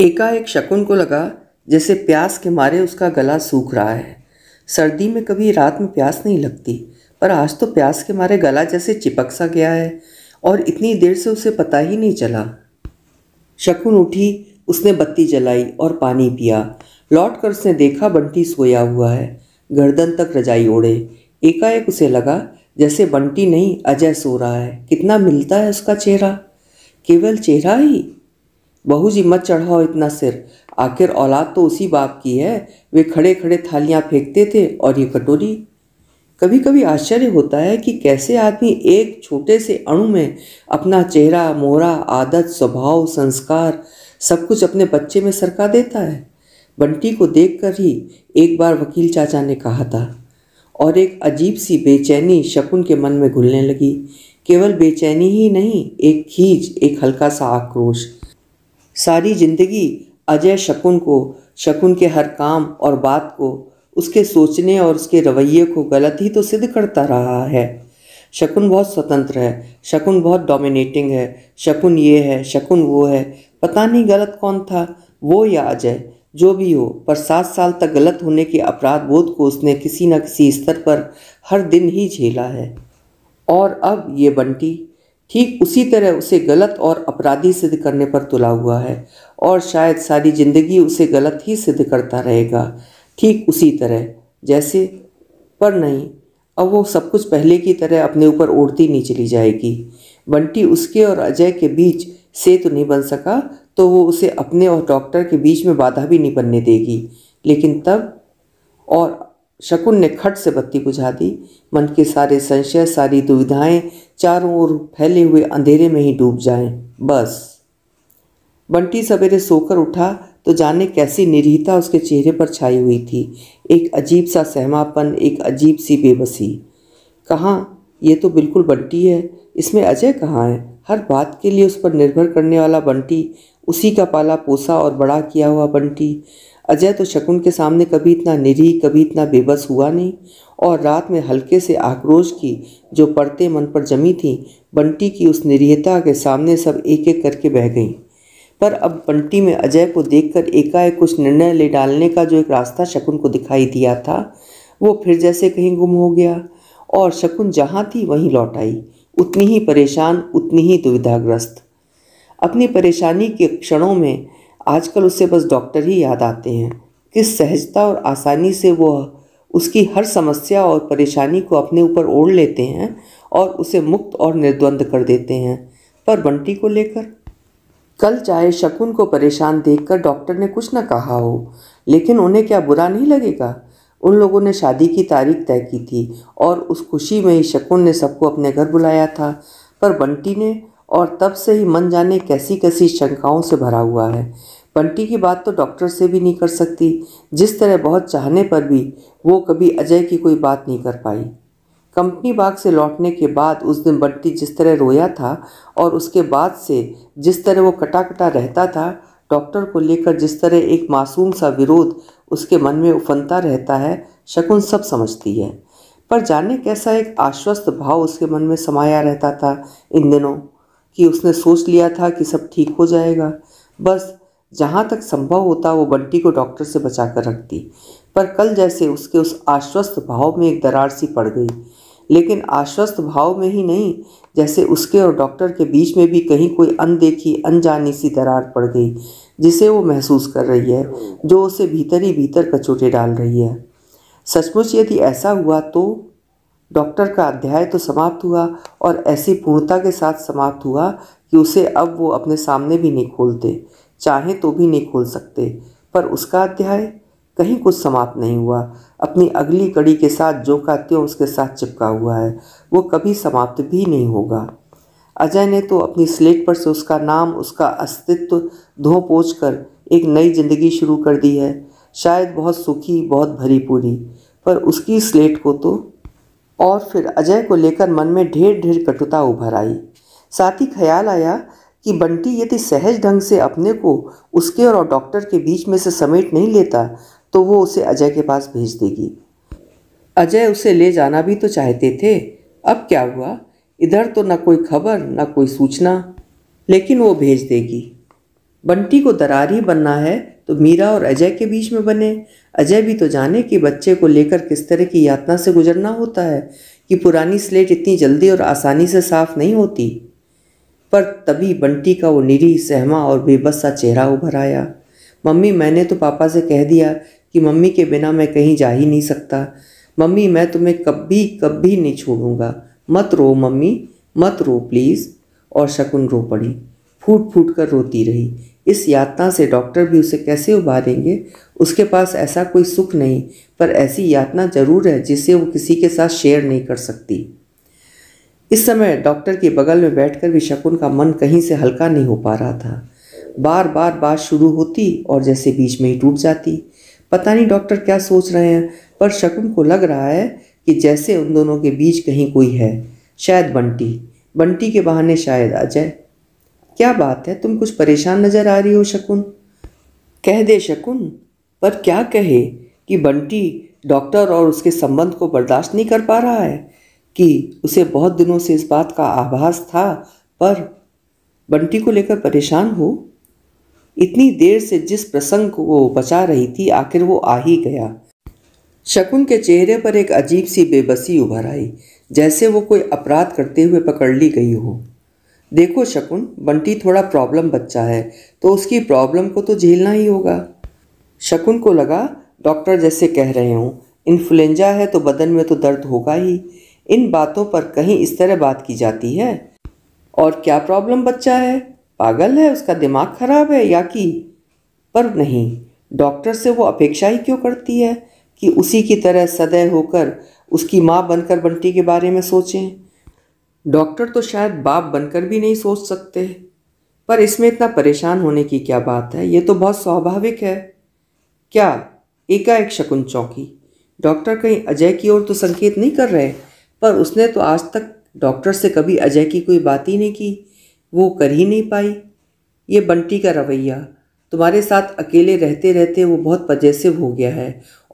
एकाएक शकुन को लगा जैसे प्यास के मारे उसका गला सूख रहा है सर्दी में कभी रात में प्यास नहीं लगती पर आज तो प्यास के मारे गला जैसे चिपक सा गया है और इतनी देर से उसे पता ही नहीं चला शकुन उठी उसने बत्ती जलाई और पानी पिया लौट कर उसने देखा बंटी सोया हुआ है गर्दन तक रजाई ओढ़े एकाएक उसे लगा जैसे बंटी नहीं अजय सो रहा है कितना मिलता है उसका चेहरा केवल चेहरा ही बहू जी मत चढ़ाओ इतना सिर आखिर औलाद तो उसी बाप की है वे खड़े खड़े थालियाँ फेंकते थे और ये कटोरी कभी कभी आश्चर्य होता है कि कैसे आदमी एक छोटे से अणु में अपना चेहरा मोहरा आदत स्वभाव संस्कार सब कुछ अपने बच्चे में सरका देता है बंटी को देखकर ही एक बार वकील चाचा ने कहा था और एक अजीब सी बेचैनी शकुन के मन में घुलने लगी केवल बेचैनी ही नहीं एक खींच एक हल्का सा आक्रोश सारी जिंदगी अजय शकुन को शकुन के हर काम और बात को उसके सोचने और उसके रवैये को गलत ही तो सिद्ध करता रहा है शकुन बहुत स्वतंत्र है शकुन बहुत डोमिनेटिंग है शकुन ये है शकुन वो है पता नहीं गलत कौन था वो या अजय जो भी हो पर सात साल तक गलत होने के अपराध बोध को उसने किसी न किसी स्तर पर हर दिन ही झेला है और अब ये बंटी ठीक उसी तरह उसे गलत और अपराधी सिद्ध करने पर तुला हुआ है और शायद सारी जिंदगी उसे गलत ही सिद्ध करता रहेगा ठीक उसी तरह जैसे पर नहीं अब वो सब कुछ पहले की तरह अपने ऊपर ओढ़ती नहीं चली जाएगी बंटी उसके और अजय के बीच से तो नहीं बन सका तो वो उसे अपने और डॉक्टर के बीच में बाधा भी नहीं बनने देगी लेकिन तब और शकुन ने खट से बत्ती बुझा दी मन के सारे संशय सारी दुविधाएं चारों ओर फैले हुए अंधेरे में ही डूब जाएं बस बंटी सवेरे सोकर उठा तो जाने कैसी निरीहता उसके चेहरे पर छाई हुई थी एक अजीब सा सहमापन एक अजीब सी बेबसी कहाँ ये तो बिल्कुल बंटी है इसमें अजय कहाँ है हर बात के लिए उस पर निर्भर करने वाला बंटी उसी का पाला पोसा और बड़ा किया हुआ बंटी अजय तो शकुन के सामने कभी इतना निरीह कभी इतना बेबस हुआ नहीं और रात में हल्के से आक्रोश की जो पड़ते मन पर जमी थी बंटी की उस निरीहता के सामने सब एक एक करके बह गई पर अब बंटी में अजय को देखकर एकाएक कुछ निर्णय ले डालने का जो एक रास्ता शकुन को दिखाई दिया था वो फिर जैसे कहीं गुम हो गया और शकुन जहाँ थी वहीं लौट आई उतनी ही परेशान उतनी ही दुविधाग्रस्त अपनी परेशानी के क्षणों में आजकल उसे बस डॉक्टर ही याद आते हैं किस सहजता और आसानी से वह उसकी हर समस्या और परेशानी को अपने ऊपर ओढ़ लेते हैं और उसे मुक्त और निर्द्वंद कर देते हैं पर बंटी को लेकर कल चाहे शकुन को परेशान देखकर डॉक्टर ने कुछ न कहा हो लेकिन उन्हें क्या बुरा नहीं लगेगा उन लोगों ने शादी की तारीख तय की थी और उस खुशी में ही शकुन ने सबको अपने घर बुलाया था पर बंटी ने और तब से ही मन जाने कैसी कैसी शंकाओं से भरा हुआ है बंटी की बात तो डॉक्टर से भी नहीं कर सकती जिस तरह बहुत चाहने पर भी वो कभी अजय की कोई बात नहीं कर पाई कंपनी बाग से लौटने के बाद उस दिन बंटी जिस तरह रोया था और उसके बाद से जिस तरह वो कटा कटा रहता था डॉक्टर को लेकर जिस तरह एक मासूम सा विरोध उसके मन में उफनता रहता है शकुन सब समझती है पर जाने कैसा एक आश्वस्त भाव उसके मन में समाया रहता था इन दिनों कि उसने सोच लिया था कि सब ठीक हो जाएगा बस जहाँ तक संभव होता वो बंटी को डॉक्टर से बचा कर रखती पर कल जैसे उसके उस आश्वस्त भाव में एक दरार सी पड़ गई लेकिन आश्वस्त भाव में ही नहीं जैसे उसके और डॉक्टर के बीच में भी कहीं कोई अनदेखी अनजानी सी दरार पड़ गई जिसे वो महसूस कर रही है जो उसे भीतर ही भीतर कचोटे डाल रही है सचमुच यदि ऐसा हुआ तो डॉक्टर का अध्याय तो समाप्त हुआ और ऐसी पूर्णता के साथ समाप्त हुआ कि उसे अब वो अपने सामने भी नहीं खोलते चाहे तो भी नहीं खोल सकते पर उसका अध्याय कहीं कुछ समाप्त नहीं हुआ अपनी अगली कड़ी के साथ जो का हैं उसके साथ चिपका हुआ है वो कभी समाप्त भी नहीं होगा अजय ने तो अपनी स्लेट पर से उसका नाम उसका अस्तित्व धो पोछ कर एक नई जिंदगी शुरू कर दी है शायद बहुत सुखी बहुत भरी पूरी पर उसकी स्लेट को तो और फिर अजय को लेकर मन में ढेर ढेर कटुता उभर आई साथ ही ख्याल आया कि बंटी यदि सहज ढंग से अपने को उसके और डॉक्टर के बीच में से समेट नहीं लेता तो वो उसे अजय के पास भेज देगी अजय उसे ले जाना भी तो चाहते थे अब क्या हुआ इधर तो न कोई खबर न कोई सूचना लेकिन वो भेज देगी बंटी को दरारी बनना है तो मीरा और अजय के बीच में बने अजय भी तो जाने कि बच्चे को लेकर किस तरह की यातना से गुजरना होता है कि पुरानी स्लेट इतनी जल्दी और आसानी से साफ नहीं होती पर तभी बंटी का वो निरी सहमा और बेबस सा चेहरा उभर आया मम्मी मैंने तो पापा से कह दिया कि मम्मी के बिना मैं कहीं जा ही नहीं सकता मम्मी मैं तुम्हें कभी कभी नहीं छोड़ूंगा मत रो मम्मी मत रो प्लीज़ और शकुन रो पड़ी फूट फूट कर रोती रही इस यातना से डॉक्टर भी उसे कैसे उबारेंगे उसके पास ऐसा कोई सुख नहीं पर ऐसी यातना जरूर है जिसे वो किसी के साथ शेयर नहीं कर सकती इस समय डॉक्टर के बगल में बैठकर भी शकुन का मन कहीं से हल्का नहीं हो पा रहा था बार बार बात शुरू होती और जैसे बीच में ही टूट जाती पता नहीं डॉक्टर क्या सोच रहे हैं पर शकुन को लग रहा है कि जैसे उन दोनों के बीच कहीं कोई है शायद बंटी बंटी के बहाने शायद अजय क्या बात है तुम कुछ परेशान नजर आ रही हो शकुन कह दे शकुन पर क्या कहे कि बंटी डॉक्टर और उसके संबंध को बर्दाश्त नहीं कर पा रहा है कि उसे बहुत दिनों से इस बात का आभास था पर बंटी को लेकर परेशान हो इतनी देर से जिस प्रसंग को वो बचा रही थी आखिर वो आ ही गया शकुन के चेहरे पर एक अजीब सी बेबसी उभर आई जैसे वो कोई अपराध करते हुए पकड़ ली गई हो देखो शकुन बंटी थोड़ा प्रॉब्लम बच्चा है तो उसकी प्रॉब्लम को तो झेलना ही होगा शकुन को लगा डॉक्टर जैसे कह रहे हों इन्फ्लुएंजा है तो बदन में तो दर्द होगा ही इन बातों पर कहीं इस तरह बात की जाती है और क्या प्रॉब्लम बच्चा है पागल है उसका दिमाग खराब है या कि पर नहीं डॉक्टर से वो अपेक्षा ही क्यों करती है कि उसी की तरह सदैव होकर उसकी माँ बनकर बंटी के बारे में सोचें डॉक्टर तो शायद बाप बनकर भी नहीं सोच सकते पर इसमें इतना परेशान होने की क्या बात है ये तो बहुत स्वाभाविक है क्या एकाएक शकुन चौंकी डॉक्टर कहीं अजय की ओर तो संकेत नहीं कर रहे पर उसने तो आज तक डॉक्टर से कभी अजय की कोई बात ही नहीं की वो कर ही नहीं पाई ये बंटी का रवैया तुम्हारे साथ अकेले रहते रहते वो बहुत पजेसिव हो गया है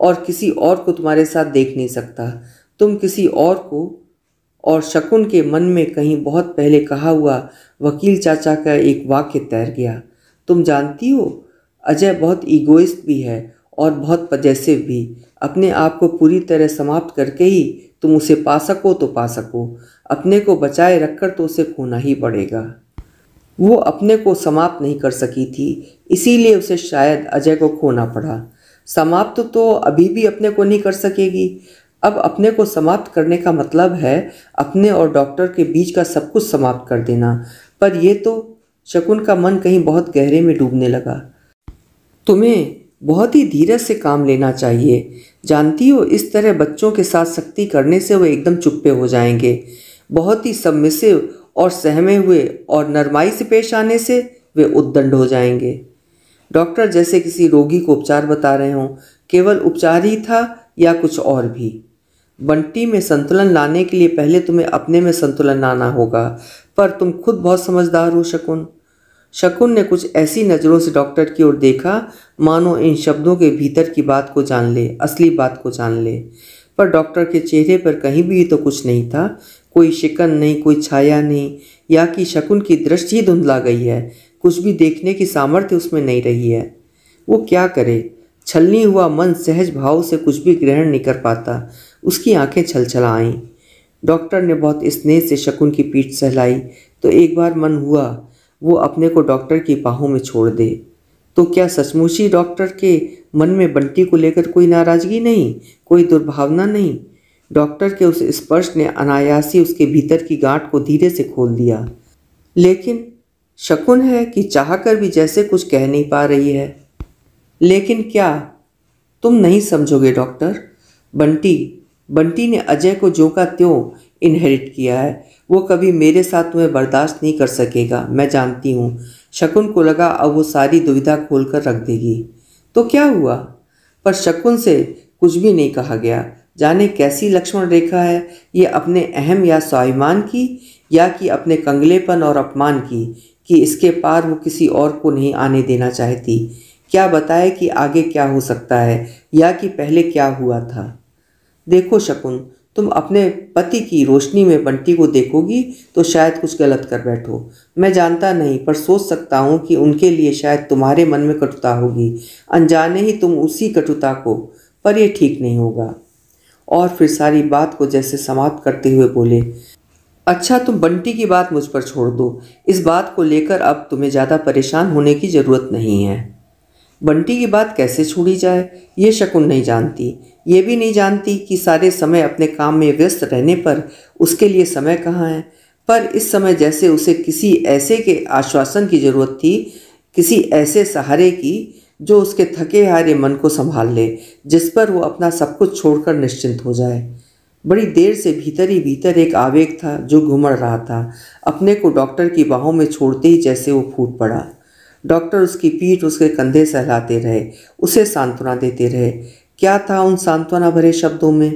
और किसी और को तुम्हारे साथ देख नहीं सकता तुम किसी और को और शकुन के मन में कहीं बहुत पहले कहा हुआ वकील चाचा का एक वाक्य तैर गया तुम जानती हो अजय बहुत ईगोइस्ट भी है और बहुत पजेसिव भी अपने आप को पूरी तरह समाप्त करके ही तुम उसे पा सको तो पा सको अपने को बचाए रखकर तो उसे खोना ही पड़ेगा वो अपने को समाप्त नहीं कर सकी थी इसीलिए उसे शायद अजय को खोना पड़ा समाप्त तो अभी भी अपने को नहीं कर सकेगी अब अपने को समाप्त करने का मतलब है अपने और डॉक्टर के बीच का सब कुछ समाप्त कर देना पर यह तो शकुन का मन कहीं बहुत गहरे में डूबने लगा तुम्हें बहुत ही धीरज से काम लेना चाहिए जानती हो इस तरह बच्चों के साथ सख्ती करने से वो एकदम चुप्पे हो जाएंगे बहुत ही सबमिसिव और सहमे हुए और नरमाई से पेश आने से वे उद्दंड हो जाएंगे डॉक्टर जैसे किसी रोगी को उपचार बता रहे हों केवल उपचार ही था या कुछ और भी बंटी में संतुलन लाने के लिए पहले तुम्हें अपने में संतुलन लाना होगा पर तुम खुद बहुत समझदार हो शकुन शकुन ने कुछ ऐसी नज़रों से डॉक्टर की ओर देखा मानो इन शब्दों के भीतर की बात को जान ले असली बात को जान ले पर डॉक्टर के चेहरे पर कहीं भी तो कुछ नहीं था कोई शिकन नहीं कोई छाया नहीं या कि शकुन की दृष्टि ही धुंधला गई है कुछ भी देखने की सामर्थ्य उसमें नहीं रही है वो क्या करे छलनी हुआ मन सहज भाव से कुछ भी ग्रहण नहीं कर पाता उसकी आंखें छलछला आईं डॉक्टर ने बहुत स्नेह से शकुन की पीठ सहलाई तो एक बार मन हुआ वो अपने को डॉक्टर की बाहों में छोड़ दे तो क्या सचमुच ही डॉक्टर के मन में बंटी को लेकर कोई नाराज़गी नहीं कोई दुर्भावना नहीं डॉक्टर के उस स्पर्श ने अनायासी उसके भीतर की गांठ को धीरे से खोल दिया लेकिन शकुन है कि चाहकर भी जैसे कुछ कह नहीं पा रही है लेकिन क्या तुम नहीं समझोगे डॉक्टर बंटी बंटी ने अजय को जो का त्यों इनहेरिट किया है वो कभी मेरे साथ तुम्हें बर्दाश्त नहीं कर सकेगा मैं जानती हूँ शकुन को लगा अब वो सारी दुविधा खोल कर रख देगी तो क्या हुआ पर शकुन से कुछ भी नहीं कहा गया जाने कैसी लक्ष्मण रेखा है ये अपने अहम या स्वाभिमान की या कि अपने कंगलेपन और अपमान की कि इसके पार वो किसी और को नहीं आने देना चाहती क्या बताए कि आगे क्या हो सकता है या कि पहले क्या हुआ था देखो शकुन तुम अपने पति की रोशनी में बंटी को देखोगी तो शायद कुछ गलत कर बैठो मैं जानता नहीं पर सोच सकता हूँ कि उनके लिए शायद तुम्हारे मन में कटुता होगी अनजाने ही तुम उसी कटुता को पर यह ठीक नहीं होगा और फिर सारी बात को जैसे समाप्त करते हुए बोले अच्छा तुम बंटी की बात मुझ पर छोड़ दो इस बात को लेकर अब तुम्हें ज़्यादा परेशान होने की ज़रूरत नहीं है बंटी की बात कैसे छोड़ी जाए ये शकुन नहीं जानती ये भी नहीं जानती कि सारे समय अपने काम में व्यस्त रहने पर उसके लिए समय कहाँ है पर इस समय जैसे उसे किसी ऐसे के आश्वासन की ज़रूरत थी किसी ऐसे सहारे की जो उसके थके हारे मन को संभाल ले जिस पर वो अपना सब कुछ छोड़कर निश्चिंत हो जाए बड़ी देर से भीतर ही भीतर एक आवेग था जो घुमड़ रहा था अपने को डॉक्टर की बाहों में छोड़ते ही जैसे वो फूट पड़ा डॉक्टर उसकी पीठ उसके कंधे सहलाते रहे उसे सांत्वना देते रहे क्या था उन सांत्वना भरे शब्दों में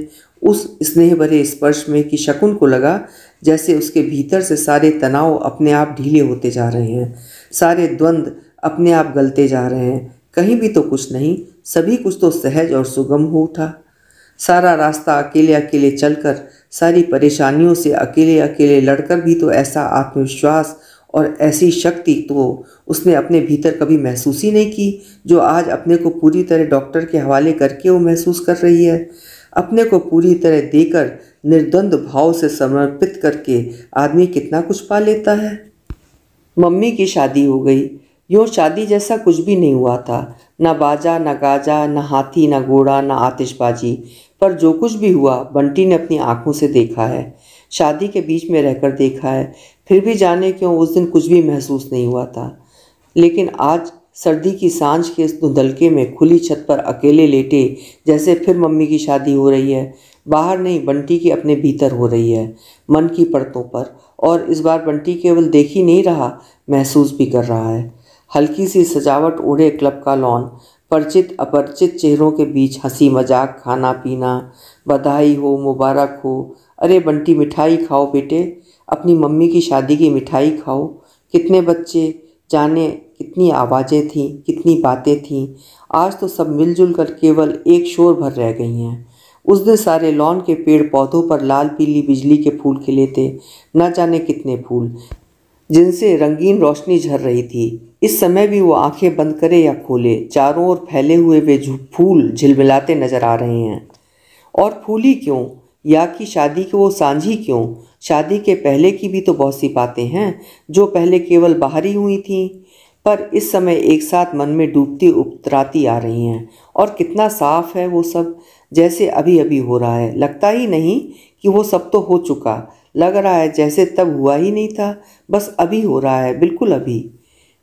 उस स्नेह भरे स्पर्श में कि शकुन को लगा जैसे उसके भीतर से सारे तनाव अपने आप ढीले होते जा रहे हैं सारे द्वंद्व अपने आप गलते जा रहे हैं कहीं भी तो कुछ नहीं सभी कुछ तो सहज और सुगम हो उठा सारा रास्ता अकेले अकेले चलकर सारी परेशानियों से अकेले अकेले लड़कर भी तो ऐसा आत्मविश्वास और ऐसी शक्ति तो उसने अपने भीतर कभी महसूस ही नहीं की जो आज अपने को पूरी तरह डॉक्टर के हवाले करके वो महसूस कर रही है अपने को पूरी तरह देकर निर्द्वंद भाव से समर्पित करके आदमी कितना कुछ पा लेता है मम्मी की शादी हो गई यूँ शादी जैसा कुछ भी नहीं हुआ था ना बाजा ना गाजा ना हाथी ना घोड़ा ना आतिशबाजी पर जो कुछ भी हुआ बंटी ने अपनी आंखों से देखा है शादी के बीच में रहकर देखा है फिर भी जाने क्यों उस दिन कुछ भी महसूस नहीं हुआ था लेकिन आज सर्दी की सांझ के इस धुंधलके में खुली छत पर अकेले लेटे जैसे फिर मम्मी की शादी हो रही है बाहर नहीं बंटी की अपने भीतर हो रही है मन की परतों पर और इस बार बंटी केवल देख ही नहीं रहा महसूस भी कर रहा है हल्की सी सजावट ओढ़े क्लब का लॉन परिचित अपरिचित चेहरों के बीच हंसी मजाक खाना पीना बधाई हो मुबारक हो अरे बंटी मिठाई खाओ बेटे अपनी मम्मी की शादी की मिठाई खाओ कितने बच्चे जाने कितनी आवाज़ें थीं कितनी बातें थीं आज तो सब मिलजुल कर केवल एक शोर भर रह गई हैं उस दिन सारे लॉन के पेड़ पौधों पर लाल पीली बिजली के फूल खिले थे न जाने कितने फूल जिनसे रंगीन रोशनी झर रही थी इस समय भी वो आंखें बंद करे या खोले चारों ओर फैले हुए वे फूल झिलमिलाते नजर आ रहे हैं और फूली क्यों या कि शादी की वो सांझी क्यों शादी के पहले की भी तो बहुत सी बातें हैं जो पहले केवल बाहरी हुई थी पर इस समय एक साथ मन में डूबती उतराती आ रही हैं और कितना साफ है वो सब जैसे अभी अभी हो रहा है लगता ही नहीं कि वो सब तो हो चुका लग रहा है जैसे तब हुआ ही नहीं था बस अभी हो रहा है बिल्कुल अभी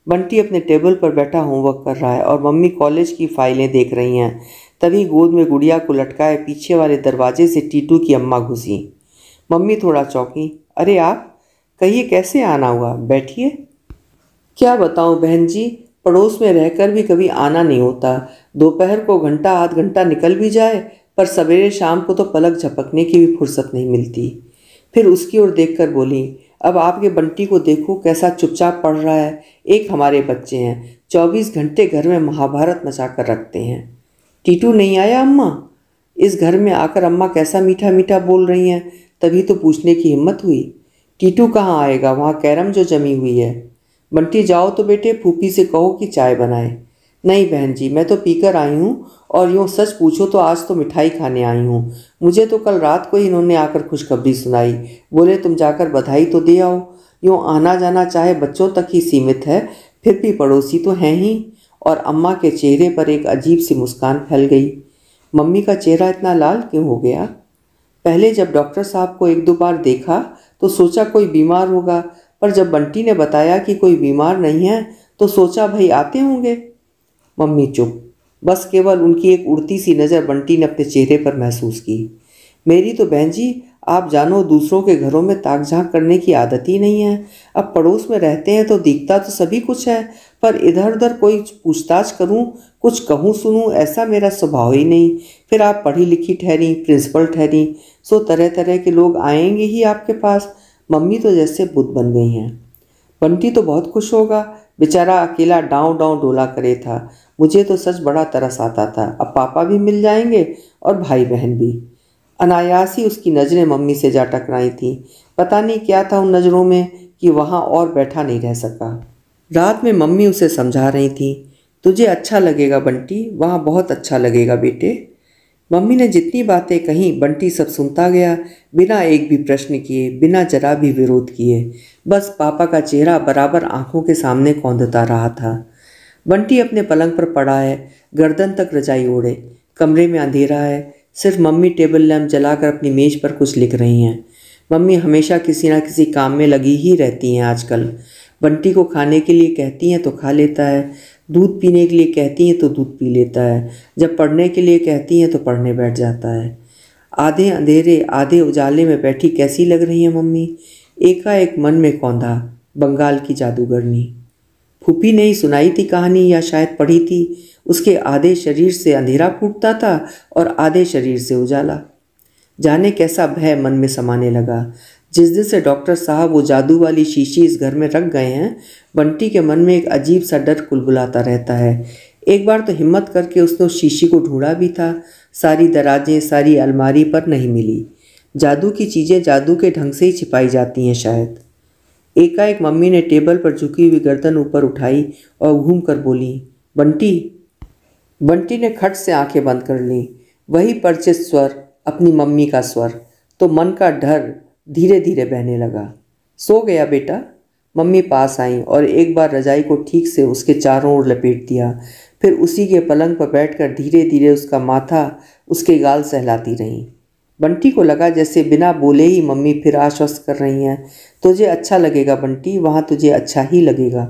बंटी अपने टेबल पर बैठा होमवर्क कर रहा है और मम्मी कॉलेज की फाइलें देख रही हैं तभी गोद में गुड़िया को लटकाए पीछे वाले दरवाजे से टीटू की अम्मा घुसी मम्मी थोड़ा चौंकी अरे आप कहिए कैसे आना हुआ बैठिए क्या बताऊं बहन जी पड़ोस में रहकर भी कभी आना नहीं होता दोपहर को घंटा आध घंटा निकल भी जाए पर सवेरे शाम को तो पलक झपकने की भी फुर्सत नहीं मिलती फिर उसकी ओर देखकर बोली अब आपके बंटी को देखो कैसा चुपचाप पढ़ रहा है एक हमारे बच्चे हैं चौबीस घंटे घर में महाभारत मचा कर रखते हैं टीटू नहीं आया अम्मा इस घर में आकर अम्मा कैसा मीठा मीठा बोल रही हैं तभी तो पूछने की हिम्मत हुई टीटू कहाँ आएगा वहाँ कैरम जो जमी हुई है बंटी जाओ तो बेटे फूफी से कहो कि चाय बनाए नहीं बहन जी मैं तो पीकर आई हूँ और यूँ सच पूछो तो आज तो मिठाई खाने आई हूँ मुझे तो कल रात को ही इन्होंने आकर खुशखबरी सुनाई बोले तुम जाकर बधाई तो दे आओ यूँ आना जाना चाहे बच्चों तक ही सीमित है फिर भी पड़ोसी तो हैं ही और अम्मा के चेहरे पर एक अजीब सी मुस्कान फैल गई मम्मी का चेहरा इतना लाल क्यों हो गया पहले जब डॉक्टर साहब को एक दो बार देखा तो सोचा कोई बीमार होगा पर जब बंटी ने बताया कि कोई बीमार नहीं है तो सोचा भाई आते होंगे मम्मी चुप बस केवल उनकी एक उड़ती सी नज़र बंटी ने अपने चेहरे पर महसूस की मेरी तो बहन जी आप जानो दूसरों के घरों में ताक झाँक करने की आदत ही नहीं है अब पड़ोस में रहते हैं तो दिखता तो सभी कुछ है पर इधर उधर कोई पूछताछ करूं कुछ कहूं सुनूं ऐसा मेरा स्वभाव ही नहीं फिर आप पढ़ी लिखी ठहरी प्रिंसिपल ठहरी सो तरह तरह के लोग आएंगे ही आपके पास मम्मी तो जैसे बुद्ध बन गई हैं बंटी तो बहुत खुश होगा बेचारा अकेला डाँव डाँव डोला करे था मुझे तो सच बड़ा तरस आता था अब पापा भी मिल जाएंगे और भाई बहन भी अनायास ही उसकी नज़रें मम्मी से जा टकराई थीं पता नहीं क्या था उन नज़रों में कि वहाँ और बैठा नहीं रह सका रात में मम्मी उसे समझा रही थी तुझे अच्छा लगेगा बंटी वहाँ बहुत अच्छा लगेगा बेटे मम्मी ने जितनी बातें कहीं बंटी सब सुनता गया बिना एक भी प्रश्न किए बिना जरा भी विरोध किए बस पापा का चेहरा बराबर आंखों के सामने कौंधता रहा था बंटी अपने पलंग पर पड़ा है गर्दन तक रजाई ओढ़े कमरे में अंधेरा है सिर्फ मम्मी टेबल लैम्प जलाकर अपनी मेज़ पर कुछ लिख रही हैं मम्मी हमेशा किसी ना किसी काम में लगी ही रहती हैं आजकल बंटी को खाने के लिए कहती हैं तो खा लेता है दूध पीने के लिए कहती हैं तो दूध पी लेता है जब पढ़ने के लिए कहती हैं तो पढ़ने बैठ जाता है आधे अंधेरे आधे उजाले में बैठी कैसी लग रही है मम्मी एकाएक मन में कौंधा बंगाल की जादूगरनी फूफी ने ही सुनाई थी कहानी या शायद पढ़ी थी उसके आधे शरीर से अंधेरा फूटता था और आधे शरीर से उजाला जाने कैसा भय मन में समाने लगा जिस दिन से डॉक्टर साहब वो जादू वाली शीशी इस घर में रख गए हैं बंटी के मन में एक अजीब सा डर कुलबुलाता रहता है एक बार तो हिम्मत करके उसने उस शीशी को ढूंढा भी था सारी दराजें सारी अलमारी पर नहीं मिली जादू की चीज़ें जादू के ढंग से ही छिपाई जाती हैं शायद एकाएक मम्मी ने टेबल पर झुकी हुई गर्दन ऊपर उठाई और घूम कर बोली बंटी बंटी ने खट से आंखें बंद कर ली वही परिचित स्वर अपनी मम्मी का स्वर तो मन का डर धीरे धीरे बहने लगा सो गया बेटा मम्मी पास आई और एक बार रजाई को ठीक से उसके चारों ओर लपेट दिया फिर उसी के पलंग पर बैठकर धीरे धीरे उसका माथा उसके गाल सहलाती रहीं बंटी को लगा जैसे बिना बोले ही मम्मी फिर आश्वस्त कर रही हैं तुझे अच्छा लगेगा बंटी वहाँ तुझे अच्छा ही लगेगा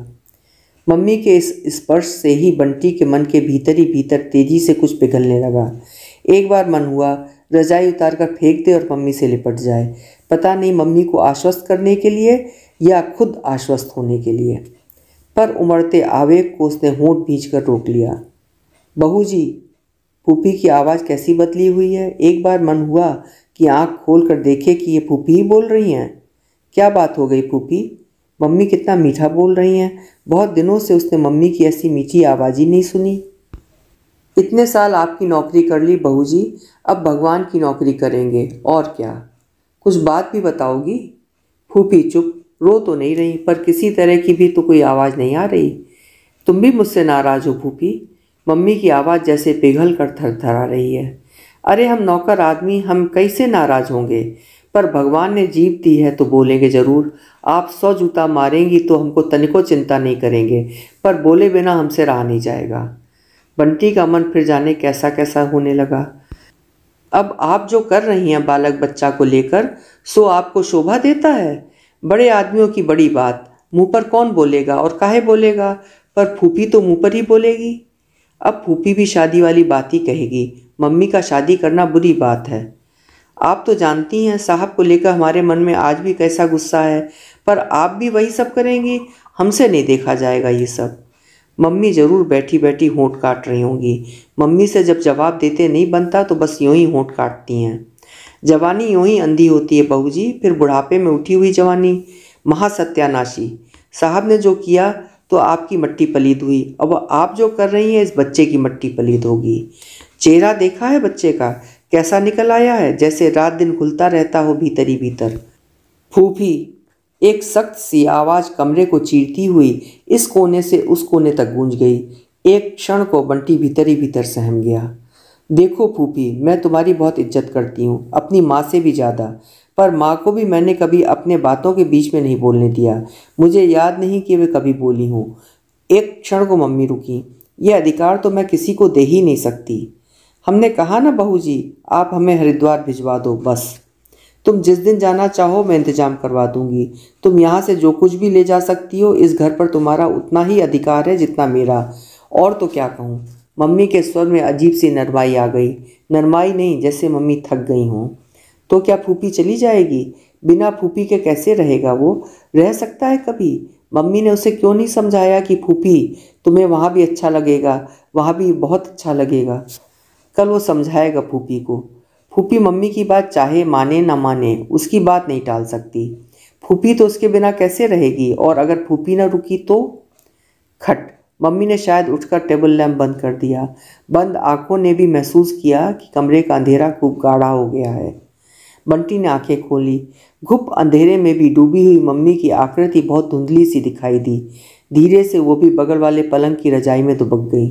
मम्मी के इस स्पर्श से ही बंटी के मन के भीतर ही भीतर तेज़ी से कुछ पिघलने लगा एक बार मन हुआ रजाई उतार कर फेंक दे और मम्मी से लिपट जाए पता नहीं मम्मी को आश्वस्त करने के लिए या खुद आश्वस्त होने के लिए पर उमड़ते आवेग को उसने होंठ भींच कर रोक लिया बहू जी फूफी की आवाज़ कैसी बदली हुई है एक बार मन हुआ कि आंख खोल कर देखे कि ये फूफी ही बोल रही हैं क्या बात हो गई फूफी मम्मी कितना मीठा बोल रही हैं बहुत दिनों से उसने मम्मी की ऐसी मीठी आवाज़ ही नहीं सुनी इतने साल आपकी नौकरी कर ली बहू जी अब भगवान की नौकरी करेंगे और क्या कुछ बात भी बताओगी फूफी चुप रो तो नहीं रही पर किसी तरह की भी तो कोई आवाज़ नहीं आ रही तुम भी मुझसे नाराज़ हो फूफी मम्मी की आवाज़ जैसे पिघल कर थर थर आ रही है अरे हम नौकर आदमी हम कैसे नाराज़ होंगे पर भगवान ने जीव दी है तो बोलेंगे ज़रूर आप सौ जूता मारेंगी तो हमको तनिको चिंता नहीं करेंगे पर बोले बिना हमसे रहा नहीं जाएगा बंटी का मन फिर जाने कैसा कैसा होने लगा अब आप जो कर रही हैं बालक बच्चा को लेकर सो आपको शोभा देता है बड़े आदमियों की बड़ी बात मुंह पर कौन बोलेगा और काहे बोलेगा पर फूफी तो मुंह पर ही बोलेगी अब फूफी भी शादी वाली बात ही कहेगी मम्मी का शादी करना बुरी बात है आप तो जानती हैं साहब को लेकर हमारे मन में आज भी कैसा गुस्सा है पर आप भी वही सब करेंगी हमसे नहीं देखा जाएगा ये सब मम्मी ज़रूर बैठी बैठी होंठ काट रही होंगी मम्मी से जब जवाब देते नहीं बनता तो बस यूँ ही होंठ काटती हैं जवानी यूँ ही अंधी होती है बहू जी फिर बुढ़ापे में उठी हुई जवानी महासत्यानाशी साहब ने जो किया तो आपकी मट्टी पलीद हुई अब आप जो कर रही हैं इस बच्चे की मट्टी पलीद होगी चेहरा देखा है बच्चे का कैसा निकल आया है जैसे रात दिन खुलता रहता हो भीतर ही भीतर फूफी एक सख्त सी आवाज़ कमरे को चीरती हुई इस कोने से उस कोने तक गूंज गई एक क्षण को बंटी भीतर ही भीतर सहम गया देखो फूफी मैं तुम्हारी बहुत इज्जत करती हूँ अपनी माँ से भी ज़्यादा पर माँ को भी मैंने कभी अपने बातों के बीच में नहीं बोलने दिया मुझे याद नहीं कि वे कभी बोली हूँ एक क्षण को मम्मी रुकी यह अधिकार तो मैं किसी को दे ही नहीं सकती हमने कहा ना बहू जी आप हमें हरिद्वार भिजवा दो बस तुम जिस दिन जाना चाहो मैं इंतजाम करवा दूंगी तुम यहाँ से जो कुछ भी ले जा सकती हो इस घर पर तुम्हारा उतना ही अधिकार है जितना मेरा और तो क्या कहूँ मम्मी के स्वर में अजीब सी नरमाई आ गई नरमाई नहीं जैसे मम्मी थक गई हों तो क्या फूफी चली जाएगी बिना फूफी के कैसे रहेगा वो रह सकता है कभी मम्मी ने उसे क्यों नहीं समझाया कि फूफी तुम्हें वहाँ भी अच्छा लगेगा वहाँ भी बहुत अच्छा लगेगा कल वो समझाएगा फूफी को फूफी मम्मी की बात चाहे माने ना माने उसकी बात नहीं टाल सकती फूफी तो उसके बिना कैसे रहेगी और अगर फूफी ना रुकी तो खट मम्मी ने शायद उठकर टेबल लैंप बंद कर दिया बंद आंखों ने भी महसूस किया कि कमरे का अंधेरा खूब गाढ़ा हो गया है बंटी ने आंखें खोली घुप अंधेरे में भी डूबी हुई मम्मी की आकृति बहुत धुंधली सी दिखाई दी धीरे से वो भी बगल वाले पलंग की रजाई में दुबक गई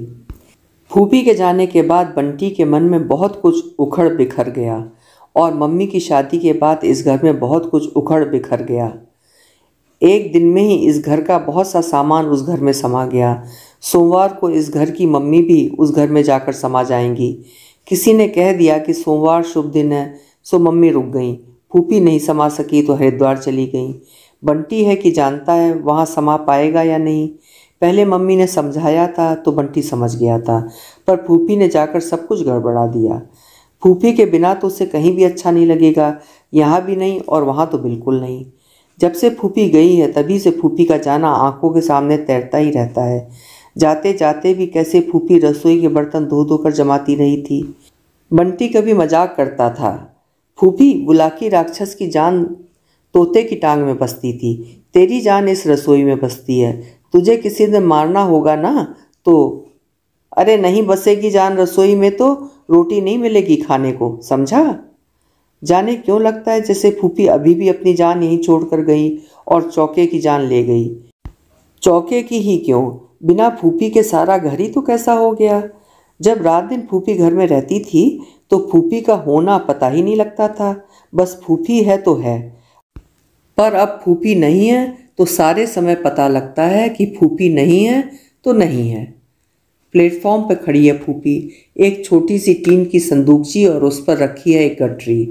फूफी के जाने के बाद बंटी के मन में बहुत कुछ उखड़ बिखर गया और मम्मी की शादी के बाद इस घर में बहुत कुछ उखड़ बिखर गया एक दिन में ही इस घर का बहुत सा सामान उस घर में समा गया सोमवार को इस घर की मम्मी भी उस घर में जाकर समा जाएंगी किसी ने कह दिया कि सोमवार शुभ दिन है सो मम्मी रुक गई फूफी नहीं समा सकी तो हरिद्वार चली गई बंटी है कि जानता है वहाँ समा पाएगा या नहीं पहले मम्मी ने समझाया था तो बंटी समझ गया था पर फूफी ने जाकर सब कुछ गड़बड़ा दिया फूफी के बिना तो उसे कहीं भी अच्छा नहीं लगेगा यहाँ भी नहीं और वहाँ तो बिल्कुल नहीं जब से फूफी गई है तभी से फूफी का जाना आंखों के सामने तैरता ही रहता है जाते जाते भी कैसे फूफी रसोई के बर्तन धो धोकर जमाती रही थी बंटी कभी मजाक करता था फूफी बुलाकी राक्षस की जान तोते की टांग में बसती थी तेरी जान इस रसोई में बसती है तुझे किसी ने मारना होगा ना तो अरे नहीं बसेगी जान रसोई में तो रोटी नहीं मिलेगी खाने को समझा जाने क्यों लगता है जैसे फूफी अभी भी अपनी जान यहीं छोड़कर गई और चौके की जान ले गई चौके की ही क्यों बिना फूफी के सारा घर ही तो कैसा हो गया जब रात दिन फूफी घर में रहती थी तो फूफी का होना पता ही नहीं लगता था बस फूफी है तो है पर अब फूफी नहीं है तो सारे समय पता लगता है कि फूफी नहीं है तो नहीं है प्लेटफॉर्म पर खड़ी है फूफी एक छोटी सी टीन की संदूकची और उस पर रखी है एक गठरी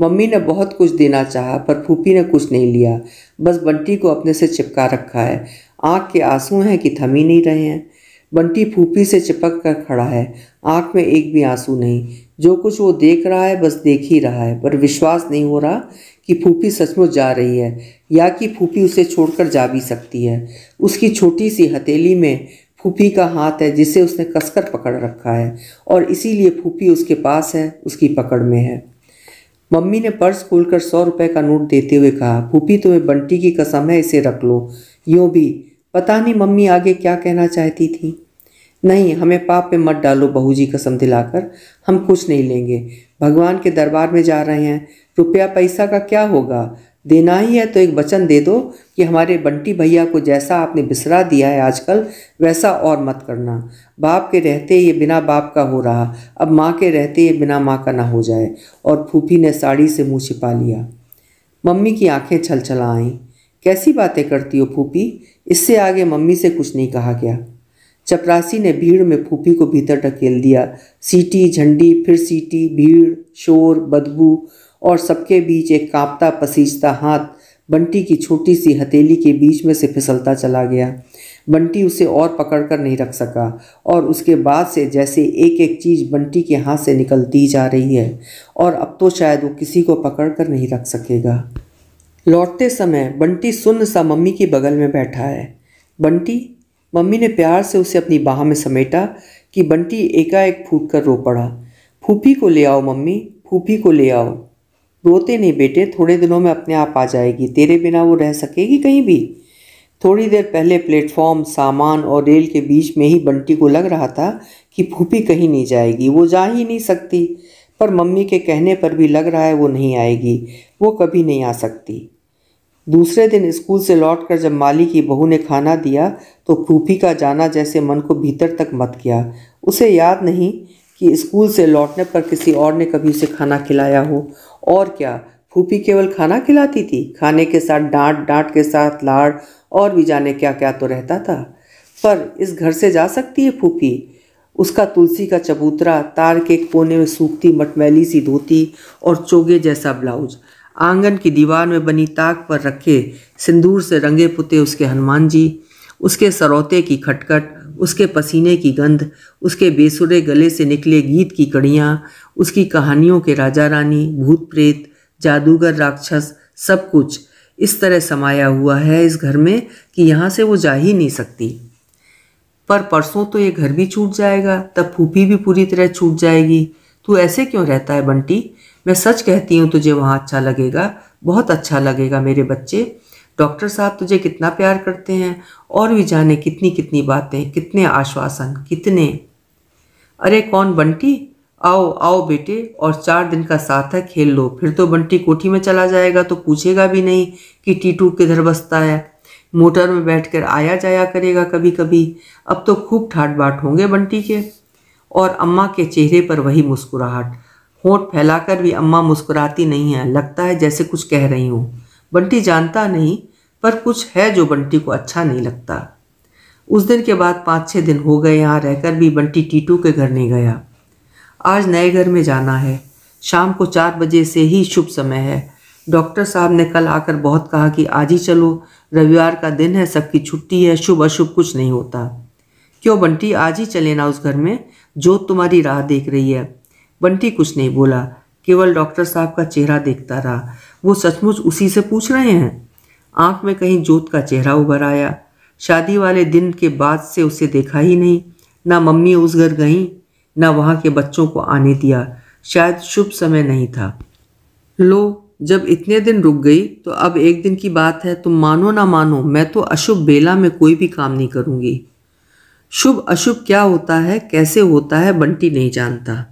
मम्मी ने बहुत कुछ देना चाहा पर फूफी ने कुछ नहीं लिया बस बंटी को अपने से चिपका रखा है आँख के आंसू हैं कि थम ही नहीं रहे हैं बंटी फूफी से चिपक कर खड़ा है आँख में एक भी आंसू नहीं जो कुछ वो देख रहा है बस देख ही रहा है पर विश्वास नहीं हो रहा कि फूफी सचमुच जा रही है या कि फूफी उसे छोड़कर जा भी सकती है उसकी छोटी सी हथेली में फूफी का हाथ है जिसे उसने कसकर पकड़ रखा है और इसीलिए फूफी उसके पास है उसकी पकड़ में है मम्मी ने पर्स खोलकर सौ रुपये का नोट देते हुए कहा फूफी तुम्हें बंटी की कसम है इसे रख लो यूँ भी पता नहीं मम्मी आगे क्या कहना चाहती थी नहीं हमें पाप में मत डालो बहू जी कसम दिलाकर हम कुछ नहीं लेंगे भगवान के दरबार में जा रहे हैं रुपया पैसा का क्या होगा देना ही है तो एक वचन दे दो कि हमारे बंटी भैया को जैसा आपने बिसरा दिया है आजकल वैसा और मत करना बाप के रहते ये बिना बाप का हो रहा अब माँ के रहते ये बिना माँ का ना हो जाए और फूफी ने साड़ी से मुँह छिपा लिया मम्मी की आंखें छला आईं कैसी बातें करती हो फूफी इससे आगे मम्मी से कुछ नहीं कहा गया चपरासी ने भीड़ में फूफी को भीतर ढकेल दिया सीटी झंडी फिर सीटी भीड़ शोर बदबू और सबके बीच एक कांपता पसीजता हाथ बंटी की छोटी सी हथेली के बीच में से फिसलता चला गया बंटी उसे और पकड़कर नहीं रख सका और उसके बाद से जैसे एक एक चीज़ बंटी के हाथ से निकलती जा रही है और अब तो शायद वो किसी को पकड़कर नहीं रख सकेगा लौटते समय बंटी सुन्न सा मम्मी के बगल में बैठा है बंटी मम्मी ने प्यार से उसे अपनी बाह में समेटा कि बंटी एकाएक फूट कर रो पड़ा फूफी को ले आओ मम्मी फूफी को ले आओ रोते नहीं बेटे थोड़े दिनों में अपने आप आ जाएगी तेरे बिना वो रह सकेगी कहीं भी थोड़ी देर पहले प्लेटफॉर्म सामान और रेल के बीच में ही बंटी को लग रहा था कि फूफी कहीं नहीं जाएगी वो जा ही नहीं सकती पर मम्मी के कहने पर भी लग रहा है वो नहीं आएगी वो कभी नहीं आ सकती दूसरे दिन स्कूल से लौटकर जब माली की बहू ने खाना दिया तो फूफी का जाना जैसे मन को भीतर तक मत गया उसे याद नहीं कि स्कूल से लौटने पर किसी और ने कभी उसे खाना खिलाया हो और क्या फूफी केवल खाना खिलाती थी खाने के साथ डांट डांट के साथ लाड़ और भी जाने क्या क्या तो रहता था पर इस घर से जा सकती है फूफी उसका तुलसी का चबूतरा तार के कोने में सूखती मटमैली सी धोती और चोगे जैसा ब्लाउज आंगन की दीवार में बनी ताक पर रखे सिंदूर से रंगे पुते उसके हनुमान जी उसके सरौते की खटखट उसके पसीने की गंध उसके बेसुरे गले से निकले गीत की कड़ियाँ उसकी कहानियों के राजा रानी भूत प्रेत जादूगर राक्षस सब कुछ इस तरह समाया हुआ है इस घर में कि यहाँ से वो जा ही नहीं सकती पर परसों तो ये घर भी छूट जाएगा तब फूफी भी पूरी तरह छूट जाएगी तू ऐसे क्यों रहता है बंटी मैं सच कहती हूँ तुझे वहाँ अच्छा लगेगा बहुत अच्छा लगेगा मेरे बच्चे डॉक्टर साहब तुझे कितना प्यार करते हैं और भी जाने कितनी कितनी बातें कितने आश्वासन कितने अरे कौन बंटी आओ आओ बेटे और चार दिन का साथ है खेल लो फिर तो बंटी कोठी में चला जाएगा तो पूछेगा भी नहीं कि टीटू किधर बसता है मोटर में बैठकर आया जाया करेगा कभी कभी अब तो खूब ठाट बाट होंगे बंटी के और अम्मा के चेहरे पर वही मुस्कुराहट होंठ फैलाकर भी अम्मा मुस्कुराती नहीं है लगता है जैसे कुछ कह रही हूँ बंटी जानता नहीं पर कुछ है जो बंटी को अच्छा नहीं लगता उस दिन के बाद पाँच छः दिन हो गए यहाँ रहकर भी बंटी टीटू के घर नहीं गया आज नए घर में जाना है शाम को चार बजे से ही शुभ समय है डॉक्टर साहब ने कल आकर बहुत कहा कि आज ही चलो रविवार का दिन है सबकी छुट्टी है शुभ अशुभ कुछ नहीं होता क्यों बंटी आज ही चले ना उस घर में जो तुम्हारी राह देख रही है बंटी कुछ नहीं बोला केवल डॉक्टर साहब का चेहरा देखता रहा वो सचमुच उसी से पूछ रहे हैं आंख में कहीं जोत का चेहरा उभर आया शादी वाले दिन के बाद से उसे देखा ही नहीं ना मम्मी उस घर गई ना वहाँ के बच्चों को आने दिया शायद शुभ समय नहीं था लो जब इतने दिन रुक गई तो अब एक दिन की बात है तुम मानो ना मानो मैं तो अशुभ बेला में कोई भी काम नहीं करूँगी शुभ अशुभ क्या होता है कैसे होता है बंटी नहीं जानता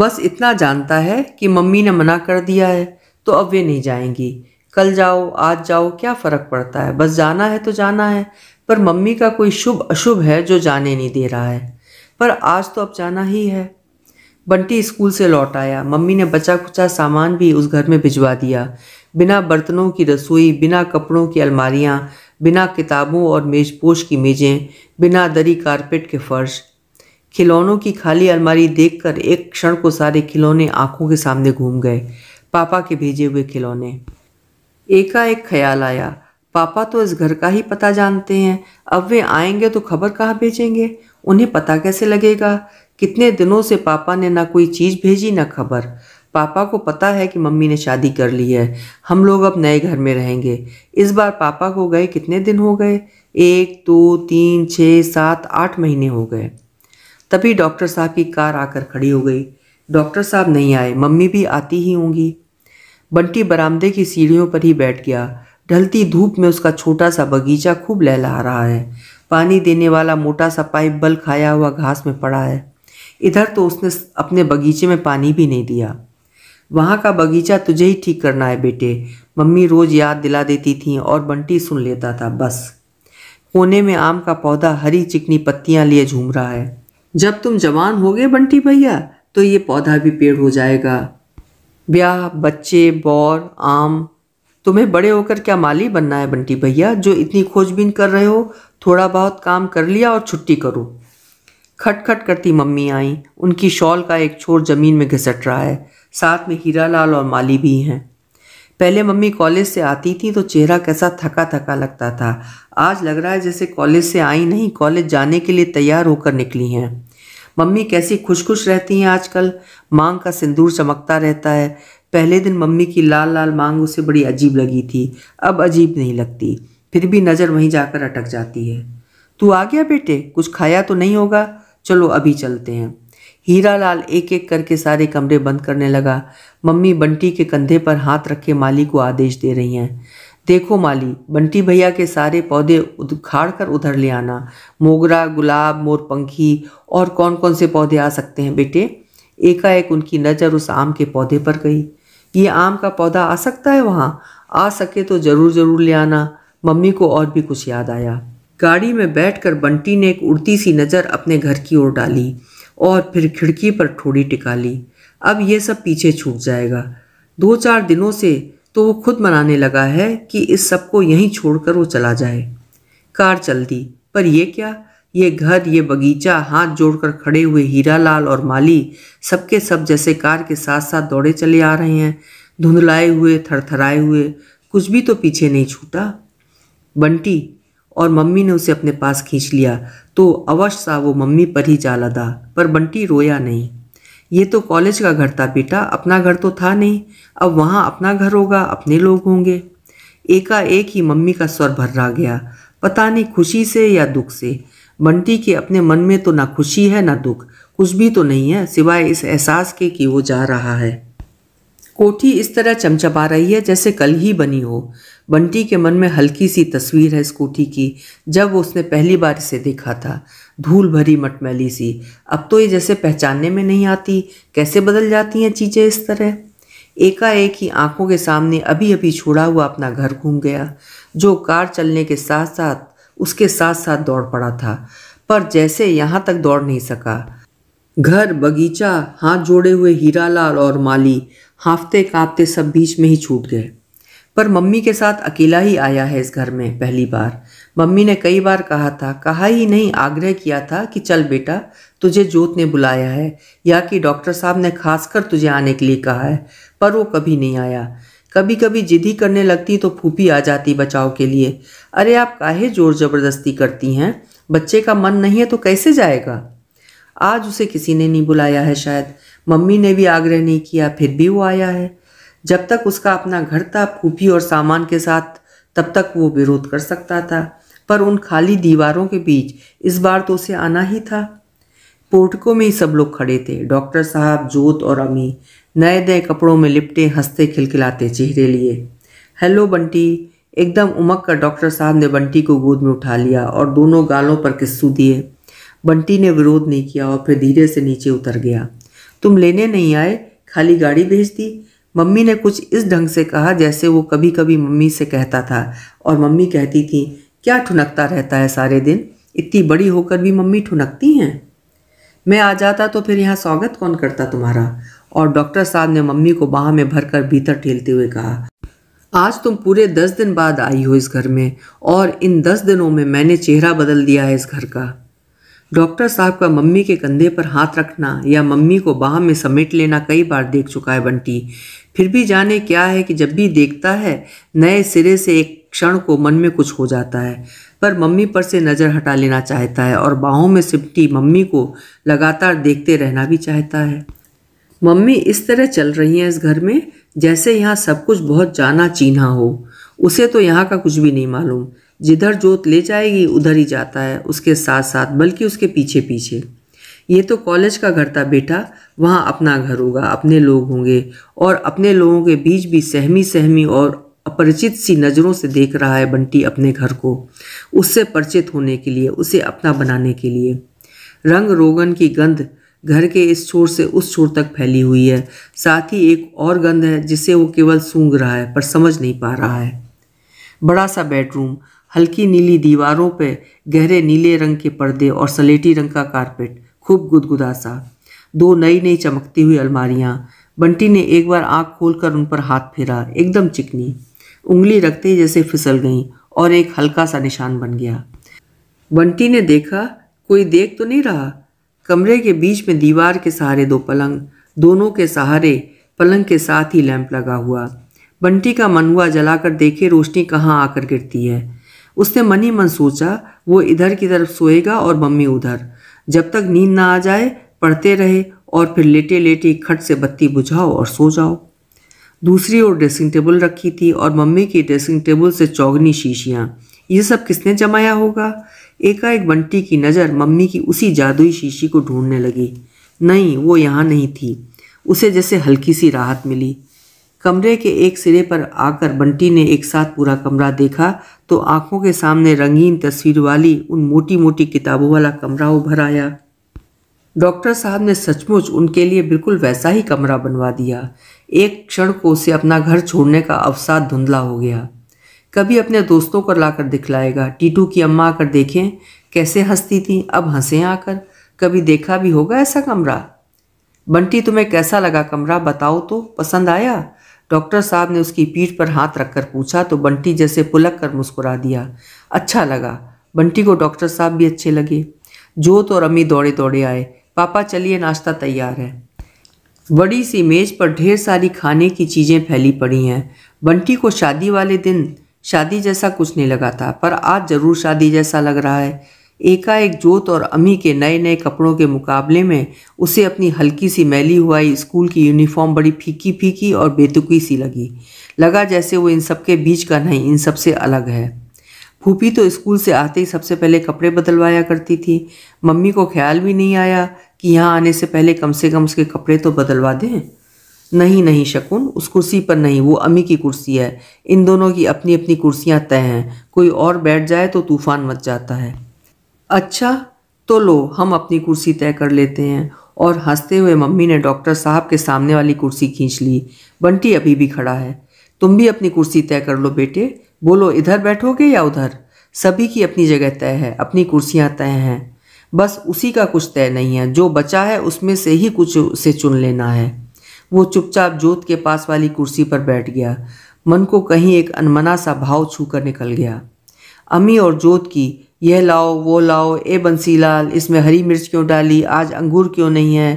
बस इतना जानता है कि मम्मी ने मना कर दिया है तो अब वे नहीं जाएंगी कल जाओ आज जाओ क्या फ़र्क पड़ता है बस जाना है तो जाना है पर मम्मी का कोई शुभ अशुभ है जो जाने नहीं दे रहा है पर आज तो अब जाना ही है बंटी स्कूल से लौट आया मम्मी ने बचा कुचा सामान भी उस घर में भिजवा दिया बिना बर्तनों की रसोई बिना कपड़ों की अलमारियाँ बिना किताबों और मेजपोश की मेज़ें बिना दरी कारपेट के फ़र्श खिलौनों की खाली अलमारी देखकर एक क्षण को सारे खिलौने आंखों के सामने घूम गए पापा के भेजे हुए खिलौने एकाएक ख्याल आया पापा तो इस घर का ही पता जानते हैं अब वे आएंगे तो खबर कहाँ भेजेंगे उन्हें पता कैसे लगेगा कितने दिनों से पापा ने ना कोई चीज़ भेजी ना खबर पापा को पता है कि मम्मी ने शादी कर ली है हम लोग अब नए घर में रहेंगे इस बार पापा को गए कितने दिन हो गए एक दो तो, तीन छः सात आठ महीने हो गए तभी डॉक्टर साहब की कार आकर खड़ी हो गई डॉक्टर साहब नहीं आए मम्मी भी आती ही होंगी बंटी बरामदे की सीढ़ियों पर ही बैठ गया ढलती धूप में उसका छोटा सा बगीचा खूब लहला रहा है पानी देने वाला मोटा सा पाइप बल खाया हुआ घास में पड़ा है इधर तो उसने अपने बगीचे में पानी भी नहीं दिया वहाँ का बगीचा तुझे ही ठीक करना है बेटे मम्मी रोज़ याद दिला देती थी और बंटी सुन लेता था बस कोने में आम का पौधा हरी चिकनी पत्तियाँ लिए झूम रहा है जब तुम जवान हो गए बंटी भैया तो ये पौधा भी पेड़ हो जाएगा ब्याह बच्चे बौर आम तुम्हें बड़े होकर क्या माली बनना है बंटी भैया जो इतनी खोजबीन कर रहे हो थोड़ा बहुत काम कर लिया और छुट्टी करो खटखट करती मम्मी आई उनकी शॉल का एक छोर ज़मीन में घिसट रहा है साथ में हीरालाल और माली भी हैं पहले मम्मी कॉलेज से आती थी तो चेहरा कैसा थका थका लगता था आज लग रहा है जैसे कॉलेज से आई नहीं कॉलेज जाने के लिए तैयार होकर निकली हैं मम्मी कैसी खुश खुश रहती हैं आजकल मांग का सिंदूर चमकता रहता है पहले दिन मम्मी की लाल लाल मांग उसे बड़ी अजीब लगी थी अब अजीब नहीं लगती फिर भी नज़र वहीं जाकर अटक जाती है तू आ गया बेटे कुछ खाया तो नहीं होगा चलो अभी चलते हैं हीरा लाल एक एक करके सारे कमरे बंद करने लगा मम्मी बंटी के कंधे पर हाथ रखे माली को आदेश दे रही हैं देखो माली बंटी भैया के सारे पौधे उखाड़ कर उधर ले आना मोगरा गुलाब मोरपंखी और कौन कौन से पौधे आ सकते हैं बेटे एकाएक उनकी नज़र उस आम के पौधे पर गई ये आम का पौधा आ सकता है वहाँ आ सके तो ज़रूर ज़रूर ले आना मम्मी को और भी कुछ याद आया गाड़ी में बैठकर बंटी ने एक उड़ती सी नज़र अपने घर की ओर डाली और फिर खिड़की पर ठोड़ी टिका ली अब ये सब पीछे छूट जाएगा दो चार दिनों से तो वो खुद मनाने लगा है कि इस सब को यहीं छोड़कर वो चला जाए कार चल दी पर यह क्या ये घर ये बगीचा हाथ जोड़कर खड़े हुए हीरालाल और माली सबके सब जैसे कार के साथ साथ दौड़े चले आ रहे हैं धुंधलाए हुए थरथराए हुए कुछ भी तो पीछे नहीं छूटा बंटी और मम्मी ने उसे अपने पास खींच लिया तो अवश्य सा वो मम्मी पर ही जा लदा पर बंटी रोया नहीं ये तो कॉलेज का घर था बेटा अपना घर तो था नहीं अब वहाँ अपना घर होगा अपने लोग होंगे एकाएक ही मम्मी का स्वर भर्रा गया पता नहीं खुशी से या दुख से बंटी के अपने मन में तो ना खुशी है ना दुख कुछ भी तो नहीं है सिवाय इस एहसास के कि वो जा रहा है कोठी इस तरह चमचपा रही है जैसे कल ही बनी हो बंटी के मन में हल्की सी तस्वीर है स्कूटी की जब उसने पहली बार इसे देखा था धूल भरी मटमैली सी अब तो ये जैसे पहचानने में नहीं आती कैसे बदल जाती हैं चीज़ें इस तरह एकाएक ही आंखों के सामने अभी अभी छोड़ा हुआ अपना घर घूम गया जो कार चलने के साथ साथ उसके साथ साथ दौड़ पड़ा था पर जैसे यहाँ तक दौड़ नहीं सका घर बगीचा हाथ जोड़े हुए हीरालाल और माली हाफते कांपते सब बीच में ही छूट गए पर मम्मी के साथ अकेला ही आया है इस घर में पहली बार मम्मी ने कई बार कहा था कहा ही नहीं आग्रह किया था कि चल बेटा तुझे जोत ने बुलाया है या कि डॉक्टर साहब ने खासकर तुझे आने के लिए कहा है पर वो कभी नहीं आया कभी कभी जिदी करने लगती तो फूफी आ जाती बचाव के लिए अरे आप काहे जोर जबरदस्ती करती हैं बच्चे का मन नहीं है तो कैसे जाएगा आज उसे किसी ने नहीं बुलाया है शायद मम्मी ने भी आग्रह नहीं किया फिर भी वो आया है जब तक उसका अपना घर था फूफी और सामान के साथ तब तक वो विरोध कर सकता था पर उन खाली दीवारों के बीच इस बार तो उसे आना ही था पोर्टको में ही सब लोग खड़े थे डॉक्टर साहब जोत और अमी नए नए कपड़ों में लिपटे हंसते खिलखिलाते चेहरे लिए हेलो बंटी एकदम उमक कर डॉक्टर साहब ने बंटी को गोद में उठा लिया और दोनों गालों पर किस्सू दिए बंटी ने विरोध नहीं किया और फिर धीरे से नीचे उतर गया तुम लेने नहीं आए खाली गाड़ी भेज दी मम्मी ने कुछ इस ढंग से कहा जैसे वो कभी कभी मम्मी से कहता था और मम्मी कहती थी क्या ठुनकता रहता है सारे दिन इतनी बड़ी होकर भी मम्मी ठुनकती हैं मैं आ जाता तो फिर यहाँ स्वागत कौन करता तुम्हारा और डॉक्टर साहब ने मम्मी को बाह में भरकर भीतर ठेलते हुए कहा आज तुम पूरे दस दिन बाद आई हो इस घर में और इन दस दिनों में मैंने चेहरा बदल दिया है इस घर का डॉक्टर साहब का मम्मी के कंधे पर हाथ रखना या मम्मी को बाह में समेट लेना कई बार देख चुका है बंटी फिर भी जाने क्या है कि जब भी देखता है नए सिरे से एक क्षण को मन में कुछ हो जाता है पर मम्मी पर से नज़र हटा लेना चाहता है और बाहों में सिपटी मम्मी को लगातार देखते रहना भी चाहता है मम्मी इस तरह चल रही हैं इस घर में जैसे यहाँ सब कुछ बहुत जाना चीना हो उसे तो यहाँ का कुछ भी नहीं मालूम जिधर जोत ले जाएगी उधर ही जाता है उसके साथ साथ बल्कि उसके पीछे पीछे ये तो कॉलेज का घर था बेटा वहाँ अपना घर होगा अपने लोग होंगे और अपने लोगों के बीच भी सहमी सहमी और अपरिचित सी नज़रों से देख रहा है बंटी अपने घर को उससे परिचित होने के लिए उसे अपना बनाने के लिए रंग रोगन की गंध घर के इस छोर से उस छोर तक फैली हुई है साथ ही एक और गंध है जिसे वो केवल सूंघ रहा है पर समझ नहीं पा रहा है बड़ा सा बेडरूम हल्की नीली दीवारों पर गहरे नीले रंग के पर्दे और सलेटी रंग का कारपेट खूब गुदगुदा सा दो नई नई चमकती हुई अलमारियाँ बंटी ने एक बार आँख खोल कर उन पर हाथ फेरा एकदम चिकनी उंगली रखते ही जैसे फिसल गई और एक हल्का सा निशान बन गया बंटी ने देखा कोई देख तो नहीं रहा कमरे के बीच में दीवार के सहारे दो पलंग दोनों के सहारे पलंग के साथ ही लैंप लगा हुआ बंटी का मन हुआ जलाकर देखे रोशनी कहाँ आकर गिरती है उसने मन ही मन सोचा वो इधर की तरफ सोएगा और मम्मी उधर जब तक नींद ना आ जाए पढ़ते रहे और फिर लेटे लेटे खट से बत्ती बुझाओ और सो जाओ दूसरी ओर ड्रेसिंग टेबल रखी थी और मम्मी की ड्रेसिंग टेबल से चौगनी शीशियाँ ये सब किसने जमाया होगा एकाएक बंटी की नज़र मम्मी की उसी जादुई शीशी को ढूंढने लगी नहीं वो यहाँ नहीं थी उसे जैसे हल्की सी राहत मिली कमरे के एक सिरे पर आकर बंटी ने एक साथ पूरा कमरा देखा तो आंखों के सामने रंगीन तस्वीर वाली उन मोटी मोटी किताबों वाला कमरा उभर आया डॉक्टर साहब ने सचमुच उनके लिए बिल्कुल वैसा ही कमरा बनवा दिया एक क्षण को उसे अपना घर छोड़ने का अवसाद धुंधला हो गया कभी अपने दोस्तों को लाकर दिखलाएगा टीटू की अम्मा आकर देखें कैसे हंसती थी अब हंसें आकर कभी देखा भी होगा ऐसा कमरा बंटी तुम्हें कैसा लगा कमरा बताओ तो पसंद आया डॉक्टर साहब ने उसकी पीठ पर हाथ रखकर पूछा तो बंटी जैसे पुलक कर मुस्कुरा दिया अच्छा लगा बंटी को डॉक्टर साहब भी अच्छे लगे जोत और अम्मी दौड़े दौड़े आए पापा चलिए नाश्ता तैयार है बड़ी सी मेज पर ढेर सारी खाने की चीज़ें फैली पड़ी हैं बंटी को शादी वाले दिन शादी जैसा कुछ नहीं लगा था पर आज ज़रूर शादी जैसा लग रहा है एकाएक जोत और अम्मी के नए नए कपड़ों के मुकाबले में उसे अपनी हल्की सी मैली हुआ स्कूल की यूनिफॉर्म बड़ी फीकी फीकी और बेतुकी सी लगी लगा जैसे वो इन सब के बीच का नहीं इन सबसे अलग है फूफी तो स्कूल से आते ही सबसे पहले कपड़े बदलवाया करती थी मम्मी को ख्याल भी नहीं आया कि यहाँ आने से पहले कम से कम उसके कपड़े तो बदलवा दें नहीं नहीं शकुन उस कुर्सी पर नहीं वो अम्मी की कुर्सी है इन दोनों की अपनी अपनी कुर्सियाँ तय हैं कोई और बैठ जाए तो तूफान मच जाता है अच्छा तो लो हम अपनी कुर्सी तय कर लेते हैं और हंसते हुए मम्मी ने डॉक्टर साहब के सामने वाली कुर्सी खींच ली बंटी अभी भी खड़ा है तुम भी अपनी कुर्सी तय कर लो बेटे बोलो इधर बैठोगे या उधर सभी की अपनी जगह तय है अपनी कुर्सियाँ तय हैं बस उसी का कुछ तय नहीं है जो बचा है उसमें से ही कुछ उसे चुन लेना है वो चुपचाप जोत के पास वाली कुर्सी पर बैठ गया मन को कहीं एक अनमना सा भाव छू कर निकल गया अमी और जोत की यह लाओ वो लाओ ए बंसी लाल इसमें हरी मिर्च क्यों डाली आज अंगूर क्यों नहीं है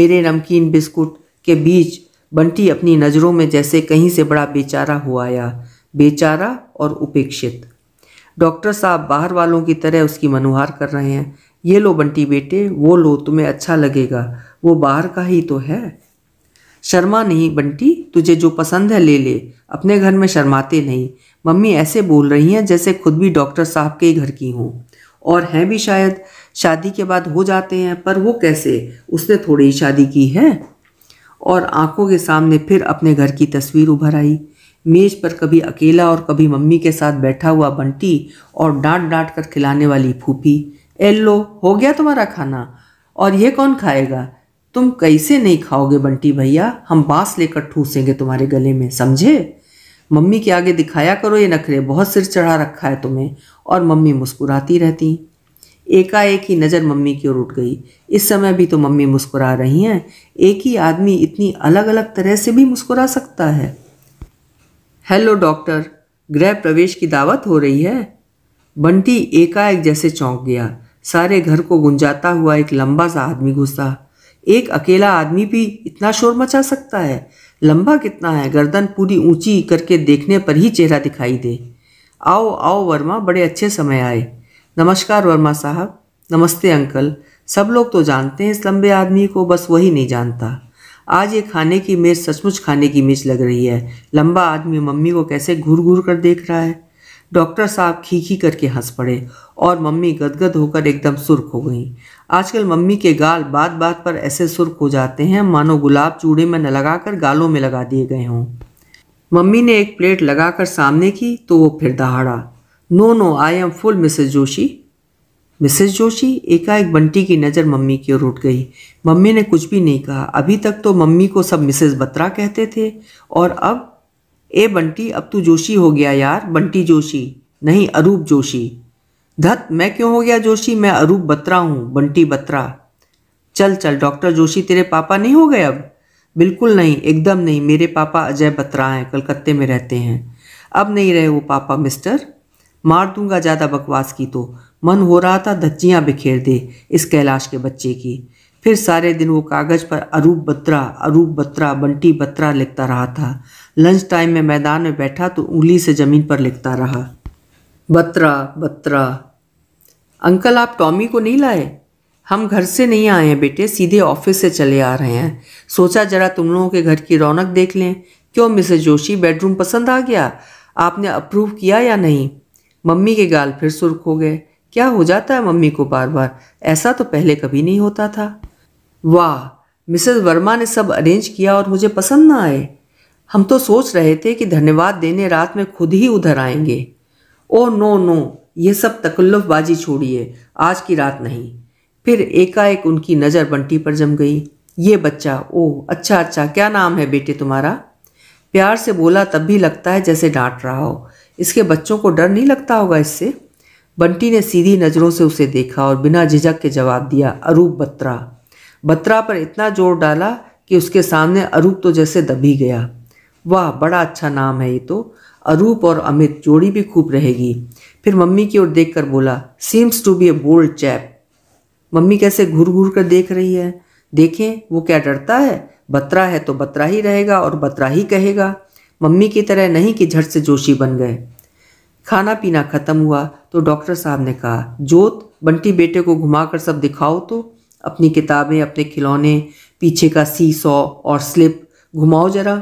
मेरे नमकीन बिस्कुट के बीच बंटी अपनी नज़रों में जैसे कहीं से बड़ा बेचारा हुआ आया बेचारा और उपेक्षित डॉक्टर साहब बाहर वालों की तरह उसकी मनुहार कर रहे हैं ये लो बंटी बेटे वो लो तुम्हें अच्छा लगेगा वो बाहर का ही तो है शर्मा नहीं बंटी तुझे जो पसंद है ले ले अपने घर में शर्माते नहीं मम्मी ऐसे बोल रही हैं जैसे खुद भी डॉक्टर साहब के घर की हूँ और हैं भी शायद शादी के बाद हो जाते हैं पर वो कैसे उसने थोड़ी ही शादी की है और आंखों के सामने फिर अपने घर की तस्वीर उभर आई मेज पर कभी अकेला और कभी मम्मी के साथ बैठा हुआ बंटी और डांट डांट कर खिलाने वाली फूफी एल्लो लो हो गया तुम्हारा खाना और ये कौन खाएगा तुम कैसे नहीं खाओगे बंटी भैया हम बांस लेकर ठूसेंगे तुम्हारे गले में समझे मम्मी के आगे दिखाया करो ये नखरे बहुत सिर चढ़ा रखा है तुम्हें और मम्मी मुस्कुराती रहती एकाएक ही नज़र मम्मी की ओर उठ गई इस समय भी तो मम्मी मुस्कुरा रही हैं एक ही आदमी इतनी अलग अलग तरह से भी मुस्कुरा सकता है हेलो डॉक्टर गृह प्रवेश की दावत हो रही है बंटी एकाएक जैसे चौंक गया सारे घर को गुंजाता हुआ एक लंबा सा आदमी घुसा एक अकेला आदमी भी इतना शोर मचा सकता है लंबा कितना है गर्दन पूरी ऊंची करके देखने पर ही चेहरा दिखाई दे आओ आओ वर्मा बड़े अच्छे समय आए नमस्कार वर्मा साहब नमस्ते अंकल सब लोग तो जानते हैं इस लंबे आदमी को बस वही नहीं जानता आज ये खाने की मेज़ सचमुच खाने की मेज़ लग रही है लंबा आदमी मम्मी को कैसे घूर घूर कर देख रहा है डॉक्टर साहब खीखी करके हंस पड़े और मम्मी गदगद होकर एकदम सुर्ख हो गई आजकल मम्मी के गाल बात बात पर ऐसे सुर्ख हो जाते हैं मानो गुलाब चूड़े में न लगाकर गालों में लगा दिए गए हों मम्मी ने एक प्लेट लगाकर सामने की तो वो फिर दहाड़ा no no I am full Mrs Joshi Mrs Joshi एकाएक बंटी की नज़र मम्मी की ओर उठ गई मम्मी ने कुछ भी नहीं कहा अभी तक तो मम्मी को सब मिसेस बत्रा कहते थे और अब ए बंटी अब तू जोशी हो गया यार बंटी जोशी नहीं अरूप जोशी धत मैं क्यों हो गया जोशी मैं अरूप बत्रा हूँ बंटी बत्रा चल चल डॉक्टर जोशी तेरे पापा नहीं हो गए अब बिल्कुल नहीं एकदम नहीं मेरे पापा अजय बत्रा हैं कलकत्ते में रहते हैं अब नहीं रहे वो पापा मिस्टर मार दूंगा ज़्यादा बकवास की तो मन हो रहा था धज्जियाँ बिखेर दे इस कैलाश के बच्चे की फिर सारे दिन वो कागज़ पर अरूप बत्रा अरूप बत्रा बंटी बत्रा लिखता रहा था लंच टाइम में मैदान में बैठा तो उंगली से ज़मीन पर लिखता रहा बत्रा बत्रा अंकल आप टॉमी को नहीं लाए हम घर से नहीं आए हैं बेटे सीधे ऑफिस से चले आ रहे हैं सोचा जरा तुम लोगों के घर की रौनक देख लें क्यों मिसेज जोशी बेडरूम पसंद आ गया आपने अप्रूव किया या नहीं मम्मी के गाल फिर सुर्ख हो गए क्या हो जाता है मम्मी को बार बार ऐसा तो पहले कभी नहीं होता था वाह मिसेज वर्मा ने सब अरेंज किया और मुझे पसंद ना आए हम तो सोच रहे थे कि धन्यवाद देने रात में खुद ही उधर आएंगे ओ नो नो ये सब तकल्लफबाजी छोड़िए आज की रात नहीं फिर एकाएक उनकी नज़र बंटी पर जम गई ये बच्चा ओ अच्छा अच्छा क्या नाम है बेटे तुम्हारा प्यार से बोला तब भी लगता है जैसे डांट रहा हो इसके बच्चों को डर नहीं लगता होगा इससे बंटी ने सीधी नज़रों से उसे देखा और बिना झिझक के जवाब दिया अरूप बत्रा बत्रा पर इतना जोर डाला कि उसके सामने अरूप तो जैसे दबी गया वाह बड़ा अच्छा नाम है ये तो अरूप और अमित जोड़ी भी खूब रहेगी फिर मम्मी की ओर देखकर बोला seems to be a bold chap mummy कैसे घूर घूर कर देख रही है देखें वो क्या डरता है बतरा है तो बतरा ही रहेगा और बतरा ही कहेगा मम्मी की तरह नहीं कि झट से जोशी बन गए खाना पीना खत्म हुआ तो डॉक्टर साहब ने कहा जोत बंटी बेटे को घुमाकर सब दिखाओ तो अपनी किताबें अपने खिलौने पीछे का सी सौ और स्लिप घुमाओ जरा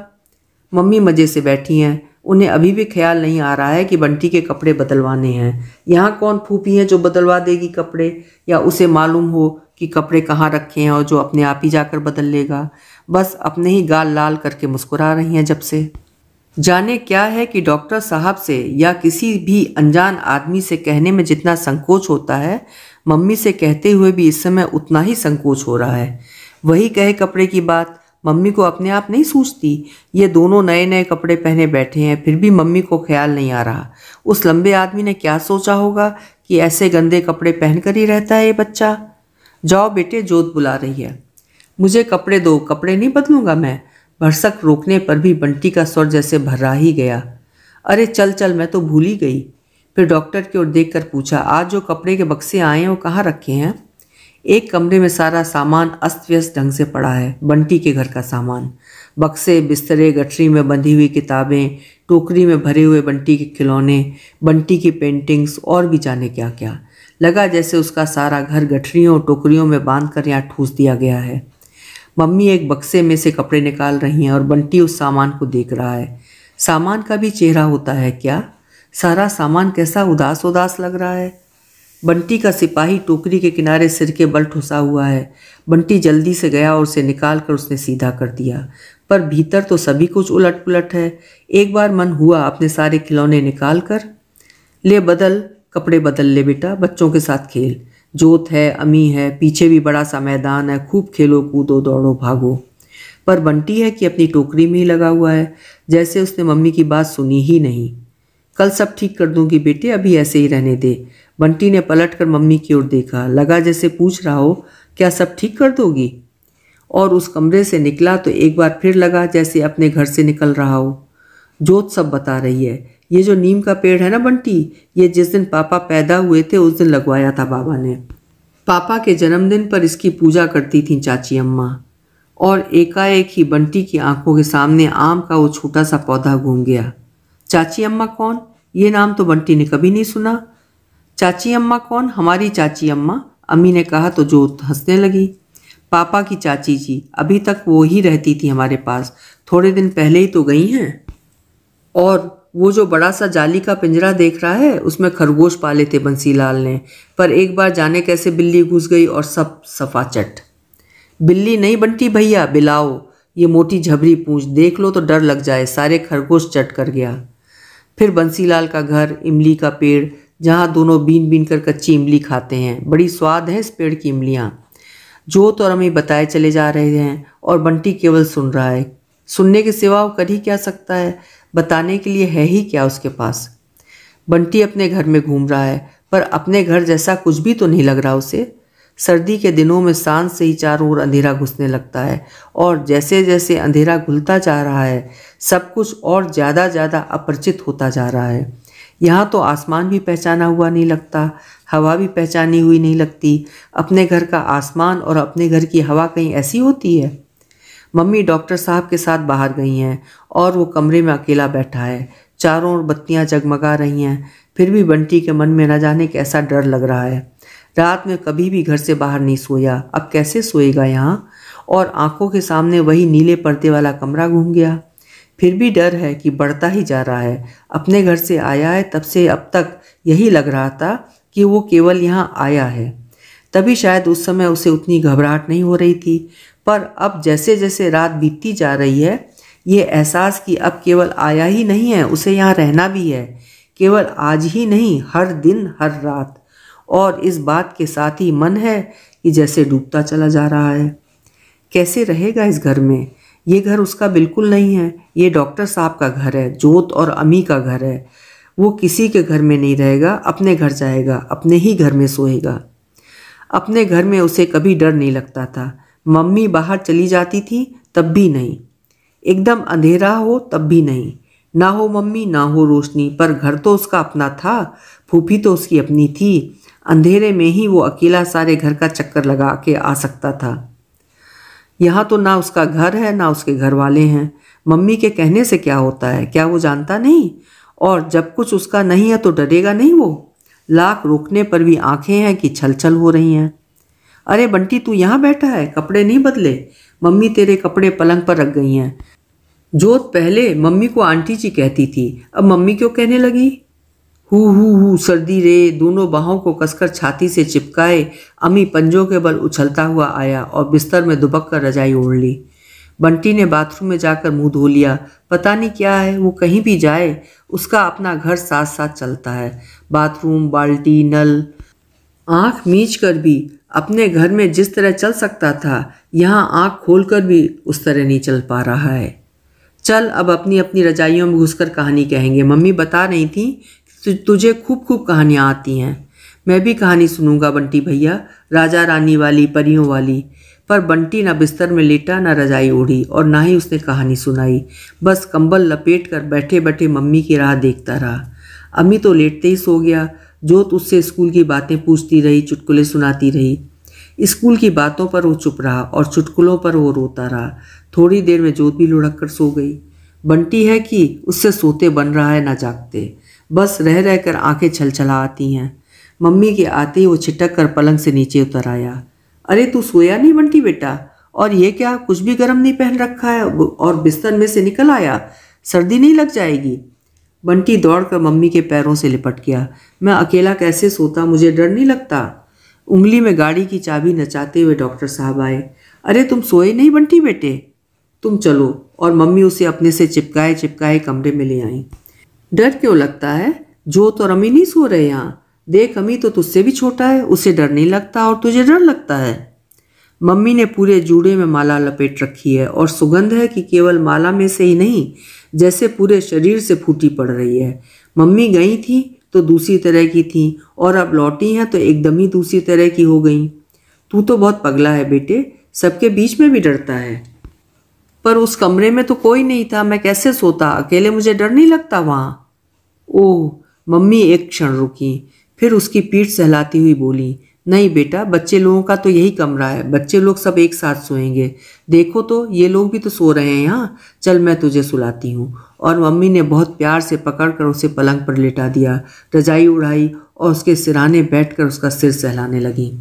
मम्मी मज़े से बैठी हैं उन्हें अभी भी ख्याल नहीं आ रहा है कि बंटी के कपड़े बदलवाने हैं यहाँ कौन फूफी है जो बदलवा देगी कपड़े या उसे मालूम हो कि कपड़े कहाँ रखे हैं और जो अपने आप ही जाकर बदल लेगा बस अपने ही गाल लाल करके मुस्कुरा रही हैं जब से जाने क्या है कि डॉक्टर साहब से या किसी भी अनजान आदमी से कहने में जितना संकोच होता है मम्मी से कहते हुए भी इस समय उतना ही संकोच हो रहा है वही कहे कपड़े की बात मम्मी को अपने आप नहीं सूझती ये दोनों नए नए कपड़े पहने बैठे हैं फिर भी मम्मी को ख्याल नहीं आ रहा उस लंबे आदमी ने क्या सोचा होगा कि ऐसे गंदे कपड़े पहन कर ही रहता है ये बच्चा जाओ बेटे जोत बुला रही है मुझे कपड़े दो कपड़े नहीं बदलूंगा मैं भरसक रोकने पर भी बंटी का स्वर जैसे भर्रा ही गया अरे चल चल मैं तो भूल ही गई फिर डॉक्टर की ओर देखकर पूछा आज जो कपड़े के बक्से आए हैं वो कहाँ रखे हैं एक कमरे में सारा सामान अस्त व्यस्त ढंग से पड़ा है बंटी के घर का सामान बक्से बिस्तरे गठरी में बंधी हुई किताबें टोकरी में भरे हुए बंटी के खिलौने बंटी की पेंटिंग्स और भी जाने क्या क्या लगा जैसे उसका सारा घर गठरियों टोकरियों में बांध कर यहाँ ठूस दिया गया है मम्मी एक बक्से में से कपड़े निकाल रही हैं और बंटी उस सामान को देख रहा है सामान का भी चेहरा होता है क्या सारा सामान कैसा उदास उदास लग रहा है बंटी का सिपाही टोकरी के किनारे सिर के बल ठुसा हुआ है बंटी जल्दी से गया और उसे निकाल कर उसने सीधा कर दिया पर भीतर तो सभी कुछ उलट पुलट है एक बार मन हुआ अपने सारे खिलौने निकाल कर ले बदल कपड़े बदल ले बेटा बच्चों के साथ खेल जोत है अमी है पीछे भी बड़ा सा मैदान है खूब खेलो कूदो दौड़ो भागो पर बंटी है कि अपनी टोकरी में ही लगा हुआ है जैसे उसने मम्मी की बात सुनी ही नहीं कल सब ठीक कर दूंगी बेटे अभी ऐसे ही रहने दे बंटी ने पलटकर मम्मी की ओर देखा लगा जैसे पूछ रहा हो क्या सब ठीक कर दोगी और उस कमरे से निकला तो एक बार फिर लगा जैसे अपने घर से निकल रहा हो जोत सब बता रही है ये जो नीम का पेड़ है ना बंटी ये जिस दिन पापा पैदा हुए थे उस दिन लगवाया था बाबा ने पापा के जन्मदिन पर इसकी पूजा करती थी चाची अम्मा और एकाएक ही बंटी की आंखों के सामने आम का वो छोटा सा पौधा घूम गया चाची अम्मा कौन ये नाम तो बंटी ने कभी नहीं सुना चाची अम्मा कौन हमारी चाची अम्मा अम्मी ने कहा तो जो हंसने लगी पापा की चाची जी अभी तक वो ही रहती थी हमारे पास थोड़े दिन पहले ही तो गई हैं और वो जो बड़ा सा जाली का पिंजरा देख रहा है उसमें खरगोश पाले थे बंसीलाल ने पर एक बार जाने कैसे बिल्ली घुस गई और सब सफाचट बिल्ली नहीं बनती भैया बिलाओ ये मोटी झबरी पूंछ देख लो तो डर लग जाए सारे खरगोश चट कर गया फिर बंसीलाल का घर इमली का पेड़ जहाँ दोनों बीन बीन कर कच्ची इमली खाते हैं बड़ी स्वाद है इस पेड़ की इमलियाँ जोत तो और हमें बताए चले जा रहे हैं और बंटी केवल सुन रहा है सुनने के सिवा वो कर ही क्या सकता है बताने के लिए है ही क्या उसके पास बंटी अपने घर में घूम रहा है पर अपने घर जैसा कुछ भी तो नहीं लग रहा उसे सर्दी के दिनों में सांस से ही चारों ओर अंधेरा घुसने लगता है और जैसे जैसे अंधेरा घुलता जा रहा है सब कुछ और ज़्यादा ज़्यादा अपरिचित होता जा रहा है यहाँ तो आसमान भी पहचाना हुआ नहीं लगता हवा भी पहचानी हुई नहीं लगती अपने घर का आसमान और अपने घर की हवा कहीं ऐसी होती है मम्मी डॉक्टर साहब के साथ बाहर गई हैं और वो कमरे में अकेला बैठा है चारों ओर बत्तियाँ जगमगा रही हैं फिर भी बंटी के मन में न जाने कैसा डर लग रहा है रात में कभी भी घर से बाहर नहीं सोया अब कैसे सोएगा यहाँ और आंखों के सामने वही नीले पर्दे वाला कमरा घूम गया फिर भी डर है कि बढ़ता ही जा रहा है अपने घर से आया है तब से अब तक यही लग रहा था कि वो केवल यहाँ आया है तभी शायद उस समय उसे उतनी घबराहट नहीं हो रही थी पर अब जैसे जैसे रात बीतती जा रही है ये एहसास कि अब केवल आया ही नहीं है उसे यहाँ रहना भी है केवल आज ही नहीं हर दिन हर रात और इस बात के साथ ही मन है कि जैसे डूबता चला जा रहा है कैसे रहेगा इस घर में ये घर उसका बिल्कुल नहीं है ये डॉक्टर साहब का घर है जोत और अमी का घर है वो किसी के घर में नहीं रहेगा अपने घर जाएगा अपने ही घर में सोएगा अपने घर में उसे कभी डर नहीं लगता था मम्मी बाहर चली जाती थी तब भी नहीं एकदम अंधेरा हो तब भी नहीं ना हो मम्मी ना हो रोशनी पर घर तो उसका अपना था फूफी तो उसकी अपनी थी अंधेरे में ही वो अकेला सारे घर का चक्कर लगा के आ सकता था यहाँ तो ना उसका घर है ना उसके घर वाले हैं मम्मी के कहने से क्या होता है क्या वो जानता नहीं और जब कुछ उसका नहीं है तो डरेगा नहीं वो लाख रोकने पर भी आंखें हैं कि छल छल हो रही हैं अरे बंटी तू यहाँ बैठा है कपड़े नहीं बदले मम्मी तेरे कपड़े पलंग पर रख गई हैं जोत पहले मम्मी को आंटी जी कहती थी अब मम्मी क्यों कहने लगी हु हु हु सर्दी रे दोनों बाहों को कसकर छाती से चिपकाए अमी पंजों के बल उछलता हुआ आया और बिस्तर में दुबक कर रजाई ओढ़ ली बंटी ने बाथरूम में जाकर मुंह धो लिया पता नहीं क्या है वो कहीं भी जाए उसका अपना घर साथ साथ चलता है बाथरूम बाल्टी नल आंख मीच कर भी अपने घर में जिस तरह चल सकता था यहाँ आँख खोल भी उस तरह नहीं चल पा रहा है चल अब अपनी अपनी रजाइयों में घुसकर कहानी कहेंगे मम्मी बता रही थी तो तुझे खूब खूब कहानियाँ आती हैं मैं भी कहानी सुनूंगा बंटी भैया राजा रानी वाली परियों वाली पर बंटी ना बिस्तर में लेटा ना रजाई ओढ़ी और ना ही उसने कहानी सुनाई बस कंबल लपेट कर बैठे बैठे मम्मी की राह देखता रहा अम्मी तो लेटते ही सो गया जोत उससे स्कूल की बातें पूछती रही चुटकुले सुनाती रही स्कूल की बातों पर वो चुप रहा और चुटकुलों पर वो रोता रहा थोड़ी देर में जोत भी लुढ़क कर सो गई बंटी है कि उससे सोते बन रहा है ना जागते बस रह रह कर आँखें छलछला आती हैं मम्मी के आते ही वो छिटक कर पलंग से नीचे उतर आया अरे तू सोया नहीं बंटी बेटा और ये क्या कुछ भी गर्म नहीं पहन रखा है और बिस्तर में से निकल आया सर्दी नहीं लग जाएगी बंटी दौड़कर मम्मी के पैरों से लिपट गया मैं अकेला कैसे सोता मुझे डर नहीं लगता उंगली में गाड़ी की चाबी नचाते हुए डॉक्टर साहब आए अरे तुम सोए नहीं बंटी बेटे तुम चलो और मम्मी उसे अपने से चिपकाए चिपकाए कमरे में ले आई डर क्यों लगता है तो और अमी नहीं सो रहे यहाँ देख अमी तो तुझसे भी छोटा है उसे डर नहीं लगता और तुझे डर लगता है मम्मी ने पूरे जूड़े में माला लपेट रखी है और सुगंध है कि केवल माला में से ही नहीं जैसे पूरे शरीर से फूटी पड़ रही है मम्मी गई थी तो दूसरी तरह की थी और अब लौटी हैं तो एकदम ही दूसरी तरह की हो गई तू तो बहुत पगला है बेटे सबके बीच में भी डरता है पर उस कमरे में तो कोई नहीं था मैं कैसे सोता अकेले मुझे डर नहीं लगता वहाँ ओह मम्मी एक क्षण रुकी फिर उसकी पीठ सहलाती हुई बोली नहीं बेटा बच्चे लोगों का तो यही कमरा है बच्चे लोग सब एक साथ सोएंगे देखो तो ये लोग भी तो सो रहे हैं यहाँ चल मैं तुझे सुलाती हूँ और मम्मी ने बहुत प्यार से पकड़कर उसे पलंग पर लेटा दिया रजाई उड़ाई और उसके सिराने बैठकर उसका सिर सहलाने लगी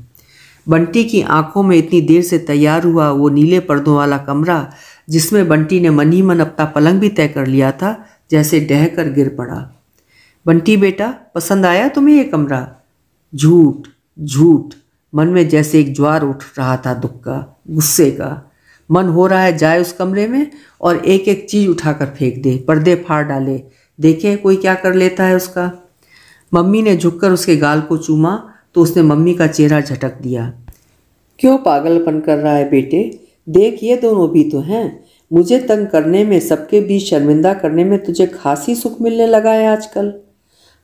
बंटी की आंखों में इतनी देर से तैयार हुआ वो नीले पर्दों वाला कमरा जिसमें बंटी ने मन ही मन अपना पलंग भी तय कर लिया था जैसे डह कर गिर पड़ा बंटी बेटा पसंद आया तुम्हें ये कमरा झूठ झूठ मन में जैसे एक ज्वार उठ रहा था दुख का गुस्से का मन हो रहा है जाए उस कमरे में और एक एक चीज़ उठाकर फेंक दे पर्दे फाड़ डाले देखे कोई क्या कर लेता है उसका मम्मी ने झुककर उसके गाल को चूमा तो उसने मम्मी का चेहरा झटक दिया क्यों पागलपन कर रहा है बेटे देख ये दोनों भी तो हैं मुझे तंग करने में सबके बीच शर्मिंदा करने में तुझे खासी सुख मिलने लगा है आजकल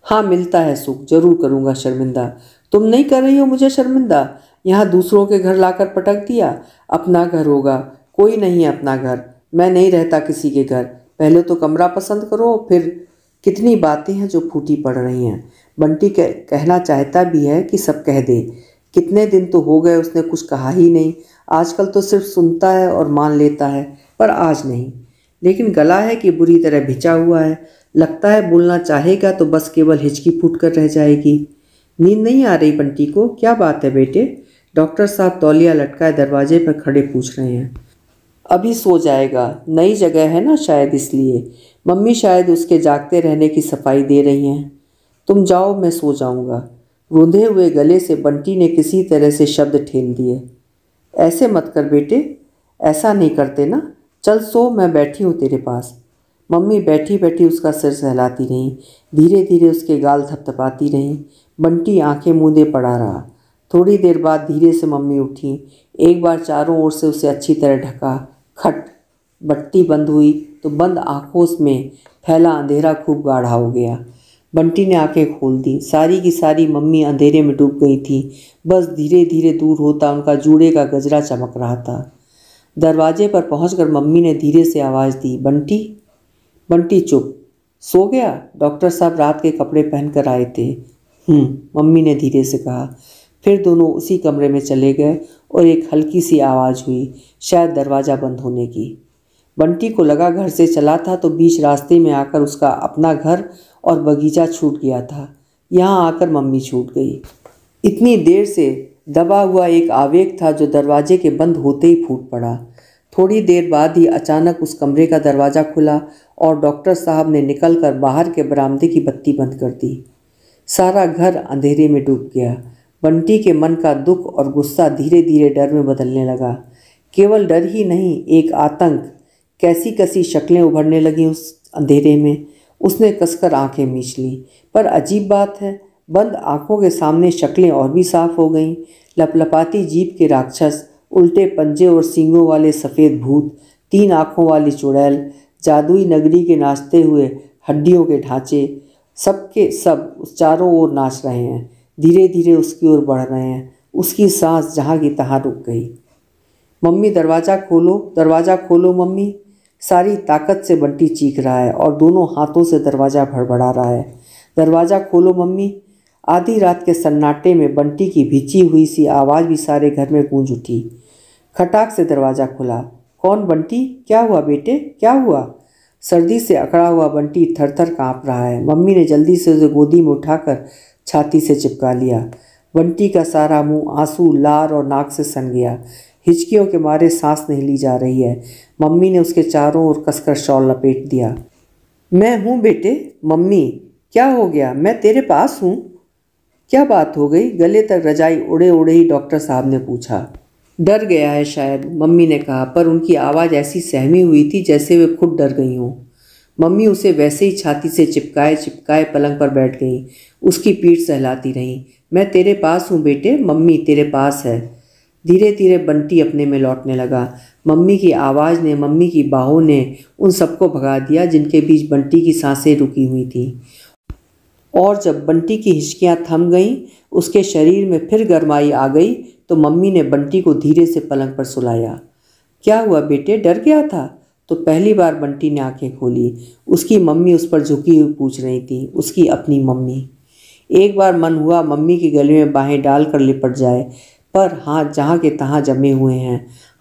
हाँ मिलता है सुख जरूर करूँगा शर्मिंदा तुम नहीं कर रही हो मुझे शर्मिंदा यहाँ दूसरों के घर लाकर पटक दिया अपना घर होगा कोई नहीं है अपना घर मैं नहीं रहता किसी के घर पहले तो कमरा पसंद करो फिर कितनी बातें हैं जो फूटी पड़ रही हैं बंटी कह, कहना चाहता भी है कि सब कह दे कितने दिन तो हो गए उसने कुछ कहा ही नहीं आजकल तो सिर्फ सुनता है और मान लेता है पर आज नहीं लेकिन गला है कि बुरी तरह भिंचा हुआ है लगता है बोलना चाहेगा तो बस केवल हिचकी फूट कर रह जाएगी नींद नहीं आ रही बंटी को क्या बात है बेटे डॉक्टर साहब तौलिया लटकाए दरवाजे पर खड़े पूछ रहे हैं अभी सो जाएगा नई जगह है ना शायद इसलिए मम्मी शायद उसके जागते रहने की सफाई दे रही हैं तुम जाओ मैं सो जाऊंगा रूंधे हुए गले से बंटी ने किसी तरह से शब्द ठेल दिए ऐसे मत कर बेटे ऐसा नहीं करते ना चल सो मैं बैठी हूँ तेरे पास मम्मी बैठी बैठी उसका सिर सहलाती रहीं धीरे धीरे उसके गाल थपथपाती रहीं बंटी आंखें मूंदे पड़ा रहा थोड़ी देर बाद धीरे से मम्मी उठी एक बार चारों ओर से उसे अच्छी तरह ढका खट बट्टी बंद हुई तो बंद आँखों में फैला अंधेरा खूब गाढ़ा हो गया बंटी ने आंखें खोल दी सारी की सारी मम्मी अंधेरे में डूब गई थी बस धीरे धीरे दूर होता उनका जूड़े का गजरा चमक रहा था दरवाजे पर पहुंचकर मम्मी ने धीरे से आवाज़ दी बंटी बंटी चुप सो गया डॉक्टर साहब रात के कपड़े पहन कर आए थे हम्म, मम्मी ने धीरे से कहा फिर दोनों उसी कमरे में चले गए और एक हल्की सी आवाज़ हुई शायद दरवाज़ा बंद होने की बंटी को लगा घर से चला था तो बीच रास्ते में आकर उसका अपना घर और बगीचा छूट गया था यहाँ आकर मम्मी छूट गई इतनी देर से दबा हुआ एक आवेग था जो दरवाजे के बंद होते ही फूट पड़ा थोड़ी देर बाद ही अचानक उस कमरे का दरवाज़ा खुला और डॉक्टर साहब ने निकलकर बाहर के बरामदे की बत्ती बंद कर दी सारा घर अंधेरे में डूब गया बंटी के मन का दुख और गुस्सा धीरे धीरे डर में बदलने लगा केवल डर ही नहीं एक आतंक कैसी कैसी शक्लें उभरने लगी उस अंधेरे में उसने कसकर आंखें मीच लीं पर अजीब बात है बंद आंखों के सामने शक्लें और भी साफ हो गईं लपलपाती जीप के राक्षस उल्टे पंजे और सींगों वाले सफ़ेद भूत तीन आँखों वाली चुड़ैल जादुई नगरी के नाचते हुए हड्डियों के ढांचे सबके सब उस चारों ओर नाच रहे हैं धीरे धीरे उसकी ओर बढ़ रहे हैं उसकी सांस जहाँ की तहाँ रुक गई मम्मी दरवाज़ा खोलो दरवाज़ा खोलो मम्मी सारी ताकत से बंटी चीख रहा है और दोनों हाथों से दरवाज़ा भड़बड़ा रहा है दरवाज़ा खोलो मम्मी आधी रात के सन्नाटे में बंटी की भिची हुई सी आवाज़ भी सारे घर में गूंज उठी खटाक से दरवाज़ा खुला कौन बंटी क्या हुआ बेटे क्या हुआ सर्दी से अकड़ा हुआ बंटी थरथर काँप रहा है मम्मी ने जल्दी से उसे गोदी में उठाकर छाती से चिपका लिया बंटी का सारा मुंह आंसू लार और नाक से सन गया हिचकियों के मारे सांस नहीं ली जा रही है मम्मी ने उसके चारों ओर कसकर शॉल लपेट दिया मैं हूँ बेटे मम्मी क्या हो गया मैं तेरे पास हूँ क्या बात हो गई गले तक रजाई उड़े उड़े ही डॉक्टर साहब ने पूछा डर गया है शायद मम्मी ने कहा पर उनकी आवाज़ ऐसी सहमी हुई थी जैसे वे खुद डर गई हों मम्मी उसे वैसे ही छाती से चिपकाए चिपकाए पलंग पर बैठ गई उसकी पीठ सहलाती रहीं मैं तेरे पास हूँ बेटे मम्मी तेरे पास है धीरे धीरे बंटी अपने में लौटने लगा मम्मी की आवाज़ ने मम्मी की बाहों ने उन सबको भगा दिया जिनके बीच बंटी की सांसें रुकी हुई थी और जब बंटी की हिचकियाँ थम गईं उसके शरीर में फिर गर्माई आ गई तो मम्मी ने बंटी को धीरे से पलंग पर सुलाया क्या हुआ बेटे डर गया था तो पहली बार बंटी ने आंखें खोली उसकी मम्मी उस पर झुकी हुई पूछ रही थी उसकी अपनी मम्मी एक बार मन हुआ मम्मी के गले में बाहें डाल कर लिपट जाए पर हाथ जहाँ के तहाँ जमे हुए हैं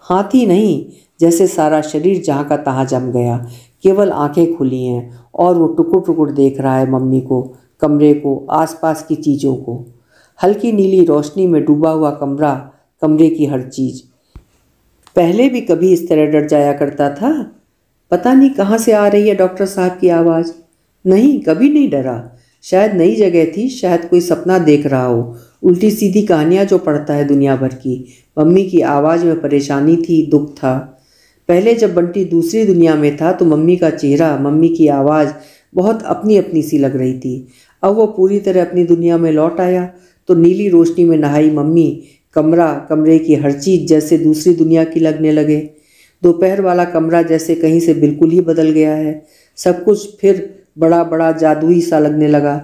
हाथ ही नहीं जैसे सारा शरीर जहाँ का तहाँ जम गया केवल आंखें खुली हैं और वो टुकुर टुकुर देख रहा है मम्मी को कमरे को आसपास की चीज़ों को हल्की नीली रोशनी में डूबा हुआ कमरा कमरे की हर चीज़ पहले भी कभी इस तरह डर जाया करता था पता नहीं कहाँ से आ रही है डॉक्टर साहब की आवाज़ नहीं कभी नहीं डरा शायद नई जगह थी शायद कोई सपना देख रहा हो उल्टी सीधी कहानियाँ जो पढ़ता है दुनिया भर की मम्मी की आवाज़ में परेशानी थी दुख था पहले जब बंटी दूसरी दुनिया में था तो मम्मी का चेहरा मम्मी की आवाज़ बहुत अपनी अपनी सी लग रही थी अब वो पूरी तरह अपनी दुनिया में लौट आया तो नीली रोशनी में नहाई मम्मी कमरा कमरे की हर चीज़ जैसे दूसरी दुनिया की लगने लगे दोपहर वाला कमरा जैसे कहीं से बिल्कुल ही बदल गया है सब कुछ फिर बड़ा बड़ा जादुई सा लगने लगा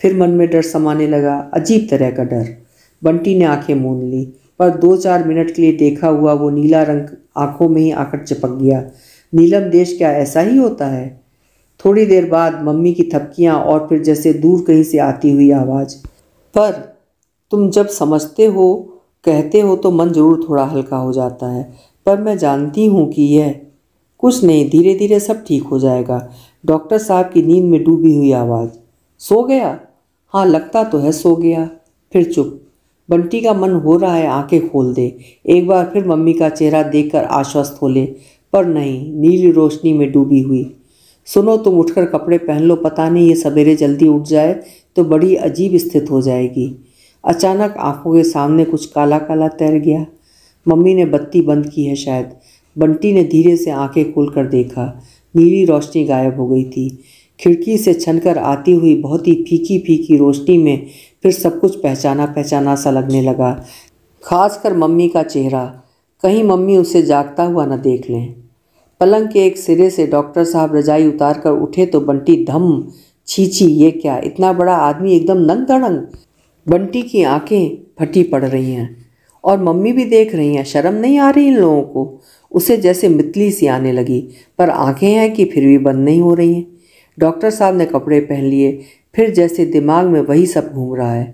फिर मन में डर समाने लगा अजीब तरह का डर बंटी ने आंखें मूंद ली पर दो चार मिनट के लिए देखा हुआ वो नीला रंग आंखों में ही आकर चिपक गया नीलम देश क्या ऐसा ही होता है थोड़ी देर बाद मम्मी की थपकियाँ और फिर जैसे दूर कहीं से आती हुई आवाज़ पर तुम जब समझते हो कहते हो तो मन जरूर थोड़ा हल्का हो जाता है पर मैं जानती हूँ कि यह कुछ नहीं धीरे धीरे सब ठीक हो जाएगा डॉक्टर साहब की नींद में डूबी हुई आवाज़ सो गया हाँ लगता तो है सो गया फिर चुप बंटी का मन हो रहा है आंखें खोल दे एक बार फिर मम्मी का चेहरा देखकर आश्वस्त हो ले पर नहीं नीली रोशनी में डूबी हुई सुनो तुम उठकर कपड़े पहन लो पता नहीं ये सवेरे जल्दी उठ जाए तो बड़ी अजीब स्थित हो जाएगी अचानक आंखों के सामने कुछ काला काला तैर गया मम्मी ने बत्ती बंद की है शायद बंटी ने धीरे से आंखें खोलकर देखा नीली रोशनी गायब हो गई थी खिड़की से छनकर आती हुई बहुत ही फीकी फीकी रोशनी में फिर सब कुछ पहचाना पहचाना सा लगने लगा खासकर मम्मी का चेहरा कहीं मम्मी उसे जागता हुआ न देख लें पलंग के एक सिरे से डॉक्टर साहब रजाई उतार कर उठे तो बंटी धम छीछी ये क्या इतना बड़ा आदमी एकदम नंग धड़ंग बंटी की आंखें फटी पड़ रही हैं और मम्मी भी देख रही हैं शर्म नहीं आ रही इन लोगों को उसे जैसे मितली सी आने लगी पर आंखें हैं कि फिर भी बंद नहीं हो रही हैं डॉक्टर साहब ने कपड़े पहन लिए फिर जैसे दिमाग में वही सब घूम रहा है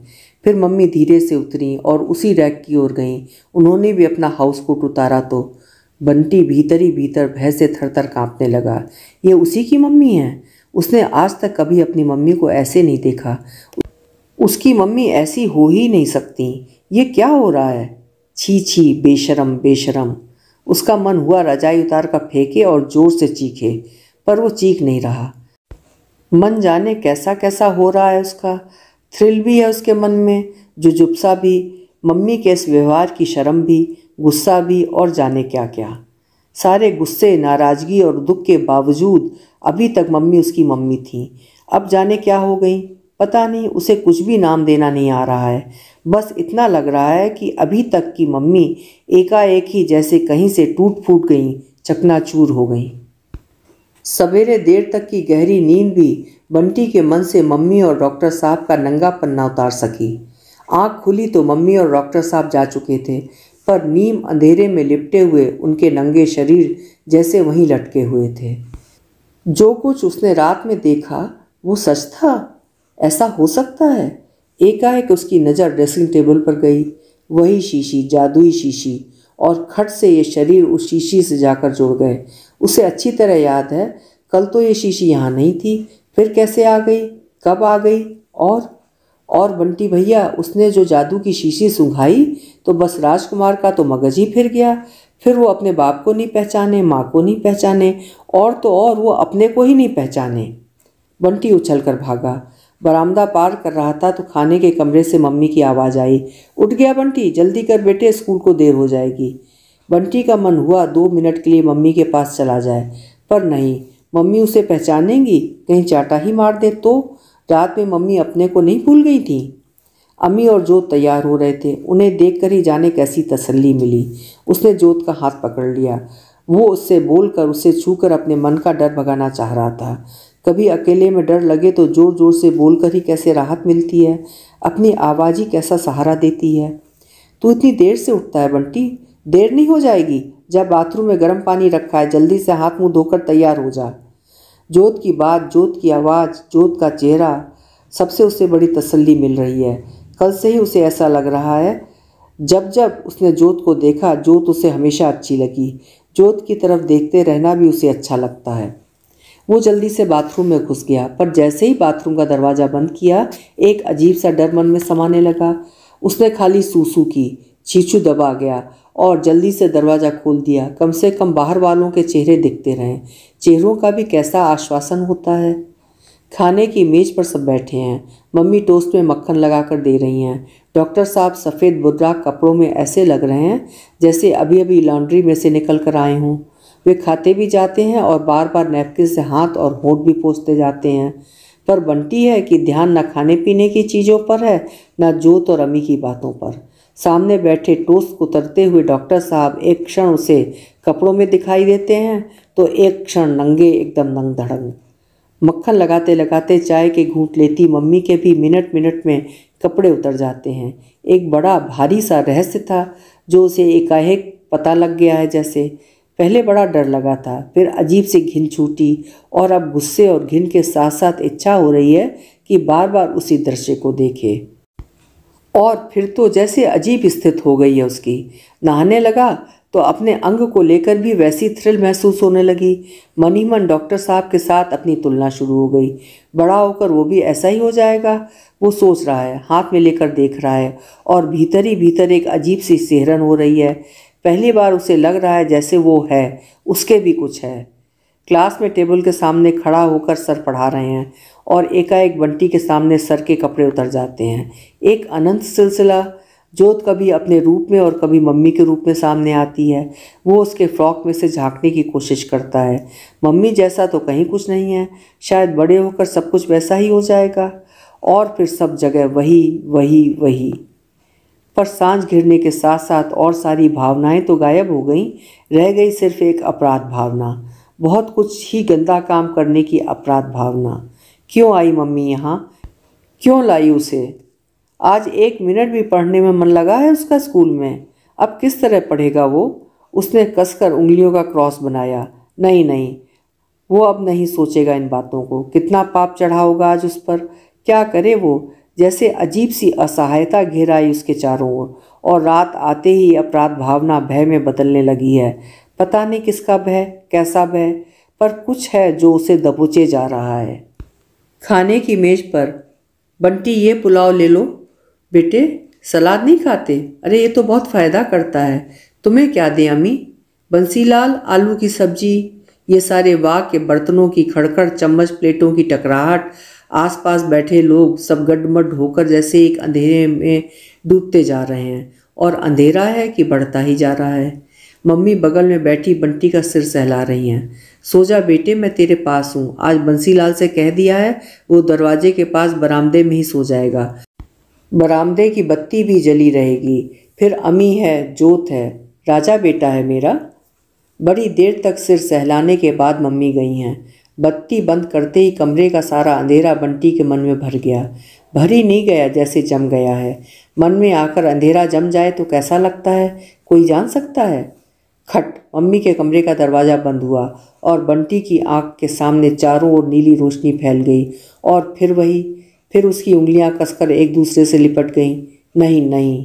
फिर मम्मी धीरे से उतरी और उसी रैक की ओर गईं उन्होंने भी अपना हाउस कोट उतारा तो बंटी भीतर ही भीतर भय से थर थर काँपने लगा ये उसी की मम्मी है उसने आज तक कभी अपनी मम्मी को ऐसे नहीं देखा उसकी मम्मी ऐसी हो ही नहीं सकती ये क्या हो रहा है छी छी बेशरम बेशरम उसका मन हुआ रजाई उतार का फेंके और जोर से चीखे पर वो चीख नहीं रहा मन जाने कैसा कैसा हो रहा है उसका थ्रिल भी है उसके मन में जुपसा भी मम्मी के इस व्यवहार की शर्म भी गुस्सा भी और जाने क्या क्या सारे गुस्से नाराज़गी और दुख के बावजूद अभी तक मम्मी उसकी मम्मी थी अब जाने क्या हो गई पता नहीं उसे कुछ भी नाम देना नहीं आ रहा है बस इतना लग रहा है कि अभी तक की मम्मी एकाएक ही जैसे कहीं से टूट फूट गई चकनाचूर हो गई सवेरे देर तक की गहरी नींद भी बंटी के मन से मम्मी और डॉक्टर साहब का नंगा पन्ना उतार सकी आँख खुली तो मम्मी और डॉक्टर साहब जा चुके थे पर नीम अंधेरे में लिपटे हुए उनके नंगे शरीर जैसे वहीं लटके हुए थे जो कुछ उसने रात में देखा वो सच था ऐसा हो सकता है एकाएक उसकी नज़र ड्रेसिंग टेबल पर गई वही शीशी जादुई शीशी और खट से ये शरीर उस शीशी से जाकर जुड़ गए उसे अच्छी तरह याद है कल तो ये शीशी यहाँ नहीं थी फिर कैसे आ गई कब आ गई और और बंटी भैया उसने जो जादू की शीशी सुंघाई तो बस राजकुमार का तो मगज ही फिर गया फिर वो अपने बाप को नहीं पहचाने माँ को नहीं पहचाने और तो और वो अपने को ही नहीं पहचाने बंटी उछल कर भागा बरामदा पार कर रहा था तो खाने के कमरे से मम्मी की आवाज़ आई उठ गया बंटी जल्दी कर बेटे स्कूल को देर हो जाएगी बंटी का मन हुआ दो मिनट के लिए मम्मी के पास चला जाए पर नहीं मम्मी उसे पहचानेंगी कहीं चाटा ही मार दे तो रात में मम्मी अपने को नहीं भूल गई थी अम्मी और जोत तैयार हो रहे थे उन्हें देखकर ही जाने कैसी तसल्ली मिली उसने जोत का हाथ पकड़ लिया वो उससे बोलकर उसे छूकर अपने मन का डर भगाना चाह रहा था कभी अकेले में डर लगे तो ज़ोर ज़ोर से बोलकर ही कैसे राहत मिलती है अपनी आवाज़ ही कैसा सहारा देती है तू इतनी देर से उठता है बंटी देर नहीं हो जाएगी जब बाथरूम में गर्म पानी रखा है जल्दी से हाथ मुंह धोकर तैयार हो जा जोत की बात जोत की आवाज़ जोत का चेहरा सबसे उसे बड़ी तसल्ली मिल रही है कल से ही उसे ऐसा लग रहा है जब जब उसने जोत को देखा जोत उसे हमेशा अच्छी लगी जोत की तरफ देखते रहना भी उसे अच्छा लगता है वो जल्दी से बाथरूम में घुस गया पर जैसे ही बाथरूम का दरवाज़ा बंद किया एक अजीब सा डर मन में समाने लगा उसने खाली सूसू की छीछू दबा गया और जल्दी से दरवाज़ा खोल दिया कम से कम बाहर वालों के चेहरे दिखते रहें चेहरों का भी कैसा आश्वासन होता है खाने की मेज़ पर सब बैठे हैं मम्मी टोस्ट में मक्खन लगा कर दे रही हैं डॉक्टर साहब सफ़ेद बुद्रा कपड़ों में ऐसे लग रहे हैं जैसे अभी अभी लॉन्ड्री में से निकल कर आए हों वे खाते भी जाते हैं और बार बार नैपकिन से हाथ और होंठ भी पोसते जाते हैं पर बनती है कि ध्यान न खाने पीने की चीज़ों पर है न जोत और अमी की बातों पर सामने बैठे टोस्ट उतरते हुए डॉक्टर साहब एक क्षण उसे कपड़ों में दिखाई देते हैं तो एक क्षण नंगे एकदम नंग धड़ंग मक्खन लगाते लगाते चाय के घूट लेती मम्मी के भी मिनट मिनट में कपड़े उतर जाते हैं एक बड़ा भारी सा रहस्य था जो उसे एकाएक पता लग गया है जैसे पहले बड़ा डर लगा था फिर अजीब सी घिन छूटी और अब गुस्से और घिन के साथ साथ इच्छा हो रही है कि बार बार उसी दृश्य को देखे और फिर तो जैसे अजीब स्थित हो गई है उसकी नहाने लगा तो अपने अंग को लेकर भी वैसी थ्रिल महसूस होने लगी मनी मन डॉक्टर साहब के साथ अपनी तुलना शुरू हो गई बड़ा होकर वो भी ऐसा ही हो जाएगा वो सोच रहा है हाथ में लेकर देख रहा है और भीतर ही भीतर एक अजीब सी सेहरन हो रही है पहली बार उसे लग रहा है जैसे वो है उसके भी कुछ है क्लास में टेबल के सामने खड़ा होकर सर पढ़ा रहे हैं और एकाएक बंटी के सामने सर के कपड़े उतर जाते हैं एक अनंत सिलसिला जोत कभी अपने रूप में और कभी मम्मी के रूप में सामने आती है वो उसके फ्रॉक में से झांकने की कोशिश करता है मम्मी जैसा तो कहीं कुछ नहीं है शायद बड़े होकर सब कुछ वैसा ही हो जाएगा और फिर सब जगह वही वही वही पर सांझ घिरने के साथ साथ और सारी भावनाएं तो गायब हो गईं रह गई सिर्फ एक अपराध भावना बहुत कुछ ही गंदा काम करने की अपराध भावना क्यों आई मम्मी यहाँ क्यों लाई उसे आज एक मिनट भी पढ़ने में मन लगा है उसका स्कूल में अब किस तरह पढ़ेगा वो उसने कसकर उंगलियों का क्रॉस बनाया नहीं नहीं वो अब नहीं सोचेगा इन बातों को कितना पाप चढ़ा होगा आज उस पर क्या करे वो जैसे अजीब सी असहायता घेराई उसके चारों ओर और रात आते ही अपराध भावना भय में बदलने लगी है पता नहीं किसका भय कैसा भय पर कुछ है जो उसे दबोचे जा रहा है खाने की मेज पर बंटी ये पुलाव ले लो बेटे सलाद नहीं खाते अरे ये तो बहुत फ़ायदा करता है तुम्हें क्या दें अम्मी बंसीलाल आलू की सब्जी ये सारे वाह के बर्तनों की खड़खड़ चम्मच प्लेटों की टकराहट आसपास बैठे लोग सब गडमड होकर जैसे एक अंधेरे में डूबते जा रहे हैं और अंधेरा है कि बढ़ता ही जा रहा है मम्मी बगल में बैठी बंटी का सिर सहला रही हैं सो जा बेटे मैं तेरे पास हूँ आज बंसीलाल से कह दिया है वो दरवाजे के पास बरामदे में ही सो जाएगा बरामदे की बत्ती भी जली रहेगी फिर अमी है जोत है राजा बेटा है मेरा बड़ी देर तक सिर सहलाने के बाद मम्मी गई हैं बत्ती बंद करते ही कमरे का सारा अंधेरा बंटी के मन में भर गया भर ही नहीं गया जैसे जम गया है मन में आकर अंधेरा जम जाए तो कैसा लगता है कोई जान सकता है खट मम्मी के कमरे का दरवाज़ा बंद हुआ और बंटी की आंख के सामने चारों ओर नीली रोशनी फैल गई और फिर वही फिर उसकी उंगलियां कसकर एक दूसरे से लिपट गईं नहीं नहीं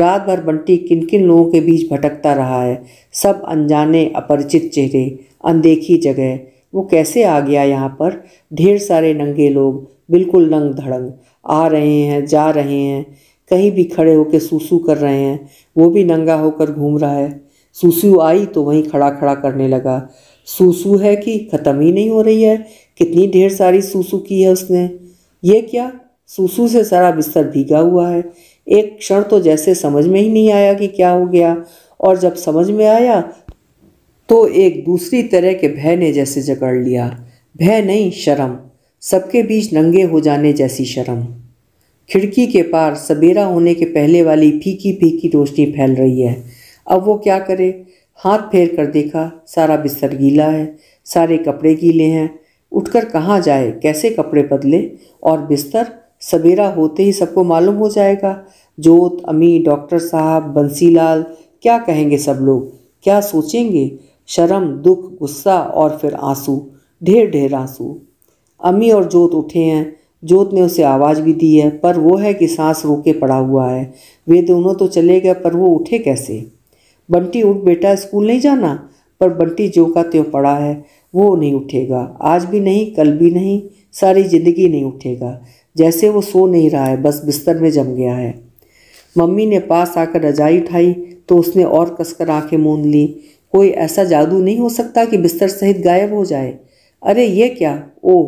रात भर बंटी किन किन लोगों के बीच भटकता रहा है सब अनजाने अपरिचित चेहरे अनदेखी जगह वो कैसे आ गया यहाँ पर ढेर सारे नंगे लोग बिल्कुल नंग धड़ंग आ रहे हैं जा रहे हैं कहीं भी खड़े होकर सूसू कर रहे हैं वो भी नंगा होकर घूम रहा है सूसू आई तो वहीं खड़ा खड़ा करने लगा सूसू है कि ख़त्म ही नहीं हो रही है कितनी ढेर सारी सूसू की है उसने ये क्या सूसू से सारा बिस्तर भीगा हुआ है एक क्षण तो जैसे समझ में ही नहीं आया कि क्या हो गया और जब समझ में आया तो एक दूसरी तरह के भय ने जैसे जकड़ लिया भय नहीं शर्म सबके बीच नंगे हो जाने जैसी शर्म खिड़की के पार सवेरा होने के पहले वाली फीकी फीकी रोशनी फैल रही है अब वो क्या करे हाथ फेर कर देखा सारा बिस्तर गीला है सारे कपड़े गीले हैं उठकर कहाँ जाए कैसे कपड़े बदले और बिस्तर सवेरा होते ही सबको मालूम हो जाएगा जोत अमी डॉक्टर साहब बंसीलाल क्या कहेंगे सब लोग क्या सोचेंगे शर्म दुख गुस्सा और फिर आंसू ढेर ढेर आंसू अम्मी और जोत उठे हैं जोत ने उसे आवाज़ भी दी है पर वो है कि सांस रोके पड़ा हुआ है वे दोनों तो चले गए पर वो उठे कैसे बंटी उठ बेटा स्कूल नहीं जाना पर बंटी जो का त्यों पड़ा है वो नहीं उठेगा आज भी नहीं कल भी नहीं सारी ज़िंदगी नहीं उठेगा जैसे वो सो नहीं रहा है बस बिस्तर में जम गया है मम्मी ने पास आकर रजाई उठाई तो उसने और कसकर आंखें मूंद ली कोई ऐसा जादू नहीं हो सकता कि बिस्तर सहित गायब हो जाए अरे ये क्या ओ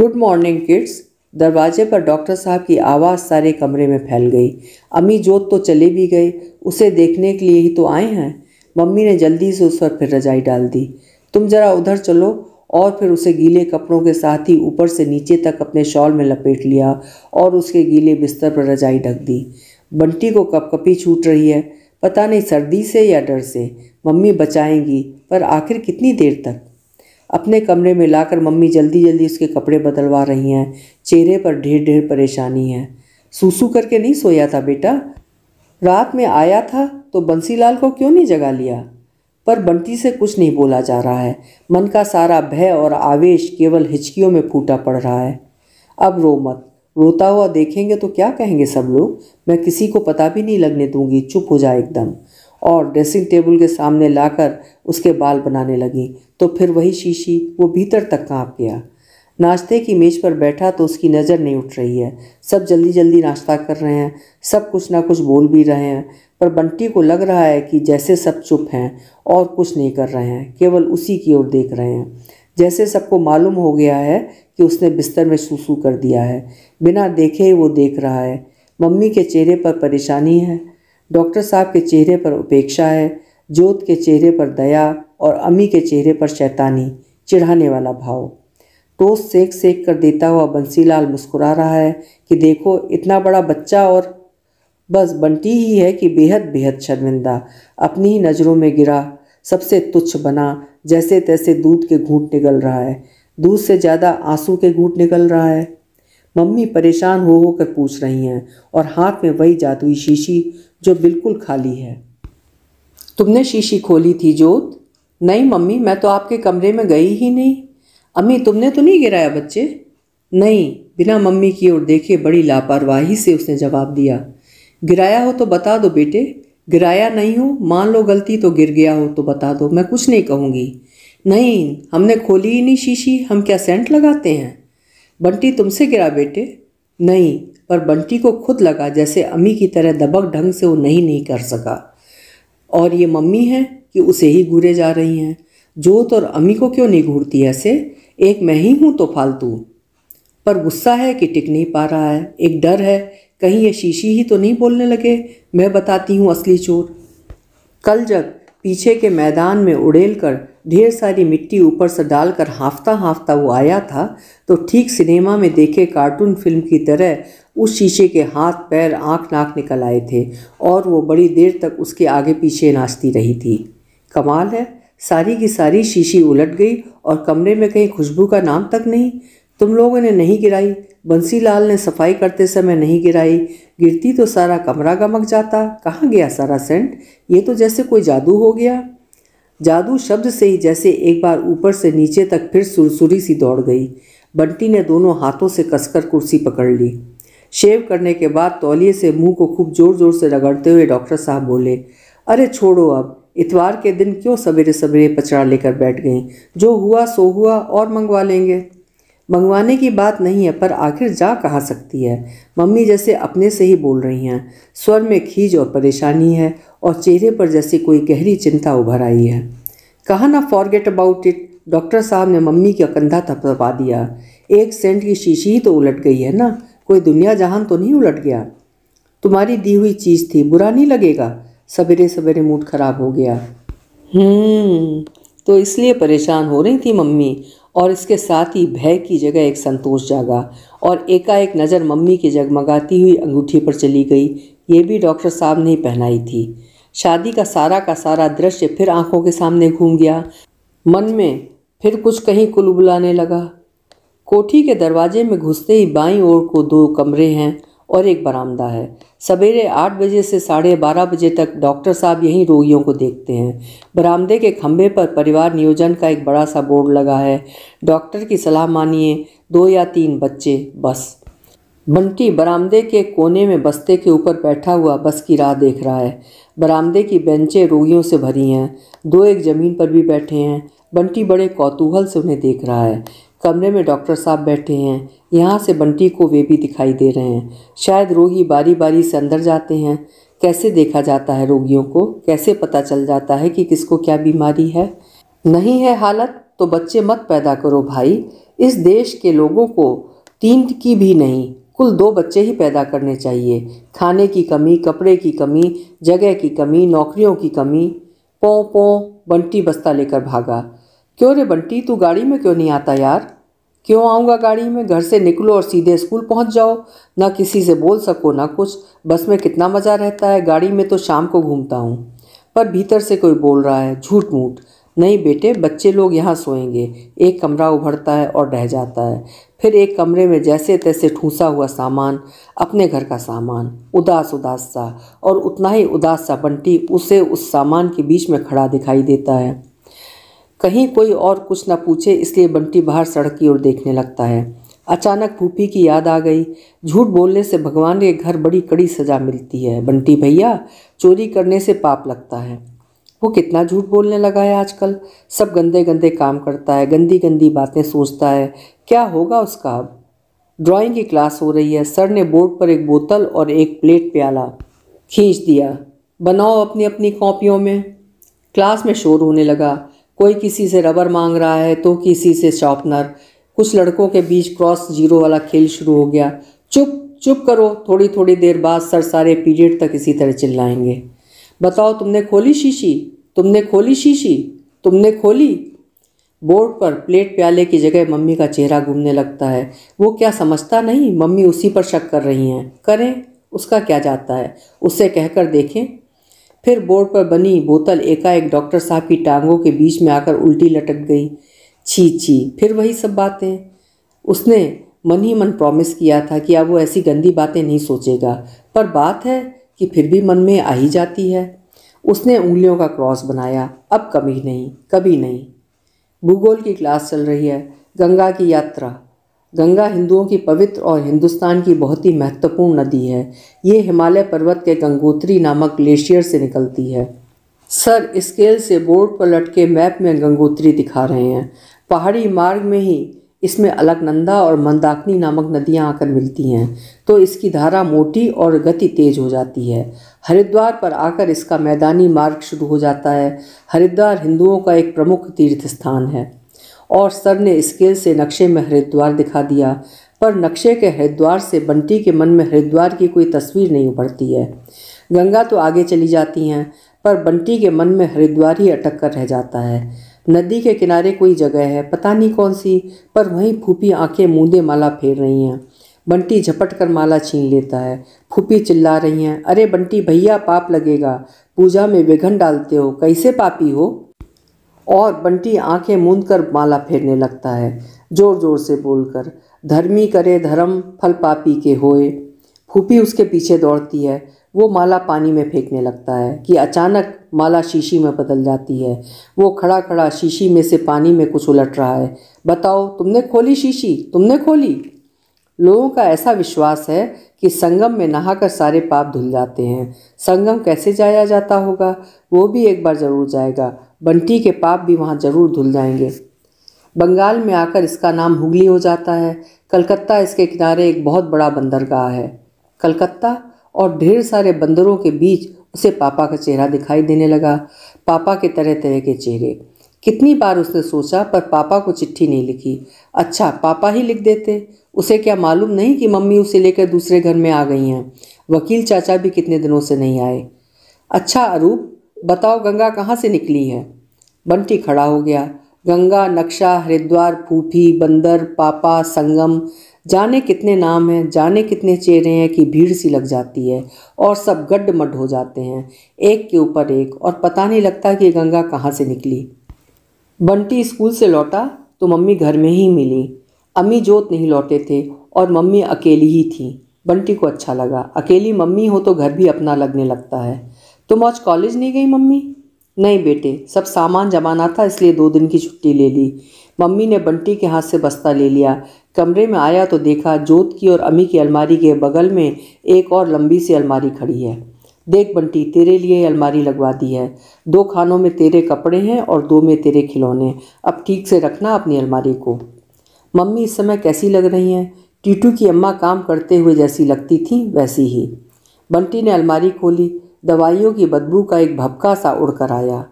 गुड मॉर्निंग किड्स दरवाजे पर डॉक्टर साहब की आवाज़ सारे कमरे में फैल गई अम्मी जोत तो चले भी गए उसे देखने के लिए ही तो आए हैं मम्मी ने जल्दी से उस पर फिर रजाई डाल दी तुम जरा उधर चलो और फिर उसे गीले कपड़ों के साथ ही ऊपर से नीचे तक अपने शॉल में लपेट लिया और उसके गीले बिस्तर पर रजाई ढक दी बंटी को कपकपी छूट रही है पता नहीं सर्दी से या डर से मम्मी बचाएंगी पर आखिर कितनी देर तक अपने कमरे में लाकर मम्मी जल्दी जल्दी उसके कपड़े बदलवा रही हैं चेहरे पर ढेर ढेर परेशानी है सूसू करके नहीं सोया था बेटा रात में आया था तो बंसीलाल को क्यों नहीं जगा लिया पर बंटी से कुछ नहीं बोला जा रहा है मन का सारा भय और आवेश केवल हिचकियों में फूटा पड़ रहा है अब रो मत रोता हुआ देखेंगे तो क्या कहेंगे सब लोग मैं किसी को पता भी नहीं लगने दूंगी चुप हो जाए एकदम और ड्रेसिंग टेबल के सामने लाकर उसके बाल बनाने लगी तो फिर वही शीशी वो भीतर तक काँप गया नाश्ते की मेज़ पर बैठा तो उसकी नज़र नहीं उठ रही है सब जल्दी जल्दी नाश्ता कर रहे हैं सब कुछ ना कुछ बोल भी रहे हैं पर बंटी को लग रहा है कि जैसे सब चुप हैं और कुछ नहीं कर रहे हैं केवल उसी की ओर देख रहे हैं जैसे सबको मालूम हो गया है कि उसने बिस्तर में सूसू कर दिया है बिना देखे वो देख रहा है मम्मी के चेहरे पर परेशानी है डॉक्टर साहब के चेहरे पर उपेक्षा है जोत के चेहरे पर दया और अम्मी के चेहरे पर शैतानी चिढ़ाने वाला भाव टोस सेक सेक कर देता हुआ बंसीलाल मुस्कुरा रहा है कि देखो इतना बड़ा बच्चा और बस बंटी ही है कि बेहद बेहद शर्मिंदा अपनी ही नज़रों में गिरा सबसे तुच्छ बना जैसे तैसे दूध के घूट निकल रहा है दूध से ज़्यादा आंसू के घूट निकल रहा है मम्मी परेशान हो होकर पूछ रही हैं और हाथ में वही जादुई शीशी जो बिल्कुल खाली है तुमने शीशी खोली थी जोत नहीं मम्मी मैं तो आपके कमरे में गई ही नहीं अम्मी तुमने तो नहीं गिराया बच्चे नहीं बिना मम्मी की ओर देखे बड़ी लापरवाही से उसने जवाब दिया गिराया हो तो बता दो बेटे गिराया नहीं हो मान लो गलती तो गिर गया हो तो बता दो मैं कुछ नहीं कहूँगी नहीं हमने खोली ही नहीं शीशी हम क्या सेंट लगाते हैं बंटी तुमसे गिरा बेटे नहीं पर बंटी को खुद लगा जैसे अम्मी की तरह दबक ढंग से वो नहीं नहीं कर सका और ये मम्मी है कि उसे ही घूरे जा रही हैं जोत और अम्मी को क्यों नहीं घूरती ऐसे एक मैं ही हूँ तो फालतू पर गुस्सा है कि टिक नहीं पा रहा है एक डर है कहीं ये शीशी ही तो नहीं बोलने लगे मैं बताती हूँ असली चोर कल जब पीछे के मैदान में उड़ेल कर ढेर सारी मिट्टी ऊपर से डालकर हाफता हाफता वो आया था तो ठीक सिनेमा में देखे कार्टून फिल्म की तरह उस शीशे के हाथ पैर आँख नाक निकल आए थे और वो बड़ी देर तक उसके आगे पीछे नाचती रही थी कमाल है सारी की सारी शीशी उलट गई और कमरे में कहीं खुशबू का नाम तक नहीं तुम लोगों ने नहीं गिराई बंसीलाल ने सफाई करते समय नहीं गिराई गिरती तो सारा कमरा गमक जाता कहाँ गया सारा सेंट ये तो जैसे कोई जादू हो गया जादू शब्द से ही जैसे एक बार ऊपर से नीचे तक फिर सुरसुरी सी दौड़ गई बंटी ने दोनों हाथों से कसकर कुर्सी पकड़ ली शेव करने के बाद तौलिए से मुंह को खूब जोर जोर से रगड़ते हुए डॉक्टर साहब बोले अरे छोड़ो अब इतवार के दिन क्यों सवेरे सवेरे पचड़ा लेकर बैठ गए जो हुआ सो हुआ और मंगवा लेंगे मंगवाने की बात नहीं है पर आखिर जा कहाँ सकती है मम्मी जैसे अपने से ही बोल रही हैं स्वर में खींच और परेशानी है और चेहरे पर जैसी कोई गहरी चिंता उभर आई है कहा ना फॉरगेट अबाउट इट डॉक्टर साहब ने मम्मी का कंधा थपथपा दिया एक सेंट की शीशी ही तो उलट गई है ना कोई दुनिया जहान तो नहीं उलट गया तुम्हारी दी हुई चीज़ थी बुरा नहीं लगेगा सवेरे सवेरे मूड खराब हो गया हम्म, तो इसलिए परेशान हो रही थी मम्मी और इसके साथ ही भय की जगह एक संतोष जागा और एकाएक नज़र मम्मी की जगमगाती हुई अंगूठी पर चली गई ये भी डॉक्टर साहब ने पहनाई थी शादी का सारा का सारा दृश्य फिर आंखों के सामने घूम गया मन में फिर कुछ कहीं कुलबुलाने लगा कोठी के दरवाजे में घुसते ही बाईं ओर को दो कमरे हैं और एक बरामदा है सवेरे आठ बजे से साढ़े बारह बजे तक डॉक्टर साहब यहीं रोगियों को देखते हैं बरामदे के खंभे पर परिवार नियोजन का एक बड़ा सा बोर्ड लगा है डॉक्टर की सलाह मानिए दो या तीन बच्चे बस बंटी बरामदे के कोने में बस्ते के ऊपर बैठा हुआ बस की राह देख रहा है बरामदे की बेंचें रोगियों से भरी हैं दो एक ज़मीन पर भी बैठे हैं बंटी बड़े कौतूहल से उन्हें देख रहा है कमरे में डॉक्टर साहब बैठे हैं यहाँ से बंटी को वे भी दिखाई दे रहे हैं शायद रोगी बारी बारी से अंदर जाते हैं कैसे देखा जाता है रोगियों को कैसे पता चल जाता है कि किसको क्या बीमारी है नहीं है हालत तो बच्चे मत पैदा करो भाई इस देश के लोगों को तीन की भी नहीं कुल दो बच्चे ही पैदा करने चाहिए खाने की कमी कपड़े की कमी जगह की कमी नौकरियों की कमी पों पों बंटी बस्ता लेकर भागा क्यों रे बंटी तू गाड़ी में क्यों नहीं आता यार क्यों आऊँगा गाड़ी में घर से निकलो और सीधे स्कूल पहुँच जाओ ना किसी से बोल सको ना कुछ बस में कितना मज़ा रहता है गाड़ी में तो शाम को घूमता हूँ पर भीतर से कोई बोल रहा है झूठ मूठ नहीं बेटे बच्चे लोग यहाँ सोएंगे एक कमरा उभरता है और रह जाता है फिर एक कमरे में जैसे तैसे ठूसा हुआ सामान अपने घर का सामान उदास उदास सा और उतना ही उदास सा बंटी उसे उस सामान के बीच में खड़ा दिखाई देता है कहीं कोई और कुछ न पूछे इसलिए बंटी बाहर सड़क की ओर देखने लगता है अचानक भूपी की याद आ गई झूठ बोलने से भगवान के घर बड़ी कड़ी सजा मिलती है बंटी भैया चोरी करने से पाप लगता है वो कितना झूठ बोलने लगा है आजकल सब गंदे गंदे काम करता है गंदी गंदी बातें सोचता है क्या होगा उसका अब ड्राइंग की क्लास हो रही है सर ने बोर्ड पर एक बोतल और एक प्लेट प्याला खींच दिया बनाओ अपनी अपनी कॉपियों में क्लास में शोर होने लगा कोई किसी से रबर मांग रहा है तो किसी से शॉपनर कुछ लड़कों के बीच क्रॉस जीरो वाला खेल शुरू हो गया चुप चुप करो थोड़ी थोड़ी देर बाद सर सारे पीरियड तक इसी तरह चिल्लाएंगे बताओ तुमने खोली शीशी तुमने खोली शीशी तुमने खोली बोर्ड पर प्लेट प्याले की जगह मम्मी का चेहरा घूमने लगता है वो क्या समझता नहीं मम्मी उसी पर शक कर रही हैं करें उसका क्या जाता है उससे कहकर देखें फिर बोर्ड पर बनी बोतल एकाएक डॉक्टर साहब की टांगों के बीच में आकर उल्टी लटक गई छी छी फिर वही सब बातें उसने मन ही मन प्रॉमिस किया था कि अब वो ऐसी गंदी बातें नहीं सोचेगा पर बात है कि फिर भी मन में आ ही जाती है उसने उंगलियों का क्रॉस बनाया अब कभी नहीं कभी नहीं भूगोल की क्लास चल रही है गंगा की यात्रा गंगा हिंदुओं की पवित्र और हिंदुस्तान की बहुत ही महत्वपूर्ण नदी है ये हिमालय पर्वत के गंगोत्री नामक ग्लेशियर से निकलती है सर स्केल से बोर्ड पर लटके मैप में गंगोत्री दिखा रहे हैं पहाड़ी मार्ग में ही इसमें अलकनंदा और मंदाकिनी नामक नदियां आकर मिलती हैं तो इसकी धारा मोटी और गति तेज हो जाती है हरिद्वार पर आकर इसका मैदानी मार्ग शुरू हो जाता है हरिद्वार हिंदुओं का एक प्रमुख तीर्थ स्थान है और सर ने स्केल से नक्शे में हरिद्वार दिखा दिया पर नक्शे के हरिद्वार से बंटी के मन में हरिद्वार की कोई तस्वीर नहीं उभरती है गंगा तो आगे चली जाती हैं पर बंटी के मन में हरिद्वार ही अटक कर रह जाता है नदी के किनारे कोई जगह है पता नहीं कौन सी पर वहीं फूपी आंखें मूंदे माला फेर रही हैं बंटी झपट कर माला छीन लेता है फूपी चिल्ला रही हैं अरे बंटी भैया पाप लगेगा पूजा में विघन डालते हो कैसे पापी हो और बंटी आंखें मूंद कर माला फेरने लगता है जोर जोर से बोलकर धर्मी करे धर्म फल पापी के होए फूफी उसके पीछे दौड़ती है वो माला पानी में फेंकने लगता है कि अचानक माला शीशी में बदल जाती है वो खड़ा खड़ा शीशी में से पानी में कुछ उलट रहा है बताओ तुमने खोली शीशी तुमने खोली लोगों का ऐसा विश्वास है कि संगम में नहाकर सारे पाप धुल जाते हैं संगम कैसे जाया जाता होगा वो भी एक बार ज़रूर जाएगा बंटी के पाप भी वहाँ ज़रूर धुल जाएंगे बंगाल में आकर इसका नाम हुगली हो जाता है कलकत्ता इसके किनारे एक बहुत बड़ा बंदरगाह है कलकत्ता और ढेर सारे बंदरों के बीच उसे पापा का चेहरा दिखाई देने लगा पापा के तरह तरह के चेहरे कितनी बार उसने सोचा पर पापा को चिट्ठी नहीं लिखी अच्छा पापा ही लिख देते उसे क्या मालूम नहीं कि मम्मी उसे लेकर दूसरे घर में आ गई हैं वकील चाचा भी कितने दिनों से नहीं आए अच्छा अरूप बताओ गंगा कहाँ से निकली है बंटी खड़ा हो गया गंगा नक्शा हरिद्वार फूफी बंदर पापा संगम जाने कितने नाम हैं जाने कितने चेहरे हैं कि भीड़ सी लग जाती है और सब गड्ढ मड हो जाते हैं एक के ऊपर एक और पता नहीं लगता कि गंगा कहाँ से निकली बंटी स्कूल से लौटा तो मम्मी घर में ही मिली अम्मी जोत नहीं लौटे थे और मम्मी अकेली ही थी बंटी को अच्छा लगा अकेली मम्मी हो तो घर भी अपना लगने लगता है तुम तो आज कॉलेज नहीं गई मम्मी नहीं बेटे सब सामान जमाना था इसलिए दो दिन की छुट्टी ले ली मम्मी ने बंटी के हाथ से बस्ता ले लिया कमरे में आया तो देखा जोत की और अमी की अलमारी के बगल में एक और लंबी सी अलमारी खड़ी है देख बंटी तेरे लिए अलमारी लगवा दी है दो खानों में तेरे कपड़े हैं और दो में तेरे खिलौने अब ठीक से रखना अपनी अलमारी को मम्मी इस समय कैसी लग रही हैं टीटू की अम्मा काम करते हुए जैसी लगती थी वैसी ही बंटी ने अलमारी खोली दवाइयों की बदबू का एक भपका सा उड़ आया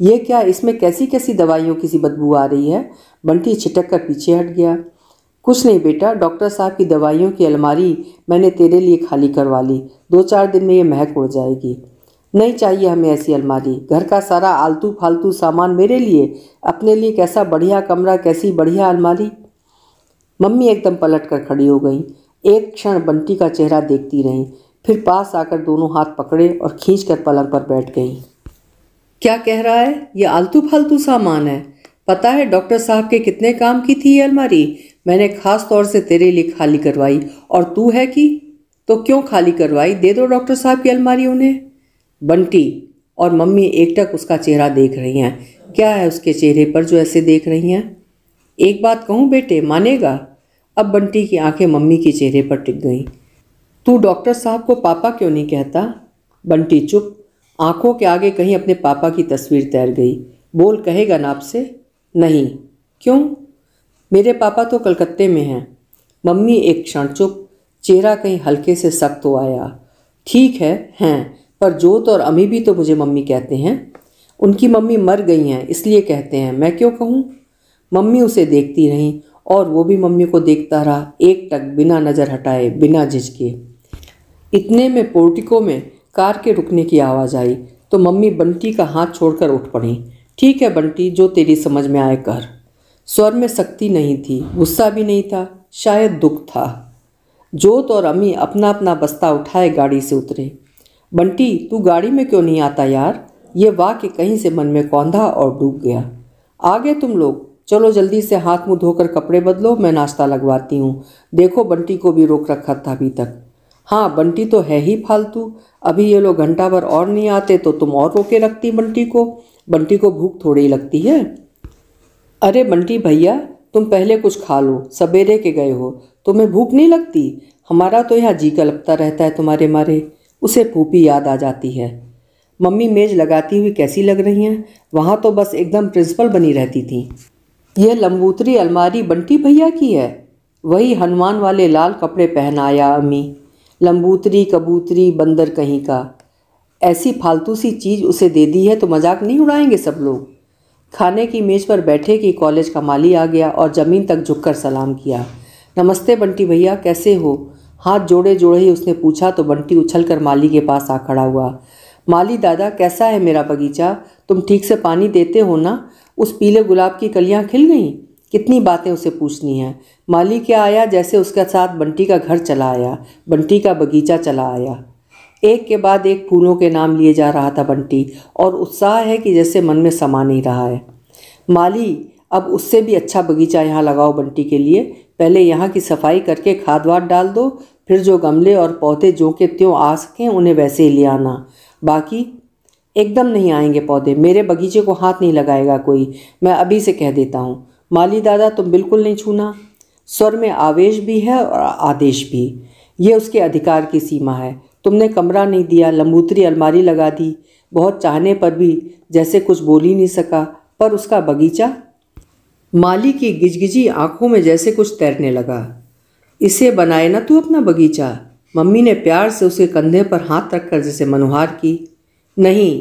ये क्या इसमें कैसी कैसी दवाइयों की सी बदबू आ रही है बंटी छिटक कर पीछे हट गया कुछ नहीं बेटा डॉक्टर साहब की दवाइयों की अलमारी मैंने तेरे लिए खाली करवा ली दो चार दिन में ये महक उड़ जाएगी नहीं चाहिए हमें ऐसी अलमारी घर का सारा आलतू फालतू सामान मेरे लिए अपने लिए कैसा बढ़िया कमरा कैसी बढ़िया अलमारी मम्मी एकदम पलट कर खड़ी हो गई एक क्षण बंटी का चेहरा देखती रहीं फिर पास आकर दोनों हाथ पकड़े और खींच कर पलंग पर बैठ गई क्या कह रहा है ये आलतू फालतू सामान है पता है डॉक्टर साहब के कितने काम की थी ये अलमारी मैंने खास तौर से तेरे लिए खाली करवाई और तू है कि तो क्यों खाली करवाई दे दो डॉक्टर साहब की अलमारी उन्हें बंटी और मम्मी एकटक उसका चेहरा देख रही हैं क्या है उसके चेहरे पर जो ऐसे देख रही हैं एक बात कहूँ बेटे मानेगा अब बंटी की आंखें मम्मी के चेहरे पर टिक गईं तू डॉक्टर साहब को पापा क्यों नहीं कहता बंटी चुप आंखों के आगे कहीं अपने पापा की तस्वीर तैर गई बोल कहेगा ना आपसे नहीं क्यों मेरे पापा तो कलकत्ते में हैं मम्मी एक क्षण चुप चेहरा कहीं हल्के से सख्त हो आया ठीक है हैं पर जोत और अमी भी तो मुझे मम्मी कहते हैं उनकी मम्मी मर गई हैं इसलिए कहते हैं मैं क्यों कहूँ मम्मी उसे देखती रहीं और वो भी मम्मी को देखता रहा एक टक बिना नज़र हटाए बिना झिझके इतने में पोर्टिको में कार के रुकने की आवाज़ आई तो मम्मी बंटी का हाथ छोड़कर उठ पड़ी ठीक है बंटी जो तेरी समझ में आए कर स्वर में सख्ती नहीं थी गुस्सा भी नहीं था शायद दुख था जोत और अम्मी अपना अपना बस्ता उठाए गाड़ी से उतरे बंटी तू गाड़ी में क्यों नहीं आता यार ये वाह कहीं से मन में कौंधा और डूब गया आगे तुम लोग चलो जल्दी से हाथ मुंह धोकर कपड़े बदलो मैं नाश्ता लगवाती हूँ देखो बंटी को भी रोक रखा था अभी तक हाँ बंटी तो है ही फालतू अभी ये लोग घंटा भर और नहीं आते तो तुम और रोके रखती बंटी को बंटी को भूख थोड़ी लगती है अरे बंटी भैया तुम पहले कुछ खा लो सवेरे के गए हो तुम्हें भूख नहीं लगती हमारा तो यहाँ जी का लगता रहता है तुम्हारे मारे उसे फूफी याद आ जाती है मम्मी मेज लगाती हुई कैसी लग रही हैं वहाँ तो बस एकदम प्रिंसिपल बनी रहती थी यह लंबूतरी अलमारी बंटी भैया की है वही हनुमान वाले लाल कपड़े पहनाया अम्मी लंबूतरी कबूतरी बंदर कहीं का ऐसी फालतू सी चीज़ उसे दे दी है तो मजाक नहीं उड़ाएंगे सब लोग खाने की मेज़ पर बैठे कि कॉलेज का माली आ गया और ज़मीन तक झुककर सलाम किया नमस्ते बंटी भैया कैसे हो हाथ जोड़े जोड़े ही उसने पूछा तो बंटी उछल कर माली के पास आ खड़ा हुआ माली दादा कैसा है मेरा बगीचा तुम ठीक से पानी देते हो ना उस पीले गुलाब की कलियाँ खिल गईं कितनी बातें उसे पूछनी हैं माली क्या आया जैसे उसके साथ बंटी का घर चला आया बंटी का बगीचा चला आया एक के बाद एक फूलों के नाम लिए जा रहा था बंटी और उत्साह है कि जैसे मन में समा नहीं रहा है माली अब उससे भी अच्छा बगीचा यहाँ लगाओ बंटी के लिए पहले यहाँ की सफाई करके खाद वाद डाल दो फिर जो गमले और पौधे जो के त्यों आ सकें उन्हें वैसे ही ले आना बाकी एकदम नहीं आएंगे पौधे मेरे बगीचे को हाथ नहीं लगाएगा कोई मैं अभी से कह देता हूँ माली दादा तुम बिल्कुल नहीं छूना स्वर में आवेश भी है और आदेश भी ये उसके अधिकार की सीमा है तुमने कमरा नहीं दिया लम्बूतरी अलमारी लगा दी बहुत चाहने पर भी जैसे कुछ बोल ही नहीं सका पर उसका बगीचा माली की गिजगिजी आंखों में जैसे कुछ तैरने लगा इसे बनाए ना तू अपना बगीचा मम्मी ने प्यार से उसके कंधे पर हाथ रखकर जैसे मनुहार की नहीं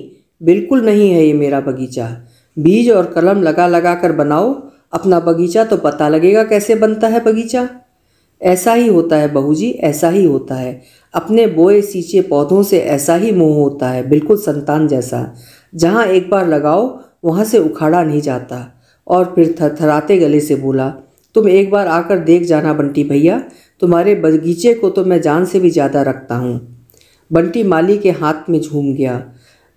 बिल्कुल नहीं है ये मेरा बगीचा बीज और कलम लगा लगा कर बनाओ अपना बगीचा तो पता लगेगा कैसे बनता है बगीचा ऐसा ही होता है बहू जी ऐसा ही होता है अपने बोए सींचे पौधों से ऐसा ही मोह होता है बिल्कुल संतान जैसा जहाँ एक बार लगाओ वहाँ से उखाड़ा नहीं जाता और फिर थरथराते गले से बोला तुम एक बार आकर देख जाना बंटी भैया तुम्हारे बगीचे को तो मैं जान से भी ज़्यादा रखता हूँ बंटी माली के हाथ में झूम गया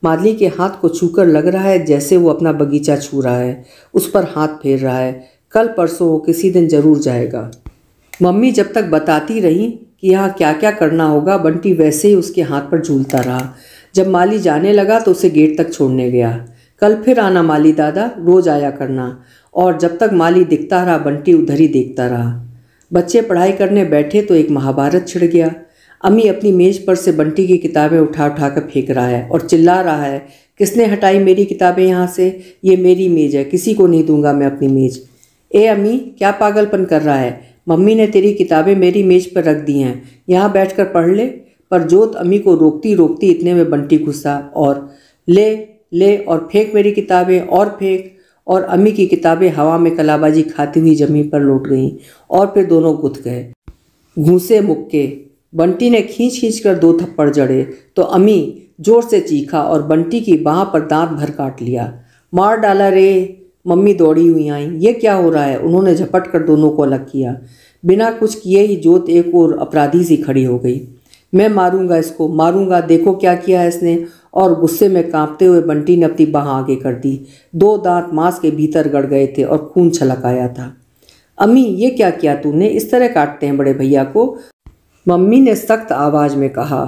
माली के हाथ को छूकर लग रहा है जैसे वो अपना बगीचा छू रहा है उस पर हाथ फेर रहा है कल परसों वो किसी दिन जरूर जाएगा मम्मी जब तक बताती रही कि यहाँ क्या क्या करना होगा बंटी वैसे ही उसके हाथ पर झूलता रहा जब माली जाने लगा तो उसे गेट तक छोड़ने गया कल फिर आना माली दादा रोज आया करना और जब तक माली दिखता रहा बंटी उधर ही देखता रहा बच्चे पढ़ाई करने बैठे तो एक महाभारत छिड़ गया अम्मी अपनी मेज पर से बंटी की किताबें उठा उठा कर फेंक रहा है और चिल्ला रहा है किसने हटाई मेरी किताबें यहाँ से ये मेरी मेज है किसी को नहीं दूंगा मैं अपनी मेज ए अम्मी क्या पागलपन कर रहा है मम्मी ने तेरी किताबें मेरी मेज पर रख दी हैं यहाँ बैठ कर पढ़ ले पर जोत अम्मी को रोकती रोकती इतने में बंटी घुसा और ले ले और फेंक मेरी किताबें और फेंक और अम्मी की किताबें हवा में कलाबाजी खाती हुई जमीन पर लौट गईं और फिर दोनों गुथ गए घूसे मुक्के बंटी ने खींच खींच कर दो थप्पड़ जड़े तो अमी जोर से चीखा और बंटी की बाह पर दांत भर काट लिया मार डाला रे मम्मी दौड़ी हुई आई ये क्या हो रहा है उन्होंने झपट कर दोनों को अलग किया बिना कुछ किए ही जोत एक और अपराधी सी खड़ी हो गई मैं मारूंगा इसको मारूंगा देखो क्या किया है इसने और गुस्से में कांपते हुए बंटी ने अपनी बाह आगे कर दी दो दांत मांस के भीतर गड़ गए थे और खून छलक आया था अम्मी ये क्या किया तूने इस तरह काटते हैं बड़े भैया को मम्मी ने सख्त आवाज़ में कहा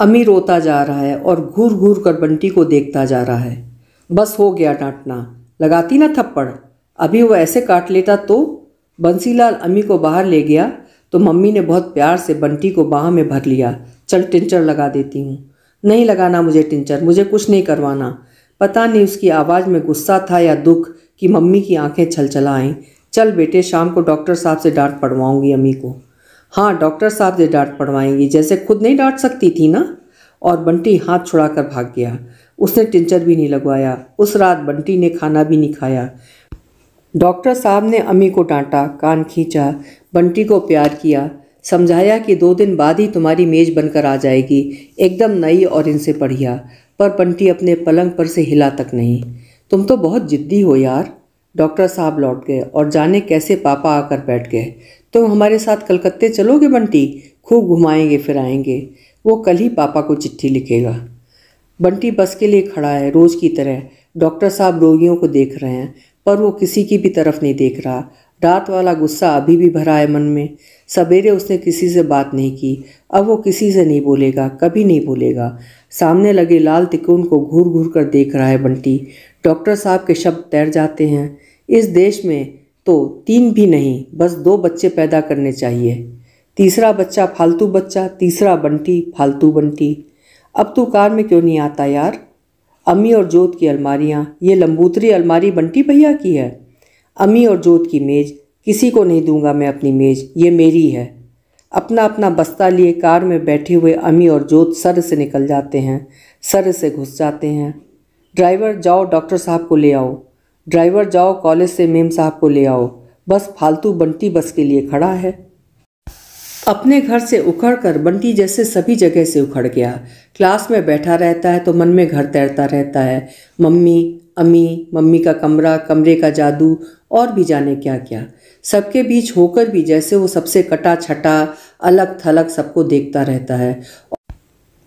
अम्मी रोता जा रहा है और घूर घूर कर बंटी को देखता जा रहा है बस हो गया डांटना लगाती ना थप्पड़ अभी वो ऐसे काट लेता तो बंसीलाल अमी को बाहर ले गया तो मम्मी ने बहुत प्यार से बंटी को बाह में भर लिया चल टिंचर लगा देती हूँ नहीं लगाना मुझे टिंचर मुझे कुछ नहीं करवाना पता नहीं उसकी आवाज़ में गुस्सा था या दुख कि मम्मी की आंखें छलछला आईं चल बेटे शाम को डॉक्टर साहब से डांट पड़वाऊंगी अम्मी को हाँ डॉक्टर साहब से डांट पड़वाएंगी जैसे खुद नहीं डांट सकती थी ना और बंटी हाथ छुड़ाकर भाग गया उसने टिंचर भी नहीं लगवाया उस रात बंटी ने खाना भी नहीं खाया डॉक्टर साहब ने अम्मी को डांटा कान खींचा बंटी को प्यार किया समझाया कि दो दिन बाद ही तुम्हारी मेज बनकर आ जाएगी एकदम नई और इनसे बढ़िया पर बंटी अपने पलंग पर से हिला तक नहीं तुम तो बहुत जिद्दी हो यार डॉक्टर साहब लौट गए और जाने कैसे पापा आकर बैठ गए तुम तो हमारे साथ कलकत्ते चलोगे बंटी खूब घुमाएंगे फिराएंगे वो कल ही पापा को चिट्ठी लिखेगा बंटी बस के लिए खड़ा है रोज़ की तरह डॉक्टर साहब रोगियों को देख रहे हैं पर वो किसी की भी तरफ नहीं देख रहा रात वाला गुस्सा अभी भी भरा है मन में सवेरे उसने किसी से बात नहीं की अब वो किसी से नहीं बोलेगा कभी नहीं बोलेगा सामने लगे लाल तिकोन को घूर घूर कर देख रहा है बंटी डॉक्टर साहब के शब्द तैर जाते हैं इस देश में तो तीन भी नहीं बस दो बच्चे पैदा करने चाहिए तीसरा बच्चा फालतू बच्चा तीसरा बंटी फालतू बंटी अब तू कार में क्यों नहीं आता यार अम्मी और जोत की अलमारियाँ ये लंबूतरी अलमारी बंटी भैया की है अम्मी और जोत की मेज़ किसी को नहीं दूंगा मैं अपनी मेज़ ये मेरी है अपना अपना बस्ता लिए कार में बैठे हुए अमी और जोत सर से निकल जाते हैं सर से घुस जाते हैं ड्राइवर जाओ डॉक्टर साहब को ले आओ ड्राइवर जाओ कॉलेज से मेम साहब को ले आओ बस फालतू बंटी बस के लिए खड़ा है अपने घर से उखड़ कर बंटी जैसे सभी जगह से उखड़ गया क्लास में बैठा रहता है तो मन में घर तैरता रहता है मम्मी अम्मी मम्मी का कमरा कमरे का जादू और भी जाने क्या क्या सबके बीच होकर भी जैसे वो सबसे कटा छटा अलग थलग सबको देखता रहता है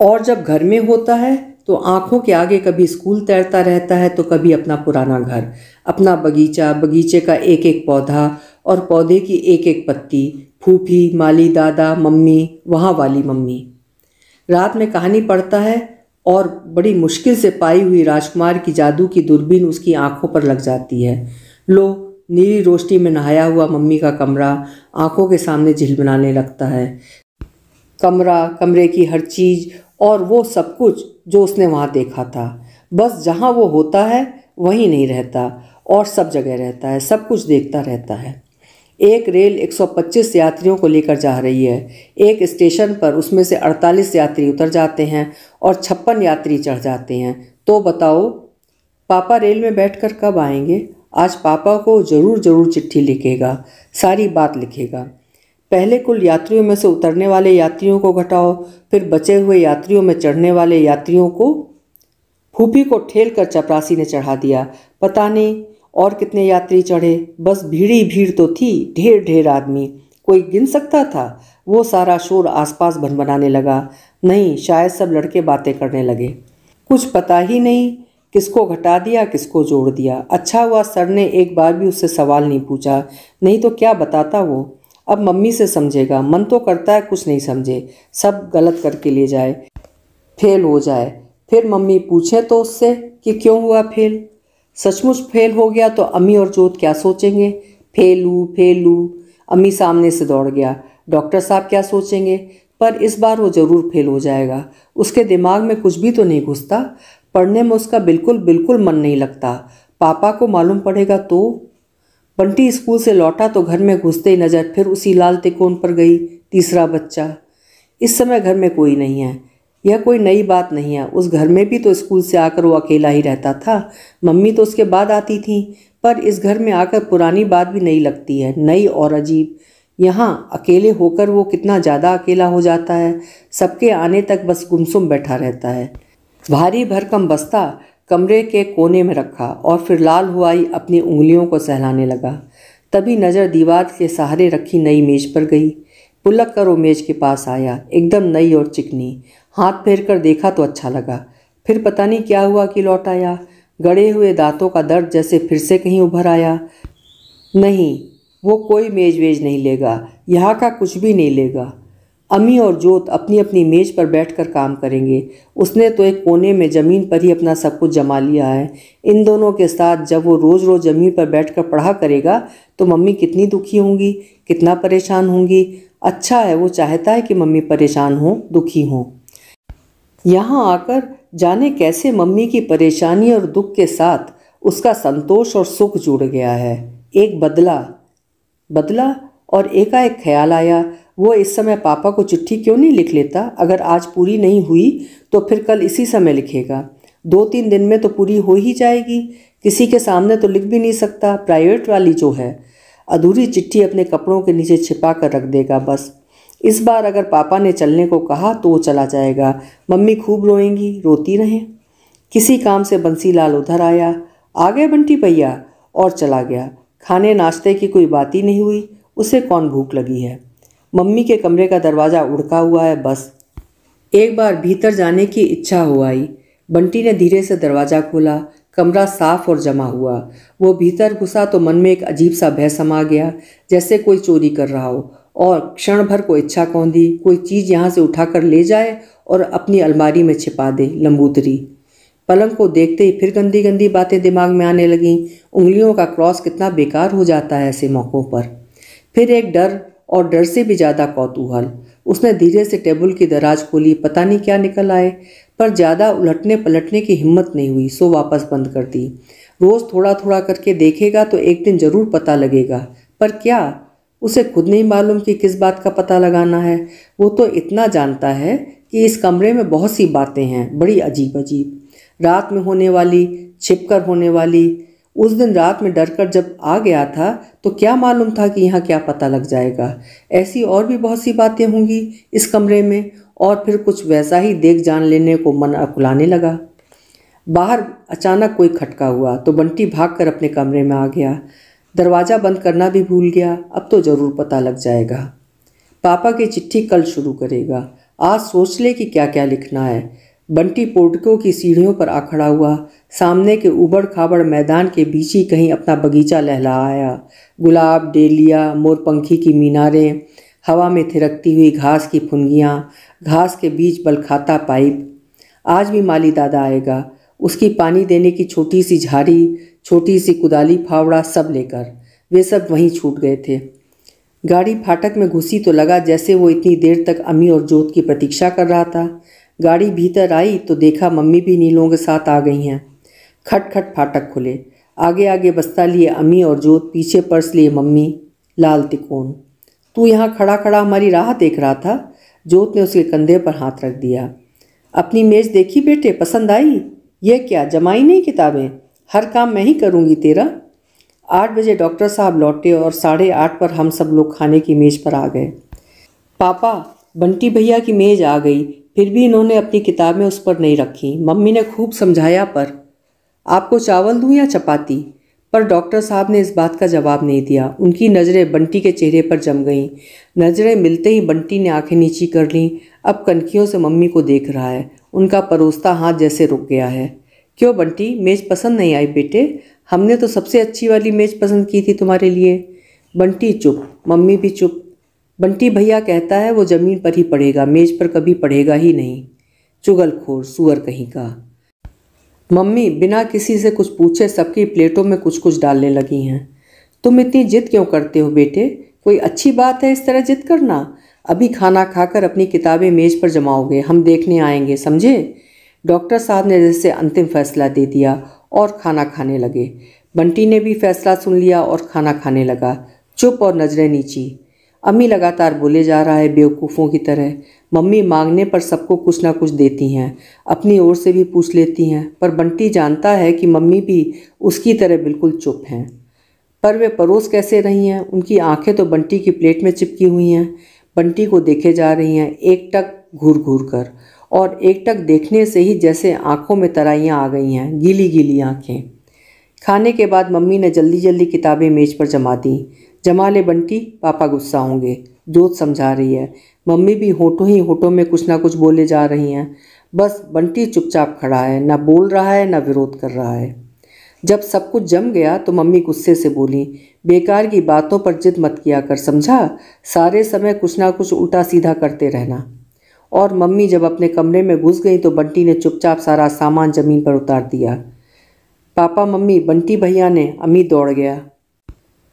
और जब घर में होता है तो आँखों के आगे कभी स्कूल तैरता रहता है तो कभी अपना पुराना घर अपना बगीचा बगीचे का एक एक पौधा और पौधे की एक एक पत्ती फूफी माली दादा मम्मी वहाँ वाली मम्मी रात में कहानी पढ़ता है और बड़ी मुश्किल से पाई हुई राजकुमार की जादू की दूरबीन उसकी आंखों पर लग जाती है लो नीली रोशनी में नहाया हुआ मम्मी का कमरा आंखों के सामने बनाने लगता है कमरा कमरे की हर चीज़ और वो सब कुछ जो उसने वहाँ देखा था बस जहाँ वो होता है वहीं नहीं रहता और सब जगह रहता है सब कुछ देखता रहता है एक रेल 125 यात्रियों को लेकर जा रही है एक स्टेशन पर उसमें से 48 यात्री उतर जाते हैं और छप्पन यात्री चढ़ जाते हैं तो बताओ पापा रेल में बैठकर कब आएंगे आज पापा को ज़रूर ज़रूर चिट्ठी लिखेगा सारी बात लिखेगा पहले कुल यात्रियों में से उतरने वाले यात्रियों को घटाओ फिर बचे हुए यात्रियों में चढ़ने वाले यात्रियों को फूफी को ठेल कर चपरासी ने चढ़ा दिया पता नहीं और कितने यात्री चढ़े बस भीड़ी भीड़ तो थी ढेर ढेर आदमी कोई गिन सकता था वो सारा शोर आसपास भनभनाने लगा नहीं शायद सब लड़के बातें करने लगे कुछ पता ही नहीं किसको घटा दिया किसको जोड़ दिया अच्छा हुआ सर ने एक बार भी उससे सवाल नहीं पूछा नहीं तो क्या बताता वो अब मम्मी से समझेगा मन तो करता है कुछ नहीं समझे सब गलत करके ले जाए फेल हो जाए फिर मम्मी पूछे तो उससे कि क्यों हुआ फेल सचमुच फेल हो गया तो अम्मी और जोत क्या सोचेंगे फेल फेलू फेल अम्मी सामने से दौड़ गया डॉक्टर साहब क्या सोचेंगे पर इस बार वो ज़रूर फेल हो जाएगा उसके दिमाग में कुछ भी तो नहीं घुसता पढ़ने में उसका बिल्कुल बिल्कुल मन नहीं लगता पापा को मालूम पड़ेगा तो बंटी स्कूल से लौटा तो घर में घुसते ही नज़र फिर उसी लाल तिकोन पर गई तीसरा बच्चा इस समय घर में कोई नहीं है यह कोई नई बात नहीं है उस घर में भी तो स्कूल से आकर वो अकेला ही रहता था मम्मी तो उसके बाद आती थी पर इस घर में आकर पुरानी बात भी नहीं लगती है नई और अजीब यहाँ अकेले होकर वो कितना ज़्यादा अकेला हो जाता है सबके आने तक बस गुमसुम बैठा रहता है भारी भरकम बस्ता कमरे के कोने में रखा और फिर लाल हुआई अपनी उंगलियों को सहलाने लगा तभी नज़र दीवार के सहारे रखी नई मेज पर गई पुलक कर वो मेज के पास आया एकदम नई और चिकनी हाथ फेर कर देखा तो अच्छा लगा फिर पता नहीं क्या हुआ कि लौट आया गड़े हुए दांतों का दर्द जैसे फिर से कहीं उभर आया नहीं वो कोई मेज वेज नहीं लेगा यहाँ का कुछ भी नहीं लेगा अम्मी और जोत अपनी अपनी मेज पर बैठकर काम करेंगे उसने तो एक कोने में ज़मीन पर ही अपना सब कुछ जमा लिया है इन दोनों के साथ जब वो रोज़ रोज़ ज़मीन पर बैठकर पढ़ा करेगा तो मम्मी कितनी दुखी होंगी कितना परेशान होंगी अच्छा है वो चाहता है कि मम्मी परेशान हो दुखी हों यहाँ आकर जाने कैसे मम्मी की परेशानी और दुख के साथ उसका संतोष और सुख जुड़ गया है एक बदला बदला और एकाएक ख्याल आया वो इस समय पापा को चिट्ठी क्यों नहीं लिख लेता अगर आज पूरी नहीं हुई तो फिर कल इसी समय लिखेगा दो तीन दिन में तो पूरी हो ही जाएगी किसी के सामने तो लिख भी नहीं सकता प्राइवेट वाली जो है अधूरी चिट्ठी अपने कपड़ों के नीचे छिपा कर रख देगा बस इस बार अगर पापा ने चलने को कहा तो वो चला जाएगा मम्मी खूब रोएंगी रोती रहें किसी काम से बंसीलाल उधर आया आ गए बंटी भैया और चला गया खाने नाश्ते की कोई बात ही नहीं हुई उसे कौन भूख लगी है मम्मी के कमरे का दरवाज़ा उड़का हुआ है बस एक बार भीतर जाने की इच्छा हो आई बंटी ने धीरे से दरवाज़ा खोला कमरा साफ और जमा हुआ वो भीतर घुसा तो मन में एक अजीब सा भय समा गया जैसे कोई चोरी कर रहा हो और क्षण भर को इच्छा कौन दी कोई चीज़ यहाँ से उठा कर ले जाए और अपनी अलमारी में छिपा दे लंबूतरी पलंग को देखते ही फिर गंदी गंदी बातें दिमाग में आने लगीं उंगलियों का क्रॉस कितना बेकार हो जाता है ऐसे मौक़ों पर फिर एक डर और डर से भी ज़्यादा कौतूहल उसने धीरे से टेबल की दराज खोली पता नहीं क्या निकल आए पर ज़्यादा उलटने पलटने की हिम्मत नहीं हुई सो वापस बंद कर दी रोज़ थोड़ा थोड़ा करके देखेगा तो एक दिन ज़रूर पता लगेगा पर क्या उसे खुद नहीं मालूम कि किस बात का पता लगाना है वो तो इतना जानता है कि इस कमरे में बहुत सी बातें हैं बड़ी अजीब अजीब रात में होने वाली छिपकर होने वाली उस दिन रात में डर कर जब आ गया था तो क्या मालूम था कि यहाँ क्या पता लग जाएगा ऐसी और भी बहुत सी बातें होंगी इस कमरे में और फिर कुछ वैसा ही देख जान लेने को मन अकुलाने लगा बाहर अचानक कोई खटका हुआ तो बंटी भागकर अपने कमरे में आ गया दरवाज़ा बंद करना भी भूल गया अब तो ज़रूर पता लग जाएगा पापा की चिट्ठी कल शुरू करेगा आज सोच ले कि क्या क्या लिखना है बंटी पोटको की सीढ़ियों पर आ खड़ा हुआ सामने के उबड़ खाबड़ मैदान के बीच ही कहीं अपना बगीचा लहलाया गुलाब डेलिया मोरपंखी की मीनारें हवा में थिरकती हुई घास की फुनगियाँ घास के बीच बलखाता पाइप आज भी माली दादा आएगा उसकी पानी देने की छोटी सी झाड़ी छोटी सी कुदाली फावड़ा सब लेकर वे सब वहीं छूट गए थे गाड़ी फाटक में घुसी तो लगा जैसे वो इतनी देर तक अमी और जोत की प्रतीक्षा कर रहा था गाड़ी भीतर आई तो देखा मम्मी भी नीलों के साथ आ गई हैं खट खट फाटक खुले आगे आगे बस्ता लिए अम्मी और जोत पीछे पर्स लिए मम्मी लाल तिकोन तू यहाँ खड़ा खड़ा हमारी राह देख रहा था जोत ने उसके कंधे पर हाथ रख दिया अपनी मेज देखी बेटे पसंद आई यह क्या जमाई नहीं किताबें हर काम मैं ही करूँगी तेरा आठ बजे डॉक्टर साहब लौटे और साढ़े आठ पर हम सब लोग खाने की मेज़ पर आ गए पापा बंटी भैया की मेज़ आ गई फिर भी इन्होंने अपनी किताबें उस पर नहीं रखी मम्मी ने खूब समझाया पर आपको चावल दूँ या चपाती पर डॉक्टर साहब ने इस बात का जवाब नहीं दिया उनकी नज़रें बंटी के चेहरे पर जम गईं नज़रें मिलते ही बंटी ने आंखें नीची कर लीं अब कनखियों से मम्मी को देख रहा है उनका परोसता हाथ जैसे रुक गया है क्यों बंटी मेज़ पसंद नहीं आई बेटे हमने तो सबसे अच्छी वाली मेज़ पसंद की थी तुम्हारे लिए बंटी चुप मम्मी भी चुप बंटी भैया कहता है वो ज़मीन पर ही पड़ेगा मेज पर कभी पड़ेगा ही नहीं चुगलखोर सुअर कहीं का मम्मी बिना किसी से कुछ पूछे सबकी प्लेटों में कुछ कुछ डालने लगी हैं तुम इतनी जिद क्यों करते हो बेटे कोई अच्छी बात है इस तरह जिद करना अभी खाना खाकर अपनी किताबें मेज़ पर जमाओगे हम देखने आएंगे समझे डॉक्टर साहब ने जैसे अंतिम फैसला दे दिया और खाना खाने लगे बंटी ने भी फैसला सुन लिया और खाना खाने लगा चुप और नजरें नीची अम्मी लगातार बोले जा रहा है बेवकूफ़ों की तरह मम्मी मांगने पर सबको कुछ ना कुछ देती हैं अपनी ओर से भी पूछ लेती हैं पर बंटी जानता है कि मम्मी भी उसकी तरह बिल्कुल चुप हैं पर वे परोस कैसे रही हैं उनकी आंखें तो बंटी की प्लेट में चिपकी हुई हैं बंटी को देखे जा रही हैं एक टक घूर घूर कर और एक टक देखने से ही जैसे आंखों में तराइयाँ आ गई हैं गीली गीली आंखें खाने के बाद मम्मी ने जल्दी जल्दी किताबें मेज पर जमा दी जमाले बंटी पापा गुस्सा होंगे जोत समझा रही है मम्मी भी होठों ही होठों में कुछ ना कुछ बोले जा रही हैं बस बंटी चुपचाप खड़ा है ना बोल रहा है ना विरोध कर रहा है जब सब कुछ जम गया तो मम्मी गुस्से से बोली बेकार की बातों पर जिद मत किया कर समझा सारे समय कुछ ना कुछ उल्टा सीधा करते रहना और मम्मी जब अपने कमरे में घुस गई तो बंटी ने चुपचाप सारा सामान ज़मीन पर उतार दिया पापा मम्मी बंटी भैया ने अमी दौड़ गया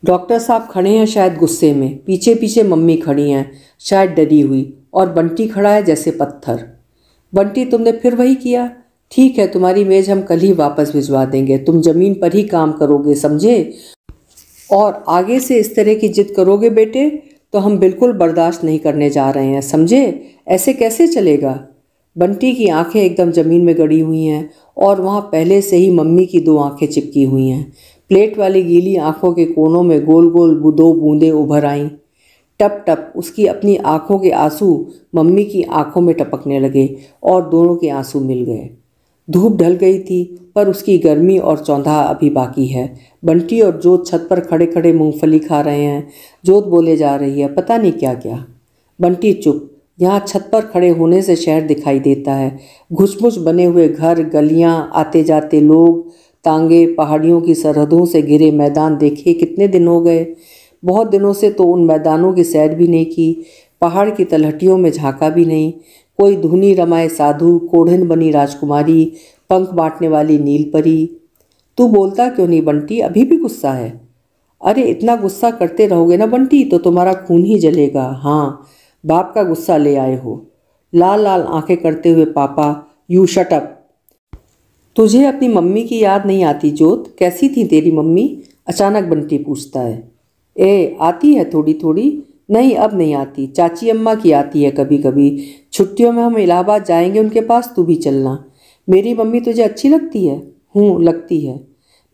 डॉक्टर साहब खड़े हैं शायद गुस्से में पीछे पीछे मम्मी खड़ी हैं शायद डरी हुई और बंटी खड़ा है जैसे पत्थर बंटी तुमने फिर वही किया ठीक है तुम्हारी मेज़ हम कल ही वापस भिजवा देंगे तुम ज़मीन पर ही काम करोगे समझे और आगे से इस तरह की जिद करोगे बेटे तो हम बिल्कुल बर्दाश्त नहीं करने जा रहे हैं समझे ऐसे कैसे चलेगा बंटी की आंखें एकदम ज़मीन में गड़ी हुई हैं और वहाँ पहले से ही मम्मी की दो आंखें चिपकी हुई हैं प्लेट वाली गीली आंखों के कोनों में गोल गोल दो बूंदें उभर आईं टप टप उसकी अपनी आंखों के आंसू मम्मी की आंखों में टपकने लगे और दोनों के आंसू मिल गए धूप ढल गई थी पर उसकी गर्मी और चौंधा अभी बाकी है बंटी और जोत छत पर खड़े खड़े मूंगफली खा रहे हैं जोत बोले जा रही है पता नहीं क्या क्या बंटी चुप यहाँ छत पर खड़े होने से शहर दिखाई देता है घुसमुस बने हुए घर गलियाँ आते जाते लोग तांगे पहाड़ियों की सरहदों से घिरे मैदान देखे कितने दिन हो गए बहुत दिनों से तो उन मैदानों की सैर भी नहीं की पहाड़ की तलहटियों में झांका भी नहीं कोई धुनी रमाए साधु कोढ़न बनी राजकुमारी पंख बांटने वाली नीलपरी तू बोलता क्यों नहीं बंटी अभी भी गुस्सा है अरे इतना गुस्सा करते रहोगे ना बंटी तो तुम्हारा खून ही जलेगा हाँ बाप का गुस्सा ले आए हो लाल लाल आंखें करते हुए पापा यू शटअप तुझे अपनी मम्मी की याद नहीं आती जोत कैसी थी तेरी मम्मी अचानक बंटी पूछता है ए आती है थोड़ी थोड़ी नहीं अब नहीं आती चाची अम्मा की आती है कभी कभी छुट्टियों में हम इलाहाबाद जाएंगे उनके पास तू भी चलना मेरी मम्मी तुझे अच्छी लगती है हूँ लगती है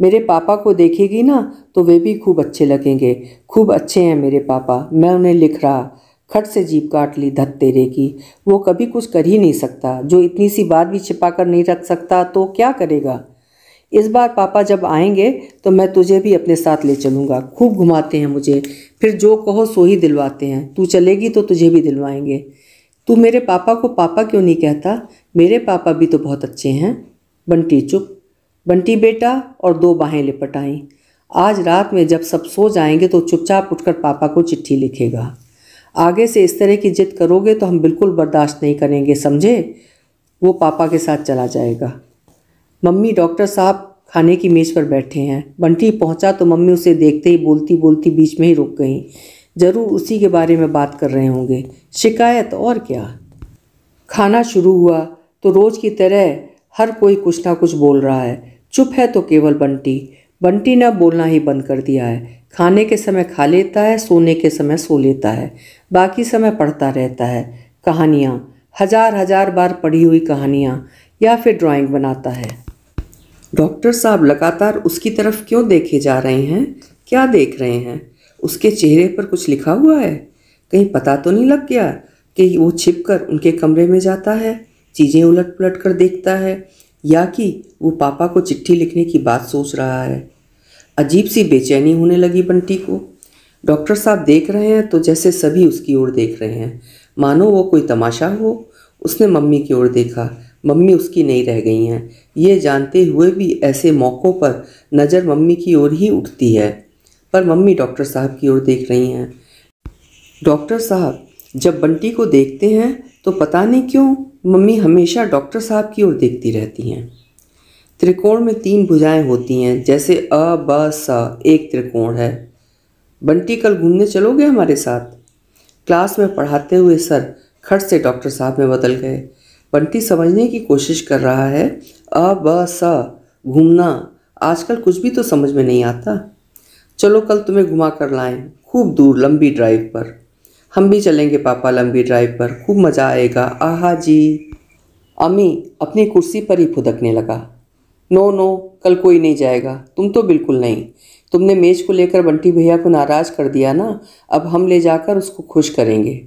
मेरे पापा को देखेगी ना तो वे भी खूब अच्छे लगेंगे खूब अच्छे हैं मेरे पापा मैं उन्हें लिख रहा खट से जीप काट ली धत तेरे की वो कभी कुछ कर ही नहीं सकता जो इतनी सी बात भी छिपा कर नहीं रख सकता तो क्या करेगा इस बार पापा जब आएंगे तो मैं तुझे भी अपने साथ ले चलूँगा खूब घुमाते हैं मुझे फिर जो कहो सो ही दिलवाते हैं तू चलेगी तो तुझे भी दिलवाएंगे तू मेरे पापा को पापा क्यों नहीं कहता मेरे पापा भी तो बहुत अच्छे हैं बंटी चुप बंटी बेटा और दो बाहें लिपट आई आज रात में जब सब सो जाएंगे तो चुपचाप उठकर पापा को चिट्ठी लिखेगा आगे से इस तरह की जिद करोगे तो हम बिल्कुल बर्दाश्त नहीं करेंगे समझे वो पापा के साथ चला जाएगा मम्मी डॉक्टर साहब खाने की मेज़ पर बैठे हैं बंटी पहुंचा तो मम्मी उसे देखते ही बोलती बोलती बीच में ही रुक गई ज़रूर उसी के बारे में बात कर रहे होंगे शिकायत और क्या खाना शुरू हुआ तो रोज़ की तरह हर कोई कुछ ना कुछ बोल रहा है चुप है तो केवल बंटी बंटी ने बोलना ही बंद कर दिया है खाने के समय खा लेता है सोने के समय सो लेता है बाकी समय पढ़ता रहता है कहानियाँ हजार हजार बार पढ़ी हुई कहानियाँ या फिर ड्राइंग बनाता है डॉक्टर साहब लगातार उसकी तरफ क्यों देखे जा रहे हैं क्या देख रहे हैं उसके चेहरे पर कुछ लिखा हुआ है कहीं पता तो नहीं लग गया कि वो छिप कर उनके कमरे में जाता है चीज़ें उलट पलट कर देखता है या कि वो पापा को चिट्ठी लिखने की बात सोच रहा है अजीब सी बेचैनी होने लगी बंटी को डॉक्टर साहब देख रहे हैं तो जैसे सभी उसकी ओर देख रहे हैं मानो वो कोई तमाशा हो उसने मम्मी की ओर देखा मम्मी उसकी नहीं रह गई हैं ये जानते हुए भी ऐसे मौक़ों पर नज़र मम्मी की ओर ही उठती है पर मम्मी डॉक्टर साहब की ओर देख रही हैं डॉक्टर साहब जब बंटी को देखते हैं तो पता नहीं क्यों मम्मी हमेशा डॉक्टर साहब की ओर देखती रहती हैं त्रिकोण में तीन भुजाएं होती हैं जैसे अ ब स एक त्रिकोण है बंटी कल घूमने चलोगे हमारे साथ क्लास में पढ़ाते हुए सर खट से डॉक्टर साहब में बदल गए बंटी समझने की कोशिश कर रहा है अ ब स घूमना आजकल कुछ भी तो समझ में नहीं आता चलो कल तुम्हें घुमा कर लाएँ खूब दूर लंबी ड्राइव पर हम भी चलेंगे पापा लंबी ड्राइव पर खूब मज़ा आएगा आहा जी अम्मी अपनी कुर्सी पर ही फुदकने लगा नो नो कल कोई नहीं जाएगा तुम तो बिल्कुल नहीं तुमने मेज को लेकर बंटी भैया को नाराज कर दिया ना अब हम ले जाकर उसको खुश करेंगे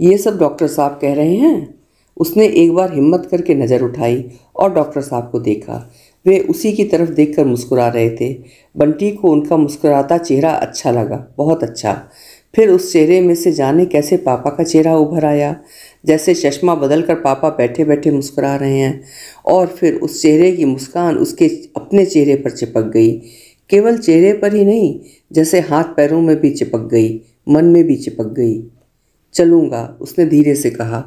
ये सब डॉक्टर साहब कह रहे हैं उसने एक बार हिम्मत करके नज़र उठाई और डॉक्टर साहब को देखा वे उसी की तरफ देखकर मुस्कुरा रहे थे बंटी को उनका मुस्कुराता चेहरा अच्छा लगा बहुत अच्छा फिर उस चेहरे में से जाने कैसे पापा का चेहरा उभर आया जैसे चश्मा बदल कर पापा बैठे बैठे मुस्कुरा रहे हैं और फिर उस चेहरे की मुस्कान उसके अपने चेहरे पर चिपक गई केवल चेहरे पर ही नहीं जैसे हाथ पैरों में भी चिपक गई मन में भी चिपक गई चलूँगा उसने धीरे से कहा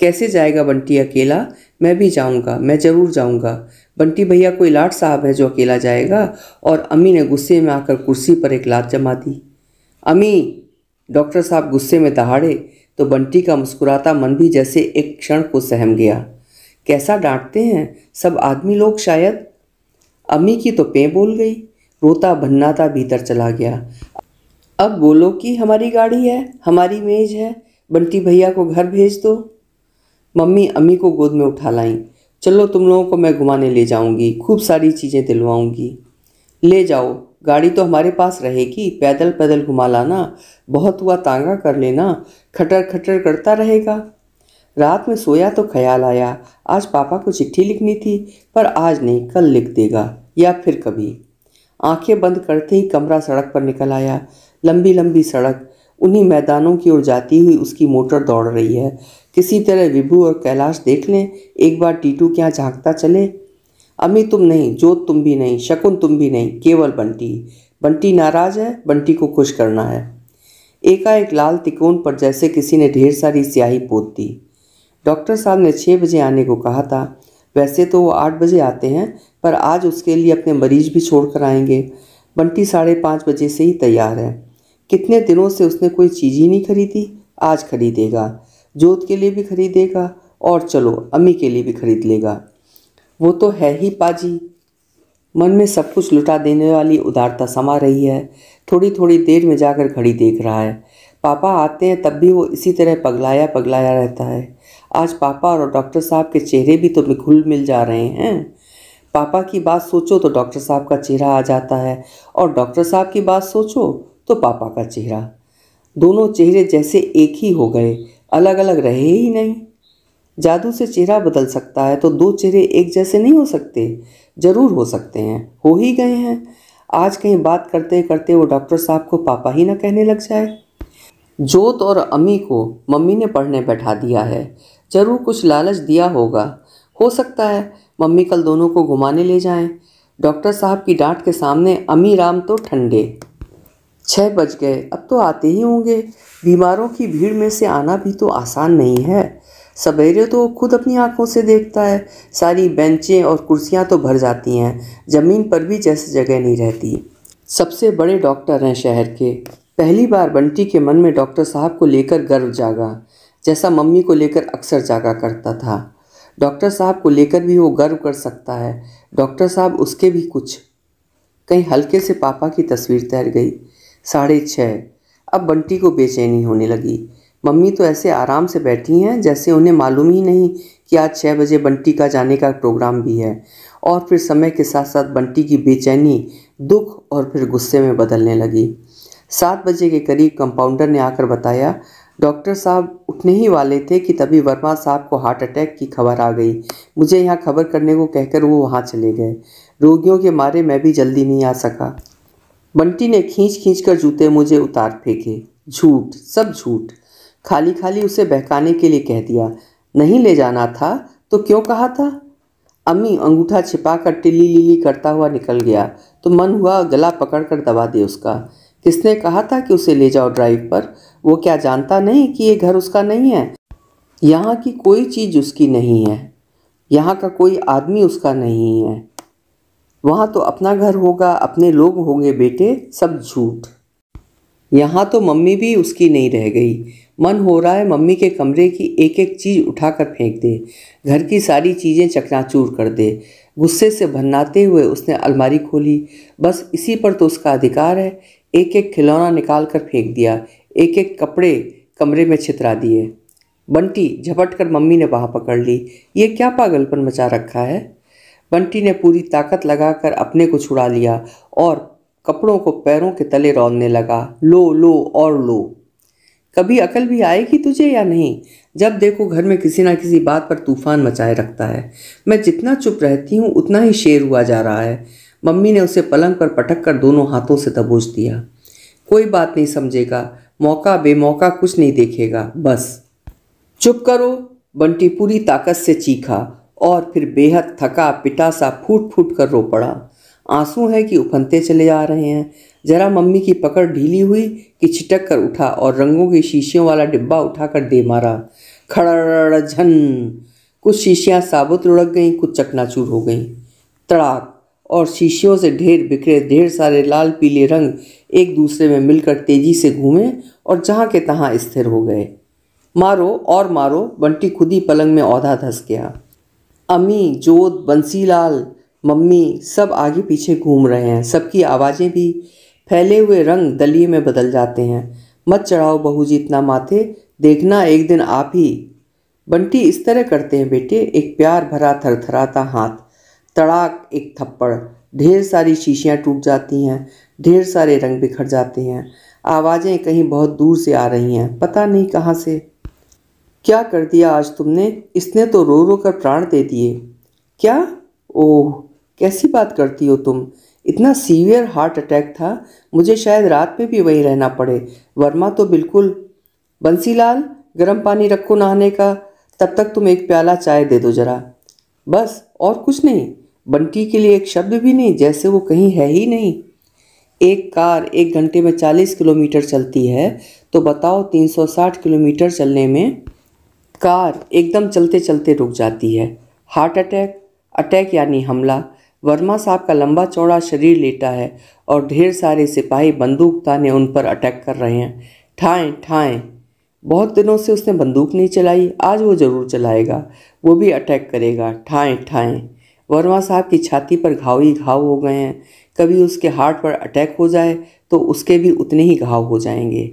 कैसे जाएगा बंटी अकेला मैं भी जाऊँगा मैं ज़रूर जाऊँगा बंटी भैया कोई लाट साहब है जो अकेला जाएगा और अमी ने गुस्से में आकर कुर्सी पर एक लात जमा दी अमी डॉक्टर साहब गुस्से में दहाड़े तो बंटी का मुस्कुराता मन भी जैसे एक क्षण को सहम गया कैसा डांटते हैं सब आदमी लोग शायद अम्मी की तो पे बोल गई रोता भन्नाता भीतर चला गया अब बोलो कि हमारी गाड़ी है हमारी मेज है बंटी भैया को घर भेज दो मम्मी अम्मी को गोद में उठा लाई चलो तुम लोगों को मैं घुमाने ले जाऊंगी खूब सारी चीज़ें दिलवाऊंगी ले जाओ गाड़ी तो हमारे पास रहेगी पैदल पैदल घुमा लाना बहुत हुआ तांगा कर लेना खटर खटर करता रहेगा रात में सोया तो ख्याल आया आज पापा को चिट्ठी लिखनी थी पर आज नहीं कल लिख देगा या फिर कभी आंखें बंद करते ही कमरा सड़क पर निकल आया लंबी लंबी सड़क उन्हीं मैदानों की ओर जाती हुई उसकी मोटर दौड़ रही है किसी तरह विभू और कैलाश देख लें एक बार टीटू क्या झांकता चले अमी तुम नहीं जोत तुम भी नहीं शकुन तुम भी नहीं केवल बंटी बंटी नाराज है बंटी को खुश करना है एकाएक लाल तिकोन पर जैसे किसी ने ढेर सारी स्याही पोत दी डॉक्टर साहब ने छः बजे आने को कहा था वैसे तो वो आठ बजे आते हैं पर आज उसके लिए अपने मरीज भी छोड़ कर आएंगे बंटी साढ़े पाँच बजे से ही तैयार है कितने दिनों से उसने कोई चीज़ ही नहीं खरीदी आज खरीदेगा जोत के लिए भी खरीदेगा और चलो अम्मी के लिए भी खरीद लेगा वो तो है ही पाजी मन में सब कुछ लुटा देने वाली उदारता समा रही है थोड़ी थोड़ी देर में जाकर घड़ी देख रहा है पापा आते हैं तब भी वो इसी तरह पगलाया पगलाया रहता है आज पापा और डॉक्टर साहब के चेहरे भी तो घुल मिल जा रहे हैं पापा की बात सोचो तो डॉक्टर साहब का चेहरा आ जाता है और डॉक्टर साहब की बात सोचो तो पापा का चेहरा दोनों चेहरे जैसे एक ही हो गए अलग अलग रहे ही नहीं जादू से चेहरा बदल सकता है तो दो चेहरे एक जैसे नहीं हो सकते जरूर हो सकते हैं हो ही गए हैं आज कहीं बात करते करते वो डॉक्टर साहब को पापा ही ना कहने लग जाए जोत और अम्मी को मम्मी ने पढ़ने बैठा दिया है जरूर कुछ लालच दिया होगा हो सकता है मम्मी कल दोनों को घुमाने ले जाएं डॉक्टर साहब की डांट के सामने अमी राम तो ठंडे छः बज गए अब तो आते ही होंगे बीमारों की भीड़ में से आना भी तो आसान नहीं है सवेरे तो वो खुद अपनी आंखों से देखता है सारी बेंचें और कुर्सियां तो भर जाती हैं ज़मीन पर भी जैसे जगह नहीं रहती सबसे बड़े डॉक्टर हैं शहर के पहली बार बंटी के मन में डॉक्टर साहब को लेकर गर्व जागा जैसा मम्मी को लेकर अक्सर जागा करता था डॉक्टर साहब को लेकर भी वो गर्व कर सकता है डॉक्टर साहब उसके भी कुछ कहीं हल्के से पापा की तस्वीर तैर गई साढ़े छः अब बंटी को बेचैनी होने लगी मम्मी तो ऐसे आराम से बैठी हैं जैसे उन्हें मालूम ही नहीं कि आज छः बजे बंटी का जाने का प्रोग्राम भी है और फिर समय के साथ साथ बंटी की बेचैनी दुख और फिर गुस्से में बदलने लगी सात बजे के करीब कंपाउंडर ने आकर बताया डॉक्टर साहब उठने ही वाले थे कि तभी वर्मा साहब को हार्ट अटैक की खबर आ गई मुझे यहाँ खबर करने को कहकर वो वहाँ चले गए रोगियों के मारे मैं भी जल्दी नहीं आ सका बंटी ने खींच खींच कर जूते मुझे उतार फेंके झूठ सब झूठ खाली खाली उसे बहकाने के लिए कह दिया नहीं ले जाना था तो क्यों कहा था अम्मी अंगूठा छिपा कर टिली लीली करता हुआ निकल गया तो मन हुआ गला पकड़ कर दबा दे उसका किसने कहा था कि उसे ले जाओ ड्राइव पर वो क्या जानता नहीं कि ये घर उसका नहीं है यहाँ की कोई चीज़ उसकी नहीं है यहाँ का कोई आदमी उसका नहीं है वहाँ तो अपना घर होगा अपने लोग होंगे बेटे सब झूठ यहाँ तो मम्मी भी उसकी नहीं रह गई मन हो रहा है मम्मी के कमरे की एक एक चीज़ उठाकर फेंक दे घर की सारी चीज़ें चकनाचूर कर दे गुस्से से भन्नाते हुए उसने अलमारी खोली बस इसी पर तो उसका अधिकार है एक एक खिलौना निकाल कर फेंक दिया एक एक कपड़े कमरे में छितरा दिए बंटी झपट कर मम्मी ने बाह पकड़ ली ये क्या पागलपन मचा रखा है बंटी ने पूरी ताकत लगाकर अपने को छुड़ा लिया और कपड़ों को पैरों के तले रौंदने लगा लो लो और लो कभी अकल भी आएगी तुझे या नहीं जब देखो घर में किसी ना किसी बात पर तूफान मचाए रखता है मैं जितना चुप रहती हूँ उतना ही शेर हुआ जा रहा है मम्मी ने उसे पलंग पर पटक कर दोनों हाथों से दबोच दिया कोई बात नहीं समझेगा मौका बेमौका कुछ नहीं देखेगा बस चुप करो बंटी पूरी ताकत से चीखा और फिर बेहद थका पिटासा फूट फूट कर रो पड़ा आंसू है कि उफनते चले जा रहे हैं जरा मम्मी की पकड़ ढीली हुई कि छिटक कर उठा और रंगों के शीशियों वाला डिब्बा उठाकर दे मारा खड़ झन कुछ शीशियाँ साबुत लुढ़क गईं कुछ चकनाचूर हो गईं तड़ाक और शीशियों से ढेर बिखरे ढेर सारे लाल पीले रंग एक दूसरे में मिलकर तेजी से घूमे और जहाँ के तहाँ स्थिर हो गए मारो और मारो बंटी खुद ही पलंग में औधा धस गया अम्मी जोत बंसीलाल मम्मी सब आगे पीछे घूम रहे हैं सबकी आवाज़ें भी फैले हुए रंग दलिए में बदल जाते हैं मत चढ़ाओ बहू जी इतना माथे देखना एक दिन आप ही बंटी इस तरह करते हैं बेटे एक प्यार भरा थरथराता हाथ तड़ाक एक थप्पड़ ढेर सारी शीशियाँ टूट जाती हैं ढेर सारे रंग बिखर जाते हैं आवाज़ें कहीं बहुत दूर से आ रही हैं पता नहीं कहाँ से क्या कर दिया आज तुमने इसने तो रो रो कर प्राण दे दिए क्या ओह कैसी बात करती हो तुम इतना सीवियर हार्ट अटैक था मुझे शायद रात में भी वहीं रहना पड़े वर्मा तो बिल्कुल बंसीलाल गर्म पानी रखो नहाने का तब तक तुम एक प्याला चाय दे दो जरा बस और कुछ नहीं बंटी के लिए एक शब्द भी नहीं जैसे वो कहीं है ही नहीं एक कार एक घंटे में चालीस किलोमीटर चलती है तो बताओ तीन सौ साठ किलोमीटर चलने में कार एकदम चलते चलते रुक जाती है हार्ट अटैक अटैक यानी हमला वर्मा साहब का लंबा चौड़ा शरीर लेटा है और ढेर सारे सिपाही बंदूक ताने उन पर अटैक कर रहे हैं ठाएं ठाएं बहुत दिनों से उसने बंदूक नहीं चलाई आज वो ज़रूर चलाएगा वो भी अटैक करेगा ठाएं ठाएं वर्मा साहब की छाती पर घाव ही घाव हो गए हैं कभी उसके हार्ट पर अटैक हो जाए तो उसके भी उतने ही घाव हो जाएंगे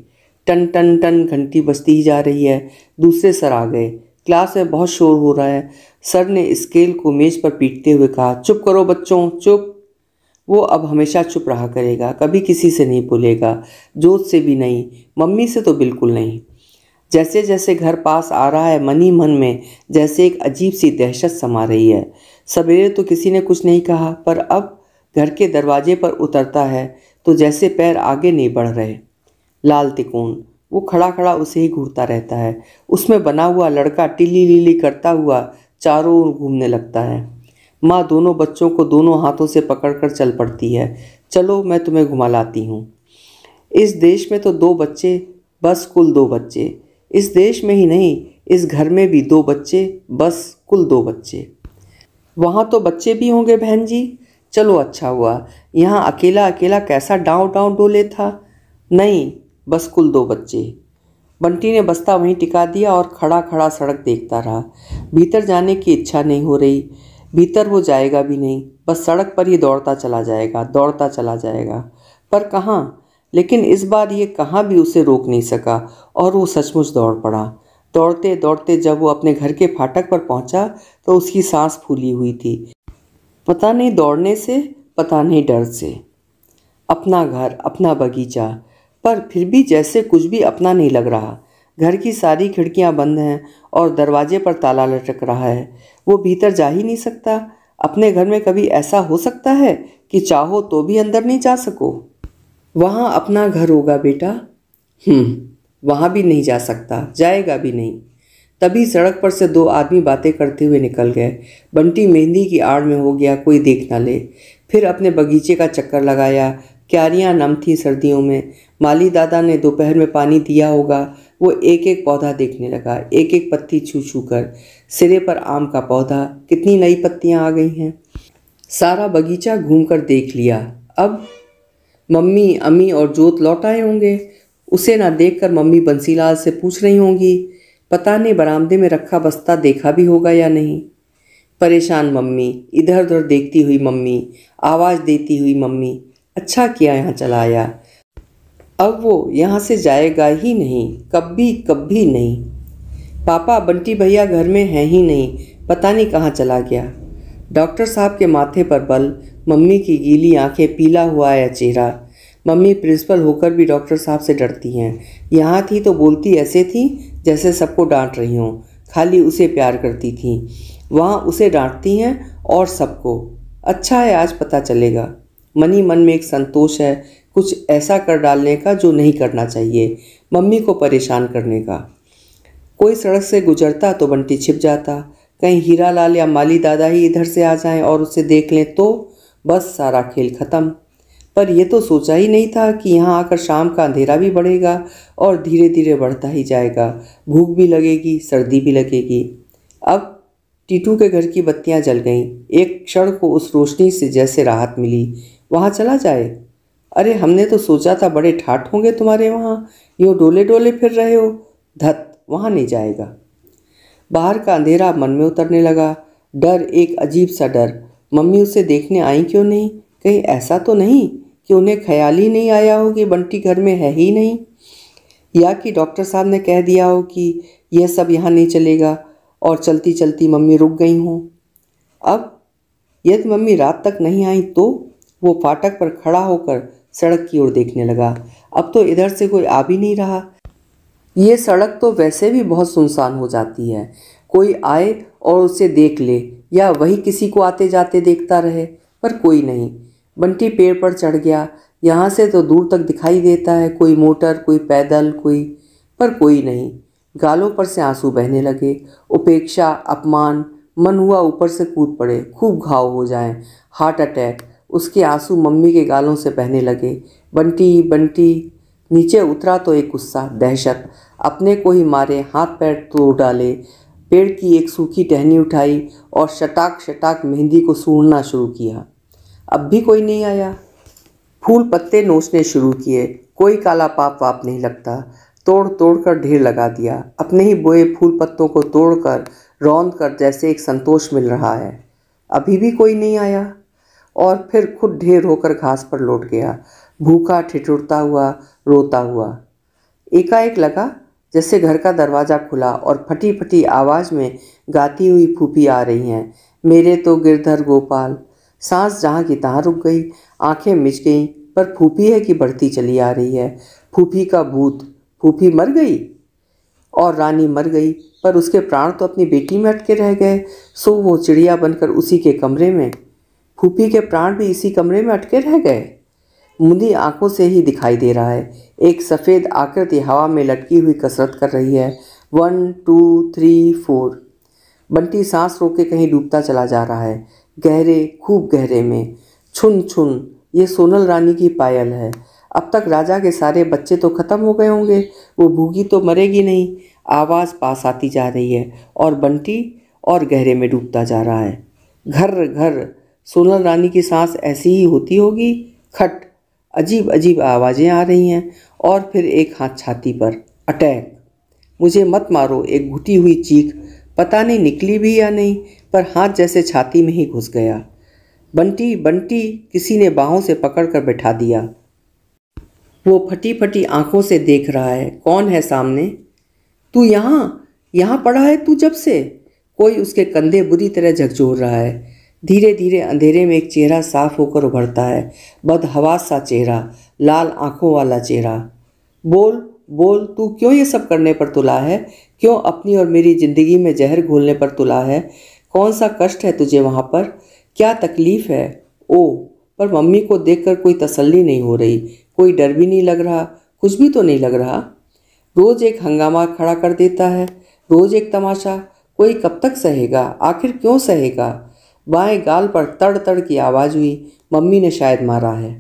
टन टन टन घंटी बजती ही जा रही है दूसरे सर आ गए क्लास में बहुत शोर हो रहा है सर ने स्केल को मेज पर पीटते हुए कहा चुप करो बच्चों चुप वो अब हमेशा चुप रहा करेगा कभी किसी से नहीं बोलेगा जोत से भी नहीं मम्मी से तो बिल्कुल नहीं जैसे जैसे घर पास आ रहा है मन ही मन में जैसे एक अजीब सी दहशत समा रही है सवेरे तो किसी ने कुछ नहीं कहा पर अब घर के दरवाजे पर उतरता है तो जैसे पैर आगे नहीं बढ़ रहे लाल तिकोण वो खड़ा खड़ा उसे ही घूरता रहता है उसमें बना हुआ लड़का टिली लीली करता हुआ चारों ओर घूमने लगता है माँ दोनों बच्चों को दोनों हाथों से पकड़कर चल पड़ती है चलो मैं तुम्हें घुमा लाती हूँ इस देश में तो दो बच्चे बस कुल दो बच्चे इस देश में ही नहीं इस घर में भी दो बच्चे बस कुल दो बच्चे वहाँ तो बच्चे भी होंगे बहन जी चलो अच्छा हुआ यहाँ अकेला अकेला कैसा डाँव डाँव डोले था नहीं बस कुल दो बच्चे बंटी ने बस्ता वहीं टिका दिया और खड़ा खड़ा सड़क देखता रहा भीतर जाने की इच्छा नहीं हो रही भीतर वो जाएगा भी नहीं बस सड़क पर ही दौड़ता चला जाएगा दौड़ता चला जाएगा पर कहाँ लेकिन इस बार ये कहाँ भी उसे रोक नहीं सका और वो सचमुच दौड़ पड़ा दौड़ते दौड़ते जब वो अपने घर के फाटक पर पहुँचा तो उसकी सांस फूली हुई थी पता नहीं दौड़ने से पता नहीं डर से अपना घर अपना बगीचा पर फिर भी जैसे कुछ भी अपना नहीं लग रहा घर की सारी खिड़कियां बंद हैं और दरवाजे पर ताला लटक रहा है वो भीतर जा ही नहीं सकता अपने घर में कभी ऐसा हो सकता है कि चाहो तो भी अंदर नहीं जा सको वहाँ अपना घर होगा बेटा हम्म, वहाँ भी नहीं जा सकता जाएगा भी नहीं तभी सड़क पर से दो आदमी बातें करते हुए निकल गए बंटी मेहंदी की आड़ में हो गया कोई देख ना ले फिर अपने बगीचे का चक्कर लगाया क्यारियाँ नम थी सर्दियों में माली दादा ने दोपहर में पानी दिया होगा वो एक एक पौधा देखने लगा एक एक पत्ती छू छू कर सिरे पर आम का पौधा कितनी नई पत्तियाँ आ गई हैं सारा बगीचा घूम कर देख लिया अब मम्मी अम्मी और जोत लौट आए होंगे उसे ना देखकर मम्मी बंसीलाल से पूछ रही होंगी पता नहीं बरामदे में रखा बस्ता देखा भी होगा या नहीं परेशान मम्मी इधर उधर देखती हुई मम्मी आवाज़ देती हुई मम्मी अच्छा किया यहाँ चला आया अब वो यहाँ से जाएगा ही नहीं कभी कभी नहीं पापा बंटी भैया घर में हैं ही नहीं पता नहीं कहाँ चला गया डॉक्टर साहब के माथे पर बल मम्मी की गीली आंखें पीला हुआ है चेहरा मम्मी प्रिंसिपल होकर भी डॉक्टर साहब से डरती हैं यहाँ थी तो बोलती ऐसे थी जैसे सबको डांट रही हूँ खाली उसे प्यार करती थी वहाँ उसे डांटती हैं और सबको अच्छा है आज पता चलेगा मन ही मन में एक संतोष है कुछ ऐसा कर डालने का जो नहीं करना चाहिए मम्मी को परेशान करने का कोई सड़क से गुजरता तो बंटी छिप जाता कहीं हीरा लाल या माली दादा ही इधर से आ जाएं और उसे देख लें तो बस सारा खेल ख़त्म पर यह तो सोचा ही नहीं था कि यहाँ आकर शाम का अंधेरा भी बढ़ेगा और धीरे धीरे बढ़ता ही जाएगा भूख भी लगेगी सर्दी भी लगेगी अब टीटू के घर की बत्तियाँ जल गईं एक क्षण को उस रोशनी से जैसे राहत मिली वहाँ चला जाए अरे हमने तो सोचा था बड़े ठाठ होंगे तुम्हारे वहाँ यूँ डोले डोले फिर रहे हो धत वहाँ नहीं जाएगा बाहर का अंधेरा मन में उतरने लगा डर एक अजीब सा डर मम्मी उसे देखने आई क्यों नहीं कहीं ऐसा तो नहीं कि उन्हें ख्याल ही नहीं आया हो कि बंटी घर में है ही नहीं या कि डॉक्टर साहब ने कह दिया हो कि यह सब यहाँ नहीं चलेगा और चलती चलती मम्मी रुक गई हूँ अब यदि मम्मी रात तक नहीं आई तो वो फाटक पर खड़ा होकर सड़क की ओर देखने लगा अब तो इधर से कोई आ भी नहीं रहा ये सड़क तो वैसे भी बहुत सुनसान हो जाती है कोई आए और उसे देख ले या वही किसी को आते जाते देखता रहे पर कोई नहीं बंटी पेड़ पर चढ़ गया यहाँ से तो दूर तक दिखाई देता है कोई मोटर कोई पैदल कोई पर कोई नहीं गालों पर से आंसू बहने लगे उपेक्षा अपमान मन हुआ ऊपर से कूद पड़े खूब घाव हो जाए हार्ट अटैक उसके आंसू मम्मी के गालों से बहने लगे बंटी बंटी नीचे उतरा तो एक गुस्सा दहशत अपने को ही मारे हाथ पैर तोड़ डाले पेड़ की एक सूखी टहनी उठाई और शटाक शटाक मेहंदी को सूढ़ना शुरू किया अब भी कोई नहीं आया फूल पत्ते नोचने शुरू किए कोई काला पाप वाप नहीं लगता तोड़ तोड़ कर ढेर लगा दिया अपने ही बोए फूल पत्तों को तोड़कर रौंद कर जैसे एक संतोष मिल रहा है अभी भी कोई नहीं आया और फिर खुद ढेर होकर घास पर लौट गया भूखा ठिठुरता हुआ रोता हुआ एकाएक लगा जैसे घर का दरवाज़ा खुला और फटी फटी आवाज़ में गाती हुई फूफी आ रही हैं मेरे तो गिरधर गोपाल सांस जहाँ की तहाँ रुक गई आंखें मिच गईं पर फूफी है कि बढ़ती चली आ रही है फूफी का भूत फूफी मर गई और रानी मर गई पर उसके प्राण तो अपनी बेटी में अटके रह गए सो वो चिड़िया बनकर उसी के कमरे में फूफी के प्राण भी इसी कमरे में अटके रह गए मुंदी आंखों से ही दिखाई दे रहा है एक सफ़ेद आकृति हवा में लटकी हुई कसरत कर रही है one two three four Bunty सांस रोक के कहीं डूबता चला जा रहा है गहरे खूब गहरे में छुन छुन ये सोनल रानी की पायल है अब तक राजा के सारे बच्चे तो ख़त्म हो गए होंगे वो भूगी तो मरेगी नहीं आवाज़ पास आती जा रही है और बंटी और गहरे में डूबता जा रहा है घर घर सोलर रानी की सांस ऐसी ही होती होगी खट अजीब अजीब आवाज़ें आ रही हैं और फिर एक हाथ छाती पर अटैक मुझे मत मारो एक घुटी हुई चीख पता नहीं निकली भी या नहीं पर हाथ जैसे छाती में ही घुस गया बंटी बंटी किसी ने बाहों से पकड़कर बैठा दिया वो फटी फटी आंखों से देख रहा है कौन है सामने तू यहाँ यहाँ पड़ा है तू जब से कोई उसके कंधे बुरी तरह झकझोर रहा है धीरे धीरे अंधेरे में एक चेहरा साफ होकर उभरता है बदहवास सा चेहरा लाल आंखों वाला चेहरा बोल बोल तू क्यों ये सब करने पर तुला है क्यों अपनी और मेरी ज़िंदगी में जहर घोलने पर तुला है कौन सा कष्ट है तुझे वहाँ पर क्या तकलीफ़ है ओ पर मम्मी को देखकर कोई तसल्ली नहीं हो रही कोई डर भी नहीं लग रहा कुछ भी तो नहीं लग रहा रोज़ एक हंगामा खड़ा कर देता है रोज़ एक तमाशा कोई कब तक सहेगा आखिर क्यों सहेगा बाएं गाल पर तड़ तड़ की आवाज़ हुई मम्मी ने शायद मारा है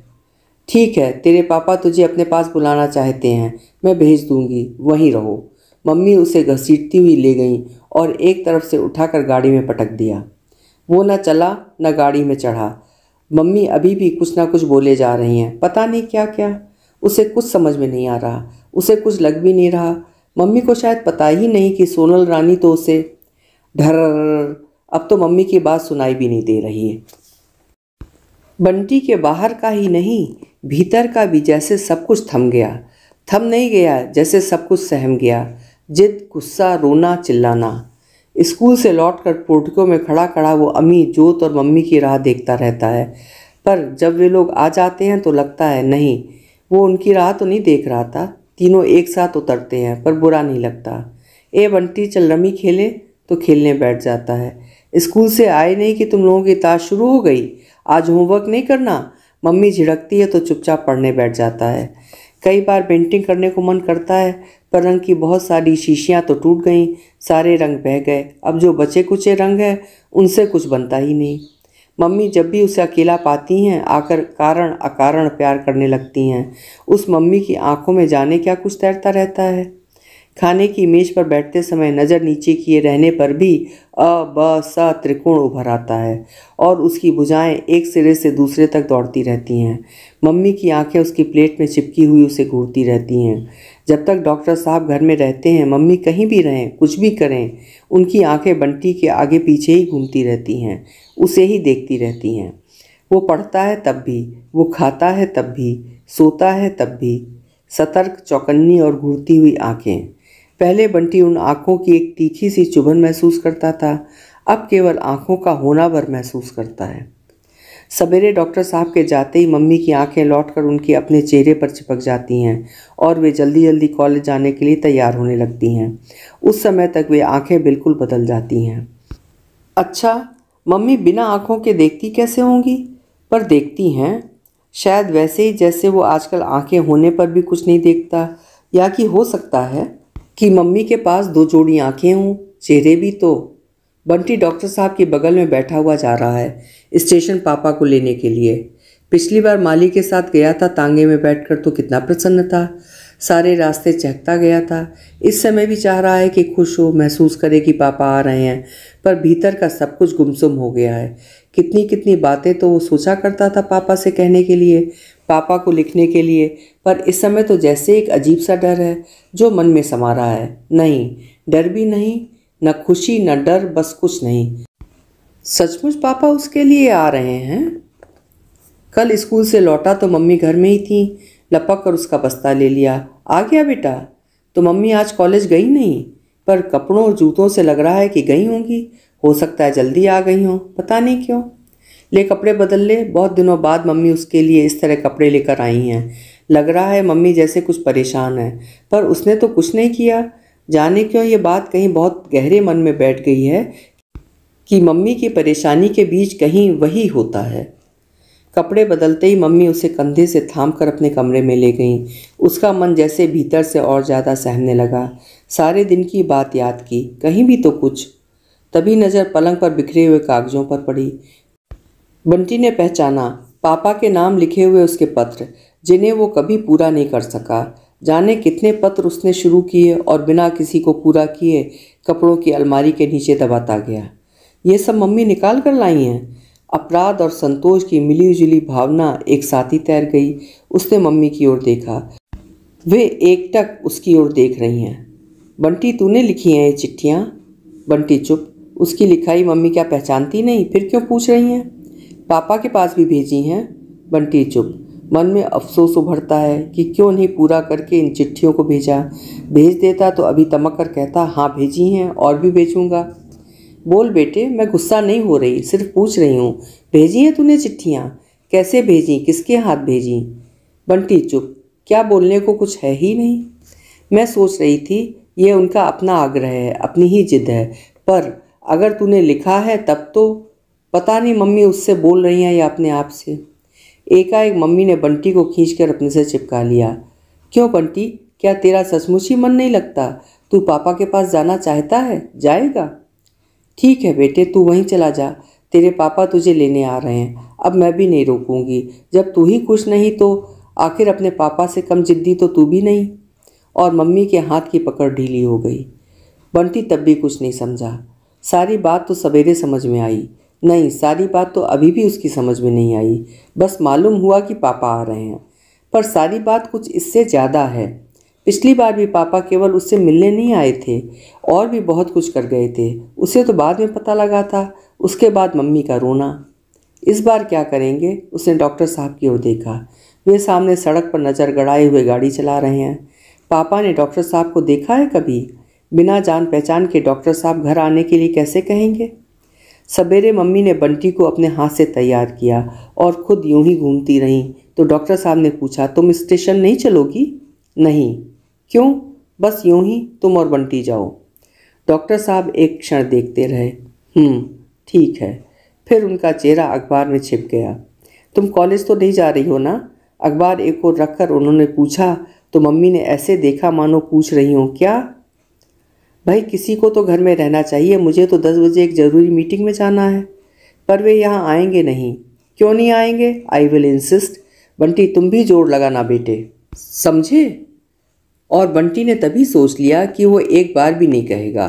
ठीक है तेरे पापा तुझे अपने पास बुलाना चाहते हैं मैं भेज दूंगी वहीं रहो मम्मी उसे घसीटती हुई ले गई और एक तरफ से उठाकर गाड़ी में पटक दिया वो न चला न गाड़ी में चढ़ा मम्मी अभी भी कुछ ना कुछ बोले जा रही हैं पता नहीं क्या क्या उसे कुछ समझ में नहीं आ रहा उसे कुछ लग भी नहीं रहा मम्मी को शायद पता ही नहीं कि सोनल रानी तो उसे ढर्र अब तो मम्मी की बात सुनाई भी नहीं दे रही है बंटी के बाहर का ही नहीं भीतर का भी जैसे सब कुछ थम गया थम नहीं गया जैसे सब कुछ सहम गया जिद गुस्सा रोना चिल्लाना स्कूल से लौटकर पोर्टिको में खड़ा खड़ा वो अम्मी जोत और मम्मी की राह देखता रहता है पर जब वे लोग आ जाते हैं तो लगता है नहीं वो उनकी राह तो नहीं देख रहा था तीनों एक साथ उतरते हैं पर बुरा नहीं लगता ए बंटी चल रमी खेले तो खेलने बैठ जाता है स्कूल से आए नहीं कि तुम लोगों की ताश शुरू हो गई आज होमवर्क नहीं करना मम्मी झिड़कती है तो चुपचाप पढ़ने बैठ जाता है कई बार पेंटिंग करने को मन करता है पर रंग की बहुत सारी शीशियाँ तो टूट गईं सारे रंग बह गए अब जो बचे कुचे रंग है उनसे कुछ बनता ही नहीं मम्मी जब भी उसे अकेला पाती हैं आकर कारण अकारण प्यार करने लगती हैं उस मम्मी की आंखों में जाने क्या कुछ तैरता रहता है खाने की मेज पर बैठते समय नज़र नीचे किए रहने पर भी अ ब स त्रिकोण उभर आता है और उसकी भुजाएं एक सिरे से दूसरे तक दौड़ती रहती हैं मम्मी की आंखें उसकी प्लेट में चिपकी हुई उसे घूरती रहती हैं जब तक डॉक्टर साहब घर में रहते हैं मम्मी कहीं भी रहें कुछ भी करें उनकी आँखें बंटी के आगे पीछे ही घूमती रहती हैं उसे ही देखती रहती हैं वो पढ़ता है तब भी वो खाता है तब भी सोता है तब भी सतर्क चौकन्नी और घूरती हुई आंखें पहले बंटी उन आँखों की एक तीखी सी चुभन महसूस करता था अब केवल आँखों का होना भर महसूस करता है सवेरे डॉक्टर साहब के जाते ही मम्मी की आंखें लौटकर उनके अपने चेहरे पर चिपक जाती हैं और वे जल्दी जल्दी कॉलेज जाने के लिए तैयार होने लगती हैं उस समय तक वे आंखें बिल्कुल बदल जाती हैं अच्छा मम्मी बिना आंखों के देखती कैसे होंगी पर देखती हैं शायद वैसे ही जैसे वो आजकल आंखें होने पर भी कुछ नहीं देखता या कि हो सकता है कि मम्मी के पास दो जोड़ी आंखें हों चेहरे भी तो बंटी डॉक्टर साहब के बगल में बैठा हुआ जा रहा है स्टेशन पापा को लेने के लिए पिछली बार माली के साथ गया था तांगे में बैठकर तो कितना प्रसन्न था सारे रास्ते चहकता गया था इस समय भी चाह रहा है कि खुश हो महसूस करे कि पापा आ रहे हैं पर भीतर का सब कुछ गुमसुम हो गया है कितनी कितनी बातें तो वो सोचा करता था पापा से कहने के लिए पापा को लिखने के लिए पर इस समय तो जैसे एक अजीब सा डर है जो मन में समा रहा है नहीं डर भी नहीं न खुशी न डर बस कुछ नहीं सचमुच पापा उसके लिए आ रहे हैं कल स्कूल से लौटा तो मम्मी घर में ही थी लपक कर उसका बस्ता ले लिया आ गया बेटा तो मम्मी आज कॉलेज गई नहीं पर कपड़ों और जूतों से लग रहा है कि गई होंगी हो सकता है जल्दी आ गई हों पता नहीं क्यों ले कपड़े बदल ले बहुत दिनों बाद मम्मी उसके लिए इस तरह कपड़े लेकर आई हैं लग रहा है मम्मी जैसे कुछ परेशान है पर उसने तो कुछ नहीं किया जाने क्यों ये बात कहीं बहुत गहरे मन में बैठ गई है कि मम्मी की परेशानी के बीच कहीं वही होता है कपड़े बदलते ही मम्मी उसे कंधे से थाम कर अपने कमरे में ले गईं उसका मन जैसे भीतर से और ज़्यादा सहने लगा सारे दिन की बात याद की कहीं भी तो कुछ तभी नज़र पलंग पर बिखरे हुए कागज़ों पर पड़ी बंटी ने पहचाना पापा के नाम लिखे हुए उसके पत्र जिन्हें वो कभी पूरा नहीं कर सका जाने कितने पत्र उसने शुरू किए और बिना किसी को पूरा किए कपड़ों की अलमारी के नीचे दबाता गया ये सब मम्मी निकाल कर लाई हैं अपराध और संतोष की मिली जुली भावना एक साथ ही तैर गई उसने मम्मी की ओर देखा वे एकटक उसकी ओर देख रही हैं बंटी तूने लिखी हैं ये चिट्ठियाँ बंटी चुप उसकी लिखाई मम्मी क्या पहचानती नहीं फिर क्यों पूछ रही हैं पापा के पास भी भेजी हैं बंटी चुप मन में अफसोस उभरता है कि क्यों नहीं पूरा करके इन चिट्ठियों को भेजा भेज देता तो अभी तमक कर कहता हाँ भेजी हैं और भी भेजूँगा बोल बेटे मैं गुस्सा नहीं हो रही सिर्फ पूछ रही हूँ भेजी हैं तूने चिट्ठियाँ कैसे भेजी किसके हाथ भेजी बंटी चुप क्या बोलने को कुछ है ही नहीं मैं सोच रही थी ये उनका अपना आग्रह है अपनी ही जिद है पर अगर तूने लिखा है तब तो पता नहीं मम्मी उससे बोल रही हैं या अपने आप से एकाएक मम्मी ने बंटी को खींच कर अपने से चिपका लिया क्यों बंटी क्या तेरा सचमुच ही मन नहीं लगता तू पापा के पास जाना चाहता है जाएगा ठीक है बेटे तू वहीं चला जा तेरे पापा तुझे लेने आ रहे हैं अब मैं भी नहीं रोकूंगी जब तू ही खुश नहीं तो आखिर अपने पापा से कम जिद्दी तो तू भी नहीं और मम्मी के हाथ की पकड़ ढीली हो गई बंटी तब भी कुछ नहीं समझा सारी बात तो सवेरे समझ में आई नहीं सारी बात तो अभी भी उसकी समझ में नहीं आई बस मालूम हुआ कि पापा आ रहे हैं पर सारी बात कुछ इससे ज़्यादा है पिछली बार भी पापा केवल उससे मिलने नहीं आए थे और भी बहुत कुछ कर गए थे उसे तो बाद में पता लगा था उसके बाद मम्मी का रोना इस बार क्या करेंगे उसने डॉक्टर साहब की ओर देखा वे सामने सड़क पर नज़र गड़ाए हुए गाड़ी चला रहे हैं पापा ने डॉक्टर साहब को देखा है कभी बिना जान पहचान के डॉक्टर साहब घर आने के लिए कैसे कहेंगे सवेरे मम्मी ने बंटी को अपने हाथ से तैयार किया और खुद यूं ही घूमती रहीं तो डॉक्टर साहब ने पूछा तुम स्टेशन नहीं चलोगी नहीं क्यों बस यूं ही तुम और बंटी जाओ डॉक्टर साहब एक क्षण देखते रहे हम्म, ठीक है फिर उनका चेहरा अखबार में छिप गया तुम कॉलेज तो नहीं जा रही हो ना अखबार एक और रखकर उन्होंने पूछा तो मम्मी ने ऐसे देखा मानो पूछ रही हूँ क्या भाई किसी को तो घर में रहना चाहिए मुझे तो दस बजे एक ज़रूरी मीटिंग में जाना है पर वे यहाँ आएंगे नहीं क्यों नहीं आएंगे आई विल इंसिस्ट बंटी तुम भी जोर लगाना बेटे समझे और बंटी ने तभी सोच लिया कि वो एक बार भी नहीं कहेगा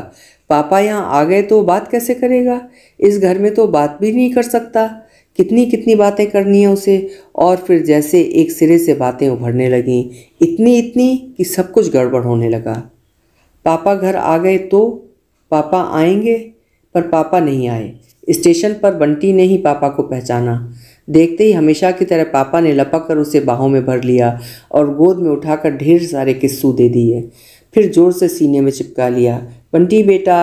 पापा यहाँ आ गए तो बात कैसे करेगा इस घर में तो बात भी नहीं कर सकता कितनी कितनी बातें करनी है उसे और फिर जैसे एक सिरे से बातें उभरने लगीं इतनी इतनी कि सब कुछ गड़बड़ होने लगा पापा घर आ गए तो पापा आएंगे पर पापा नहीं आए स्टेशन पर बंटी ने ही पापा को पहचाना देखते ही हमेशा की तरह पापा ने लपक कर उसे बाहों में भर लिया और गोद में उठाकर ढेर सारे किस्सू दे दिए फिर जोर से सीने में चिपका लिया बंटी बेटा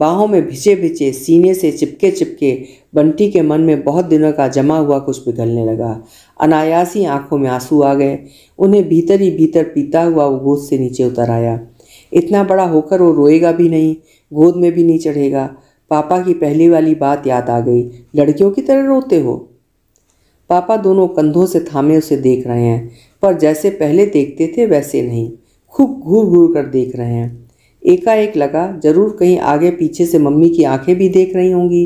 बाहों में भिचे भिचे सीने से चिपके चिपके बंटी के मन में बहुत दिनों का जमा हुआ कुछ पिघलने लगा अनायास ही आंखों में आंसू आ गए उन्हें भीतर ही भीतर पीता हुआ वो गोद से नीचे उतर आया इतना बड़ा होकर वो रोएगा भी नहीं गोद में भी नहीं चढ़ेगा पापा की पहली वाली बात याद आ गई लड़कियों की तरह रोते हो पापा दोनों कंधों से थामे उसे देख रहे हैं पर जैसे पहले देखते थे वैसे नहीं खूब घूर घूर कर देख रहे हैं एकाएक लगा जरूर कहीं आगे पीछे से मम्मी की आंखें भी देख रही होंगी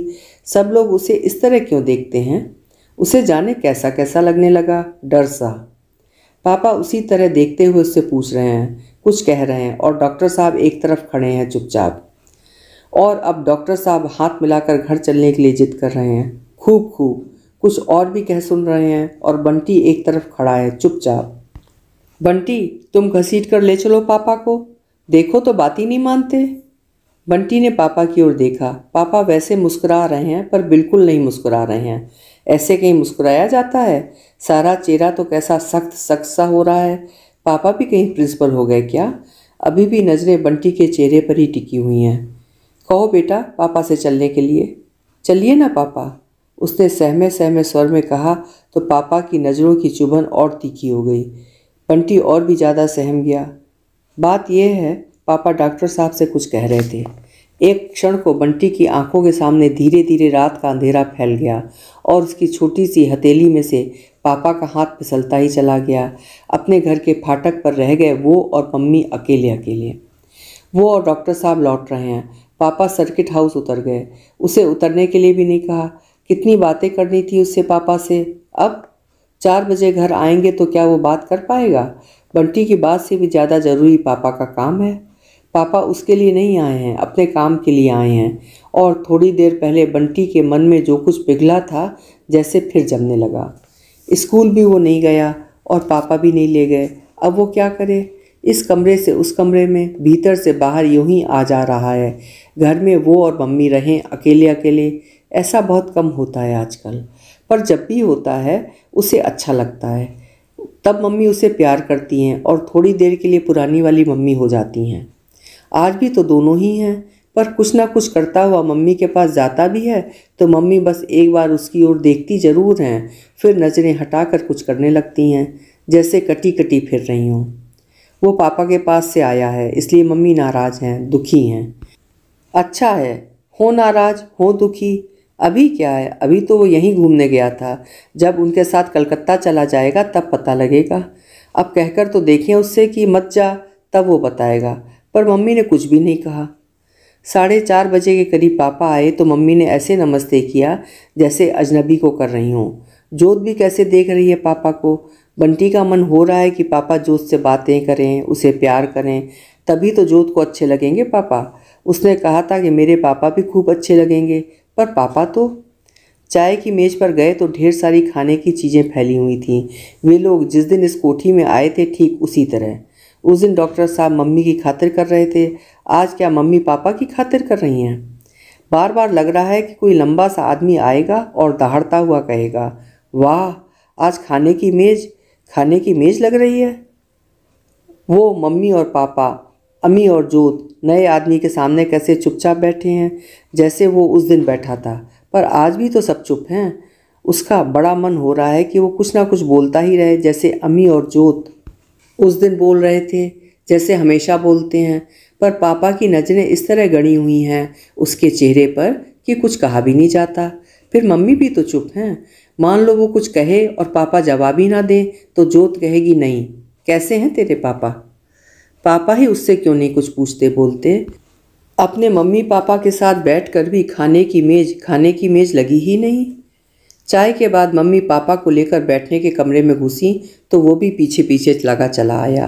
सब लोग उसे इस तरह क्यों देखते हैं उसे जाने कैसा कैसा लगने लगा डर सा पापा उसी तरह देखते हुए उससे पूछ रहे हैं कुछ कह रहे हैं और डॉक्टर साहब एक तरफ खड़े हैं चुपचाप और अब डॉक्टर साहब हाथ मिलाकर घर चलने के लिए जिद कर रहे हैं खूब खूब कुछ और भी कह सुन रहे हैं और बंटी एक तरफ खड़ा है चुपचाप बंटी तुम घसीट कर ले चलो पापा को देखो तो बात ही नहीं मानते बंटी ने पापा की ओर देखा पापा वैसे मुस्कुरा रहे हैं पर बिल्कुल नहीं मुस्कुरा रहे हैं ऐसे कहीं मुस्कुराया जाता है सारा चेहरा तो कैसा सख्त सख्त सा हो रहा है पापा भी कहीं प्रिंसिपल हो गए क्या अभी भी नज़रें बंटी के चेहरे पर ही टिकी हुई हैं कहो बेटा पापा से चलने के लिए चलिए ना पापा उसने सहमे सहमे स्वर में कहा तो पापा की नज़रों की चुभन और तीखी हो गई बंटी और भी ज़्यादा सहम गया बात यह है पापा डॉक्टर साहब से कुछ कह रहे थे एक क्षण को बंटी की आंखों के सामने धीरे धीरे रात का अंधेरा फैल गया और उसकी छोटी सी हथेली में से पापा का हाथ फिसलता ही चला गया अपने घर के फाटक पर रह गए वो और मम्मी अकेले अकेले वो और डॉक्टर साहब लौट रहे हैं पापा सर्किट हाउस उतर गए उसे उतरने के लिए भी नहीं कहा कितनी बातें करनी थी उससे पापा से अब चार बजे घर आएंगे तो क्या वो बात कर पाएगा बंटी की बात से भी ज़्यादा ज़रूरी पापा का काम है पापा उसके लिए नहीं आए हैं अपने काम के लिए आए हैं और थोड़ी देर पहले बंटी के मन में जो कुछ पिघला था जैसे फिर जमने लगा स्कूल भी वो नहीं गया और पापा भी नहीं ले गए अब वो क्या करे इस कमरे से उस कमरे में भीतर से बाहर यूं ही आ जा रहा है घर में वो और मम्मी रहें अकेले अकेले ऐसा बहुत कम होता है आजकल पर जब भी होता है उसे अच्छा लगता है तब मम्मी उसे प्यार करती हैं और थोड़ी देर के लिए पुरानी वाली मम्मी हो जाती हैं आज भी तो दोनों ही हैं पर कुछ ना कुछ करता हुआ मम्मी के पास जाता भी है तो मम्मी बस एक बार उसकी ओर देखती ज़रूर हैं फिर नज़रें हटाकर कुछ करने लगती हैं जैसे कटी कटी फिर रही हूँ वो पापा के पास से आया है इसलिए मम्मी नाराज़ हैं दुखी हैं अच्छा है हो नाराज़ हो दुखी अभी क्या है अभी तो वो यहीं घूमने गया था जब उनके साथ कलकत्ता चला जाएगा तब पता लगेगा अब कहकर तो देखें उससे कि मत जा तब वो बताएगा पर मम्मी ने कुछ भी नहीं कहा साढ़े चार बजे के करीब पापा आए तो मम्मी ने ऐसे नमस्ते किया जैसे अजनबी को कर रही हूँ जोत भी कैसे देख रही है पापा को बंटी का मन हो रहा है कि पापा जोत से बातें करें उसे प्यार करें तभी तो जोत को अच्छे लगेंगे पापा उसने कहा था कि मेरे पापा भी खूब अच्छे लगेंगे पर पापा तो चाय की मेज़ पर गए तो ढेर सारी खाने की चीज़ें फैली हुई थी वे लोग जिस दिन इस कोठी में आए थे ठीक उसी तरह उस दिन डॉक्टर साहब मम्मी की खातिर कर रहे थे आज क्या मम्मी पापा की खातिर कर रही हैं बार बार लग रहा है कि कोई लंबा सा आदमी आएगा और दहाड़ता हुआ कहेगा वाह आज खाने की मेज़ खाने की मेज़ लग रही है वो मम्मी और पापा अम्मी और जोत नए आदमी के सामने कैसे चुपचाप बैठे हैं जैसे वो उस दिन बैठा था पर आज भी तो सब चुप हैं उसका बड़ा मन हो रहा है कि वो कुछ ना कुछ बोलता ही रहे जैसे अम्मी और जोत उस दिन बोल रहे थे जैसे हमेशा बोलते हैं पर पापा की नज़रें इस तरह गड़ी हुई हैं उसके चेहरे पर कि कुछ कहा भी नहीं जाता फिर मम्मी भी तो चुप हैं मान लो वो कुछ कहे और पापा जवाब ही ना दें तो जोत कहेगी नहीं कैसे हैं तेरे पापा पापा ही उससे क्यों नहीं कुछ पूछते बोलते अपने मम्मी पापा के साथ बैठ कर भी खाने की मेज खाने की मेज लगी ही नहीं चाय के बाद मम्मी पापा को लेकर बैठने के कमरे में घुसी तो वो भी पीछे पीछे लगा चला आया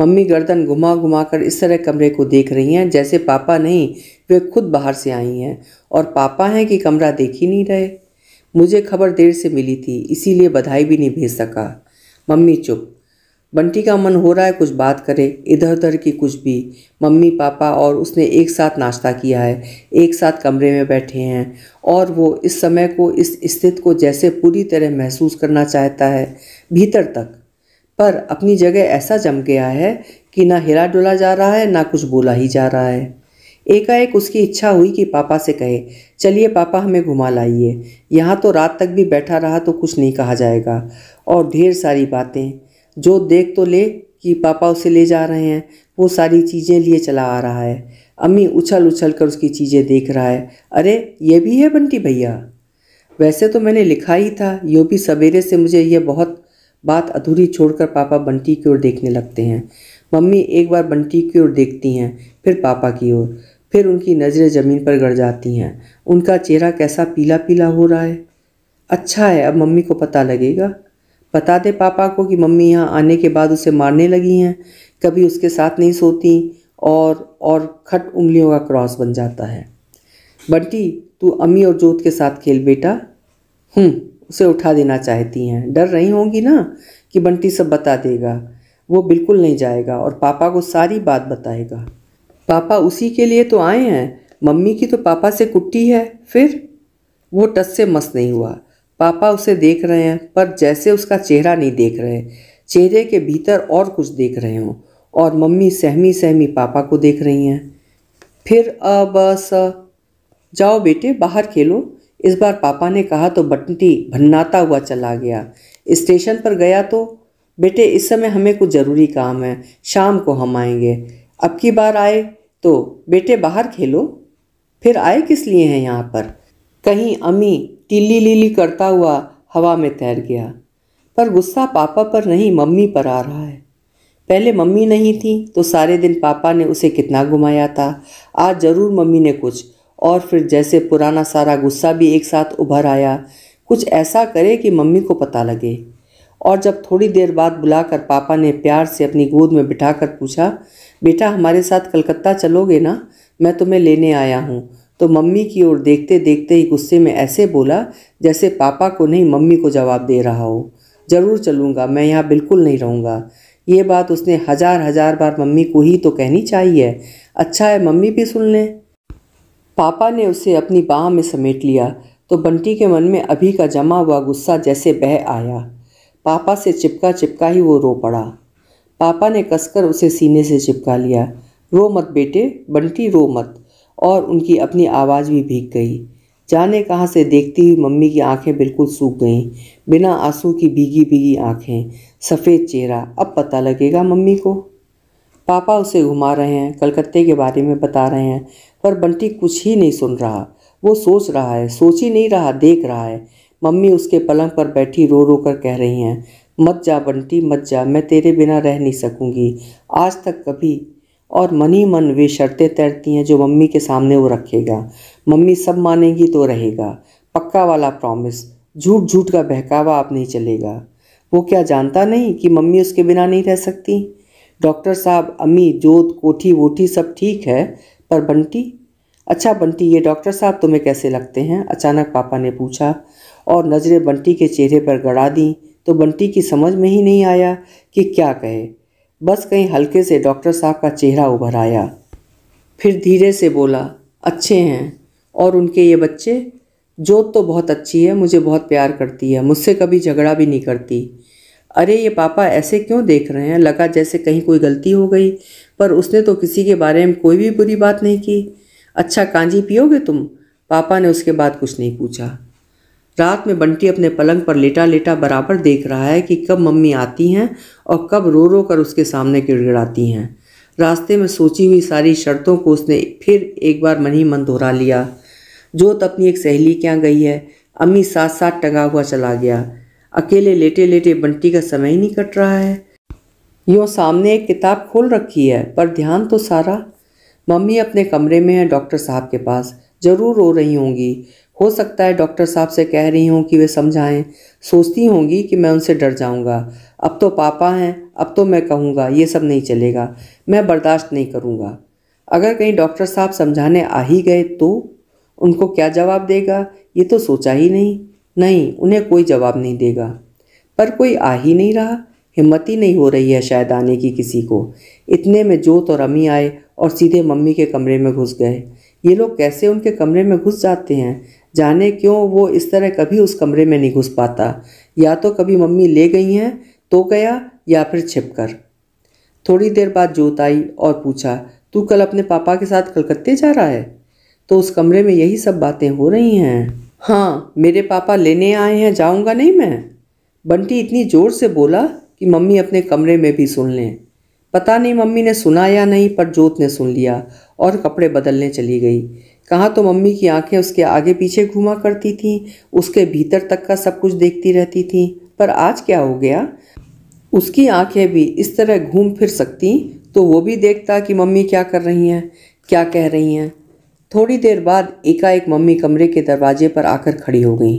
मम्मी गर्दन घुमा घुमा कर इस तरह कमरे को देख रही हैं जैसे पापा नहीं वे खुद बाहर से आई हैं और पापा हैं कि कमरा देख ही नहीं रहे मुझे खबर देर से मिली थी इसीलिए बधाई भी नहीं भेज सका मम्मी चुप बंटी का मन हो रहा है कुछ बात करे इधर उधर की कुछ भी मम्मी पापा और उसने एक साथ नाश्ता किया है एक साथ कमरे में बैठे हैं और वो इस समय को इस स्थिति को जैसे पूरी तरह महसूस करना चाहता है भीतर तक पर अपनी जगह ऐसा जम गया है कि ना हिला डुला जा रहा है ना कुछ बोला ही जा रहा है एकाएक उसकी इच्छा हुई कि पापा से कहे चलिए पापा हमें घुमा लाइए यहाँ तो रात तक भी बैठा रहा तो कुछ नहीं कहा जाएगा और ढेर सारी बातें जो देख तो ले कि पापा उसे ले जा रहे हैं वो सारी चीज़ें लिए चला आ रहा है अम्मी उछल उछल कर उसकी चीज़ें देख रहा है अरे ये भी है बंटी भैया वैसे तो मैंने लिखा ही था यो भी सवेरे से मुझे यह बहुत बात अधूरी छोड़कर पापा बंटी की ओर देखने लगते हैं मम्मी एक बार बंटी की ओर देखती हैं फिर पापा की ओर फिर उनकी नज़रें ज़मीन पर गड़ जाती हैं उनका चेहरा कैसा पीला पीला हो रहा है अच्छा है अब मम्मी को पता लगेगा बता दे पापा को कि मम्मी यहाँ आने के बाद उसे मारने लगी हैं कभी उसके साथ नहीं सोती और और खट उंगलियों का क्रॉस बन जाता है बंटी तू अम्मी और जोत के साथ खेल बेटा हम्म उसे उठा देना चाहती हैं डर रही होंगी ना कि बंटी सब बता देगा वो बिल्कुल नहीं जाएगा और पापा को सारी बात बताएगा पापा उसी के लिए तो आए हैं मम्मी की तो पापा से कुट्टी है फिर वो टस से मस नहीं हुआ पापा उसे देख रहे हैं पर जैसे उसका चेहरा नहीं देख रहे चेहरे के भीतर और कुछ देख रहे हों और मम्मी सहमी सहमी पापा को देख रही हैं फिर अब बस जाओ बेटे बाहर खेलो इस बार पापा ने कहा तो बंटी भन्नाता हुआ चला गया स्टेशन पर गया तो बेटे इस समय हमें कुछ ज़रूरी काम है शाम को हम आएंगे अब की बार आए तो बेटे बाहर खेलो फिर आए किस लिए हैं यहाँ पर कहीं अमी टिल्ली लीली करता हुआ हवा में तैर गया पर गुस्सा पापा पर नहीं मम्मी पर आ रहा है पहले मम्मी नहीं थी तो सारे दिन पापा ने उसे कितना घुमाया था आज ज़रूर मम्मी ने कुछ और फिर जैसे पुराना सारा गुस्सा भी एक साथ उभर आया कुछ ऐसा करे कि मम्मी को पता लगे और जब थोड़ी देर बाद बुलाकर पापा ने प्यार से अपनी गोद में बिठाकर पूछा बेटा हमारे साथ कलकत्ता चलोगे ना मैं तुम्हें लेने आया हूँ तो मम्मी की ओर देखते देखते ही गुस्से में ऐसे बोला जैसे पापा को नहीं मम्मी को जवाब दे रहा हो ज़रूर चलूँगा मैं यहाँ बिल्कुल नहीं रहूँगा ये बात उसने हज़ार हज़ार बार मम्मी को ही तो कहनी चाहिए अच्छा है मम्मी भी सुन लें पापा ने उसे अपनी बाह में समेट लिया तो बंटी के मन में अभी का जमा हुआ गुस्सा जैसे बह आया पापा से चिपका चिपका ही वो रो पड़ा पापा ने कसकर उसे सीने से चिपका लिया रो मत बेटे बंटी रो मत और उनकी अपनी आवाज़ भी भीग गई जाने कहाँ से देखती हुई मम्मी की आंखें बिल्कुल सूख गईं बिना आंसू की भीगी भीगी आंखें सफ़ेद चेहरा अब पता लगेगा मम्मी को पापा उसे घुमा रहे हैं कलकत्ते के बारे में बता रहे हैं पर बंटी कुछ ही नहीं सुन रहा वो सोच रहा है सोच ही नहीं रहा देख रहा है मम्मी उसके पलंग पर बैठी रो रो कर कह रही हैं मत जा बंटी मत जा मैं तेरे बिना रह नहीं सकूंगी आज तक कभी और मन ही मन वे शर्तें तैरती हैं जो मम्मी के सामने वो रखेगा मम्मी सब मानेगी तो रहेगा पक्का वाला प्रॉमिस झूठ झूठ का बहकावा आप नहीं चलेगा वो क्या जानता नहीं कि मम्मी उसके बिना नहीं रह सकती डॉक्टर साहब अम्मी जोत कोठी वोठी सब ठीक है पर बंटी अच्छा बंटी ये डॉक्टर साहब तुम्हें कैसे लगते हैं अचानक पापा ने पूछा और नज़रें बंटी के चेहरे पर गड़ा दी तो बंटी की समझ में ही नहीं आया कि क्या कहे बस कहीं हल्के से डॉक्टर साहब का चेहरा उभर आया फिर धीरे से बोला अच्छे हैं और उनके ये बच्चे जोत तो बहुत अच्छी है मुझे बहुत प्यार करती है मुझसे कभी झगड़ा भी नहीं करती अरे ये पापा ऐसे क्यों देख रहे हैं लगा जैसे कहीं कोई गलती हो गई पर उसने तो किसी के बारे में कोई भी बुरी बात नहीं की अच्छा कांजी पियोगे तुम पापा ने उसके बाद कुछ नहीं पूछा रात में बंटी अपने पलंग पर लेटा लेटा बराबर देख रहा है कि कब मम्मी आती हैं और कब रो रो कर उसके सामने गिड़गिड़ाती हैं रास्ते में सोची हुई सारी शर्तों को उसने फिर एक बार मन ही मन दोहरा लिया जोत अपनी एक सहेली क्या गई है अम्मी साथ साथ टंगा हुआ चला गया अकेले लेटे लेटे बंटी का समय ही नहीं कट रहा है यूँ सामने एक किताब खोल रखी है पर ध्यान तो सारा मम्मी अपने कमरे में है डॉक्टर साहब के पास ज़रूर रो रही होंगी हो सकता है डॉक्टर साहब से कह रही हूँ कि वे समझाएं सोचती होंगी कि मैं उनसे डर जाऊँगा अब तो पापा हैं अब तो मैं कहूँगा ये सब नहीं चलेगा मैं बर्दाश्त नहीं करूँगा अगर कहीं डॉक्टर साहब समझाने आ ही गए तो उनको क्या जवाब देगा ये तो सोचा ही नहीं नहीं उन्हें कोई जवाब नहीं देगा पर कोई आ ही नहीं रहा हिम्मत ही नहीं हो रही है शायद आने की किसी को इतने में जोत और अम्मी आए और सीधे मम्मी के कमरे में घुस गए ये लोग कैसे उनके कमरे में घुस जाते हैं जाने क्यों वो इस तरह कभी उस कमरे में नहीं घुस पाता या तो कभी मम्मी ले गई हैं तो गया या फिर छिप कर थोड़ी देर बाद जोत आई और पूछा तू कल अपने पापा के साथ कलकत्ते जा रहा है तो उस कमरे में यही सब बातें हो रही हैं हाँ मेरे पापा लेने आए हैं जाऊँगा नहीं मैं बंटी इतनी ज़ोर से बोला कि मम्मी अपने कमरे में भी सुन लें पता नहीं मम्मी ने सुना या नहीं पर जोत ने सुन लिया और कपड़े बदलने चली गई कहाँ तो मम्मी की आंखें उसके आगे पीछे घुमा करती थीं उसके भीतर तक का सब कुछ देखती रहती थीं पर आज क्या हो गया उसकी आंखें भी इस तरह घूम फिर सकती तो वो भी देखता कि मम्मी क्या कर रही हैं क्या कह रही हैं थोड़ी देर बाद एकाएक मम्मी कमरे के दरवाजे पर आकर खड़ी हो गई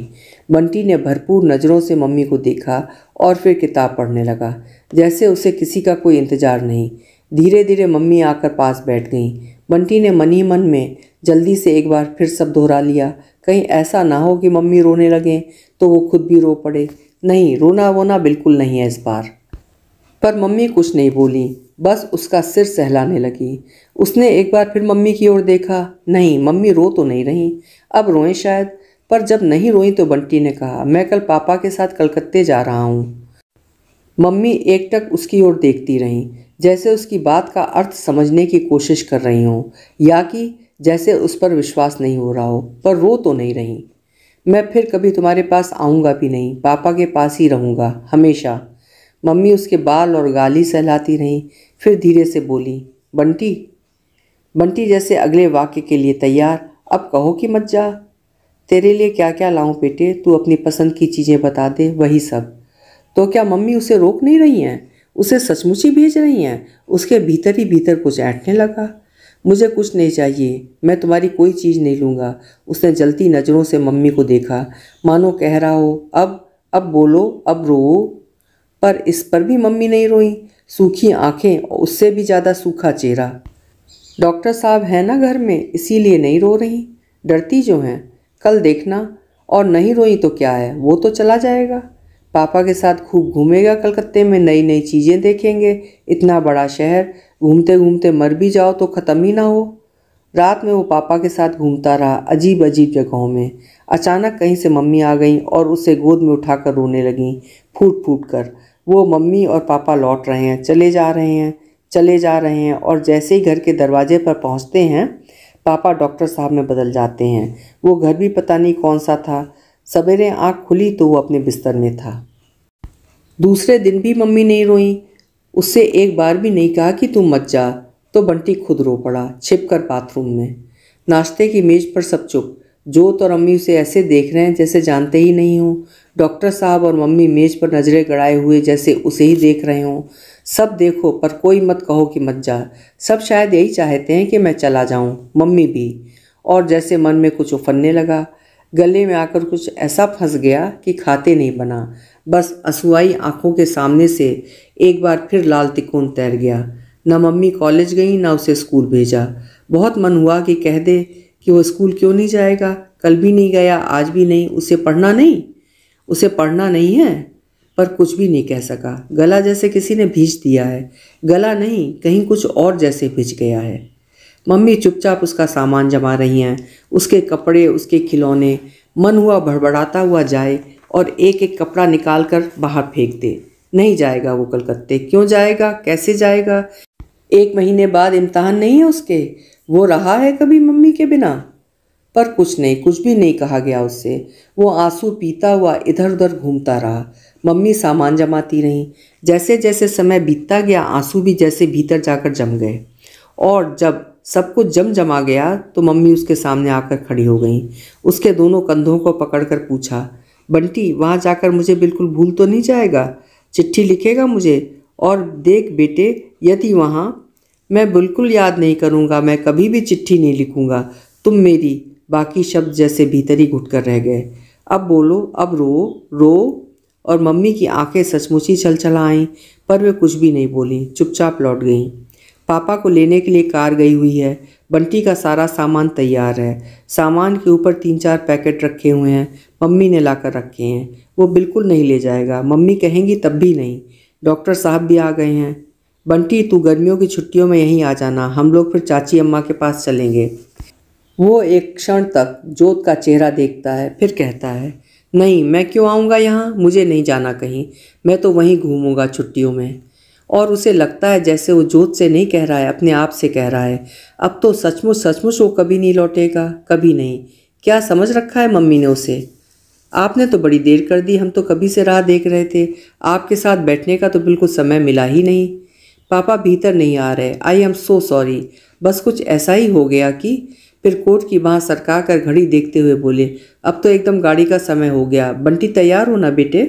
बंटी ने भरपूर नज़रों से मम्मी को देखा और फिर किताब पढ़ने लगा जैसे उसे किसी का कोई इंतज़ार नहीं धीरे धीरे मम्मी आकर पास बैठ गईं बंटी ने मनी मन में जल्दी से एक बार फिर सब दोहरा लिया कहीं ऐसा ना हो कि मम्मी रोने लगें तो वो खुद भी रो पड़े नहीं रोना वोना बिल्कुल नहीं है इस बार पर मम्मी कुछ नहीं बोली बस उसका सिर सहलाने लगी उसने एक बार फिर मम्मी की ओर देखा नहीं मम्मी रो तो नहीं रही अब रोएं शायद पर जब नहीं रोई तो बंटी ने कहा मैं कल पापा के साथ कलकत्ते जा रहा हूँ मम्मी एकटक उसकी ओर देखती रहीं जैसे उसकी बात का अर्थ समझने की कोशिश कर रही हों या कि जैसे उस पर विश्वास नहीं हो रहा हो पर रो तो नहीं रही मैं फिर कभी तुम्हारे पास आऊँगा भी नहीं पापा के पास ही रहूँगा हमेशा मम्मी उसके बाल और गाली सहलाती रहीं फिर धीरे से बोली बंटी बंटी जैसे अगले वाक्य के लिए तैयार अब कहो कि मत जा तेरे लिए क्या क्या लाऊं बेटे तू अपनी पसंद की चीज़ें बता दे वही सब तो क्या मम्मी उसे रोक नहीं रही हैं उसे सचमुच ही भेज रही हैं उसके भीतर ही भीतर कुछ ऐटने लगा मुझे कुछ नहीं चाहिए मैं तुम्हारी कोई चीज़ नहीं लूँगा उसने जलती नज़रों से मम्मी को देखा मानो कह रहा हो अब अब बोलो अब रो पर इस पर भी मम्मी नहीं रोई सूखी आंखें और उससे भी ज़्यादा सूखा चेहरा डॉक्टर साहब हैं ना घर में इसीलिए नहीं रो रही डरती जो हैं कल देखना और नहीं रोई तो क्या है वो तो चला जाएगा पापा के साथ खूब घूमेगा कलकत्ते में नई नई चीज़ें देखेंगे इतना बड़ा शहर घूमते घूमते मर भी जाओ तो ख़त्म ही ना हो रात में वो पापा के साथ घूमता रहा अजीब अजीब जगहों में अचानक कहीं से मम्मी आ गई और उसे गोद में उठाकर रोने लगी फूट फूट कर वो मम्मी और पापा लौट रहे हैं चले जा रहे हैं चले जा रहे हैं और जैसे ही घर के दरवाजे पर पहुँचते हैं पापा डॉक्टर साहब में बदल जाते हैं वो घर भी पता नहीं कौन सा था सवेरे आँख खुली तो वो अपने बिस्तर में था दूसरे दिन भी मम्मी नहीं रोई उससे एक बार भी नहीं कहा कि तुम मत जा तो बंटी खुद रो पड़ा छिप कर बाथरूम में नाश्ते की मेज़ पर सब चुप जोत और अम्मी उसे ऐसे देख रहे हैं जैसे जानते ही नहीं हों डॉक्टर साहब और मम्मी मेज़ पर नज़रें गड़ाए हुए जैसे उसे ही देख रहे हों सब देखो पर कोई मत कहो कि मत जा सब शायद यही चाहते हैं कि मैं चला जाऊँ मम्मी भी और जैसे मन में कुछ उफनने लगा गले में आकर कुछ ऐसा फंस गया कि खाते नहीं बना बस असुआई आंखों के सामने से एक बार फिर लाल तिकोन तैर गया ना मम्मी कॉलेज गई ना उसे स्कूल भेजा बहुत मन हुआ कि कह दे कि वो स्कूल क्यों नहीं जाएगा कल भी नहीं गया आज भी नहीं उसे पढ़ना नहीं उसे पढ़ना नहीं है पर कुछ भी नहीं कह सका गला जैसे किसी ने भीज दिया है गला नहीं कहीं कुछ और जैसे भिज गया है मम्मी चुपचाप उसका सामान जमा रही हैं उसके कपड़े उसके खिलौने मन हुआ भड़बड़ाता हुआ जाए और एक एक कपड़ा निकाल कर बाहर फेंक दे नहीं जाएगा वो कलकत्ते क्यों जाएगा कैसे जाएगा एक महीने बाद इम्तहान नहीं है उसके वो रहा है कभी मम्मी के बिना पर कुछ नहीं कुछ भी नहीं कहा गया उससे वो आंसू पीता हुआ इधर उधर घूमता रहा मम्मी सामान जमाती रहीं जैसे जैसे समय बीतता गया आंसू भी जैसे भीतर जाकर जम गए और जब सब कुछ जम जमा गया तो मम्मी उसके सामने आकर खड़ी हो गई उसके दोनों कंधों को पकड़कर पूछा बंटी वहाँ जाकर मुझे बिल्कुल भूल तो नहीं जाएगा चिट्ठी लिखेगा मुझे और देख बेटे यदि वहाँ मैं बिल्कुल याद नहीं करूँगा मैं कभी भी चिट्ठी नहीं लिखूँगा तुम मेरी बाकी शब्द जैसे भीतर ही घुट कर रह गए अब बोलो अब रो रो और मम्मी की आंखें सचमुच ही चल चला आईं पर वे कुछ भी नहीं बोलीं चुपचाप लौट गईं पापा को लेने के लिए कार गई हुई है बंटी का सारा सामान तैयार है सामान के ऊपर तीन चार पैकेट रखे हुए हैं मम्मी ने लाकर रखे हैं वो बिल्कुल नहीं ले जाएगा मम्मी कहेंगी तब भी नहीं डॉक्टर साहब भी आ गए हैं बंटी तू गर्मियों की छुट्टियों में यहीं आ जाना हम लोग फिर चाची अम्मा के पास चलेंगे वो एक क्षण तक जोत का चेहरा देखता है फिर कहता है नहीं मैं क्यों आऊँगा यहाँ मुझे नहीं जाना कहीं मैं तो वहीं घूमूंगा छुट्टियों में और उसे लगता है जैसे वो जोत से नहीं कह रहा है अपने आप से कह रहा है अब तो सचमुच सचमुच वो कभी नहीं लौटेगा कभी नहीं क्या समझ रखा है मम्मी ने उसे आपने तो बड़ी देर कर दी हम तो कभी से राह देख रहे थे आपके साथ बैठने का तो बिल्कुल समय मिला ही नहीं पापा भीतर नहीं आ रहे आई एम सो सॉरी बस कुछ ऐसा ही हो गया कि फिर कोट की बाँह सरका कर घड़ी देखते हुए बोले अब तो एकदम गाड़ी का समय हो गया बंटी तैयार हो ना बेटे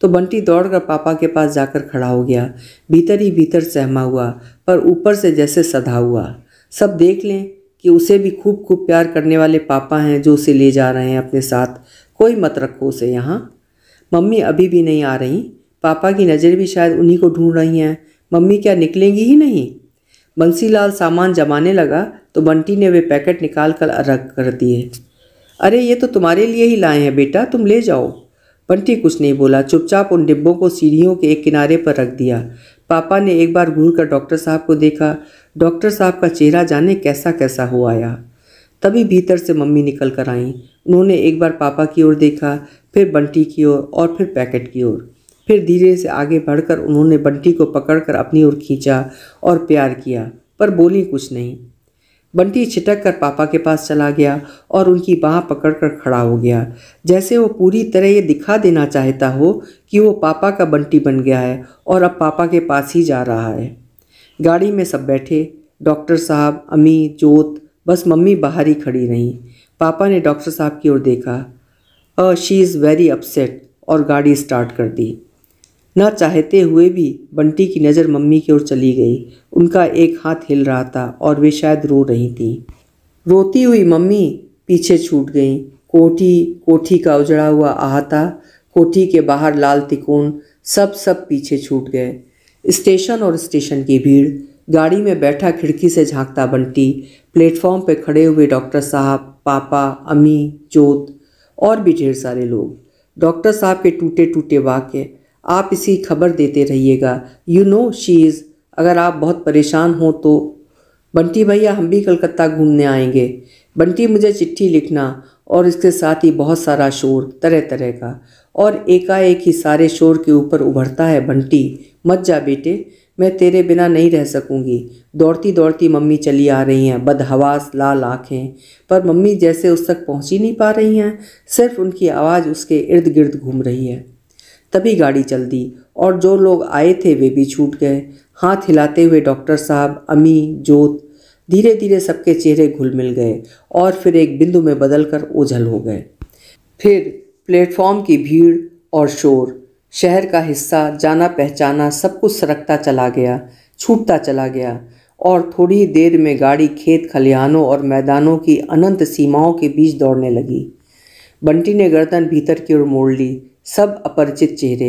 तो बंटी दौड़कर पापा के पास जाकर खड़ा हो गया भीतर ही भीतर सहमा हुआ पर ऊपर से जैसे सधा हुआ सब देख लें कि उसे भी खूब खूब प्यार करने वाले पापा हैं जो उसे ले जा रहे हैं अपने साथ कोई मत रखो उसे यहाँ मम्मी अभी भी नहीं आ रही पापा की नज़र भी शायद उन्हीं को ढूंढ रही हैं मम्मी क्या निकलेंगी ही नहीं बंसीलाल सामान जमाने लगा तो बंटी ने वे पैकेट निकाल कर अलग कर दिए अरे ये तो तुम्हारे लिए ही लाए हैं बेटा तुम ले जाओ बंटी कुछ नहीं बोला चुपचाप उन डिब्बों को सीढ़ियों के एक किनारे पर रख दिया पापा ने एक बार घूर कर डॉक्टर साहब को देखा डॉक्टर साहब का चेहरा जाने कैसा कैसा हो आया तभी भीतर से मम्मी निकल कर आईं उन्होंने एक बार पापा की ओर देखा फिर बंटी की ओर और, और फिर पैकेट की ओर फिर धीरे से आगे बढ़कर उन्होंने बंटी को पकड़कर अपनी ओर खींचा और प्यार किया पर बोली कुछ नहीं बंटी छिटक कर पापा के पास चला गया और उनकी बाह पकड़ कर खड़ा हो गया जैसे वो पूरी तरह ये दिखा देना चाहता हो कि वो पापा का बंटी बन गया है और अब पापा के पास ही जा रहा है गाड़ी में सब बैठे डॉक्टर साहब अम्मी जोत बस मम्मी बाहर ही खड़ी रहीं पापा ने डॉक्टर साहब की ओर देखा शी इज़ वेरी अपसेट और गाड़ी स्टार्ट कर दी ना चाहते हुए भी बंटी की नज़र मम्मी की ओर चली गई उनका एक हाथ हिल रहा था और वे शायद रो रही थी रोती हुई मम्मी पीछे छूट गई कोठी कोठी का उजड़ा हुआ आहता कोठी के बाहर लाल तिकोन सब सब पीछे छूट गए स्टेशन और स्टेशन की भीड़ गाड़ी में बैठा खिड़की से झांकता बंटी प्लेटफॉर्म पर खड़े हुए डॉक्टर साहब पापा अम्मी जोत और भी ढेर सारे लोग डॉक्टर साहब के टूटे टूटे वाक्य आप इसी खबर देते रहिएगा यू नो शी इज़ अगर आप बहुत परेशान हो तो बंटी भैया हम भी कलकत्ता घूमने आएंगे बंटी मुझे चिट्ठी लिखना और इसके साथ ही बहुत सारा शोर तरह तरह का और एकाएक ही सारे शोर के ऊपर उभरता है बंटी मत जा बेटे मैं तेरे बिना नहीं रह सकूंगी दौड़ती दौड़ती मम्मी चली आ रही हैं बदहवास लाल आँखें पर मम्मी जैसे उस तक पहुंच ही नहीं पा रही हैं सिर्फ उनकी आवाज़ उसके इर्द गिर्द घूम रही है तभी गाड़ी चल दी और जो लोग आए थे वे भी छूट गए हाथ हिलाते हुए डॉक्टर साहब अमी जोत धीरे धीरे सबके चेहरे घुल मिल गए और फिर एक बिंदु में बदल कर ओझल हो गए फिर प्लेटफॉर्म की भीड़ और शोर शहर का हिस्सा जाना पहचाना सब कुछ सरकता चला गया छूटता चला गया और थोड़ी देर में गाड़ी खेत खलिहानों और मैदानों की अनंत सीमाओं के बीच दौड़ने लगी बंटी ने गर्दन भीतर की ओर मोड़ ली सब अपरिचित चेहरे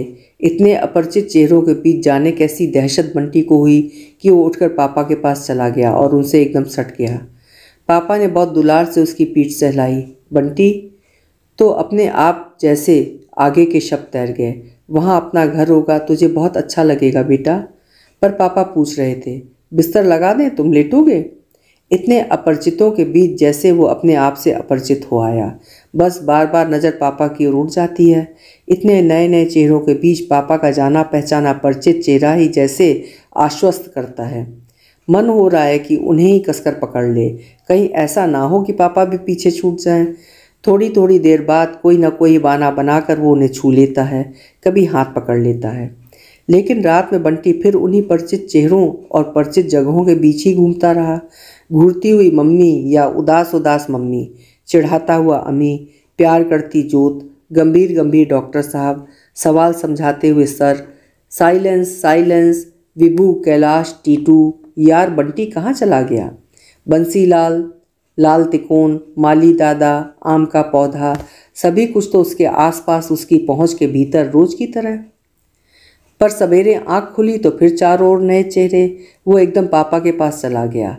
इतने अपरिचित चेहरों के बीच जाने कैसी दहशत बंटी को हुई कि वो उठकर पापा के पास चला गया और उनसे एकदम सट गया पापा ने बहुत दुलार से उसकी पीठ सहलाई बंटी तो अपने आप जैसे आगे के शब्द तैर गए वहाँ अपना घर होगा तुझे बहुत अच्छा लगेगा बेटा पर पापा पूछ रहे थे बिस्तर लगा दें तुम लेटोगे इतने अपरिचितों के बीच जैसे वो अपने आप से अपरिचित हो आया बस बार बार नज़र पापा की ओर उठ जाती है इतने नए नए चेहरों के बीच पापा का जाना पहचाना परिचित चेहरा ही जैसे आश्वस्त करता है मन हो रहा है कि उन्हें ही कसकर पकड़ ले कहीं ऐसा ना हो कि पापा भी पीछे छूट जाएं थोड़ी थोड़ी देर बाद कोई ना कोई बाना बनाकर वो उन्हें छू लेता है कभी हाथ पकड़ लेता है लेकिन रात में बंटी फिर उन्हीं परिचित चेहरों और परिचित जगहों के बीच ही घूमता रहा घूरती हुई मम्मी या उदास उदास मम्मी चिढ़ाता हुआ अम्मी प्यार करती जोत गंभीर गंभीर डॉक्टर साहब सवाल समझाते हुए sir silence silence Vibhu Kailash Titu यार बंटी कहाँ चला गया बंसीलाल लाल तिकोन माली दादा आम का पौधा सभी कुछ तो उसके आसपास उसकी पहुंच के भीतर रोज की तरह पर सवेरे आंख खुली तो फिर चारों ओर नए चेहरे वो एकदम पापा के पास चला गया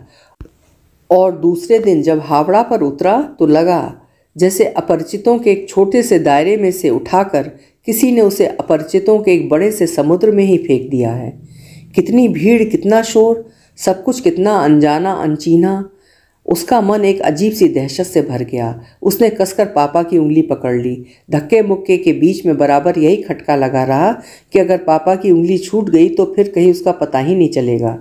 और दूसरे दिन जब हावड़ा पर उतरा तो लगा जैसे अपरिचितों के एक छोटे से दायरे में से उठाकर किसी ने उसे अपरिचितों के एक बड़े से समुद्र में ही फेंक दिया है कितनी भीड़ कितना शोर सब कुछ कितना अनजाना अनचीना उसका मन एक अजीब सी दहशत से भर गया उसने कसकर पापा की उंगली पकड़ ली धक्के मुक्के के बीच में बराबर यही खटका लगा रहा कि अगर पापा की उंगली छूट गई तो फिर कहीं उसका पता ही नहीं चलेगा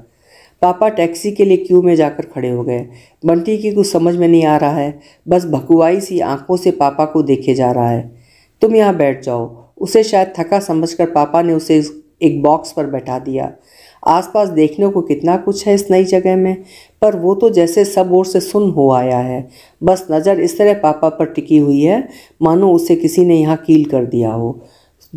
पापा टैक्सी के लिए क्यू में जाकर खड़े हो गए बंटी की कुछ समझ में नहीं आ रहा है बस भकुआई सी आंखों से पापा को देखे जा रहा है तुम यहाँ बैठ जाओ उसे शायद थका समझकर पापा ने उसे एक बॉक्स पर बैठा दिया आसपास देखने को कितना कुछ है इस नई जगह में पर वो तो जैसे सब ओर से सुन हो आया है बस नज़र इस तरह पापा पर टिकी हुई है मानो उसे किसी ने यहाँ कील कर दिया हो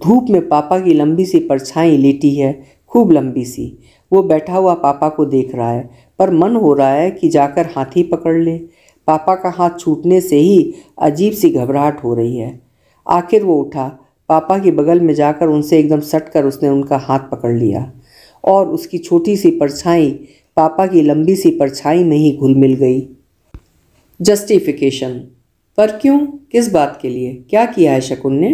धूप में पापा की लंबी सी परछाई लेटी है खूब लंबी सी वो बैठा हुआ पापा को देख रहा है पर मन हो रहा है कि जाकर हाथी पकड़ ले पापा का हाथ छूटने से ही अजीब सी घबराहट हो रही है आखिर वो उठा पापा के बगल में जाकर उनसे एकदम सट कर उसने उनका हाथ पकड़ लिया और उसकी छोटी सी परछाई पापा की लंबी सी परछाई में ही घुल मिल गई जस्टिफिकेशन पर क्यों किस बात के लिए क्या किया है शकुन ने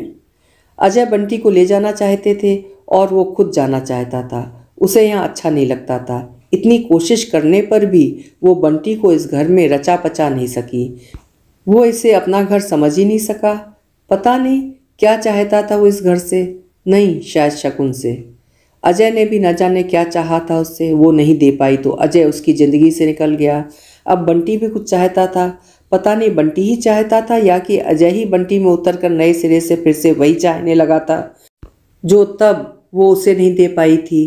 अजय बंटी को ले जाना चाहते थे और वो खुद जाना चाहता था उसे यहाँ अच्छा नहीं लगता था इतनी कोशिश करने पर भी वो बंटी को इस घर में रचा पचा नहीं सकी वो इसे अपना घर समझ ही नहीं सका पता नहीं क्या चाहता था वो इस घर से नहीं शायद शकुन से अजय ने भी न जाने क्या चाहा था उससे वो नहीं दे पाई तो अजय उसकी ज़िंदगी से निकल गया अब बंटी भी कुछ चाहता था पता नहीं बंटी ही चाहता था या कि अजय ही बंटी में उतर कर नए सिरे से फिर से वही चाहने लगा था जो तब वो उसे नहीं दे पाई थी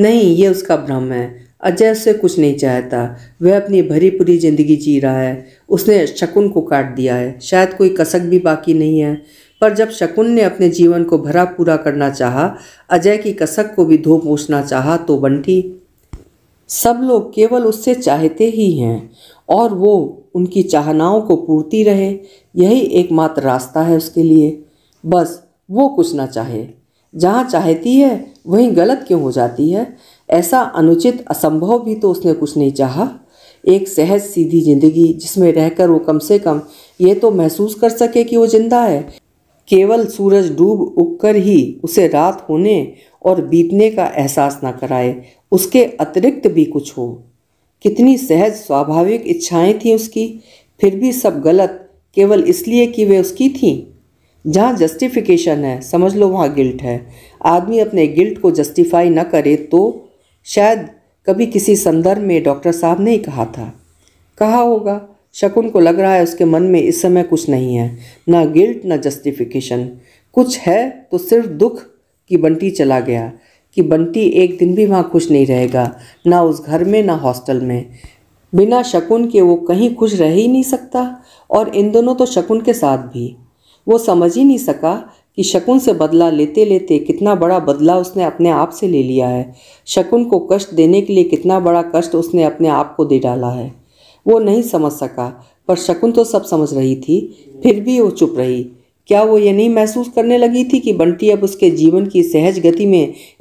नहीं ये उसका भ्रम है अजय उससे कुछ नहीं चाहता वह अपनी भरी पूरी जिंदगी जी रहा है उसने शकुन को काट दिया है शायद कोई कसक भी बाकी नहीं है पर जब शकुन ने अपने जीवन को भरा पूरा करना चाहा अजय की कसक को भी धो पोछना चाहा तो बंटी सब लोग केवल उससे चाहते ही हैं और वो उनकी चाहनाओं को पूर्ति रहे यही एकमात्र रास्ता है उसके लिए बस वो कुछ ना चाहे जहाँ चाहती है वहीं गलत क्यों हो जाती है ऐसा अनुचित असंभव भी तो उसने कुछ नहीं चाहा एक सहज सीधी जिंदगी जिसमें रहकर वो कम से कम ये तो महसूस कर सके कि वो जिंदा है केवल सूरज डूब उगकर ही उसे रात होने और बीतने का एहसास ना कराए उसके अतिरिक्त भी कुछ हो कितनी सहज स्वाभाविक इच्छाएं थीं उसकी फिर भी सब गलत केवल इसलिए कि वे उसकी थीं जहाँ जस्टिफिकेशन है समझ लो वहाँ गिल्ट है आदमी अपने गिल्ट को जस्टिफाई ना करे तो शायद कभी किसी संदर्भ में डॉक्टर साहब ने ही कहा था कहा होगा शकुन को लग रहा है उसके मन में इस समय कुछ नहीं है ना गिल्ट ना जस्टिफिकेशन कुछ है तो सिर्फ दुख कि बंटी चला गया कि बंटी एक दिन भी वहाँ खुश नहीं रहेगा ना उस घर में ना हॉस्टल में बिना शकुन के वो कहीं खुश रह ही नहीं सकता और इन दोनों तो शकुन के साथ भी वो समझ ही नहीं सका कि शकुन से बदला लेते लेते कितना बड़ा बदला उसने अपने आप से ले लिया है शकुन को कष्ट देने के लिए कितना बड़ा कष्ट उसने अपने आप को दे डाला है वो नहीं समझ सका पर शकुन तो सब समझ रही थी फिर भी वो चुप रही क्या वो ये नहीं महसूस करने लगी थी कि बंटी अब उसके जीवन की सहज गति में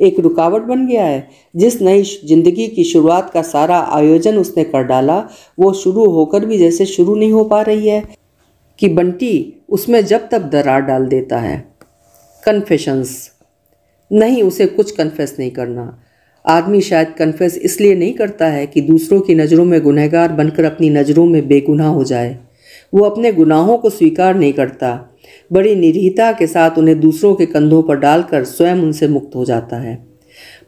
एक रुकावट बन गया है जिस नई जिंदगी की शुरुआत का सारा आयोजन उसने कर डाला वो शुरू होकर भी जैसे शुरू नहीं हो पा रही है कि बंटी उसमें जब तब दरार डाल देता है कन्फेशंस नहीं उसे कुछ कन्फेस नहीं करना आदमी शायद कन्फेस इसलिए नहीं करता है कि दूसरों की नज़रों में गुनहगार बनकर अपनी नज़रों में बेगुनाह हो जाए वो अपने गुनाहों को स्वीकार नहीं करता बड़ी निरीहता के साथ उन्हें दूसरों के कंधों पर डालकर स्वयं उनसे मुक्त हो जाता है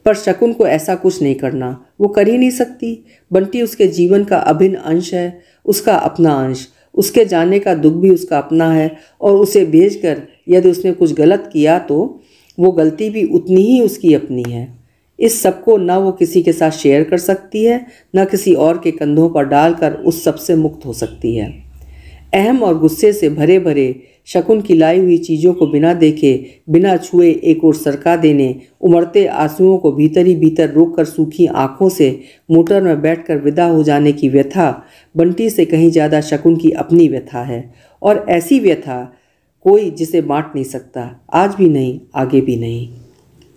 पर शकुन को ऐसा कुछ नहीं करना वो कर ही नहीं सकती बंटी उसके जीवन का अभिन्न अंश है उसका अपना अंश उसके जाने का दुख भी उसका अपना है और उसे भेजकर यदि उसने कुछ गलत किया तो वो गलती भी उतनी ही उसकी अपनी है इस सब को ना वो किसी के साथ शेयर कर सकती है ना किसी और के कंधों पर डालकर उस सब से मुक्त हो सकती है अहम और गुस्से से भरे भरे शकुन की लाई हुई चीज़ों को बिना देखे बिना छुए एक और सरका देने उमड़ते आंसुओं को भीतर ही भीतर रोक कर सूखी आंखों से मोटर में बैठकर विदा हो जाने की व्यथा बंटी से कहीं ज़्यादा शकुन की अपनी व्यथा है और ऐसी व्यथा कोई जिसे बांट नहीं सकता आज भी नहीं आगे भी नहीं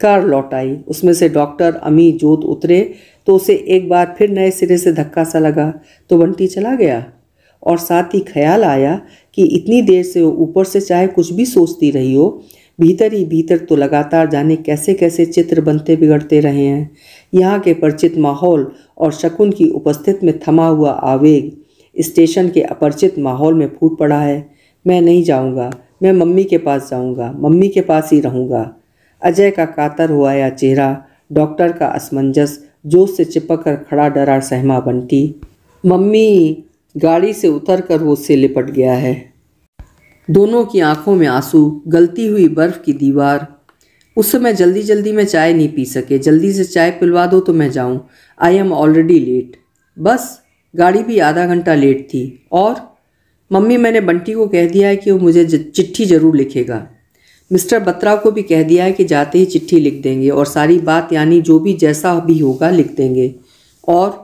कार लौट आई उसमें से डॉक्टर अमी जोत उतरे तो उसे एक बार फिर नए सिरे से धक्का सा लगा तो बंटी चला गया और साथ ही ख्याल आया कि इतनी देर से वो ऊपर से चाहे कुछ भी सोचती रही हो भीतर ही भीतर तो लगातार जाने कैसे कैसे चित्र बनते बिगड़ते रहे हैं यहाँ के परिचित माहौल और शकुन की उपस्थित में थमा हुआ आवेग स्टेशन के अपरिचित माहौल में फूट पड़ा है मैं नहीं जाऊँगा मैं मम्मी के पास जाऊँगा मम्मी के पास ही रहूँगा अजय का कातर हुआ या चेहरा डॉक्टर का असमंजस जोश से चिपक कर खड़ा डरा सहमा बनती मम्मी गाड़ी से उतर कर वो उससे लिपट गया है दोनों की आंखों में आंसू गलती हुई बर्फ़ की दीवार उस समय जल्दी जल्दी मैं चाय नहीं पी सके जल्दी से चाय पिलवा दो तो मैं जाऊं आई एम ऑलरेडी लेट बस गाड़ी भी आधा घंटा लेट थी और मम्मी मैंने बंटी को कह दिया है कि वो मुझे चिट्ठी ज़रूर लिखेगा मिस्टर बत्रा को भी कह दिया है कि जाते ही चिट्ठी लिख देंगे और सारी बात यानी जो भी जैसा भी होगा लिख देंगे और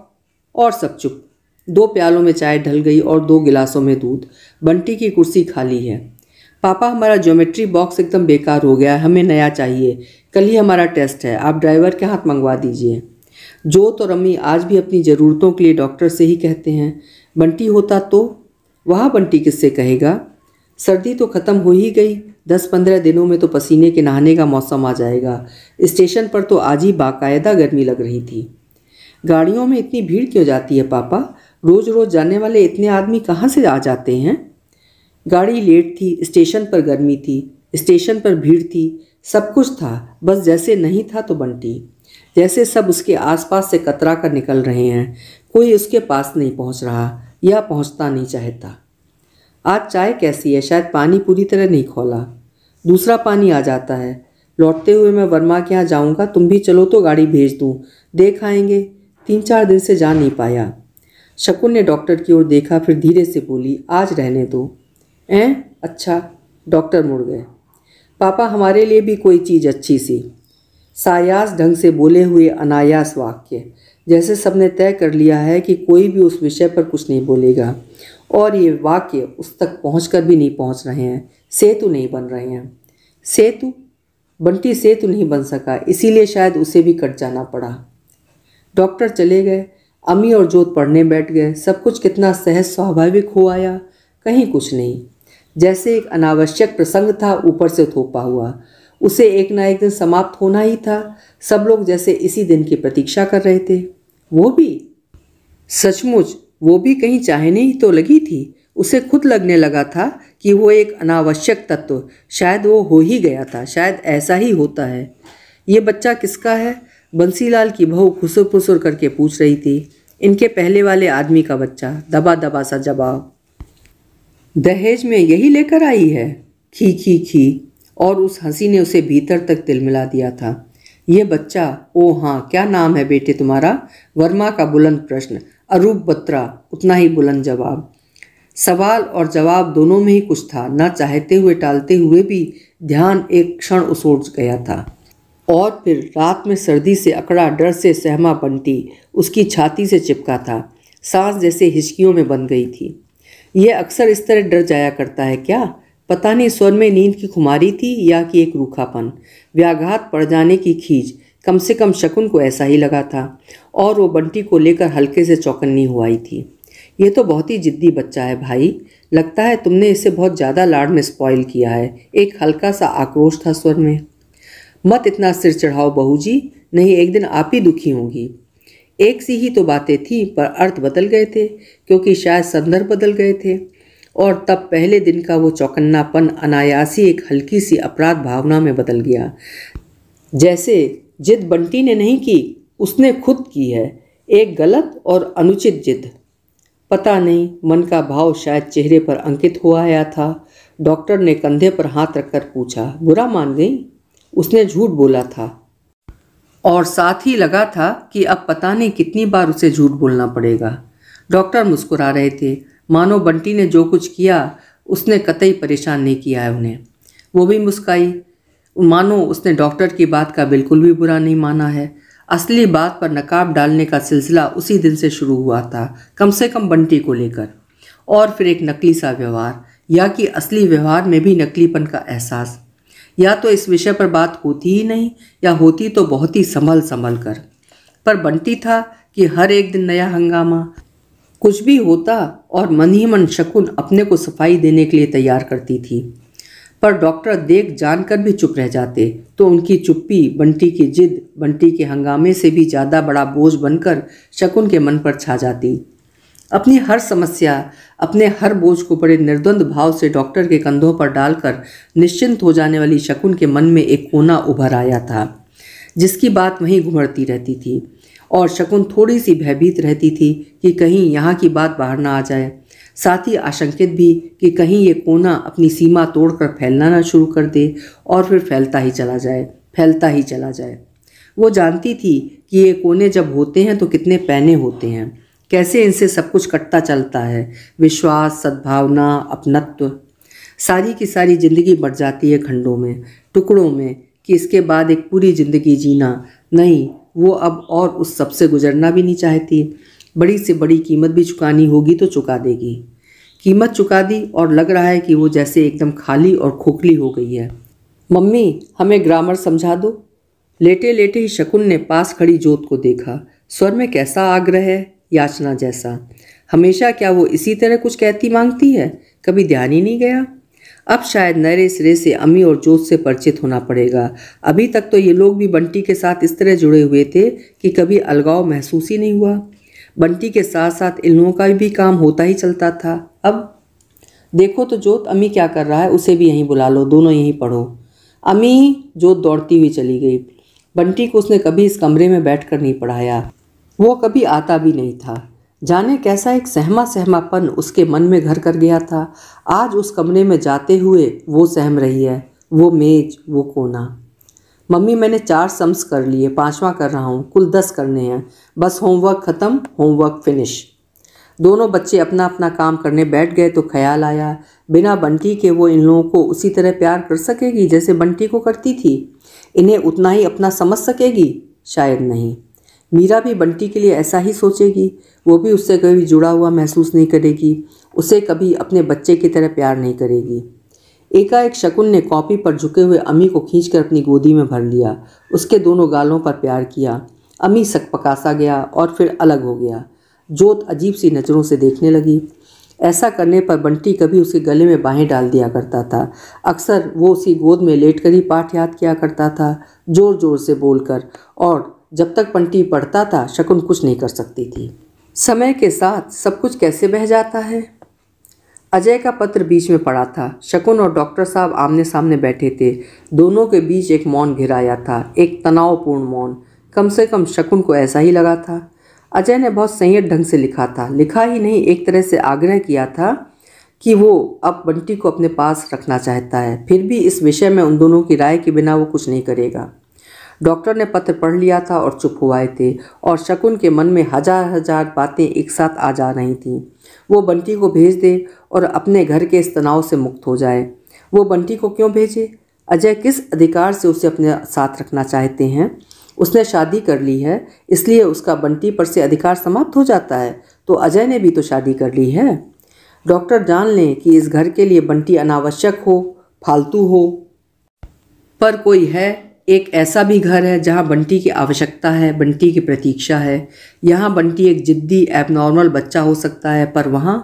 और सब चुप दो प्यालों में चाय ढल गई और दो गिलासों में दूध बंटी की कुर्सी खाली है पापा हमारा ज्योमेट्री बॉक्स एकदम बेकार हो गया है हमें नया चाहिए कल ही हमारा टेस्ट है आप ड्राइवर के हाथ मंगवा दीजिए जोत और अम्मी आज भी अपनी ज़रूरतों के लिए डॉक्टर से ही कहते हैं बंटी होता तो वहाँ बंटी किससे कहेगा सर्दी तो ख़त्म हो ही गई दस पंद्रह दिनों में तो पसीने के नहाने का मौसम आ जाएगा स्टेशन पर तो आज ही बाकायदा गर्मी लग रही थी गाड़ियों में इतनी भीड़ क्यों जाती है पापा रोज़ रोज़ जाने वाले इतने आदमी कहाँ से आ जाते हैं गाड़ी लेट थी स्टेशन पर गर्मी थी स्टेशन पर भीड़ थी सब कुछ था बस जैसे नहीं था तो बंटी जैसे सब उसके आसपास से कतरा कर निकल रहे हैं कोई उसके पास नहीं पहुंच रहा या पहुंचता नहीं चाहता आज चाय कैसी है शायद पानी पूरी तरह नहीं खोला दूसरा पानी आ जाता है लौटते हुए मैं वर्मा के यहाँ जाऊँगा तुम भी चलो तो गाड़ी भेज दूँ देख आएंगे तीन चार दिन से जा नहीं पाया शकुन ने डॉक्टर की ओर देखा फिर धीरे से बोली आज रहने दो ए अच्छा डॉक्टर मुड़ गए पापा हमारे लिए भी कोई चीज़ अच्छी सी सायास ढंग से बोले हुए अनायास वाक्य जैसे सबने तय कर लिया है कि कोई भी उस विषय पर कुछ नहीं बोलेगा और ये वाक्य उस तक पहुँच भी नहीं पहुँच रहे हैं सेतु नहीं बन रहे हैं सेतु बंटी सेतु नहीं बन सका इसीलिए शायद उसे भी कट जाना पड़ा डॉक्टर चले गए अम्मी और जोत पढ़ने बैठ गए सब कुछ कितना सहज स्वाभाविक हो आया कहीं कुछ नहीं जैसे एक अनावश्यक प्रसंग था ऊपर से थोपा हुआ उसे एक ना एक दिन समाप्त होना ही था सब लोग जैसे इसी दिन की प्रतीक्षा कर रहे थे वो भी सचमुच वो भी कहीं चाहने ही तो लगी थी उसे खुद लगने लगा था कि वो एक अनावश्यक तत्व शायद वो हो ही गया था शायद ऐसा ही होता है ये बच्चा किसका है बंसीलाल की बहू खुसुर खुसुर करके पूछ रही थी इनके पहले वाले आदमी का बच्चा दबा दबा सा जवाब दहेज में यही लेकर आई है खी खी खी और उस हंसी ने उसे भीतर तक तिल मिला दिया था ये बच्चा ओ हाँ क्या नाम है बेटे तुम्हारा वर्मा का बुलंद प्रश्न अरूप बत्रा उतना ही बुलंद जवाब सवाल और जवाब दोनों में ही कुछ था ना चाहते हुए टालते हुए भी ध्यान एक क्षण उसोड़ गया था और फिर रात में सर्दी से अकड़ा डर से सहमा बंटी उसकी छाती से चिपका था सांस जैसे हिचकियों में बन गई थी यह अक्सर इस तरह डर जाया करता है क्या पता नहीं स्वर में नींद की खुमारी थी या कि एक रूखापन व्याघात पड़ जाने की खींच कम से कम शकुन को ऐसा ही लगा था और वो बंटी को लेकर हल्के से चौकन्नी हुआई थी ये तो बहुत ही जिद्दी बच्चा है भाई लगता है तुमने इसे बहुत ज़्यादा लाड़ में स्पॉइल किया है एक हल्का सा आक्रोश था स्वर में मत इतना सिर चढ़ाओ बहू जी नहीं एक दिन आप ही दुखी होंगी एक सी ही तो बातें थीं पर अर्थ बदल गए थे क्योंकि शायद संदर्भ बदल गए थे और तब पहले दिन का वो चौकन्नापन अनायासी एक हल्की सी अपराध भावना में बदल गया जैसे जिद बंटी ने नहीं की उसने खुद की है एक गलत और अनुचित जिद पता नहीं मन का भाव शायद चेहरे पर अंकित हुआ आया था डॉक्टर ने कंधे पर हाथ रखकर पूछा बुरा मान गई उसने झूठ बोला था और साथ ही लगा था कि अब पता नहीं कितनी बार उसे झूठ बोलना पड़ेगा डॉक्टर मुस्कुरा रहे थे मानो बंटी ने जो कुछ किया उसने कतई परेशान नहीं किया है उन्हें वो भी मुस्काई मानो उसने डॉक्टर की बात का बिल्कुल भी बुरा नहीं माना है असली बात पर नकाब डालने का सिलसिला उसी दिन से शुरू हुआ था कम से कम बंटी को लेकर और फिर एक नकली सा व्यवहार या कि असली व्यवहार में भी नकलीपन का एहसास या तो इस विषय पर बात होती ही नहीं या होती तो बहुत ही संभल संभल कर पर बनती था कि हर एक दिन नया हंगामा कुछ भी होता और मन ही मन शकुन अपने को सफाई देने के लिए तैयार करती थी पर डॉक्टर देख जानकर भी चुप रह जाते तो उनकी चुप्पी बंटी की जिद बंटी के हंगामे से भी ज़्यादा बड़ा बोझ बनकर शकुन के मन पर छा जाती अपनी हर समस्या अपने हर बोझ को बड़े निर्द्वंद भाव से डॉक्टर के कंधों पर डालकर निश्चिंत हो जाने वाली शकुन के मन में एक कोना उभर आया था जिसकी बात वहीं घुमड़ती रहती थी और शकुन थोड़ी सी भयभीत रहती थी कि कहीं यहाँ की बात बाहर ना आ जाए साथ ही आशंकित भी कि कहीं ये कोना अपनी सीमा तोड़कर फैलना ना शुरू कर दे और फिर फैलता ही चला जाए फैलता ही चला जाए वो जानती थी कि ये कोने जब होते हैं तो कितने पैने होते हैं कैसे इनसे सब कुछ कटता चलता है विश्वास सद्भावना अपनत्व सारी की सारी ज़िंदगी बढ़ जाती है खंडों में टुकड़ों में कि इसके बाद एक पूरी ज़िंदगी जीना नहीं वो अब और उस सब से गुजरना भी नहीं चाहती बड़ी से बड़ी कीमत भी चुकानी होगी तो चुका देगी कीमत चुका दी और लग रहा है कि वो जैसे एकदम खाली और खोखली हो गई है मम्मी हमें ग्रामर समझा दो लेटे लेटे ही शकुन ने पास खड़ी जोत को देखा स्वर में कैसा आग्रह है याचना जैसा हमेशा क्या वो इसी तरह कुछ कहती मांगती है कभी ध्यान ही नहीं गया अब शायद नरे सिरे से अम्मी और जोत से परिचित होना पड़ेगा अभी तक तो ये लोग भी बंटी के साथ इस तरह जुड़े हुए थे कि कभी अलगाव महसूस ही नहीं हुआ बंटी के साथ साथ इन लोगों का भी काम होता ही चलता था अब देखो तो जोत अम्मी क्या कर रहा है उसे भी यहीं बुला लो दोनों यहीं पढ़ो अम्मी जोत दौड़ती हुई चली गई बंटी को उसने कभी इस कमरे में बैठ नहीं पढ़ाया वो कभी आता भी नहीं था जाने कैसा एक सहमा सहमापन उसके मन में घर कर गया था आज उस कमरे में जाते हुए वो सहम रही है वो मेज वो कोना मम्मी मैंने चार सम्स कर लिए पांचवा कर रहा हूँ कुल दस करने हैं बस होमवर्क ख़त्म होमवर्क फिनिश दोनों बच्चे अपना अपना काम करने बैठ गए तो ख्याल आया बिना बंटी के वो इन लोगों को उसी तरह प्यार कर सकेगी जैसे बंटी को करती थी इन्हें उतना ही अपना समझ सकेगी शायद नहीं मीरा भी बंटी के लिए ऐसा ही सोचेगी वो भी उससे कभी जुड़ा हुआ महसूस नहीं करेगी उसे कभी अपने बच्चे की तरह प्यार नहीं करेगी एकाएक शकुन ने कॉपी पर झुके हुए अमी को खींचकर अपनी गोदी में भर लिया उसके दोनों गालों पर प्यार किया अमी पकासा गया और फिर अलग हो गया जोत अजीब सी नज़रों से देखने लगी ऐसा करने पर बंटी कभी उसके गले में बाहें डाल दिया करता था अक्सर वो उसी गोद में लेट कर ही पाठ याद किया करता था ज़ोर ज़ोर से बोलकर और जब तक पंटी पढ़ता था शकुन कुछ नहीं कर सकती थी समय के साथ सब कुछ कैसे बह जाता है अजय का पत्र बीच में पड़ा था शकुन और डॉक्टर साहब आमने सामने बैठे थे दोनों के बीच एक मौन घिराया था एक तनावपूर्ण मौन कम से कम शकुन को ऐसा ही लगा था अजय ने बहुत संयत ढंग से लिखा था लिखा ही नहीं एक तरह से आग्रह किया था कि वो अब बंटी को अपने पास रखना चाहता है फिर भी इस विषय में उन दोनों की राय के बिना वो कुछ नहीं करेगा डॉक्टर ने पत्र पढ़ लिया था और चुप हुए थे और शकुन के मन में हजार हजार बातें एक साथ आ जा रही थीं वो बंटी को भेज दे और अपने घर के इस तनाव से मुक्त हो जाए वो बंटी को क्यों भेजे अजय किस अधिकार से उसे अपने साथ रखना चाहते हैं उसने शादी कर ली है इसलिए उसका बंटी पर से अधिकार समाप्त हो जाता है तो अजय ने भी तो शादी कर ली है डॉक्टर जान लें कि इस घर के लिए बंटी अनावश्यक हो फालतू हो पर कोई है एक ऐसा भी घर है जहाँ बंटी की आवश्यकता है बंटी की प्रतीक्षा है यहाँ बंटी एक जिद्दी एबनॉर्मल बच्चा हो सकता है पर वहाँ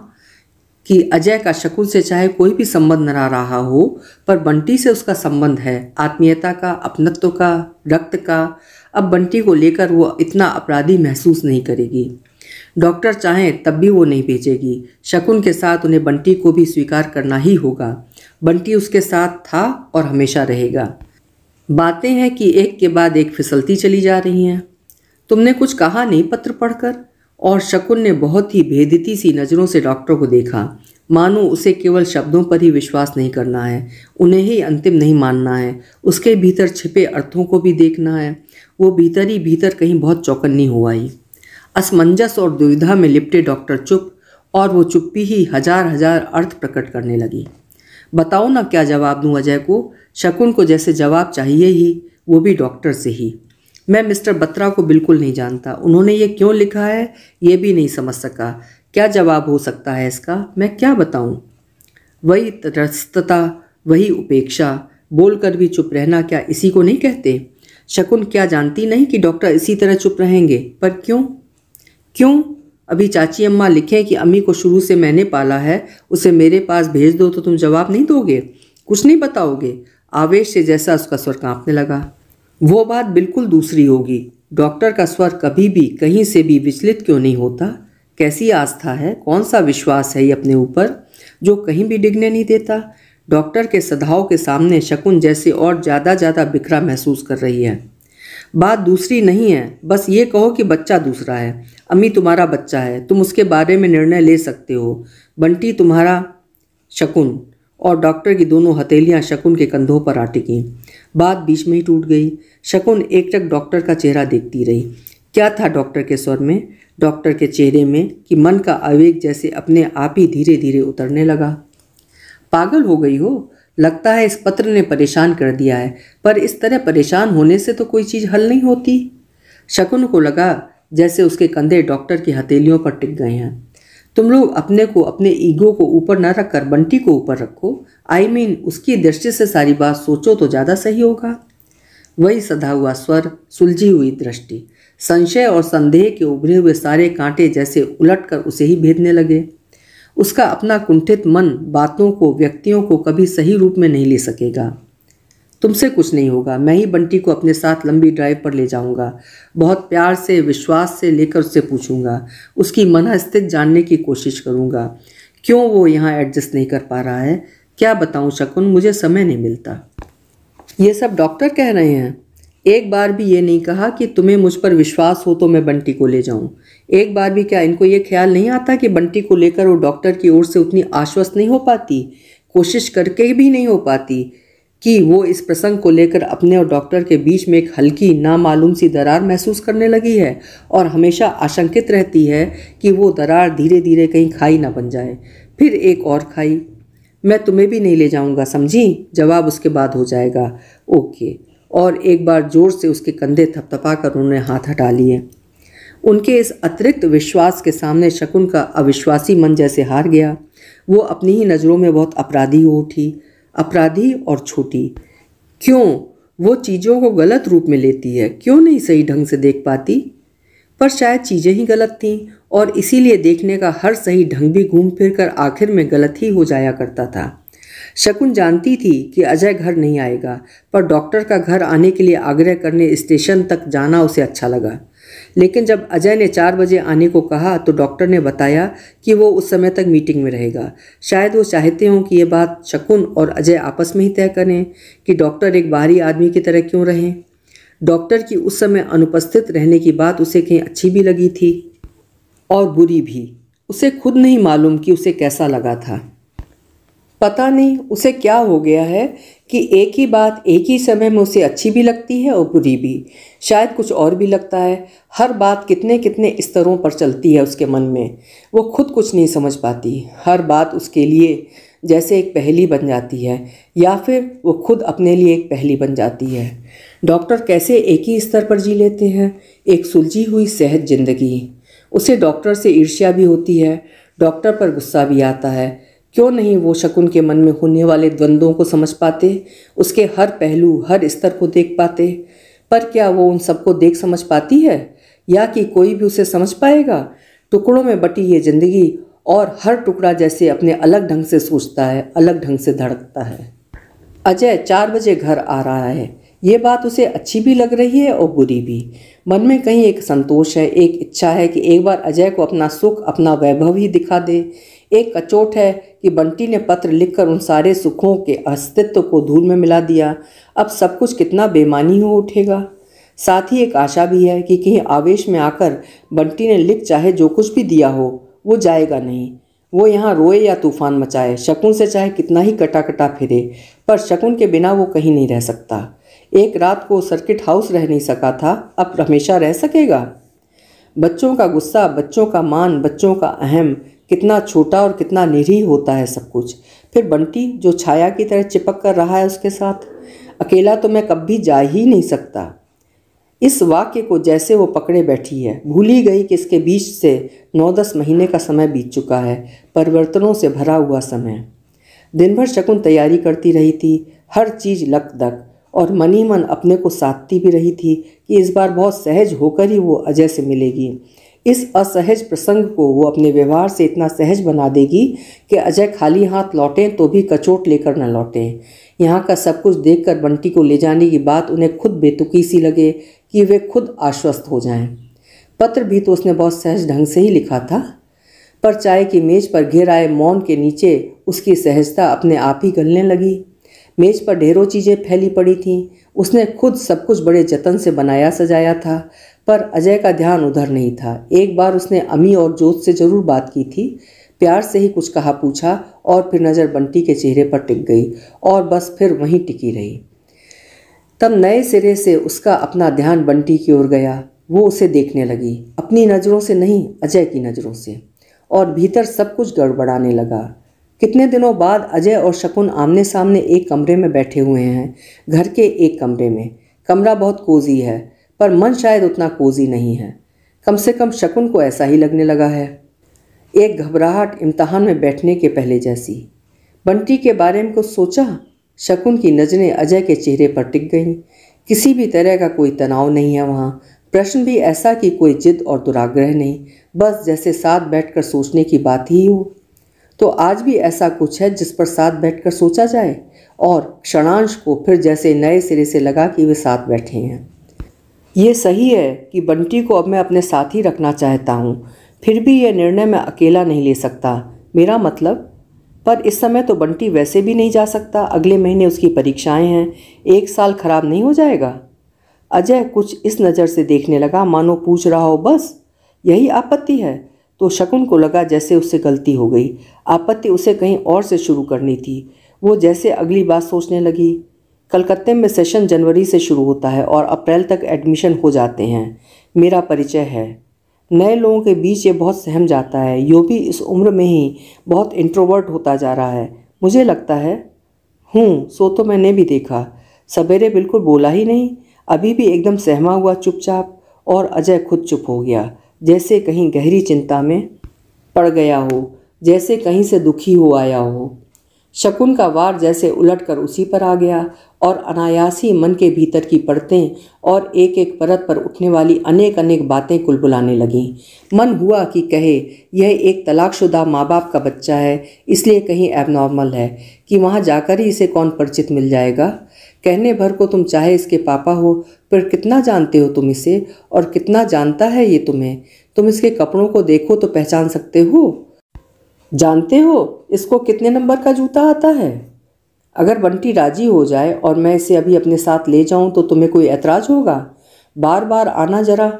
कि अजय का शकुन से चाहे कोई भी संबंध न रहा हो पर बंटी से उसका संबंध है आत्मीयता का अपनत्व का रक्त का अब बंटी को लेकर वो इतना अपराधी महसूस नहीं करेगी डॉक्टर चाहें तब भी वो नहीं भेजेगी शकुन के साथ उन्हें बंटी को भी स्वीकार करना ही होगा बंटी उसके साथ था और हमेशा रहेगा बातें हैं कि एक के बाद एक फिसलती चली जा रही हैं तुमने कुछ कहा नहीं पत्र पढ़कर और शकुन ने बहुत ही भेदती सी नज़रों से डॉक्टर को देखा मानो उसे केवल शब्दों पर ही विश्वास नहीं करना है उन्हें ही अंतिम नहीं मानना है उसके भीतर छिपे अर्थों को भी देखना है वो भीतर ही भीतर कहीं बहुत चौकन्नी हुआ ही असमंजस और दुविधा में लिपटे डॉक्टर चुप और वो चुप्पी ही हजार हजार अर्थ प्रकट करने लगी बताओ ना क्या जवाब दूँ अजय को शकुन को जैसे जवाब चाहिए ही वो भी डॉक्टर से ही मैं मिस्टर बत्रा को बिल्कुल नहीं जानता उन्होंने ये क्यों लिखा है ये भी नहीं समझ सका क्या जवाब हो सकता है इसका मैं क्या बताऊं? वही तटस्थता वही उपेक्षा बोलकर भी चुप रहना क्या इसी को नहीं कहते शकुन क्या जानती नहीं कि डॉक्टर इसी तरह चुप रहेंगे पर क्यों क्यों अभी चाची अम्मा लिखें कि अम्मी को शुरू से मैंने पाला है उसे मेरे पास भेज दो तो तुम जवाब नहीं दोगे कुछ नहीं बताओगे आवेश से जैसा उसका स्वर कांपने लगा वो बात बिल्कुल दूसरी होगी डॉक्टर का स्वर कभी भी कहीं से भी विचलित क्यों नहीं होता कैसी आस्था है कौन सा विश्वास है ये अपने ऊपर जो कहीं भी डिगने नहीं देता डॉक्टर के सदाव के सामने शकुन जैसे और ज़्यादा ज़्यादा बिखरा महसूस कर रही है बात दूसरी नहीं है बस ये कहो कि बच्चा दूसरा है अम्मी तुम्हारा बच्चा है तुम उसके बारे में निर्णय ले सकते हो बंटी तुम्हारा शकुन और डॉक्टर की दोनों हथेलियाँ शकुन के कंधों पर आ टिकीं बात बीच में ही टूट गई शकुन एकटक डॉक्टर का चेहरा देखती रही क्या था डॉक्टर के स्वर में डॉक्टर के चेहरे में कि मन का आवेग जैसे अपने आप ही धीरे धीरे उतरने लगा पागल हो गई हो लगता है इस पत्र ने परेशान कर दिया है पर इस तरह परेशान होने से तो कोई चीज़ हल नहीं होती शकुन को लगा जैसे उसके कंधे डॉक्टर की हथेलियों पर टिक गए हैं तुम लोग अपने को अपने ईगो को ऊपर ना रख कर बंटी को ऊपर रखो आई I मीन mean, उसकी दृष्टि से सारी बात सोचो तो ज़्यादा सही होगा वही सदा हुआ स्वर सुलझी हुई दृष्टि संशय और संदेह के उभरे हुए सारे कांटे जैसे उलट कर उसे ही भेदने लगे उसका अपना कुंठित मन बातों को व्यक्तियों को कभी सही रूप में नहीं ले सकेगा तुमसे कुछ नहीं होगा मैं ही बंटी को अपने साथ लंबी ड्राइव पर ले जाऊंगा बहुत प्यार से विश्वास से लेकर उससे पूछूंगा उसकी मना स्थिति जानने की कोशिश करूंगा क्यों वो यहाँ एडजस्ट नहीं कर पा रहा है क्या बताऊँ शकुन मुझे समय नहीं मिलता ये सब डॉक्टर कह रहे हैं एक बार भी ये नहीं कहा कि तुम्हें मुझ पर विश्वास हो तो मैं बंटी को ले जाऊं एक बार भी क्या इनको ये ख्याल नहीं आता कि बंटी को लेकर वो डॉक्टर की ओर से उतनी आश्वस्त नहीं हो पाती कोशिश करके भी नहीं हो पाती कि वो इस प्रसंग को लेकर अपने और डॉक्टर के बीच में एक हल्की नामालूम सी दरार महसूस करने लगी है और हमेशा आशंकित रहती है कि वो दरार धीरे धीरे कहीं खाई ना बन जाए फिर एक और खाई मैं तुम्हें भी नहीं ले जाऊंगा समझी जवाब उसके बाद हो जाएगा ओके और एक बार जोर से उसके कंधे थपथपा कर उन्होंने हाथ हटा लिए उनके इस अतिरिक्त विश्वास के सामने शकुन का अविश्वासी मन जैसे हार गया वो अपनी ही नज़रों में बहुत अपराधी हो उठी अपराधी और छोटी क्यों वो चीज़ों को गलत रूप में लेती है क्यों नहीं सही ढंग से देख पाती पर शायद चीज़ें ही गलत थीं और इसीलिए देखने का हर सही ढंग भी घूम फिर कर आखिर में गलत ही हो जाया करता था शकुन जानती थी कि अजय घर नहीं आएगा पर डॉक्टर का घर आने के लिए आग्रह करने स्टेशन तक जाना उसे अच्छा लगा लेकिन जब अजय ने चार बजे आने को कहा तो डॉक्टर ने बताया कि वो उस समय तक मीटिंग में रहेगा शायद वो चाहते हों कि ये बात शकुन और अजय आपस में ही तय करें कि डॉक्टर एक बाहरी आदमी की तरह क्यों रहें डॉक्टर की उस समय अनुपस्थित रहने की बात उसे कहीं अच्छी भी लगी थी और बुरी भी उसे खुद नहीं मालूम कि उसे कैसा लगा था पता नहीं उसे क्या हो गया है कि एक ही बात एक ही समय में उसे अच्छी भी लगती है और बुरी भी शायद कुछ और भी लगता है हर बात कितने कितने स्तरों पर चलती है उसके मन में वो खुद कुछ नहीं समझ पाती हर बात उसके लिए जैसे एक पहली बन जाती है या फिर वो खुद अपने लिए एक पहली बन जाती है डॉक्टर कैसे एक ही स्तर पर जी लेते हैं एक सुलझी हुई सेहत जिंदगी उसे डॉक्टर से ईर्ष्या भी होती है डॉक्टर पर गुस्सा भी आता है क्यों नहीं वो शकुन के मन में होने वाले द्वंद्वों को समझ पाते उसके हर पहलू हर स्तर को देख पाते पर क्या वो उन सबको देख समझ पाती है या कि कोई भी उसे समझ पाएगा टुकड़ों में बटी ये ज़िंदगी और हर टुकड़ा जैसे अपने अलग ढंग से सोचता है अलग ढंग से धड़कता है अजय चार बजे घर आ रहा है ये बात उसे अच्छी भी लग रही है और बुरी भी मन में कहीं एक संतोष है एक इच्छा है कि एक बार अजय को अपना सुख अपना वैभव ही दिखा दे एक अचोट है कि बंटी ने पत्र लिखकर उन सारे सुखों के अस्तित्व को धूल में मिला दिया अब सब कुछ कितना बेमानी हो उठेगा साथ ही एक आशा भी है कि कहीं आवेश में आकर बंटी ने लिख चाहे जो कुछ भी दिया हो वो जाएगा नहीं वो यहाँ रोए या तूफान मचाए शकुन से चाहे कितना ही कटा कटा फिरे पर शकुन के बिना वो कहीं नहीं रह सकता एक रात को सर्किट हाउस रह नहीं सका था अब हमेशा रह सकेगा बच्चों का गुस्सा बच्चों का मान बच्चों का अहम कितना छोटा और कितना निरी होता है सब कुछ फिर बंटी जो छाया की तरह चिपक कर रहा है उसके साथ अकेला तो मैं कभी जा ही नहीं सकता इस वाक्य को जैसे वो पकड़े बैठी है भूली गई कि इसके बीच से नौ दस महीने का समय बीत चुका है परिवर्तनों से भरा हुआ समय दिन भर शकुन तैयारी करती रही थी हर चीज़ लक दक और मनी मन अपने को साधती भी रही थी कि इस बार बहुत सहज होकर ही वो अजय से मिलेगी इस असहज प्रसंग को वो अपने व्यवहार से इतना सहज बना देगी कि अजय खाली हाथ लौटें तो भी कचोट लेकर न लौटें यहाँ का सब कुछ देखकर बंटी को ले जाने की बात उन्हें खुद बेतुकी सी लगे कि वे खुद आश्वस्त हो जाएं। पत्र भी तो उसने बहुत सहज ढंग से ही लिखा था पर चाय की मेज़ पर घेर आए मौन के नीचे उसकी सहजता अपने आप ही गलने लगी मेज पर ढेरों चीज़ें फैली पड़ी थीं उसने खुद सब कुछ बड़े जतन से बनाया सजाया था पर अजय का ध्यान उधर नहीं था एक बार उसने अमी और जोत से ज़रूर बात की थी प्यार से ही कुछ कहा पूछा और फिर नज़र बंटी के चेहरे पर टिक गई और बस फिर वहीं टिकी रही तब नए सिरे से उसका अपना ध्यान बंटी की ओर गया वो उसे देखने लगी अपनी नज़रों से नहीं अजय की नज़रों से और भीतर सब कुछ गड़बड़ाने लगा कितने दिनों बाद अजय और शकुन आमने सामने एक कमरे में बैठे हुए हैं घर के एक कमरे में कमरा बहुत कोजी है पर मन शायद उतना कोजी नहीं है कम से कम शकुन को ऐसा ही लगने लगा है एक घबराहट इम्तहान में बैठने के पहले जैसी बंटी के बारे में कुछ सोचा शकुन की नज़रें अजय के चेहरे पर टिक गईं किसी भी तरह का कोई तनाव नहीं है वहाँ प्रश्न भी ऐसा कि कोई जिद और दुराग्रह नहीं बस जैसे साथ बैठकर सोचने की बात ही हो तो आज भी ऐसा कुछ है जिस पर साथ बैठकर सोचा जाए और क्षणांश को फिर जैसे नए सिरे से लगा कि वे साथ बैठे हैं ये सही है कि बंटी को अब मैं अपने साथ ही रखना चाहता हूँ फिर भी यह निर्णय मैं अकेला नहीं ले सकता मेरा मतलब पर इस समय तो बंटी वैसे भी नहीं जा सकता अगले महीने उसकी परीक्षाएं हैं एक साल खराब नहीं हो जाएगा अजय कुछ इस नज़र से देखने लगा मानो पूछ रहा हो बस यही आपत्ति है तो शकुन को लगा जैसे उससे गलती हो गई आपत्ति उसे कहीं और से शुरू करनी थी वो जैसे अगली बात सोचने लगी कलकत्ते में सेशन जनवरी से शुरू होता है और अप्रैल तक एडमिशन हो जाते हैं मेरा परिचय है नए लोगों के बीच ये बहुत सहम जाता है यो भी इस उम्र में ही बहुत इंट्रोवर्ट होता जा रहा है मुझे लगता है हूँ सो तो मैंने भी देखा सवेरे बिल्कुल बोला ही नहीं अभी भी एकदम सहमा हुआ चुपचाप और अजय खुद चुप हो गया जैसे कहीं गहरी चिंता में पड़ गया हो जैसे कहीं से दुखी हो आया हो शकुन का वार जैसे उलटकर उसी पर आ गया और अनायासी मन के भीतर की परतें और एक एक परत पर उठने वाली अनेक अनेक बातें कुलबुलाने लगीं मन हुआ कि कहे यह एक तलाकशुदा माँ बाप का बच्चा है इसलिए कहीं एबनॉर्मल है कि वहाँ जाकर ही इसे कौन परिचित मिल जाएगा कहने भर को तुम चाहे इसके पापा हो पर कितना जानते हो तुम इसे और कितना जानता है ये तुम्हें तुम इसके कपड़ों को देखो तो पहचान सकते हो जानते हो इसको कितने नंबर का जूता आता है अगर बंटी राजी हो जाए और मैं इसे अभी अपने साथ ले जाऊं तो तुम्हें कोई ऐतराज़ होगा बार बार आना ज़रा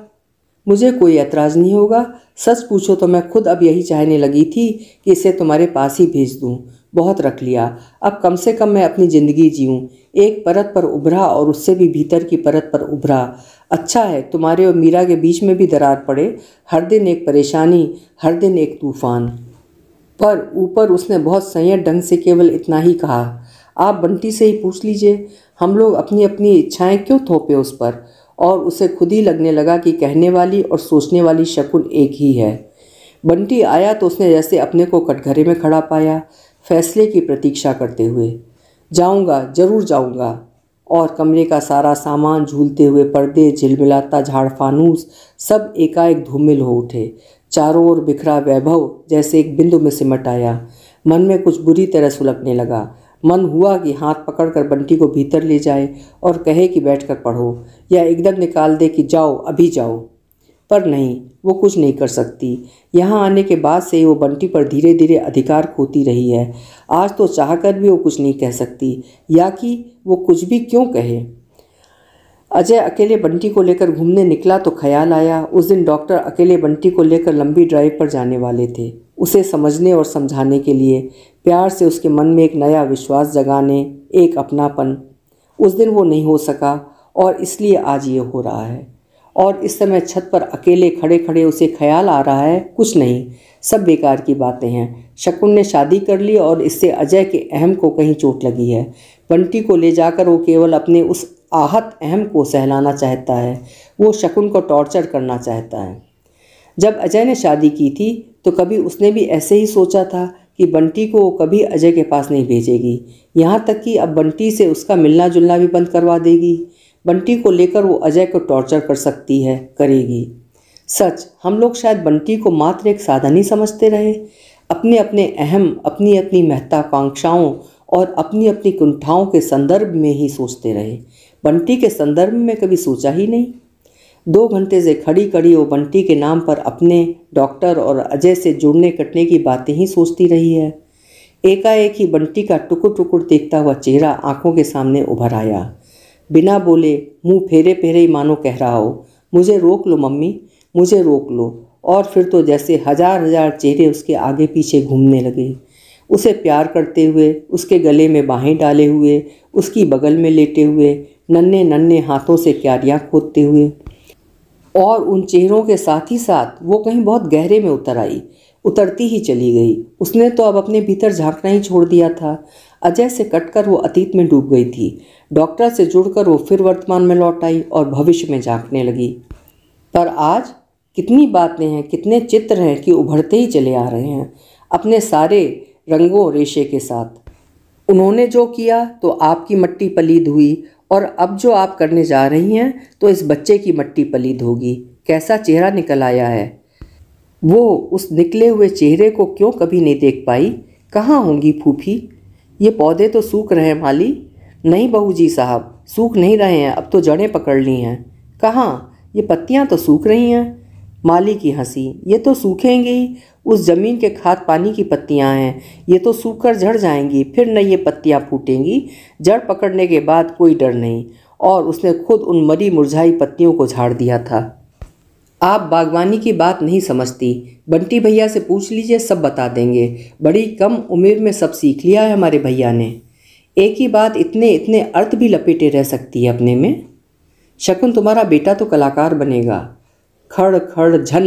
मुझे कोई ऐतराज़ नहीं होगा सच पूछो तो मैं खुद अब यही चाहने लगी थी कि इसे तुम्हारे पास ही भेज दूं बहुत रख लिया अब कम से कम मैं अपनी ज़िंदगी जीऊँ एक परत पर उभरा और उससे भी भीतर की परत पर उभरा अच्छा है तुम्हारे और मीरा के बीच में भी दरार पड़े हर दिन एक परेशानी हर दिन एक तूफ़ान पर ऊपर उसने बहुत संयत ढंग से केवल इतना ही कहा आप बंटी से ही पूछ लीजिए हम लोग अपनी अपनी इच्छाएं क्यों थोपे उस पर और उसे खुद ही लगने लगा कि कहने वाली और सोचने वाली शकुन एक ही है बंटी आया तो उसने जैसे अपने को कटघरे में खड़ा पाया फैसले की प्रतीक्षा करते हुए जाऊंगा जरूर जाऊंगा और कमरे का सारा सामान झूलते हुए पर्दे झिलमिलाता झाड़ फानूस सब एकाएक धूमिल हो उठे चारों ओर बिखरा वैभव जैसे एक बिंदु में सिमट आया मन में कुछ बुरी तरह सुलगने लगा मन हुआ कि हाथ पकड़कर बंटी को भीतर ले जाए और कहे कि बैठकर पढ़ो या एकदम निकाल दे कि जाओ अभी जाओ पर नहीं वो कुछ नहीं कर सकती यहाँ आने के बाद से वो बंटी पर धीरे धीरे अधिकार खोती रही है आज तो चाहकर भी वो कुछ नहीं कह सकती या कि वो कुछ भी क्यों कहे अजय अकेले बंटी को लेकर घूमने निकला तो ख्याल आया उस दिन डॉक्टर अकेले बंटी को लेकर लंबी ड्राइव पर जाने वाले थे उसे समझने और समझाने के लिए प्यार से उसके मन में एक नया विश्वास जगाने एक अपनापन उस दिन वो नहीं हो सका और इसलिए आज ये हो रहा है और इस समय छत पर अकेले खड़े खड़े उसे ख्याल आ रहा है कुछ नहीं सब बेकार की बातें हैं शकुन ने शादी कर ली और इससे अजय के अहम को कहीं चोट लगी है बंटी को ले जाकर वो केवल अपने उस आहत अहम को सहलाना चाहता है वो शकुन को टॉर्चर करना चाहता है जब अजय ने शादी की थी तो कभी उसने भी ऐसे ही सोचा था कि बंटी को वो कभी अजय के पास नहीं भेजेगी यहाँ तक कि अब बंटी से उसका मिलना जुलना भी बंद करवा देगी बंटी को लेकर वो अजय को टॉर्चर कर सकती है करेगी सच हम लोग शायद बंटी को मात्र एक साधन ही समझते रहे अपने अपने अहम अपनी अपनी महत्वाकांक्षाओं और अपनी अपनी कुंठाओं के संदर्भ में ही सोचते रहे बंटी के संदर्भ में कभी सोचा ही नहीं दो घंटे से खड़ी खड़ी वो बंटी के नाम पर अपने डॉक्टर और अजय से जुड़ने कटने की बातें ही सोचती रही है एकाएक ही बंटी का टुकुर टुकुर देखता हुआ चेहरा आंखों के सामने उभर आया बिना बोले मुंह फेरे फेरे ही मानो कह रहा हो मुझे रोक लो मम्मी मुझे रोक लो और फिर तो जैसे हजार हजार चेहरे उसके आगे पीछे घूमने लगे उसे प्यार करते हुए उसके गले में बाहें डाले हुए उसकी बगल में लेटे हुए नन्हे नन्हे हाथों से क्यारियाँ खोदते हुए और उन चेहरों के साथ ही साथ वो कहीं बहुत गहरे में उतर आई उतरती ही चली गई उसने तो अब अपने भीतर झांकना ही छोड़ दिया था अजय से कटकर वो अतीत में डूब गई थी डॉक्टर से जुड़कर वो फिर वर्तमान में लौट आई और भविष्य में झांकने लगी पर आज कितनी बातें हैं कितने चित्र हैं कि उभरते ही चले आ रहे हैं अपने सारे रंगों रेशे के साथ उन्होंने जो किया तो आपकी मट्टी पलीद हुई और अब जो आप करने जा रही हैं तो इस बच्चे की मट्टी पलीद होगी कैसा चेहरा निकल आया है वो उस निकले हुए चेहरे को क्यों कभी नहीं देख पाई कहाँ होंगी फूफी ये पौधे तो सूख रहे हैं माली नहीं बहू जी साहब सूख नहीं रहे हैं अब तो जड़ें पकड़ ली हैं कहाँ ये पत्तियाँ तो सूख रही हैं माली की हंसी ये तो सूखेंगे ही उस ज़मीन के खाद पानी की पत्तियां हैं ये तो सूख कर झड़ जाएंगी फिर न ये पत्तियां फूटेंगी जड़ पकड़ने के बाद कोई डर नहीं और उसने खुद उन मरी मुरझाई पत्तियों को झाड़ दिया था आप बागवानी की बात नहीं समझती बंटी भैया से पूछ लीजिए सब बता देंगे बड़ी कम उम्र में सब सीख लिया है हमारे भैया ने एक ही बात इतने इतने अर्थ भी लपेटे रह सकती है अपने में शकुन तुम्हारा बेटा तो कलाकार बनेगा खड़ खड़ झन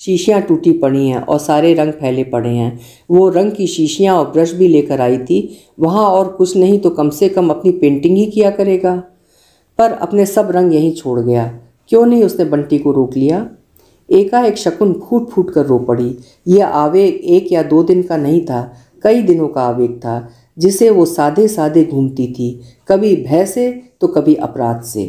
शीशियाँ टूटी पड़ी हैं और सारे रंग फैले पड़े हैं वो रंग की शीशियाँ और ब्रश भी लेकर आई थी वहाँ और कुछ नहीं तो कम से कम अपनी पेंटिंग ही किया करेगा पर अपने सब रंग यहीं छोड़ गया क्यों नहीं उसने बंटी को रोक लिया एकाएक शकुन फूट फूट कर रो पड़ी यह आवेग एक या दो दिन का नहीं था कई दिनों का आवेग था जिसे वो साधे साधे घूमती थी कभी भय से तो कभी अपराध से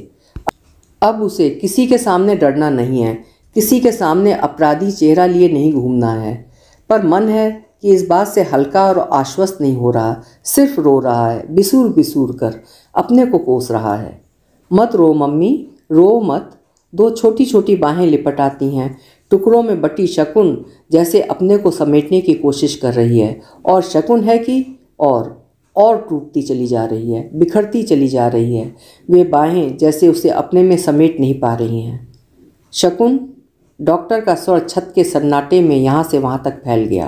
अब उसे किसी के सामने डरना नहीं है किसी के सामने अपराधी चेहरा लिए नहीं घूमना है पर मन है कि इस बात से हल्का और आश्वस्त नहीं हो रहा सिर्फ रो रहा है बिसूर बिसूर कर अपने को कोस रहा है मत रो मम्मी रो मत दो छोटी छोटी बाहें लिपट आती हैं टुकड़ों में बटी शकुन जैसे अपने को समेटने की कोशिश कर रही है और शकुन है कि और और टूटती चली जा रही है बिखरती चली जा रही है वे बाहें जैसे उसे अपने में समेट नहीं पा रही हैं शकुन डॉक्टर का स्वर छत के सन्नाटे में यहाँ से वहाँ तक फैल गया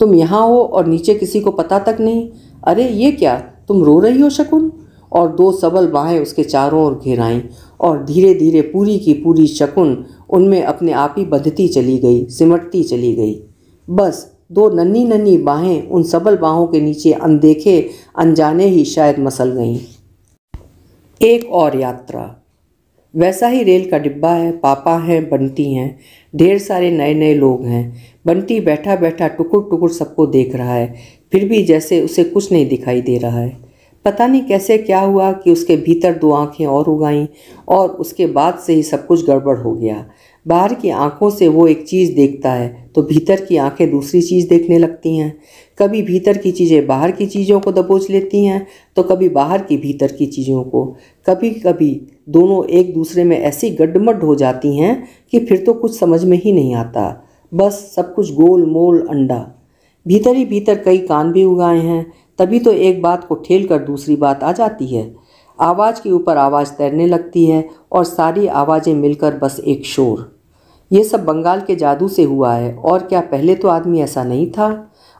तुम यहाँ हो और नीचे किसी को पता तक नहीं अरे ये क्या तुम रो रही हो शकुन और दो सबल बाहें उसके चारों ओर घेराई और धीरे धीरे पूरी की पूरी शकुन उनमें अपने आप ही बंधती चली गई सिमटती चली गई बस दो नन्ही नन्ही बाहें उन सबल बाहों के नीचे अनदेखे अनजाने ही शायद मसल गईं एक और यात्रा वैसा ही रेल का डिब्बा है पापा हैं बंटी हैं ढेर सारे नए नए लोग हैं बंटी बैठा बैठा टुकुर टुकुर सबको देख रहा है फिर भी जैसे उसे कुछ नहीं दिखाई दे रहा है पता नहीं कैसे क्या हुआ कि उसके भीतर दो आंखें और उगाईं और उसके बाद से ही सब कुछ गड़बड़ हो गया बाहर की आंखों से वो एक चीज़ देखता है तो भीतर की आंखें दूसरी चीज़ देखने लगती हैं कभी भीतर की चीज़ें बाहर की चीज़ों को दबोच लेती हैं तो कभी बाहर की भीतर की चीज़ों को कभी कभी दोनों एक दूसरे में ऐसी गड्ढमड हो जाती हैं कि फिर तो कुछ समझ में ही नहीं आता बस सब कुछ गोल मोल अंडा भीतर ही भीतर कई कान भी उगाए हैं तभी तो एक बात को ठेल कर दूसरी बात आ जाती है आवाज़ के ऊपर आवाज़ तैरने लगती है और सारी आवाज़ें मिलकर बस एक शोर ये सब बंगाल के जादू से हुआ है और क्या पहले तो आदमी ऐसा नहीं था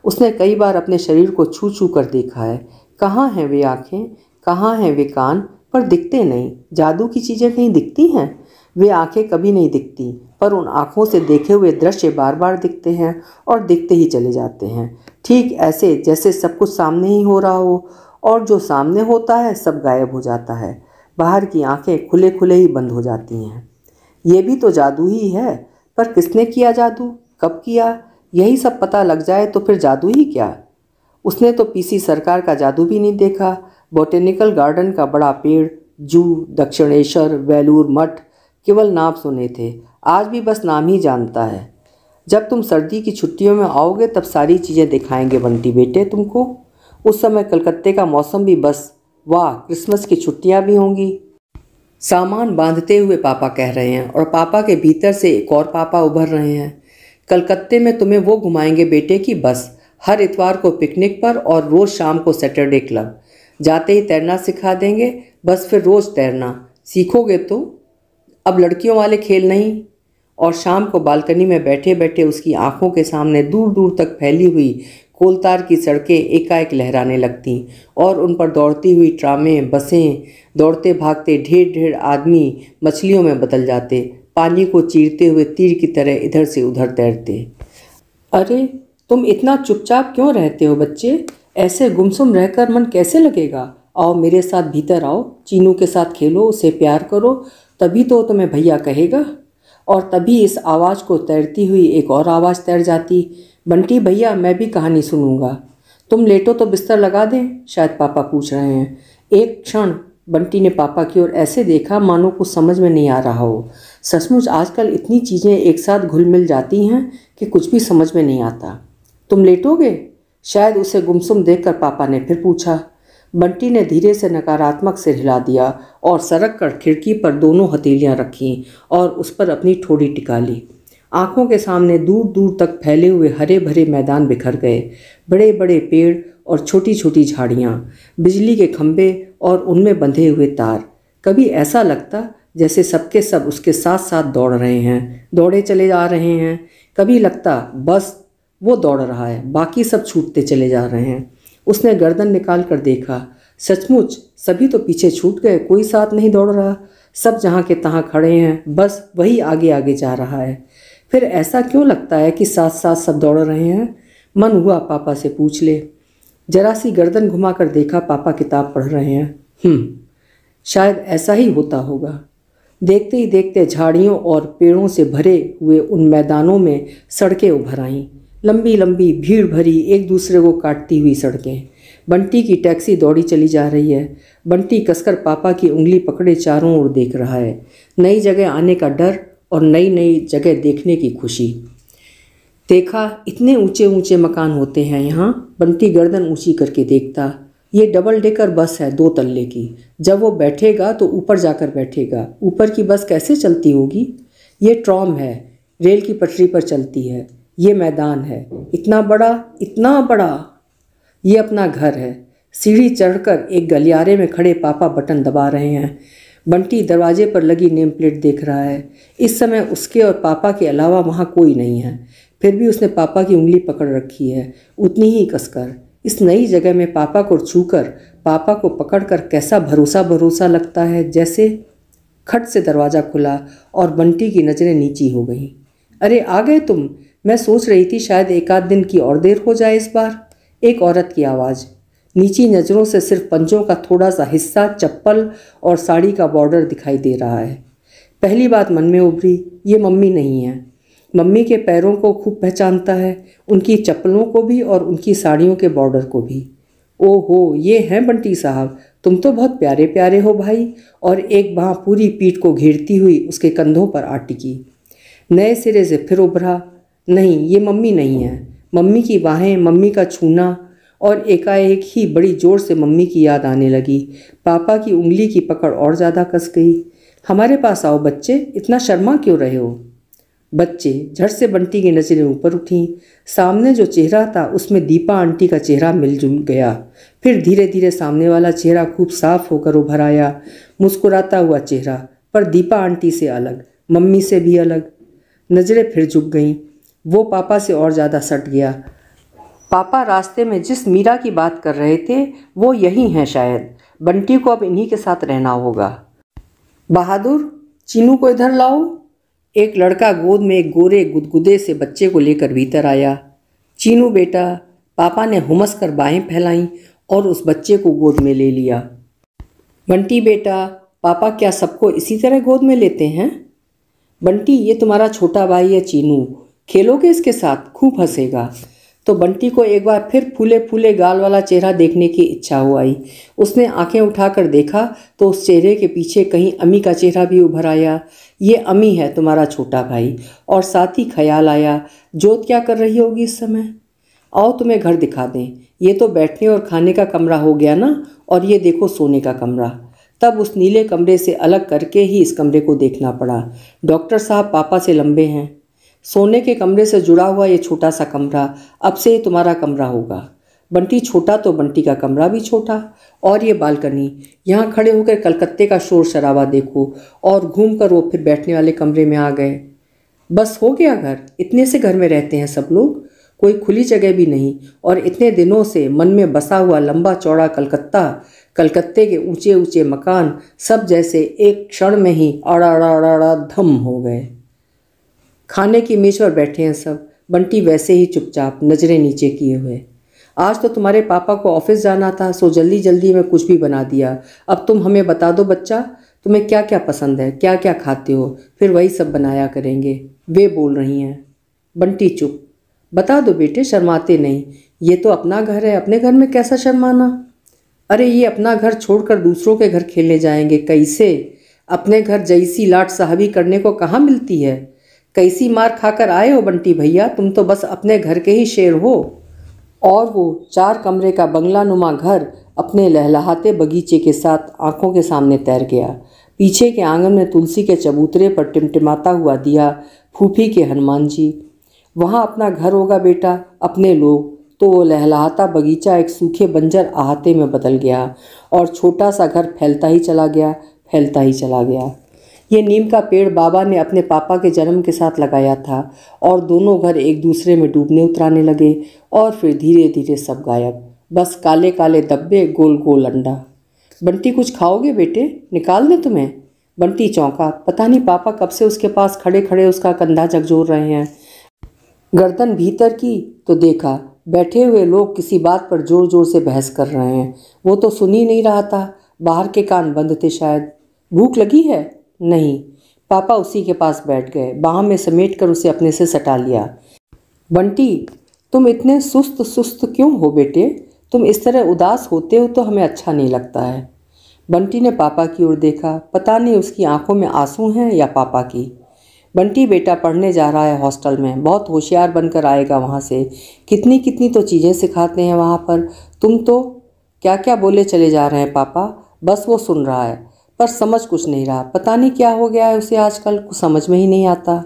उसने कई बार अपने शरीर को छू छू कर देखा है कहाँ हैं वे आँखें कहाँ हैं वे कान पर दिखते नहीं जादू की चीज़ें कहीं दिखती हैं वे आँखें कभी नहीं दिखती पर उन आँखों से देखे हुए दृश्य बार बार दिखते हैं और दिखते ही चले जाते हैं ठीक ऐसे जैसे सब कुछ सामने ही हो रहा हो और जो सामने होता है सब गायब हो जाता है बाहर की आँखें खुले खुले ही बंद हो जाती हैं ये भी तो जादू ही है पर किसने किया जादू कब किया यही सब पता लग जाए तो फिर जादू ही क्या उसने तो पीसी सरकार का जादू भी नहीं देखा बोटेनिकल गार्डन का बड़ा पेड़ जू दक्षिणेश्वर वेलूर मठ केवल नाम सुने थे आज भी बस नाम ही जानता है जब तुम सर्दी की छुट्टियों में आओगे तब सारी चीज़ें दिखाएंगे बंटी बेटे तुमको उस समय कलकत्ते का मौसम भी बस वाह क्रिसमस की छुट्टियाँ भी होंगी सामान बांधते हुए पापा कह रहे हैं और पापा के भीतर से एक और पापा उभर रहे हैं कलकत्ते में तुम्हें वो घुमाएंगे बेटे की बस हर इतवार को पिकनिक पर और रोज़ शाम को सैटरडे क्लब जाते ही तैरना सिखा देंगे बस फिर रोज़ तैरना सीखोगे तो अब लड़कियों वाले खेल नहीं और शाम को बालकनी में बैठे बैठे उसकी आंखों के सामने दूर दूर तक फैली हुई कोलतार की सड़कें एकाएक लहराने लगती और उन पर दौड़ती हुई ट्रामें बसें दौड़ते भागते ढेर ढेर आदमी मछलियों में बदल जाते पानी को चीरते हुए तीर की तरह इधर से उधर तैरते अरे तुम इतना चुपचाप क्यों रहते हो बच्चे ऐसे गुमसुम रहकर मन कैसे लगेगा आओ मेरे साथ भीतर आओ चीनू के साथ खेलो उसे प्यार करो तभी तो तुम्हें भैया कहेगा और तभी इस आवाज़ को तैरती हुई एक और आवाज़ तैर जाती बंटी भैया मैं भी कहानी सुनूंगा तुम लेटो तो बिस्तर लगा दें शायद पापा पूछ रहे हैं एक क्षण बंटी ने पापा की ओर ऐसे देखा मानो कुछ समझ में नहीं आ रहा हो सचमुच आजकल इतनी चीज़ें एक साथ घुल मिल जाती हैं कि कुछ भी समझ में नहीं आता तुम लेटोगे शायद उसे गुमसुम देखकर पापा ने फिर पूछा बंटी ने धीरे से नकारात्मक सिर हिला दिया और सरक कर खिड़की पर दोनों हथेलियाँ रखीं और उस पर अपनी ठोड़ी टिका ली आंखों के सामने दूर दूर तक फैले हुए हरे भरे मैदान बिखर गए बड़े बड़े पेड़ और छोटी छोटी झाड़ियाँ बिजली के खम्भे और उनमें बंधे हुए तार कभी ऐसा लगता जैसे सबके सब उसके साथ साथ दौड़ रहे हैं दौड़े चले जा रहे हैं कभी लगता बस वो दौड़ रहा है बाकी सब छूटते चले जा रहे हैं उसने गर्दन निकाल कर देखा सचमुच सभी तो पीछे छूट गए कोई साथ नहीं दौड़ रहा सब जहाँ के तहाँ खड़े हैं बस वही आगे आगे जा रहा है फिर ऐसा क्यों लगता है कि साथ साथ सब दौड़ रहे हैं मन हुआ पापा से पूछ ले जरा सी गर्दन घुमा कर देखा पापा किताब पढ़ रहे हैं हम्म, शायद ऐसा ही होता होगा देखते ही देखते झाड़ियों और पेड़ों से भरे हुए उन मैदानों में सड़कें उभर आईं लंबी लंबी भीड़ भरी एक दूसरे को काटती हुई सड़कें बंटी की टैक्सी दौड़ी चली जा रही है बंटी कसकर पापा की उंगली पकड़े चारों ओर देख रहा है नई जगह आने का डर और नई नई जगह देखने की खुशी देखा इतने ऊंचे ऊंचे मकान होते हैं यहाँ बंटी गर्दन ऊंची करके देखता ये डबल डेकर बस है दो तल्ले की जब वो बैठेगा तो ऊपर जाकर बैठेगा ऊपर की बस कैसे चलती होगी ये ट्रॉम है रेल की पटरी पर चलती है ये मैदान है इतना बड़ा इतना बड़ा ये अपना घर है सीढ़ी चढ़कर एक गलियारे में खड़े पापा बटन दबा रहे हैं बंटी दरवाजे पर लगी नेम प्लेट देख रहा है इस समय उसके और पापा के अलावा वहाँ कोई नहीं है फिर भी उसने पापा की उंगली पकड़ रखी है उतनी ही कसकर इस नई जगह में पापा को छूकर पापा को पकड़कर कैसा भरोसा भरोसा लगता है जैसे खट से दरवाज़ा खुला और बंटी की नज़रें नीची हो गईं अरे आ गए तुम मैं सोच रही थी शायद एक आध दिन की और देर हो जाए इस बार एक औरत की आवाज़ नीची नज़रों से सिर्फ पंजों का थोड़ा सा हिस्सा चप्पल और साड़ी का बॉर्डर दिखाई दे रहा है पहली बात मन में उभरी ये मम्मी नहीं है मम्मी के पैरों को खूब पहचानता है उनकी चप्पलों को भी और उनकी साड़ियों के बॉर्डर को भी ओ हो ये हैं बंटी साहब तुम तो बहुत प्यारे प्यारे हो भाई और एक बाँ पूरी पीठ को घेरती हुई उसके कंधों पर आ नए सिरे से फिर उभरा नहीं ये मम्मी नहीं है मम्मी की बाहें मम्मी का छूना और एकाएक ही बड़ी जोर से मम्मी की याद आने लगी पापा की उंगली की पकड़ और ज़्यादा कस गई हमारे पास आओ बच्चे इतना शर्मा क्यों रहे हो बच्चे झट से बंटी की नज़रें ऊपर उठीं सामने जो चेहरा था उसमें दीपा आंटी का चेहरा मिलजुल गया फिर धीरे धीरे सामने वाला चेहरा खूब साफ होकर उभर आया मुस्कुराता हुआ चेहरा पर दीपा आंटी से अलग मम्मी से भी अलग नज़रें फिर झुक गईं वो पापा से और ज़्यादा सट गया पापा रास्ते में जिस मीरा की बात कर रहे थे वो यही हैं शायद बंटी को अब इन्हीं के साथ रहना होगा बहादुर चीनू को इधर लाओ एक लड़का गोद में एक गोरे गुदगुदे से बच्चे को लेकर भीतर आया चीनू बेटा पापा ने हुमस कर बाहें फैलाईं और उस बच्चे को गोद में ले लिया बंटी बेटा पापा क्या सबको इसी तरह गोद में लेते हैं बंटी ये तुम्हारा छोटा भाई है चीनू खेलोगे इसके साथ खूब हंसेगा तो बंटी को एक बार फिर फूले फूले गाल वाला चेहरा देखने की इच्छा हो आई उसने आंखें उठाकर देखा तो उस चेहरे के पीछे कहीं अमी का चेहरा भी उभर आया ये अमी है तुम्हारा छोटा भाई और साथ ही ख्याल आया जोत क्या कर रही होगी इस समय आओ तुम्हें घर दिखा दें ये तो बैठने और खाने का कमरा हो गया ना और ये देखो सोने का कमरा तब उस नीले कमरे से अलग करके ही इस कमरे को देखना पड़ा डॉक्टर साहब पापा से लंबे हैं सोने के कमरे से जुड़ा हुआ ये छोटा सा कमरा अब से तुम्हारा कमरा होगा बंटी छोटा तो बंटी का कमरा भी छोटा और ये बालकनी यहाँ खड़े होकर कलकत्ते का शोर शराबा देखो और घूम कर वो फिर बैठने वाले कमरे में आ गए बस हो गया घर इतने से घर में रहते हैं सब लोग कोई खुली जगह भी नहीं और इतने दिनों से मन में बसा हुआ लंबा चौड़ा कलकत्ता कलकत्ते के ऊंचे ऊंचे मकान सब जैसे एक क्षण में ही अड़ा अड़ा अड़ा धम हो गए खाने की मेज पर बैठे हैं सब बंटी वैसे ही चुपचाप नज़रें नीचे किए हुए आज तो तुम्हारे पापा को ऑफिस जाना था सो जल्दी जल्दी मैं कुछ भी बना दिया अब तुम हमें बता दो बच्चा तुम्हें क्या क्या पसंद है क्या क्या खाते हो फिर वही सब बनाया करेंगे वे बोल रही हैं बंटी चुप बता दो बेटे शर्माते नहीं ये तो अपना घर है अपने घर में कैसा शर्माना अरे ये अपना घर छोड़कर दूसरों के घर खेलने जाएंगे कैसे अपने घर जैसी लाट साहबी करने को कहाँ मिलती है कैसी मार खाकर आए हो बंटी भैया तुम तो बस अपने घर के ही शेर हो और वो चार कमरे का बंगला नुमा घर अपने लहलहाते बगीचे के साथ आंखों के सामने तैर गया पीछे के आंगन में तुलसी के चबूतरे पर टिमटिमाता हुआ दिया फूफी के हनुमान जी वहाँ अपना घर होगा बेटा अपने लोग तो वो लहलाहाता बगीचा एक सूखे बंजर अहाते में बदल गया और छोटा सा घर फैलता ही चला गया फैलता ही चला गया ये नीम का पेड़ बाबा ने अपने पापा के जन्म के साथ लगाया था और दोनों घर एक दूसरे में डूबने उतराने लगे और फिर धीरे धीरे सब गायब बस काले काले दब्बे गोल गोल अंडा बंटी कुछ खाओगे बेटे निकाल दें तुम्हें बंटी चौंका पता नहीं पापा कब से उसके पास खड़े खड़े उसका कंधा झकझोर रहे हैं गर्दन भीतर की तो देखा बैठे हुए लोग किसी बात पर जोर जोर से बहस कर रहे हैं वो तो सुन ही नहीं रहा था बाहर के कान बंद थे शायद भूख लगी है नहीं पापा उसी के पास बैठ गए बाह में समेट कर उसे अपने से सटा लिया बंटी तुम इतने सुस्त सुस्त क्यों हो बेटे तुम इस तरह उदास होते हो तो हमें अच्छा नहीं लगता है बंटी ने पापा की ओर देखा पता नहीं उसकी आंखों में आंसू हैं या पापा की बंटी बेटा पढ़ने जा रहा है हॉस्टल में बहुत होशियार बनकर आएगा वहाँ से कितनी कितनी तो चीज़ें सिखाते हैं वहाँ पर तुम तो क्या क्या बोले चले जा रहे हैं पापा बस वो सुन रहा है पर समझ कुछ नहीं रहा पता नहीं क्या हो गया है उसे आजकल कुछ समझ में ही नहीं आता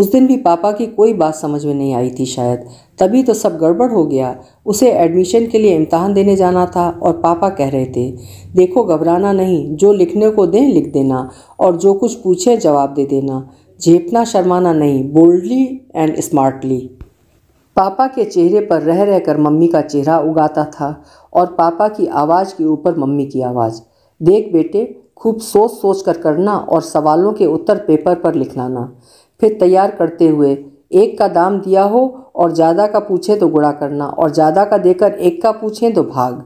उस दिन भी पापा की कोई बात समझ में नहीं आई थी शायद तभी तो सब गड़बड़ हो गया उसे एडमिशन के लिए इम्तहान देने जाना था और पापा कह रहे थे देखो घबराना नहीं जो लिखने को दें लिख देना और जो कुछ पूछे जवाब दे देना झेपना शर्माना नहीं बोल्डली एंड स्मार्टली पापा के चेहरे पर रह रहकर मम्मी का चेहरा उगाता था और पापा की आवाज़ के ऊपर मम्मी की आवाज़ देख बेटे खूब सोच सोच कर करना और सवालों के उत्तर पेपर पर लिख लाना फिर तैयार करते हुए एक का दाम दिया हो और ज़्यादा का पूछे तो गुड़ा करना और ज़्यादा का देकर एक का पूछें तो भाग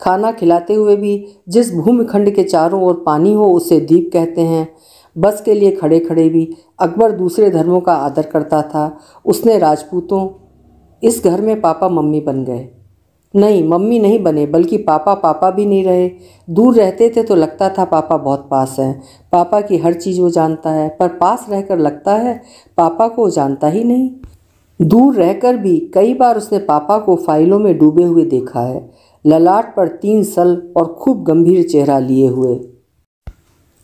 खाना खिलाते हुए भी जिस भूमिखंड के चारों ओर पानी हो उसे दीप कहते हैं बस के लिए खड़े खड़े भी अकबर दूसरे धर्मों का आदर करता था उसने राजपूतों इस घर में पापा मम्मी बन गए नहीं मम्मी नहीं बने बल्कि पापा पापा भी नहीं रहे दूर रहते थे तो लगता था पापा बहुत पास हैं पापा की हर चीज़ वो जानता है पर पास रहकर लगता है पापा को जानता ही नहीं दूर रहकर भी कई बार उसने पापा को फाइलों में डूबे हुए देखा है ललाट पर तीन सल और खूब गंभीर चेहरा लिए हुए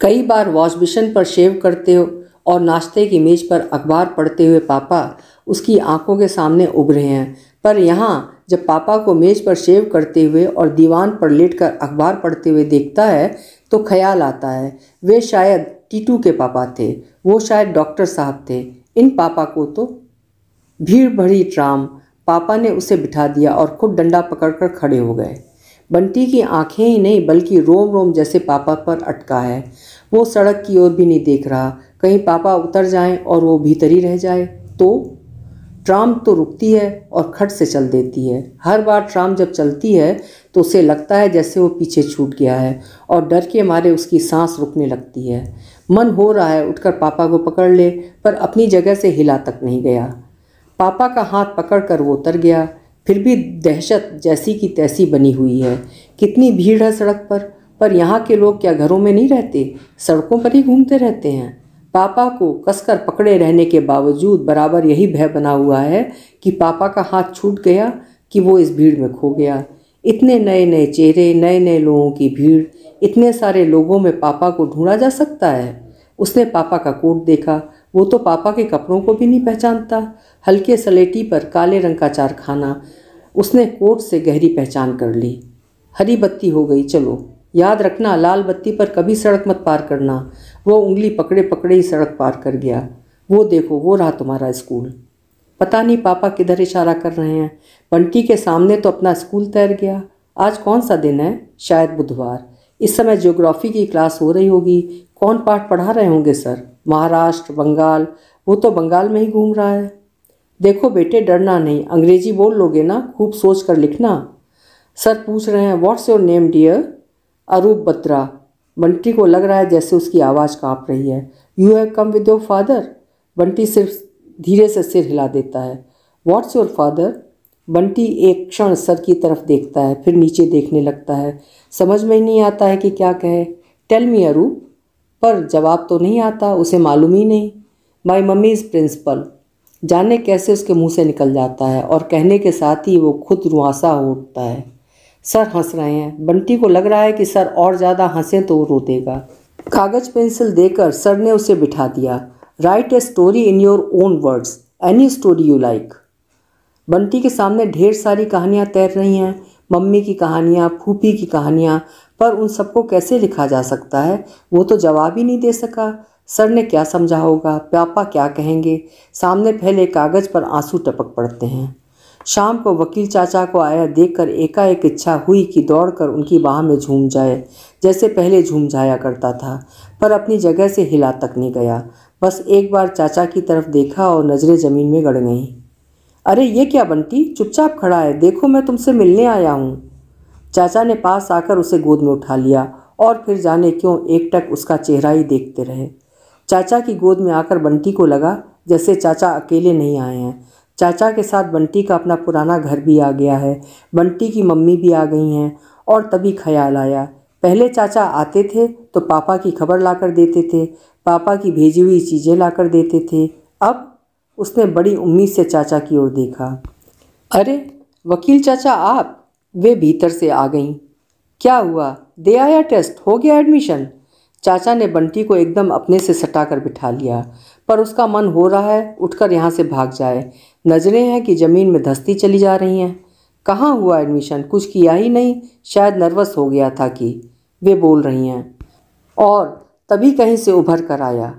कई बार वॉश बेसन पर शेव करते हो और नाश्ते की मेज पर अखबार पढ़ते हुए पापा उसकी आंखों के सामने उभरे हैं पर यहाँ जब पापा को मेज़ पर शेव करते हुए और दीवान पर लेटकर अखबार पढ़ते हुए देखता है तो ख्याल आता है वे शायद टीटू के पापा थे वो शायद डॉक्टर साहब थे इन पापा को तो भीड़ भरी ट्राम पापा ने उसे बिठा दिया और खुद डंडा पकड़कर खड़े हो गए बंटी की आंखें ही नहीं बल्कि रोम रोम जैसे पापा पर अटका है वो सड़क की ओर भी नहीं देख रहा कहीं पापा उतर जाएं और वो भीतर ही रह जाए तो ट्राम तो रुकती है और खट से चल देती है हर बार ट्राम जब चलती है तो उसे लगता है जैसे वो पीछे छूट गया है और डर के मारे उसकी सांस रुकने लगती है मन हो रहा है उठकर पापा को पकड़ ले पर अपनी जगह से हिला तक नहीं गया पापा का हाथ पकड़ कर वो उतर गया फिर भी दहशत जैसी की तैसी बनी हुई है कितनी भीड़ है सड़क पर पर यहाँ के लोग क्या घरों में नहीं रहते सड़कों पर ही घूमते रहते हैं पापा को कसकर पकड़े रहने के बावजूद बराबर यही भय बना हुआ है कि पापा का हाथ छूट गया कि वो इस भीड़ में खो गया इतने नए नए चेहरे नए नए लोगों की भीड़ इतने सारे लोगों में पापा को ढूंढा जा सकता है उसने पापा का कोट देखा वो तो पापा के कपड़ों को भी नहीं पहचानता हल्के सलेटी पर काले रंग का चारखाना उसने कोट से गहरी पहचान कर ली हरी बत्ती हो गई चलो याद रखना लाल बत्ती पर कभी सड़क मत पार करना वो उंगली पकड़े पकड़े ही सड़क पार कर गया वो देखो वो रहा तुम्हारा स्कूल पता नहीं पापा किधर इशारा कर रहे हैं बंटी के सामने तो अपना स्कूल तैर गया आज कौन सा दिन है शायद बुधवार इस समय ज्योग्राफी की क्लास हो रही होगी कौन पाठ पढ़ा रहे होंगे सर महाराष्ट्र बंगाल वो तो बंगाल में ही घूम रहा है देखो बेटे डरना नहीं अंग्रेजी बोल लोगे ना खूब सोच कर लिखना सर पूछ रहे हैं what's your name dear Aroop Batra Bunty को लग रहा है जैसे उसकी आवाज़ काँप रही है you have come with your father Bunty सिर्फ धीरे से सिर हिला देता है व्हाट्स योर फादर बंटी एक क्षण सर की तरफ देखता है फिर नीचे देखने लगता है समझ में ही नहीं आता है कि क्या कहे टेल मी अरूप पर जवाब तो नहीं आता उसे मालूम ही नहीं माई मम्मी इज़ प्रिंसिपल जाने कैसे उसके मुंह से निकल जाता है और कहने के साथ ही वो खुद रुआसा हो उठता है सर हंस रहे हैं बंटी को लग रहा है कि सर और ज़्यादा हंसे तो रो देगा कागज पेंसिल देकर सर ने उसे बिठा दिया write a story in your own words any story you like Bunty के सामने ढेर सारी कहानियाँ तैर रही हैं मम्मी की कहानियाँ फूफी की कहानियाँ पर उन सबको कैसे लिखा जा सकता है वो तो जवाब ही नहीं दे सका सर ने क्या समझा होगा पापा क्या कहेंगे सामने फैले कागज़ पर आंसू टपक पड़ते हैं शाम को वकील चाचा को आया देखकर एकाएक इच्छा हुई कि दौड़कर उनकी बाह में झूम जाए जैसे पहले झूम जाया करता था पर अपनी जगह से हिला तक नहीं गया बस एक बार चाचा की तरफ देखा और नज़रें ज़मीन में गड़ गईं अरे ये क्या बंटी चुपचाप खड़ा है देखो मैं तुमसे मिलने आया हूँ चाचा ने पास आकर उसे गोद में उठा लिया और फिर जाने क्यों एकटक उसका चेहरा ही देखते रहे चाचा की गोद में आकर बंटी को लगा जैसे चाचा अकेले नहीं आए हैं चाचा के साथ बंटी का अपना पुराना घर भी आ गया है बंटी की मम्मी भी आ गई हैं और तभी ख्याल आया पहले चाचा आते थे तो पापा की खबर लाकर देते थे पापा की भेजी हुई चीज़ें लाकर देते थे अब उसने बड़ी उम्मीद से चाचा की ओर देखा अरे वकील चाचा आप वे भीतर से आ गईं क्या हुआ दे आया टेस्ट हो गया एडमिशन चाचा ने बंटी को एकदम अपने से सटा कर बिठा लिया पर उसका मन हो रहा है उठकर यहाँ से भाग जाए नज़रें हैं कि ज़मीन में धस्ती चली जा रही हैं कहाँ हुआ एडमिशन कुछ किया ही नहीं शायद नर्वस हो गया था कि वे बोल रही हैं और तभी कहीं से उभर कर आया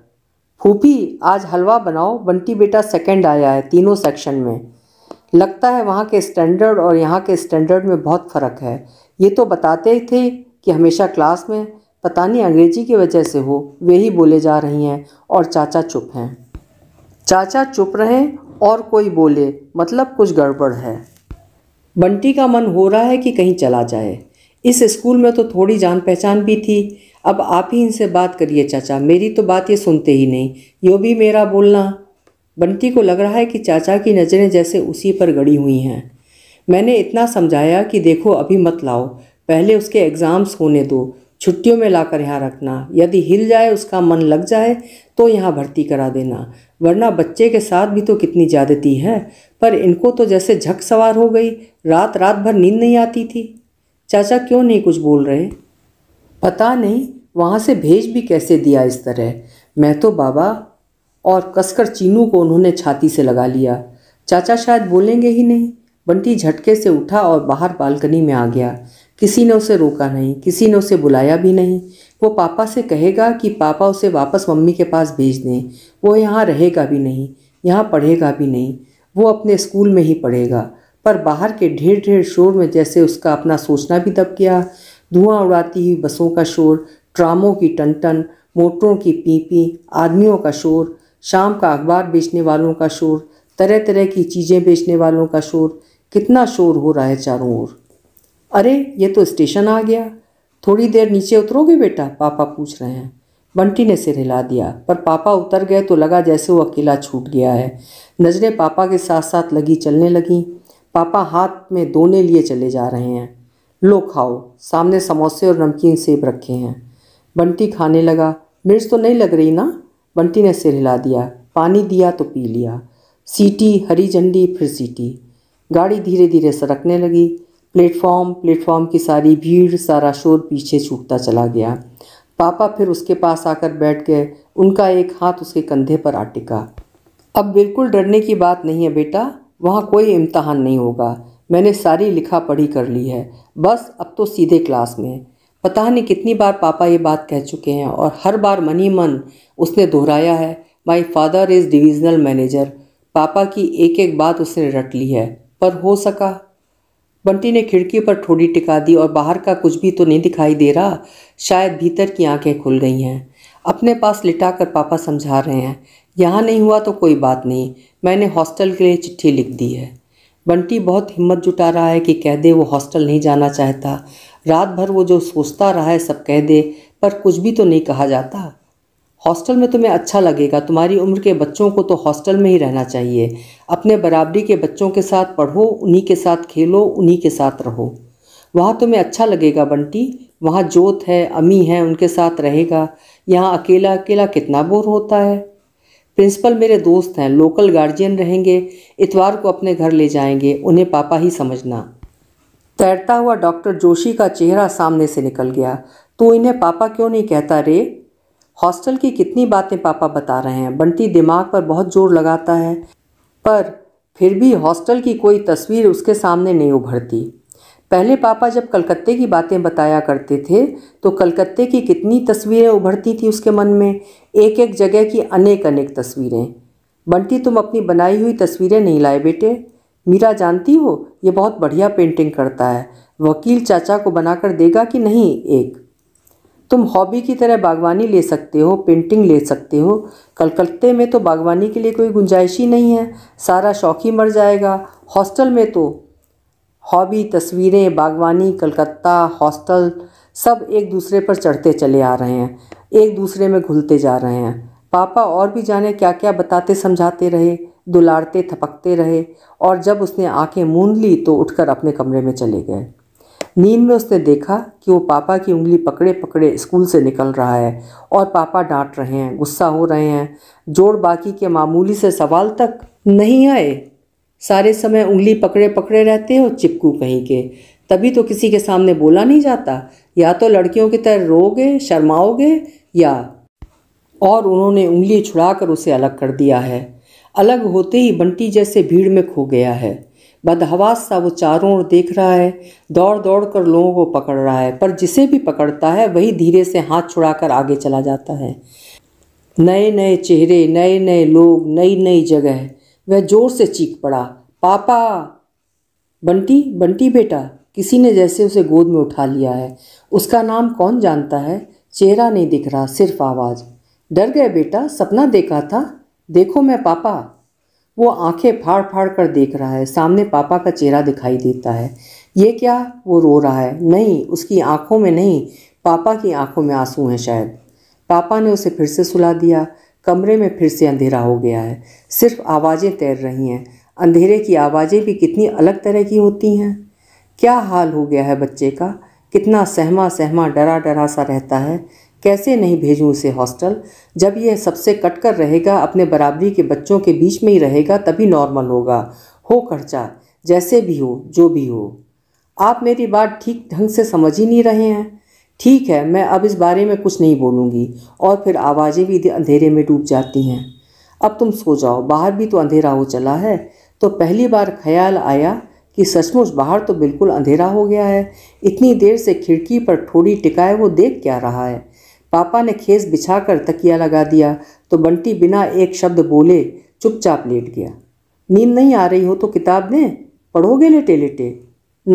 फूफी आज हलवा बनाओ बंटी बेटा सेकंड आया है तीनों सेक्शन में लगता है वहाँ के स्टैंडर्ड और यहाँ के स्टैंडर्ड में बहुत फ़र्क है ये तो बताते थे कि हमेशा क्लास में पता नहीं अंग्रेजी की वजह से हो वे ही बोले जा रही हैं और चाचा चुप हैं चाचा चुप रहें और कोई बोले मतलब कुछ गड़बड़ है बंटी का मन हो रहा है कि कहीं चला जाए इस स्कूल में तो थोड़ी जान पहचान भी थी अब आप ही इनसे बात करिए चाचा मेरी तो बात ये सुनते ही नहीं यो भी मेरा बोलना बंटी को लग रहा है कि चाचा की नज़रें जैसे उसी पर गड़ी हुई हैं मैंने इतना समझाया कि देखो अभी मत लाओ पहले उसके एग्ज़ाम्स होने दो छुट्टियों में लाकर यहाँ रखना यदि हिल जाए उसका मन लग जाए तो यहाँ भर्ती करा देना वरना बच्चे के साथ भी तो कितनी ज़्यादती है पर इनको तो जैसे झक सवार हो गई रात रात भर नींद नहीं आती थी चाचा क्यों नहीं कुछ बोल रहे पता नहीं वहाँ से भेज भी कैसे दिया इस तरह मैं तो बाबा और कसकर चीनू को उन्होंने छाती से लगा लिया चाचा शायद बोलेंगे ही नहीं बंटी झटके से उठा और बाहर बालकनी में आ गया किसी ने उसे रोका नहीं किसी ने उसे बुलाया भी नहीं वो पापा से कहेगा कि पापा उसे वापस मम्मी के पास भेज दें वो यहाँ रहेगा भी नहीं यहाँ पढ़ेगा भी नहीं वो अपने स्कूल में ही पढ़ेगा पर बाहर के ढेर ढेर शोर में जैसे उसका अपना सोचना भी दब गया धुआं उड़ाती हुई बसों का शोर ट्रामों की टन टन मोटरों की पीपी आदमियों का शोर शाम का अखबार बेचने वालों का शोर तरह तरह की चीज़ें बेचने वालों का शोर कितना शोर हो रहा है चारों ओर अरे ये तो स्टेशन आ गया थोड़ी देर नीचे उतरोगे बेटा पापा पूछ रहे हैं बंटी ने सिर हिला दिया पर पापा उतर गए तो लगा जैसे वो अकेला छूट गया है नज़रें पापा के साथ साथ लगी चलने लगी पापा हाथ में दोने लिए चले जा रहे हैं लो खाओ सामने समोसे और नमकीन सेब रखे हैं बंटी खाने लगा मिर्च तो नहीं लग रही ना बंटी ने सिर हिला दिया पानी दिया तो पी लिया सीटी हरी झंडी फिर सीटी गाड़ी धीरे धीरे सरकने लगी प्लेटफॉर्म प्लेटफॉर्म की सारी भीड़ सारा शोर पीछे छूटता चला गया पापा फिर उसके पास आकर बैठ गए उनका एक हाथ उसके कंधे पर आ टिका अब बिल्कुल डरने की बात नहीं है बेटा वहाँ कोई इम्तहान नहीं होगा मैंने सारी लिखा पढ़ी कर ली है बस अब तो सीधे क्लास में पता नहीं कितनी बार पापा ये बात कह चुके हैं और हर बार मनी मन उसने दोहराया है my father is divisional manager पापा की एक एक बात उसने रट ली है पर हो सका बंटी ने खिड़की पर ठोड़ी टिका दी और बाहर का कुछ भी तो नहीं दिखाई दे रहा शायद भीतर की आंखें खुल गई हैं अपने पास लिटा कर पापा समझा रहे हैं यहाँ नहीं हुआ तो कोई बात नहीं मैंने हॉस्टल के लिए चिट्ठी लिख दी है बंटी बहुत हिम्मत जुटा रहा है कि कह दे वो हॉस्टल नहीं जाना चाहता रात भर वो जो सोचता रहा है सब कह दे पर कुछ भी तो नहीं कहा जाता हॉस्टल में तुम्हें अच्छा लगेगा तुम्हारी उम्र के बच्चों को तो हॉस्टल में ही रहना चाहिए अपने बराबरी के बच्चों के साथ पढ़ो उन्हीं के साथ खेलो उन्हीं के साथ रहो वहाँ तुम्हें अच्छा लगेगा बंटी वहाँ जोत है अमी है उनके साथ रहेगा यहाँ अकेला अकेला कितना बोर होता है प्रिंसिपल मेरे दोस्त हैं लोकल गार्जियन रहेंगे इतवार को अपने घर ले जाएंगे उन्हें पापा ही समझना तैरता हुआ डॉक्टर जोशी का चेहरा सामने से निकल गया तो इन्हें पापा क्यों नहीं कहता रे हॉस्टल की कितनी बातें पापा बता रहे हैं बंटी दिमाग पर बहुत जोर लगाता है पर फिर भी हॉस्टल की कोई तस्वीर उसके सामने नहीं उभरती पहले पापा जब कलकत्ते की बातें बताया करते थे तो कलकत्ते की कितनी तस्वीरें उभरती थी उसके मन में एक एक जगह की अनेक अनेक तस्वीरें बंटी तुम अपनी बनाई हुई तस्वीरें नहीं लाए बेटे मीरा जानती हो ये बहुत बढ़िया पेंटिंग करता है वकील चाचा को बनाकर देगा कि नहीं एक तुम हॉबी की तरह बागवानी ले सकते हो पेंटिंग ले सकते हो कलकत्ते में तो बागवानी के लिए कोई गुंजाइश ही नहीं है सारा शौक ही मर जाएगा हॉस्टल में तो हॉबी तस्वीरें बागवानी कलकत्ता हॉस्टल सब एक दूसरे पर चढ़ते चले आ रहे हैं एक दूसरे में घुलते जा रहे हैं पापा और भी जाने क्या क्या बताते समझाते रहे दुलारते थपकते रहे और जब उसने आंखें मूंद ली तो उठकर अपने कमरे में चले गए नींद में उसने देखा कि वो पापा की उंगली पकड़े पकड़े स्कूल से निकल रहा है और पापा डांट रहे हैं गुस्सा हो रहे हैं जोड़ बाकी के मामूली से सवाल तक नहीं आए सारे समय उंगली पकड़े पकड़े रहते हो चिपकू कहीं के तभी तो किसी के सामने बोला नहीं जाता या तो लड़कियों की तरह रोगे शर्माओगे या और उन्होंने उंगली छुड़ाकर उसे अलग कर दिया है अलग होते ही बंटी जैसे भीड़ में खो गया है बदहवास सा वो चारों ओर देख रहा है दौड़ दौड़ कर लोगों को पकड़ रहा है पर जिसे भी पकड़ता है वही धीरे से हाथ छुड़ाकर आगे चला जाता है नए नए चेहरे नए नए लोग नई नई जगह वह जोर से चीख पड़ा पापा बंटी बंटी बेटा किसी ने जैसे उसे गोद में उठा लिया है उसका नाम कौन जानता है चेहरा नहीं दिख रहा सिर्फ आवाज़ डर गए बेटा सपना देखा था देखो मैं पापा वो आंखें फाड़ फाड़ कर देख रहा है सामने पापा का चेहरा दिखाई देता है ये क्या वो रो रहा है नहीं उसकी आंखों में नहीं पापा की आंखों में आंसू हैं शायद पापा ने उसे फिर से सुला दिया कमरे में फिर से अंधेरा हो गया है सिर्फ आवाज़ें तैर रही हैं अंधेरे की आवाज़ें भी कितनी अलग तरह की होती हैं क्या हाल हो गया है बच्चे का कितना सहमा सहमा डरा डरा सा रहता है कैसे नहीं भेजूँ उसे हॉस्टल जब यह सबसे कट कर रहेगा अपने बराबरी के बच्चों के बीच में ही रहेगा तभी नॉर्मल होगा हो खर्चा जैसे भी हो जो भी हो आप मेरी बात ठीक ढंग से समझ ही नहीं रहे हैं ठीक है मैं अब इस बारे में कुछ नहीं बोलूँगी और फिर आवाज़ें भी अंधेरे में डूब जाती हैं अब तुम सो जाओ बाहर भी तो अंधेरा हो चला है तो पहली बार ख्याल आया कि सचमुच बाहर तो बिल्कुल अंधेरा हो गया है इतनी देर से खिड़की पर थोड़ी टिकाए वो देख क्या रहा है पापा ने खेस बिछाकर तकिया लगा दिया तो बंटी बिना एक शब्द बोले चुपचाप लेट गया नींद नहीं आ रही हो तो किताब ने पढ़ोगे लेटे लेटे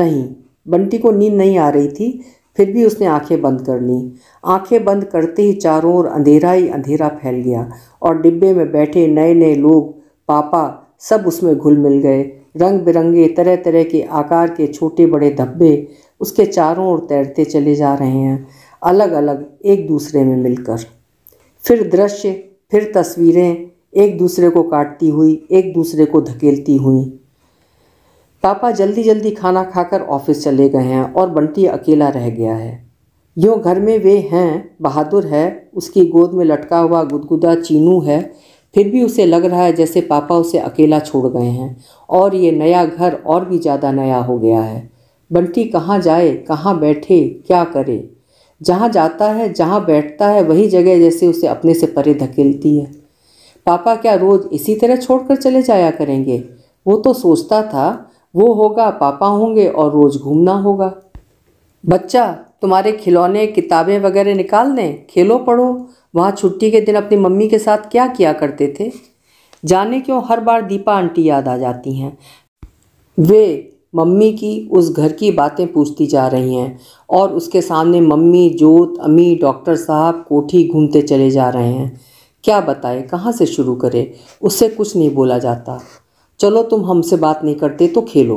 नहीं बंटी को नींद नहीं आ रही थी फिर भी उसने आंखें बंद कर लीं आंखें बंद करते ही चारों ओर अंधेरा ही अंधेरा फैल गया और डिब्बे में बैठे नए नए लोग पापा सब उसमें घुल मिल गए रंग बिरंगे तरह तरह के आकार के छोटे बड़े धब्बे उसके चारों ओर तैरते चले जा रहे हैं अलग अलग एक दूसरे में मिलकर फिर दृश्य फिर तस्वीरें एक दूसरे को काटती हुई एक दूसरे को धकेलती हुई पापा जल्दी जल्दी खाना खाकर ऑफिस चले गए हैं और बंटी अकेला रह गया है यूँ घर में वे हैं बहादुर है उसकी गोद में लटका हुआ गुदगुदा चीनू है फिर भी उसे लग रहा है जैसे पापा उसे अकेला छोड़ गए हैं और ये नया घर और भी ज़्यादा नया हो गया है बंटी कहाँ जाए कहाँ बैठे क्या करे जहाँ जाता है जहाँ बैठता है वही जगह जैसे उसे अपने से परे धकेलती है पापा क्या रोज़ इसी तरह छोड़कर चले जाया करेंगे वो तो सोचता था वो होगा पापा होंगे और रोज़ घूमना होगा बच्चा तुम्हारे खिलौने किताबें वगैरह निकाल दें खेलो पढ़ो वहाँ छुट्टी के दिन अपनी मम्मी के साथ क्या किया करते थे जाने क्यों हर बार दीपा आंटी याद आ जाती हैं वे मम्मी की उस घर की बातें पूछती जा रही हैं और उसके सामने मम्मी जोत अमी डॉक्टर साहब कोठी घूमते चले जा रहे हैं क्या बताए कहाँ से शुरू करे उससे कुछ नहीं बोला जाता चलो तुम हमसे बात नहीं करते तो खेलो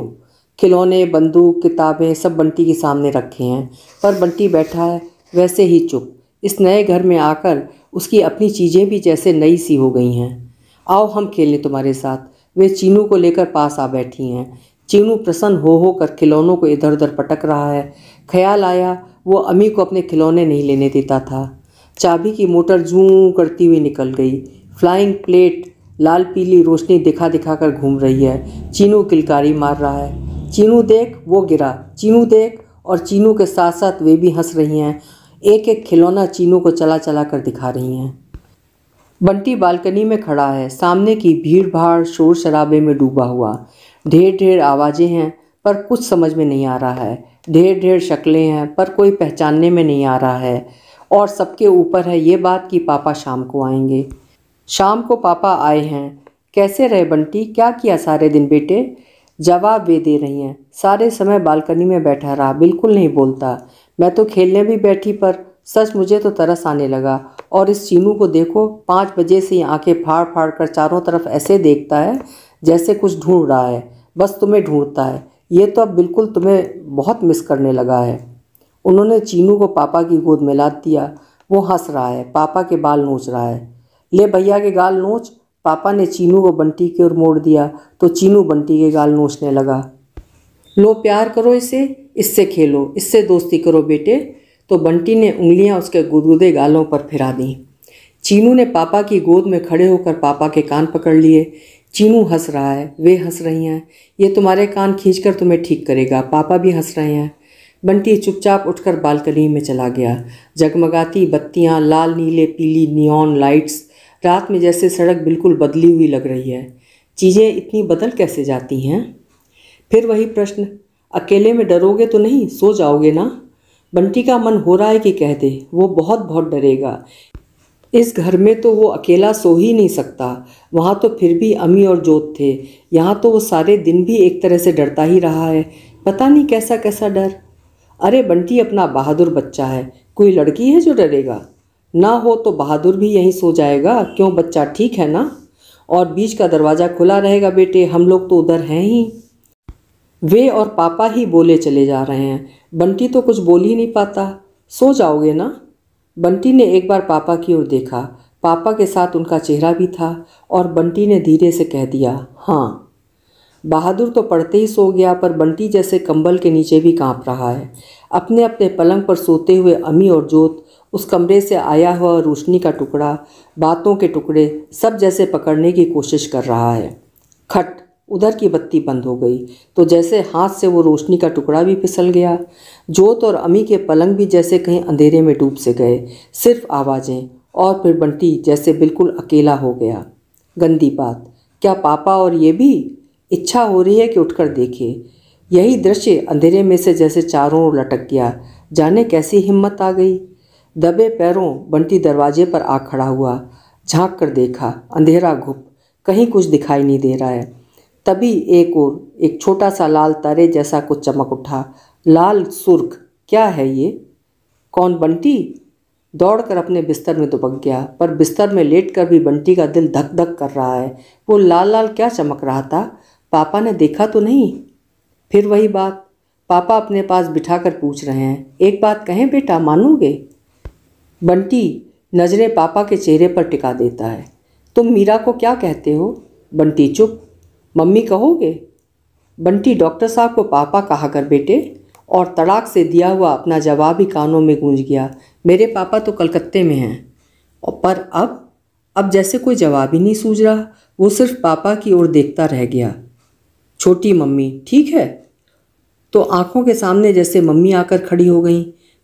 खिलौने बंदूक किताबें सब बंटी के सामने रखे हैं पर बंटी बैठा है वैसे ही चुप इस नए घर में आकर उसकी अपनी चीज़ें भी जैसे नई सी हो गई हैं आओ हम खेलें तुम्हारे साथ वे चीनू को लेकर पास आ बैठी हैं चीनू प्रसन्न हो हो कर खिलौनों को इधर उधर पटक रहा है ख्याल आया वो अमी को अपने खिलौने नहीं लेने देता था चाबी की मोटर जू करती हुई निकल गई फ्लाइंग प्लेट लाल पीली रोशनी दिखा दिखा कर घूम रही है चीनू किलकारी मार रहा है चीनू देख वो गिरा चीनू देख और चीनू के साथ साथ वे भी हंस रही हैं एक एक खिलौना चीनू को चला चला कर दिखा रही हैं बंटी बालकनी में खड़ा है सामने की भीड़ भाड़ शोर शराबे में डूबा हुआ ढेर ढेर आवाज़ें हैं पर कुछ समझ में नहीं आ रहा है ढेर ढेर शक्लें हैं पर कोई पहचानने में नहीं आ रहा है और सबके ऊपर है ये बात कि पापा शाम को आएंगे शाम को पापा आए हैं कैसे रहे बंटी क्या किया सारे दिन बेटे जवाब वे दे रही हैं सारे समय बालकनी में बैठा रहा बिल्कुल नहीं बोलता मैं तो खेलने भी बैठी पर सच मुझे तो तरस आने लगा और इस चीनू को देखो पाँच बजे से आंखें फाड़ फाड़ कर चारों तरफ ऐसे देखता है जैसे कुछ ढूंढ रहा है बस तुम्हें ढूंढता है ये तो अब बिल्कुल तुम्हें बहुत मिस करने लगा है उन्होंने चीनू को पापा की गोद में लाद दिया वो हंस रहा है पापा के बाल नोच रहा है ले भैया के गाल नोच पापा ने चीनू को बंटी की ओर मोड़ दिया तो चीनू बंटी के गाल नोचने लगा लो प्यार करो इसे इससे खेलो इससे दोस्ती करो बेटे तो बंटी ने उंगलियां उसके गुदगुदे गालों पर फिरा दी चीनू ने पापा की गोद में खड़े होकर पापा के कान पकड़ लिए चीनू हंस रहा है वे हंस रही हैं ये तुम्हारे कान खींचकर तुम्हें ठीक करेगा पापा भी हंस रहे हैं बंटी चुपचाप उठकर बालकनी में चला गया जगमगाती बत्तियाँ लाल नीले पीली नियॉन लाइट्स रात में जैसे सड़क बिल्कुल बदली हुई लग रही है चीज़ें इतनी बदल कैसे जाती हैं फिर वही प्रश्न अकेले में डरोगे तो नहीं सो जाओगे ना बंटी का मन हो रहा है कि कह दे वो बहुत बहुत डरेगा इस घर में तो वो अकेला सो ही नहीं सकता वहाँ तो फिर भी अमी और जोत थे यहाँ तो वो सारे दिन भी एक तरह से डरता ही रहा है पता नहीं कैसा कैसा डर अरे बंटी अपना बहादुर बच्चा है कोई लड़की है जो डरेगा ना हो तो बहादुर भी यहीं सो जाएगा क्यों बच्चा ठीक है ना और बीच का दरवाज़ा खुला रहेगा बेटे हम लोग तो उधर हैं ही वे और पापा ही बोले चले जा रहे हैं बंटी तो कुछ बोल ही नहीं पाता सो जाओगे ना बंटी ने एक बार पापा की ओर देखा पापा के साथ उनका चेहरा भी था और बंटी ने धीरे से कह दिया हाँ बहादुर तो पढ़ते ही सो गया पर बंटी जैसे कंबल के नीचे भी कांप रहा है अपने अपने पलंग पर सोते हुए अमी और जोत उस कमरे से आया हुआ रोशनी का टुकड़ा बातों के टुकड़े सब जैसे पकड़ने की कोशिश कर रहा है खट उधर की बत्ती बंद हो गई तो जैसे हाथ से वो रोशनी का टुकड़ा भी फिसल गया जोत और अमी के पलंग भी जैसे कहीं अंधेरे में डूब से गए सिर्फ आवाज़ें और फिर बंटी जैसे बिल्कुल अकेला हो गया गंदी बात क्या पापा और ये भी इच्छा हो रही है कि उठकर देखे यही दृश्य अंधेरे में से जैसे चारों ओर लटक गया जाने कैसी हिम्मत आ गई दबे पैरों बंटी दरवाजे पर आ खड़ा हुआ झांक कर देखा अंधेरा घुप कहीं कुछ दिखाई नहीं दे रहा है तभी एक और एक छोटा सा लाल तारे जैसा कुछ चमक उठा लाल सुर्ख क्या है ये कौन बंटी दौड़कर अपने बिस्तर में दुबक गया पर बिस्तर में लेट कर भी बंटी का दिल धक धक कर रहा है वो लाल लाल क्या चमक रहा था पापा ने देखा तो नहीं फिर वही बात पापा अपने पास बिठाकर पूछ रहे हैं एक बात कहें बेटा मानोगे बंटी नज़रें पापा के चेहरे पर टिका देता है तुम मीरा को क्या कहते हो बंटी चुप मम्मी कहोगे बंटी डॉक्टर साहब को पापा कहा कर बेटे और तड़ाक से दिया हुआ अपना जवाब ही कानों में गूंज गया मेरे पापा तो कलकत्ते में हैं और पर अब अब जैसे कोई जवाब ही नहीं सूझ रहा वो सिर्फ पापा की ओर देखता रह गया छोटी मम्मी ठीक है तो आंखों के सामने जैसे मम्मी आकर खड़ी हो गई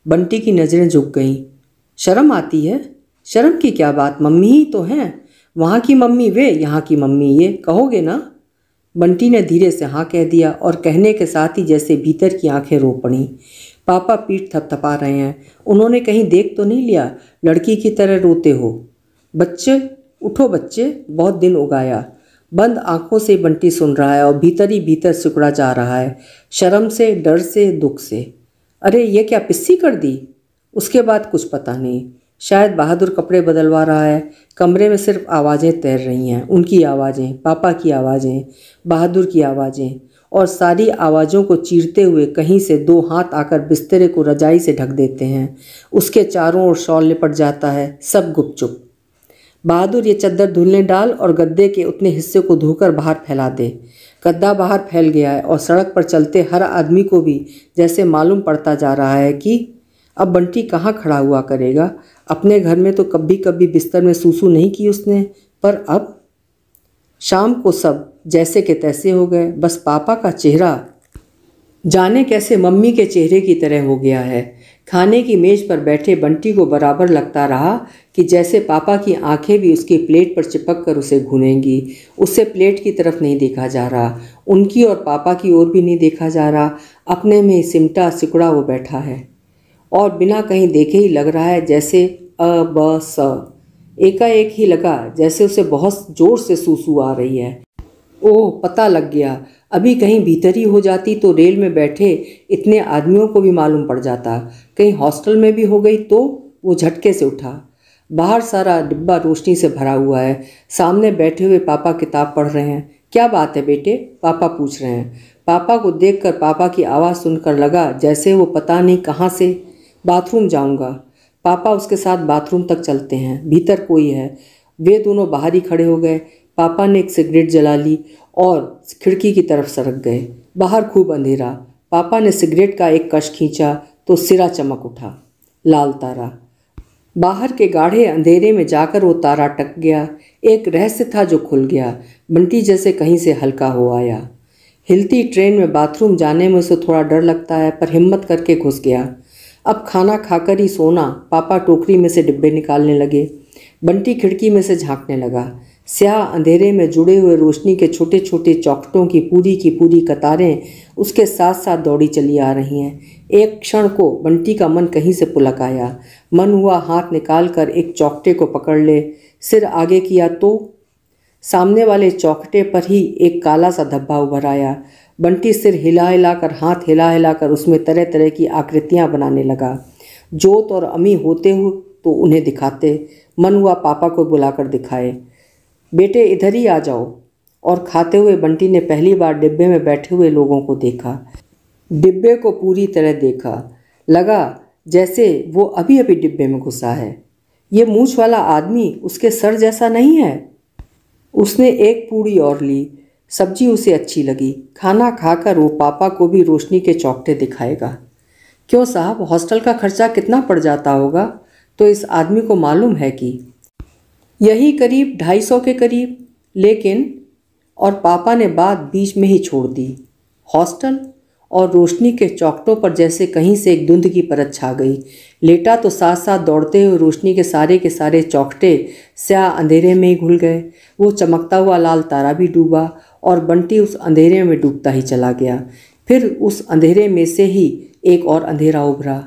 बंटी की नज़रें झुक गईं शर्म आती है शर्म की क्या बात मम्मी ही तो हैं वहाँ की मम्मी वे यहाँ की मम्मी ये कहोगे ना बंटी ने धीरे से हाँ कह दिया और कहने के साथ ही जैसे भीतर की आंखें रो पड़ी पापा पीठ थपथपा रहे हैं उन्होंने कहीं देख तो नहीं लिया लड़की की तरह रोते हो बच्चे उठो बच्चे बहुत दिन उगाया बंद आंखों से बंटी सुन रहा है और भीतर ही भीतर सिकड़ा जा रहा है शर्म से डर से दुख से अरे ये क्या पिस्सी कर दी उसके बाद कुछ पता नहीं शायद बहादुर कपड़े बदलवा रहा है कमरे में सिर्फ आवाज़ें तैर रही हैं उनकी आवाज़ें पापा की आवाज़ें बहादुर की आवाज़ें और सारी आवाज़ों को चीरते हुए कहीं से दो हाथ आकर बिस्तरे को रजाई से ढक देते हैं उसके चारों ओर शॉल लिपट जाता है सब गुपचुप बहादुर ये चद्दर धुलने डाल और गद्दे के उतने हिस्से को धोकर बाहर फैला दे गद्दा बाहर फैल गया है और सड़क पर चलते हर आदमी को भी जैसे मालूम पड़ता जा रहा है कि अब बंटी कहाँ खड़ा हुआ करेगा अपने घर में तो कभी कभी बिस्तर में सूसू नहीं की उसने पर अब शाम को सब जैसे के तैसे हो गए बस पापा का चेहरा जाने कैसे मम्मी के चेहरे की तरह हो गया है खाने की मेज पर बैठे बंटी को बराबर लगता रहा कि जैसे पापा की आंखें भी उसकी प्लेट पर चिपक कर उसे घूमेंगी उससे प्लेट की तरफ नहीं देखा जा रहा उनकी और पापा की ओर भी नहीं देखा जा रहा अपने में सिमटा सिकुड़ा वो बैठा है और बिना कहीं देखे ही लग रहा है जैसे अ ब स एकाएक ही लगा जैसे उसे बहुत जोर से सूसू आ रही है ओह पता लग गया अभी कहीं भीतर ही हो जाती तो रेल में बैठे इतने आदमियों को भी मालूम पड़ जाता कहीं हॉस्टल में भी हो गई तो वो झटके से उठा बाहर सारा डिब्बा रोशनी से भरा हुआ है सामने बैठे हुए पापा किताब पढ़ रहे हैं क्या बात है बेटे पापा पूछ रहे हैं पापा को देखकर पापा की आवाज़ सुनकर लगा जैसे वो पता नहीं कहाँ से बाथरूम जाऊंगा पापा उसके साथ बाथरूम तक चलते हैं भीतर कोई है वे दोनों बाहर ही खड़े हो गए पापा ने एक सिगरेट जला ली और खिड़की की तरफ सरक गए बाहर खूब अंधेरा पापा ने सिगरेट का एक कश खींचा तो सिरा चमक उठा लाल तारा बाहर के गाढ़े अंधेरे में जाकर वो तारा टक गया एक रहस्य था जो खुल गया बंटी जैसे कहीं से हल्का हो आया हिलती ट्रेन में बाथरूम जाने में उसे थोड़ा डर लगता है पर हिम्मत करके घुस गया अब खाना खाकर ही सोना पापा टोकरी में से डिब्बे निकालने लगे बंटी खिड़की में से झांकने लगा स्याह अंधेरे में जुड़े हुए रोशनी के छोटे छोटे चौकटों की पूरी की पूरी कतारें उसके साथ साथ दौड़ी चली आ रही हैं एक क्षण को बंटी का मन कहीं से पुलक आया मन हुआ हाथ निकाल कर एक चौकटे को पकड़ ले सिर आगे किया तो सामने वाले चौकटे पर ही एक काला सा धब्बा उभर आया बंटी सिर हिला हिलाकर हाथ हिला हिलाकर उसमें तरह तरह की आकृतियाँ बनाने लगा जोत और अमी होते हुए तो उन्हें दिखाते मन हुआ पापा को बुलाकर दिखाए बेटे इधर ही आ जाओ और खाते हुए बंटी ने पहली बार डिब्बे में बैठे हुए लोगों को देखा डिब्बे को पूरी तरह देखा लगा जैसे वो अभी अभी डिब्बे में घुसा है ये मूछ वाला आदमी उसके सर जैसा नहीं है उसने एक पूड़ी और ली सब्जी उसे अच्छी लगी खाना खाकर वो पापा को भी रोशनी के चौकटे दिखाएगा क्यों साहब हॉस्टल का खर्चा कितना पड़ जाता होगा तो इस आदमी को मालूम है कि यही करीब ढाई सौ के करीब लेकिन और पापा ने बात बीच में ही छोड़ दी हॉस्टल और रोशनी के चौकटों पर जैसे कहीं से एक धुंध की परत छा गई लेटा तो साथ साथ दौड़ते हुए रोशनी के सारे के सारे चौकटे स्या अंधेरे में ही घुल गए वो चमकता हुआ लाल तारा भी डूबा और बंटी उस अंधेरे में डूबता ही चला गया फिर उस अंधेरे में से ही एक और अंधेरा उभरा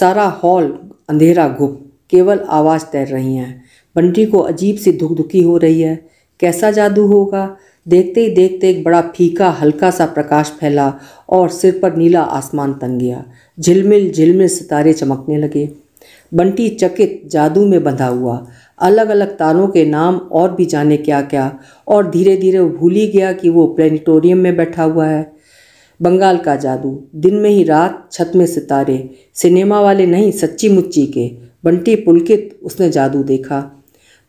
सारा हॉल अंधेरा घुप केवल आवाज़ तैर रही हैं बंटी को अजीब सी धुकधुकी हो रही है कैसा जादू होगा देखते ही देखते एक बड़ा फीका हल्का सा प्रकाश फैला और सिर पर नीला आसमान तंग गया झिलमिल झिलमिल सितारे चमकने लगे बंटी चकित जादू में बंधा हुआ अलग अलग तारों के नाम और भी जाने क्या क्या और धीरे धीरे वो भूल ही गया कि वो प्लेनेटोरियम में बैठा हुआ है बंगाल का जादू दिन में ही रात छत में सितारे सिनेमा वाले नहीं सच्ची मुच्ची के बंटी पुलकित उसने जादू देखा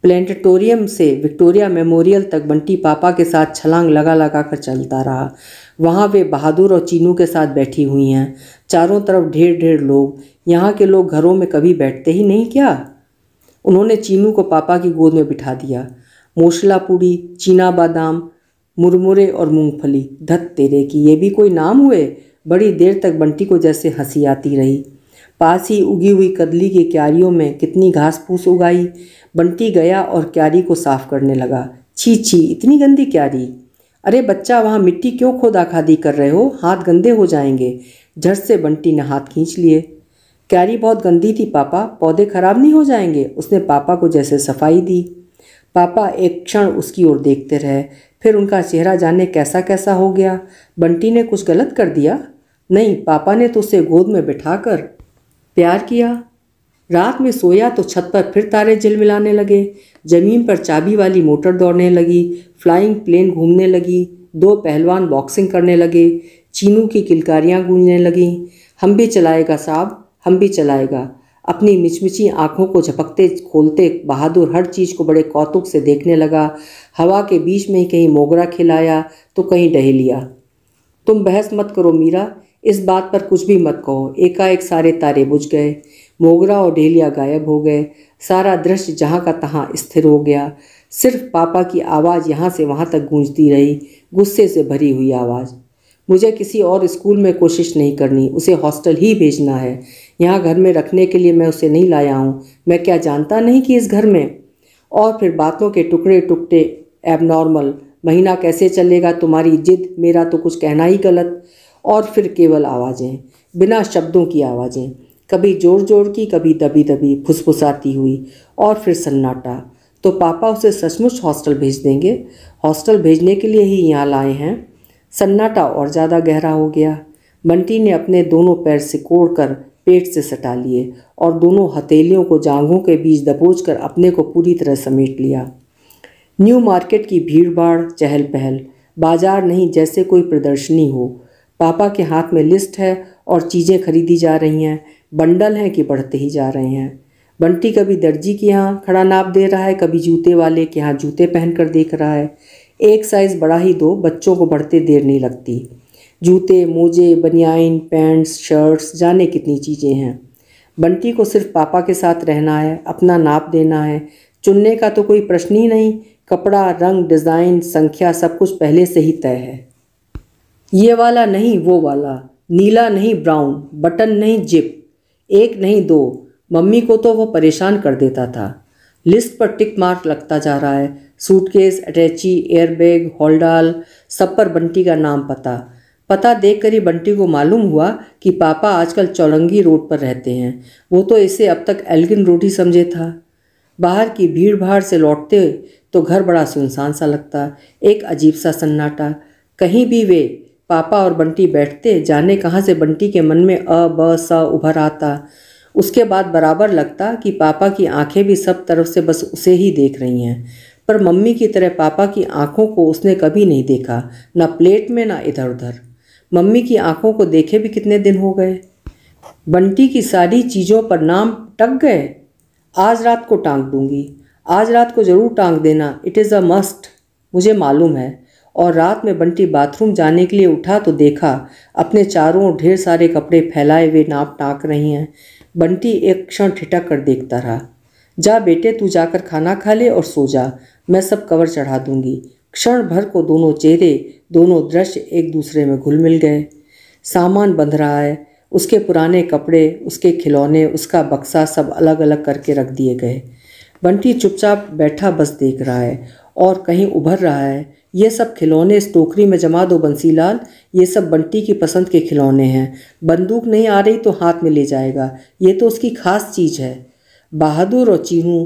प्लेनेटोरियम से विक्टोरिया मेमोरियल तक बंटी पापा के साथ छलांग लगा लगा कर चलता रहा वहाँ वे बहादुर और चीनू के साथ बैठी हुई हैं चारों तरफ ढेर ढेर लोग यहाँ के लोग घरों में कभी बैठते ही नहीं क्या उन्होंने चीनू को पापा की गोद में बिठा दिया मोशला पूड़ी चीना बादाम मुरमुरे और मूंगफली धत तेरे की ये भी कोई नाम हुए बड़ी देर तक बंटी को जैसे हंसी आती रही पास ही उगी हुई कदली की क्यारियों में कितनी घास फूस उगाई बंटी गया और क्यारी को साफ करने लगा छी छी इतनी गंदी क्यारी अरे बच्चा वहाँ मिट्टी क्यों खोदा खादी कर रहे हो हाथ गंदे हो जाएंगे झट से बंटी ने हाथ खींच लिए क्यारी बहुत गंदी थी पापा पौधे खराब नहीं हो जाएंगे उसने पापा को जैसे सफाई दी पापा एक क्षण उसकी ओर देखते रहे फिर उनका चेहरा जाने कैसा कैसा हो गया बंटी ने कुछ गलत कर दिया नहीं पापा ने तो उसे गोद में बिठाकर प्यार किया रात में सोया तो छत पर फिर तारे झिलमिलाने लगे जमीन पर चाबी वाली मोटर दौड़ने लगी फ्लाइंग प्लेन घूमने लगी दो पहलवान बॉक्सिंग करने लगे चीनू की किलकारियाँ गूंजने लगीं हम भी चलाएगा साहब हम भी चलाएगा अपनी मिचमिची आँखों को झपकते खोलते बहादुर हर चीज़ को बड़े कौतुक से देखने लगा हवा के बीच में ही कहीं मोगरा खिलाया तो कहीं डहेलिया तुम बहस मत करो मीरा इस बात पर कुछ भी मत कहो एकाएक सारे तारे बुझ गए मोगरा और डेलिया गायब हो गए सारा दृश्य जहाँ का तहाँ स्थिर हो गया सिर्फ पापा की आवाज़ यहाँ से वहाँ तक गूंजती रही गुस्से से भरी हुई आवाज़ मुझे किसी और स्कूल में कोशिश नहीं करनी उसे हॉस्टल ही भेजना है यहाँ घर में रखने के लिए मैं उसे नहीं लाया हूँ मैं क्या जानता नहीं कि इस घर में और फिर बातों के टुकड़े टुकड़े एबनॉर्मल महीना कैसे चलेगा तुम्हारी जिद मेरा तो कुछ कहना ही गलत और फिर केवल आवाज़ें बिना शब्दों की आवाज़ें कभी जोर जोर की कभी दबी दबी फुसफुसाती हुई और फिर सन्नाटा तो पापा उसे सचमुच हॉस्टल भेज देंगे हॉस्टल भेजने के लिए ही यहाँ लाए हैं सन्नाटा और ज़्यादा गहरा हो गया बंटी ने अपने दोनों पैर सिकोड़ कर पेट से सटा लिए और दोनों हथेलियों को जांघों के बीच दबोच कर अपने को पूरी तरह समेट लिया न्यू मार्केट की भीड़ भाड़ चहल पहल बाजार नहीं जैसे कोई प्रदर्शनी हो पापा के हाथ में लिस्ट है और चीज़ें खरीदी जा रही हैं बंडल हैं कि बढ़ते ही जा रहे हैं बंटी कभी दर्जी के यहाँ खड़ा नाप दे रहा है कभी जूते वाले के यहाँ जूते पहन कर देख रहा है एक साइज़ बड़ा ही दो बच्चों को बढ़ते देर नहीं लगती जूते मोजे बनियाइन पैंट्स शर्ट्स जाने कितनी चीज़ें हैं बंटी को सिर्फ पापा के साथ रहना है अपना नाप देना है चुनने का तो कोई प्रश्न ही नहीं कपड़ा रंग डिज़ाइन संख्या सब कुछ पहले से ही तय है ये वाला नहीं वो वाला नीला नहीं ब्राउन बटन नहीं जिप एक नहीं दो मम्मी को तो वो परेशान कर देता था लिस्ट पर टिक मार्क लगता जा रहा है सूटकेस अटैची एयरबैग हॉलडाल सब पर बंटी का नाम पता पता देखकर ही बंटी को मालूम हुआ कि पापा आजकल चौलंगी रोड पर रहते हैं वो तो इसे अब तक एल्गिन रोड ही समझे था बाहर की भीड़ भाड़ से लौटते तो घर बड़ा सुनसान सा लगता एक अजीब सा सन्नाटा कहीं भी वे पापा और बंटी बैठते जाने कहाँ से बंटी के मन में अ ब स उभर आता उसके बाद बराबर लगता कि पापा की आंखें भी सब तरफ से बस उसे ही देख रही हैं पर मम्मी की तरह पापा की आंखों को उसने कभी नहीं देखा ना प्लेट में ना इधर उधर मम्मी की आंखों को देखे भी कितने दिन हो गए बंटी की सारी चीज़ों पर नाम टक गए आज रात को टांग दूंगी आज रात को ज़रूर टांग देना इट इज़ अ मस्ट मुझे मालूम है और रात में बंटी बाथरूम जाने के लिए उठा तो देखा अपने चारों ओर ढेर सारे कपड़े फैलाए हुए नाप टाँक रही हैं बंटी एक क्षण ठिटक कर देखता रहा जा बेटे तू जाकर खाना खा ले और सो जा मैं सब कवर चढ़ा दूंगी क्षण भर को दोनों चेहरे दोनों दृश्य एक दूसरे में घुल मिल गए सामान बंध रहा है उसके पुराने कपड़े उसके खिलौने उसका बक्सा सब अलग अलग करके रख दिए गए बंटी चुपचाप बैठा बस देख रहा है और कहीं उभर रहा है ये सब खिलौने इस टोकरी में जमा दो बंसीलाल ये सब बंटी की पसंद के खिलौने हैं बंदूक नहीं आ रही तो हाथ में ले जाएगा ये तो उसकी खास चीज़ है बहादुर और चीनू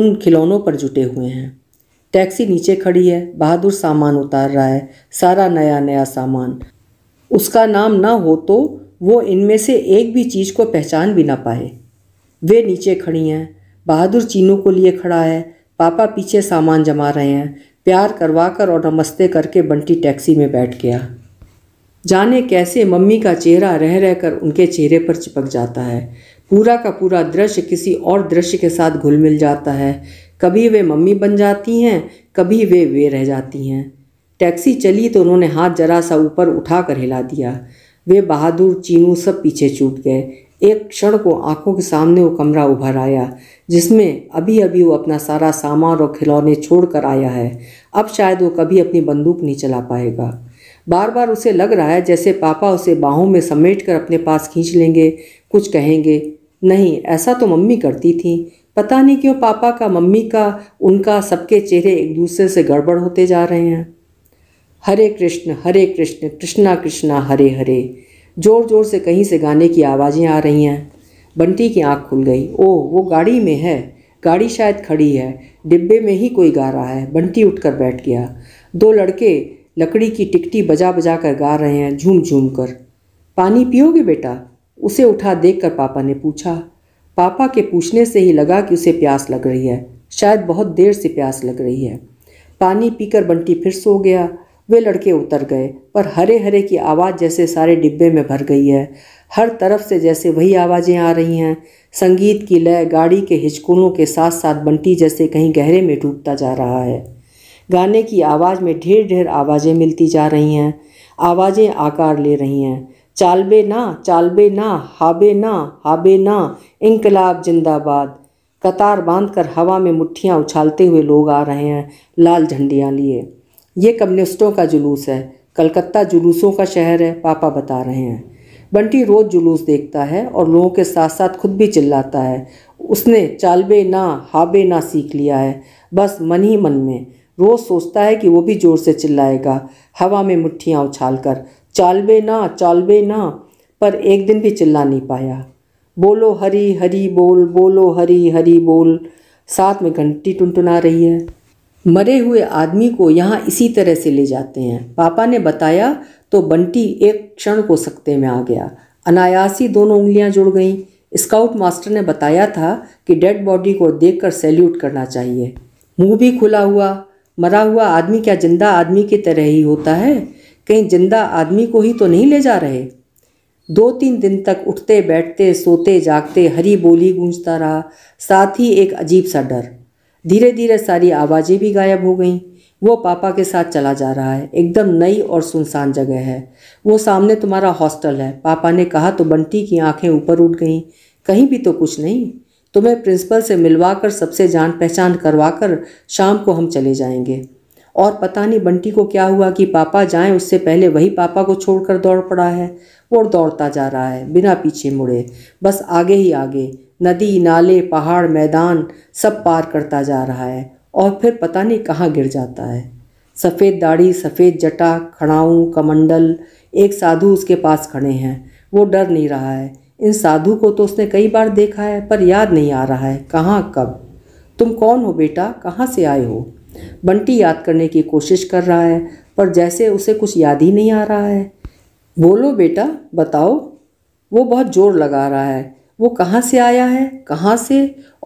उन खिलौनों पर जुटे हुए हैं टैक्सी नीचे खड़ी है बहादुर सामान उतार रहा है सारा नया नया सामान उसका नाम ना हो तो वो इनमें से एक भी चीज़ को पहचान भी ना पाए वे नीचे खड़ी हैं बहादुर चीनू को लिए खड़ा है पापा पीछे सामान जमा रहे हैं प्यार करवाकर और नमस्ते करके बंटी टैक्सी में बैठ गया जाने कैसे मम्मी का चेहरा रह रह कर उनके चेहरे पर चिपक जाता है पूरा का पूरा दृश्य किसी और दृश्य के साथ घुल मिल जाता है कभी वे मम्मी बन जाती हैं कभी वे वे रह जाती हैं टैक्सी चली तो उन्होंने हाथ जरा सा ऊपर उठा कर हिला दिया वे बहादुर चीनू सब पीछे छूट गए एक क्षण को आंखों के सामने वो कमरा उभर आया जिसमें अभी अभी वो अपना सारा सामान और खिलौने छोड़ कर आया है अब शायद वो कभी अपनी बंदूक नहीं चला पाएगा बार बार उसे लग रहा है जैसे पापा उसे बाहों में समेट कर अपने पास खींच लेंगे कुछ कहेंगे नहीं ऐसा तो मम्मी करती थी पता नहीं क्यों पापा का मम्मी का उनका सबके चेहरे एक दूसरे से गड़बड़ होते जा रहे हैं हरे कृष्ण हरे कृष्ण कृष्णा कृष्णा हरे हरे जोर जोर से कहीं से गाने की आवाज़ें आ रही हैं बंटी की आंख खुल गई ओह वो गाड़ी में है गाड़ी शायद खड़ी है डिब्बे में ही कोई गा रहा है बंटी उठकर बैठ गया दो लड़के लकड़ी की टिकटी बजा बजा कर गा रहे हैं झूम झूम कर पानी पियोगे बेटा उसे उठा देख कर पापा ने पूछा पापा के पूछने से ही लगा कि उसे प्यास लग रही है शायद बहुत देर से प्यास लग रही है पानी पीकर बंटी फिर सो गया वे लड़के उतर गए पर हरे हरे की आवाज़ जैसे सारे डिब्बे में भर गई है हर तरफ से जैसे वही आवाज़ें आ रही हैं संगीत की लय गाड़ी के हिचकोलों के साथ साथ बंटी जैसे कहीं गहरे में डूबता जा रहा है गाने की आवाज़ में ढेर ढेर आवाज़ें मिलती जा रही हैं आवाज़ें आकार ले रही हैं चालबे ना चालबे ना हाबे ना हाबे ना इनकलाब जिंदाबाद कतार बांधकर हवा में मुट्ठियां उछालते हुए लोग आ रहे हैं लाल झंडियाँ लिए ये कम्युनिस्टों का जुलूस है कलकत्ता जुलूसों का शहर है पापा बता रहे हैं बंटी रोज़ जुलूस देखता है और लोगों के साथ साथ खुद भी चिल्लाता है उसने चालबे ना हाबे ना सीख लिया है बस मन ही मन में रोज़ सोचता है कि वो भी ज़ोर से चिल्लाएगा हवा में मुठ्ठियाँ उछाल कर चालबे ना चालबे ना पर एक दिन भी चिल्ला नहीं पाया बोलो हरी हरी बोल बोलो हरी हरी बोल साथ में घंटी टुनटुना रही है मरे हुए आदमी को यहाँ इसी तरह से ले जाते हैं पापा ने बताया तो बंटी एक क्षण को सकते में आ गया अनायास ही दोनों उंगलियाँ जुड़ गईं स्काउट मास्टर ने बताया था कि डेड बॉडी को देखकर सैल्यूट करना चाहिए मुंह भी खुला हुआ मरा हुआ आदमी क्या जिंदा आदमी की तरह ही होता है कहीं जिंदा आदमी को ही तो नहीं ले जा रहे दो तीन दिन तक उठते बैठते सोते जागते हरी बोली गूंजता रहा साथ ही एक अजीब सा डर धीरे धीरे सारी आवाज़ें भी गायब हो गईं वो पापा के साथ चला जा रहा है एकदम नई और सुनसान जगह है वो सामने तुम्हारा हॉस्टल है पापा ने कहा तो बंटी की आंखें ऊपर उठ गईं कहीं भी तो कुछ नहीं तुम्हें प्रिंसिपल से मिलवा कर सबसे जान पहचान करवा कर शाम को हम चले जाएंगे और पता नहीं बंटी को क्या हुआ कि पापा जाएं उससे पहले वही पापा को छोड़कर दौड़ पड़ा है वो दौड़ता जा रहा है बिना पीछे मुड़े बस आगे ही आगे नदी नाले पहाड़ मैदान सब पार करता जा रहा है और फिर पता नहीं कहाँ गिर जाता है सफ़ेद दाढ़ी सफ़ेद जटा खड़ाऊँ कमंडल एक साधु उसके पास खड़े हैं वो डर नहीं रहा है इन साधु को तो उसने कई बार देखा है पर याद नहीं आ रहा है कहाँ कब तुम कौन हो बेटा कहाँ से आए हो बंटी याद करने की कोशिश कर रहा है पर जैसे उसे कुछ याद ही नहीं आ रहा है बोलो बेटा बताओ वो बहुत जोर लगा रहा है वो कहाँ से आया है कहाँ से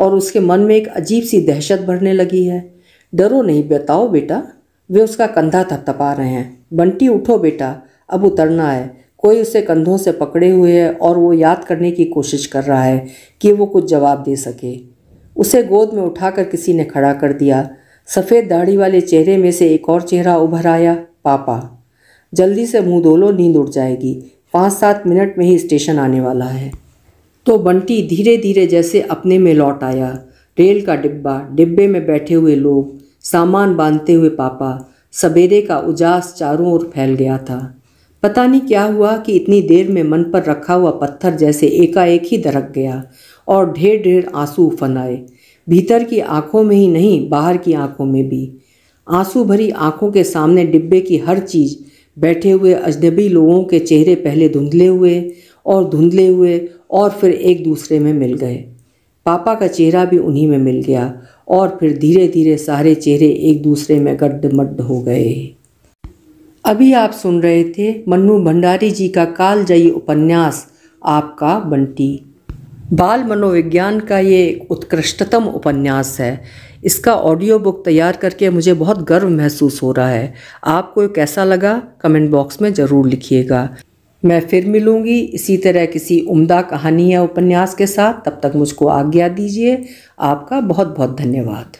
और उसके मन में एक अजीब सी दहशत भरने लगी है डरो नहीं बताओ बेटा वे उसका कंधा थपथपा रहे हैं बंटी उठो बेटा अब उतरना है कोई उसे कंधों से पकड़े हुए है और वो याद करने की कोशिश कर रहा है कि वो कुछ जवाब दे सके उसे गोद में उठाकर किसी ने खड़ा कर दिया सफ़ेद दाढ़ी वाले चेहरे में से एक और चेहरा उभर आया पापा जल्दी से मुंह धो लो नींद उड़ जाएगी पाँच सात मिनट में ही स्टेशन आने वाला है तो बंटी धीरे धीरे जैसे अपने में लौट आया रेल का डिब्बा डिब्बे में बैठे हुए लोग सामान बांधते हुए पापा सवेरे का उजास चारों ओर फैल गया था पता नहीं क्या हुआ कि इतनी देर में मन पर रखा हुआ पत्थर जैसे एकाएक ही दरक गया और ढेर ढेर आंसू उफन आए भीतर की आंखों में ही नहीं बाहर की आंखों में भी आंसू भरी आंखों के सामने डिब्बे की हर चीज़ बैठे हुए अजनबी लोगों के चेहरे पहले धुंधले हुए और धुंधले हुए और फिर एक दूसरे में मिल गए पापा का चेहरा भी उन्हीं में मिल गया और फिर धीरे धीरे सारे चेहरे एक दूसरे में गड्ढमड्ढ हो गए अभी आप सुन रहे थे मन्नू भंडारी जी का कालजयी उपन्यास आपका बंटी बाल मनोविज्ञान का ये एक उत्कृष्टतम उपन्यास है इसका ऑडियो बुक तैयार करके मुझे बहुत गर्व महसूस हो रहा है आपको कैसा लगा कमेंट बॉक्स में ज़रूर लिखिएगा मैं फिर मिलूंगी इसी तरह किसी उम्दा कहानी या उपन्यास के साथ तब तक मुझको आज्ञा दीजिए आपका बहुत बहुत धन्यवाद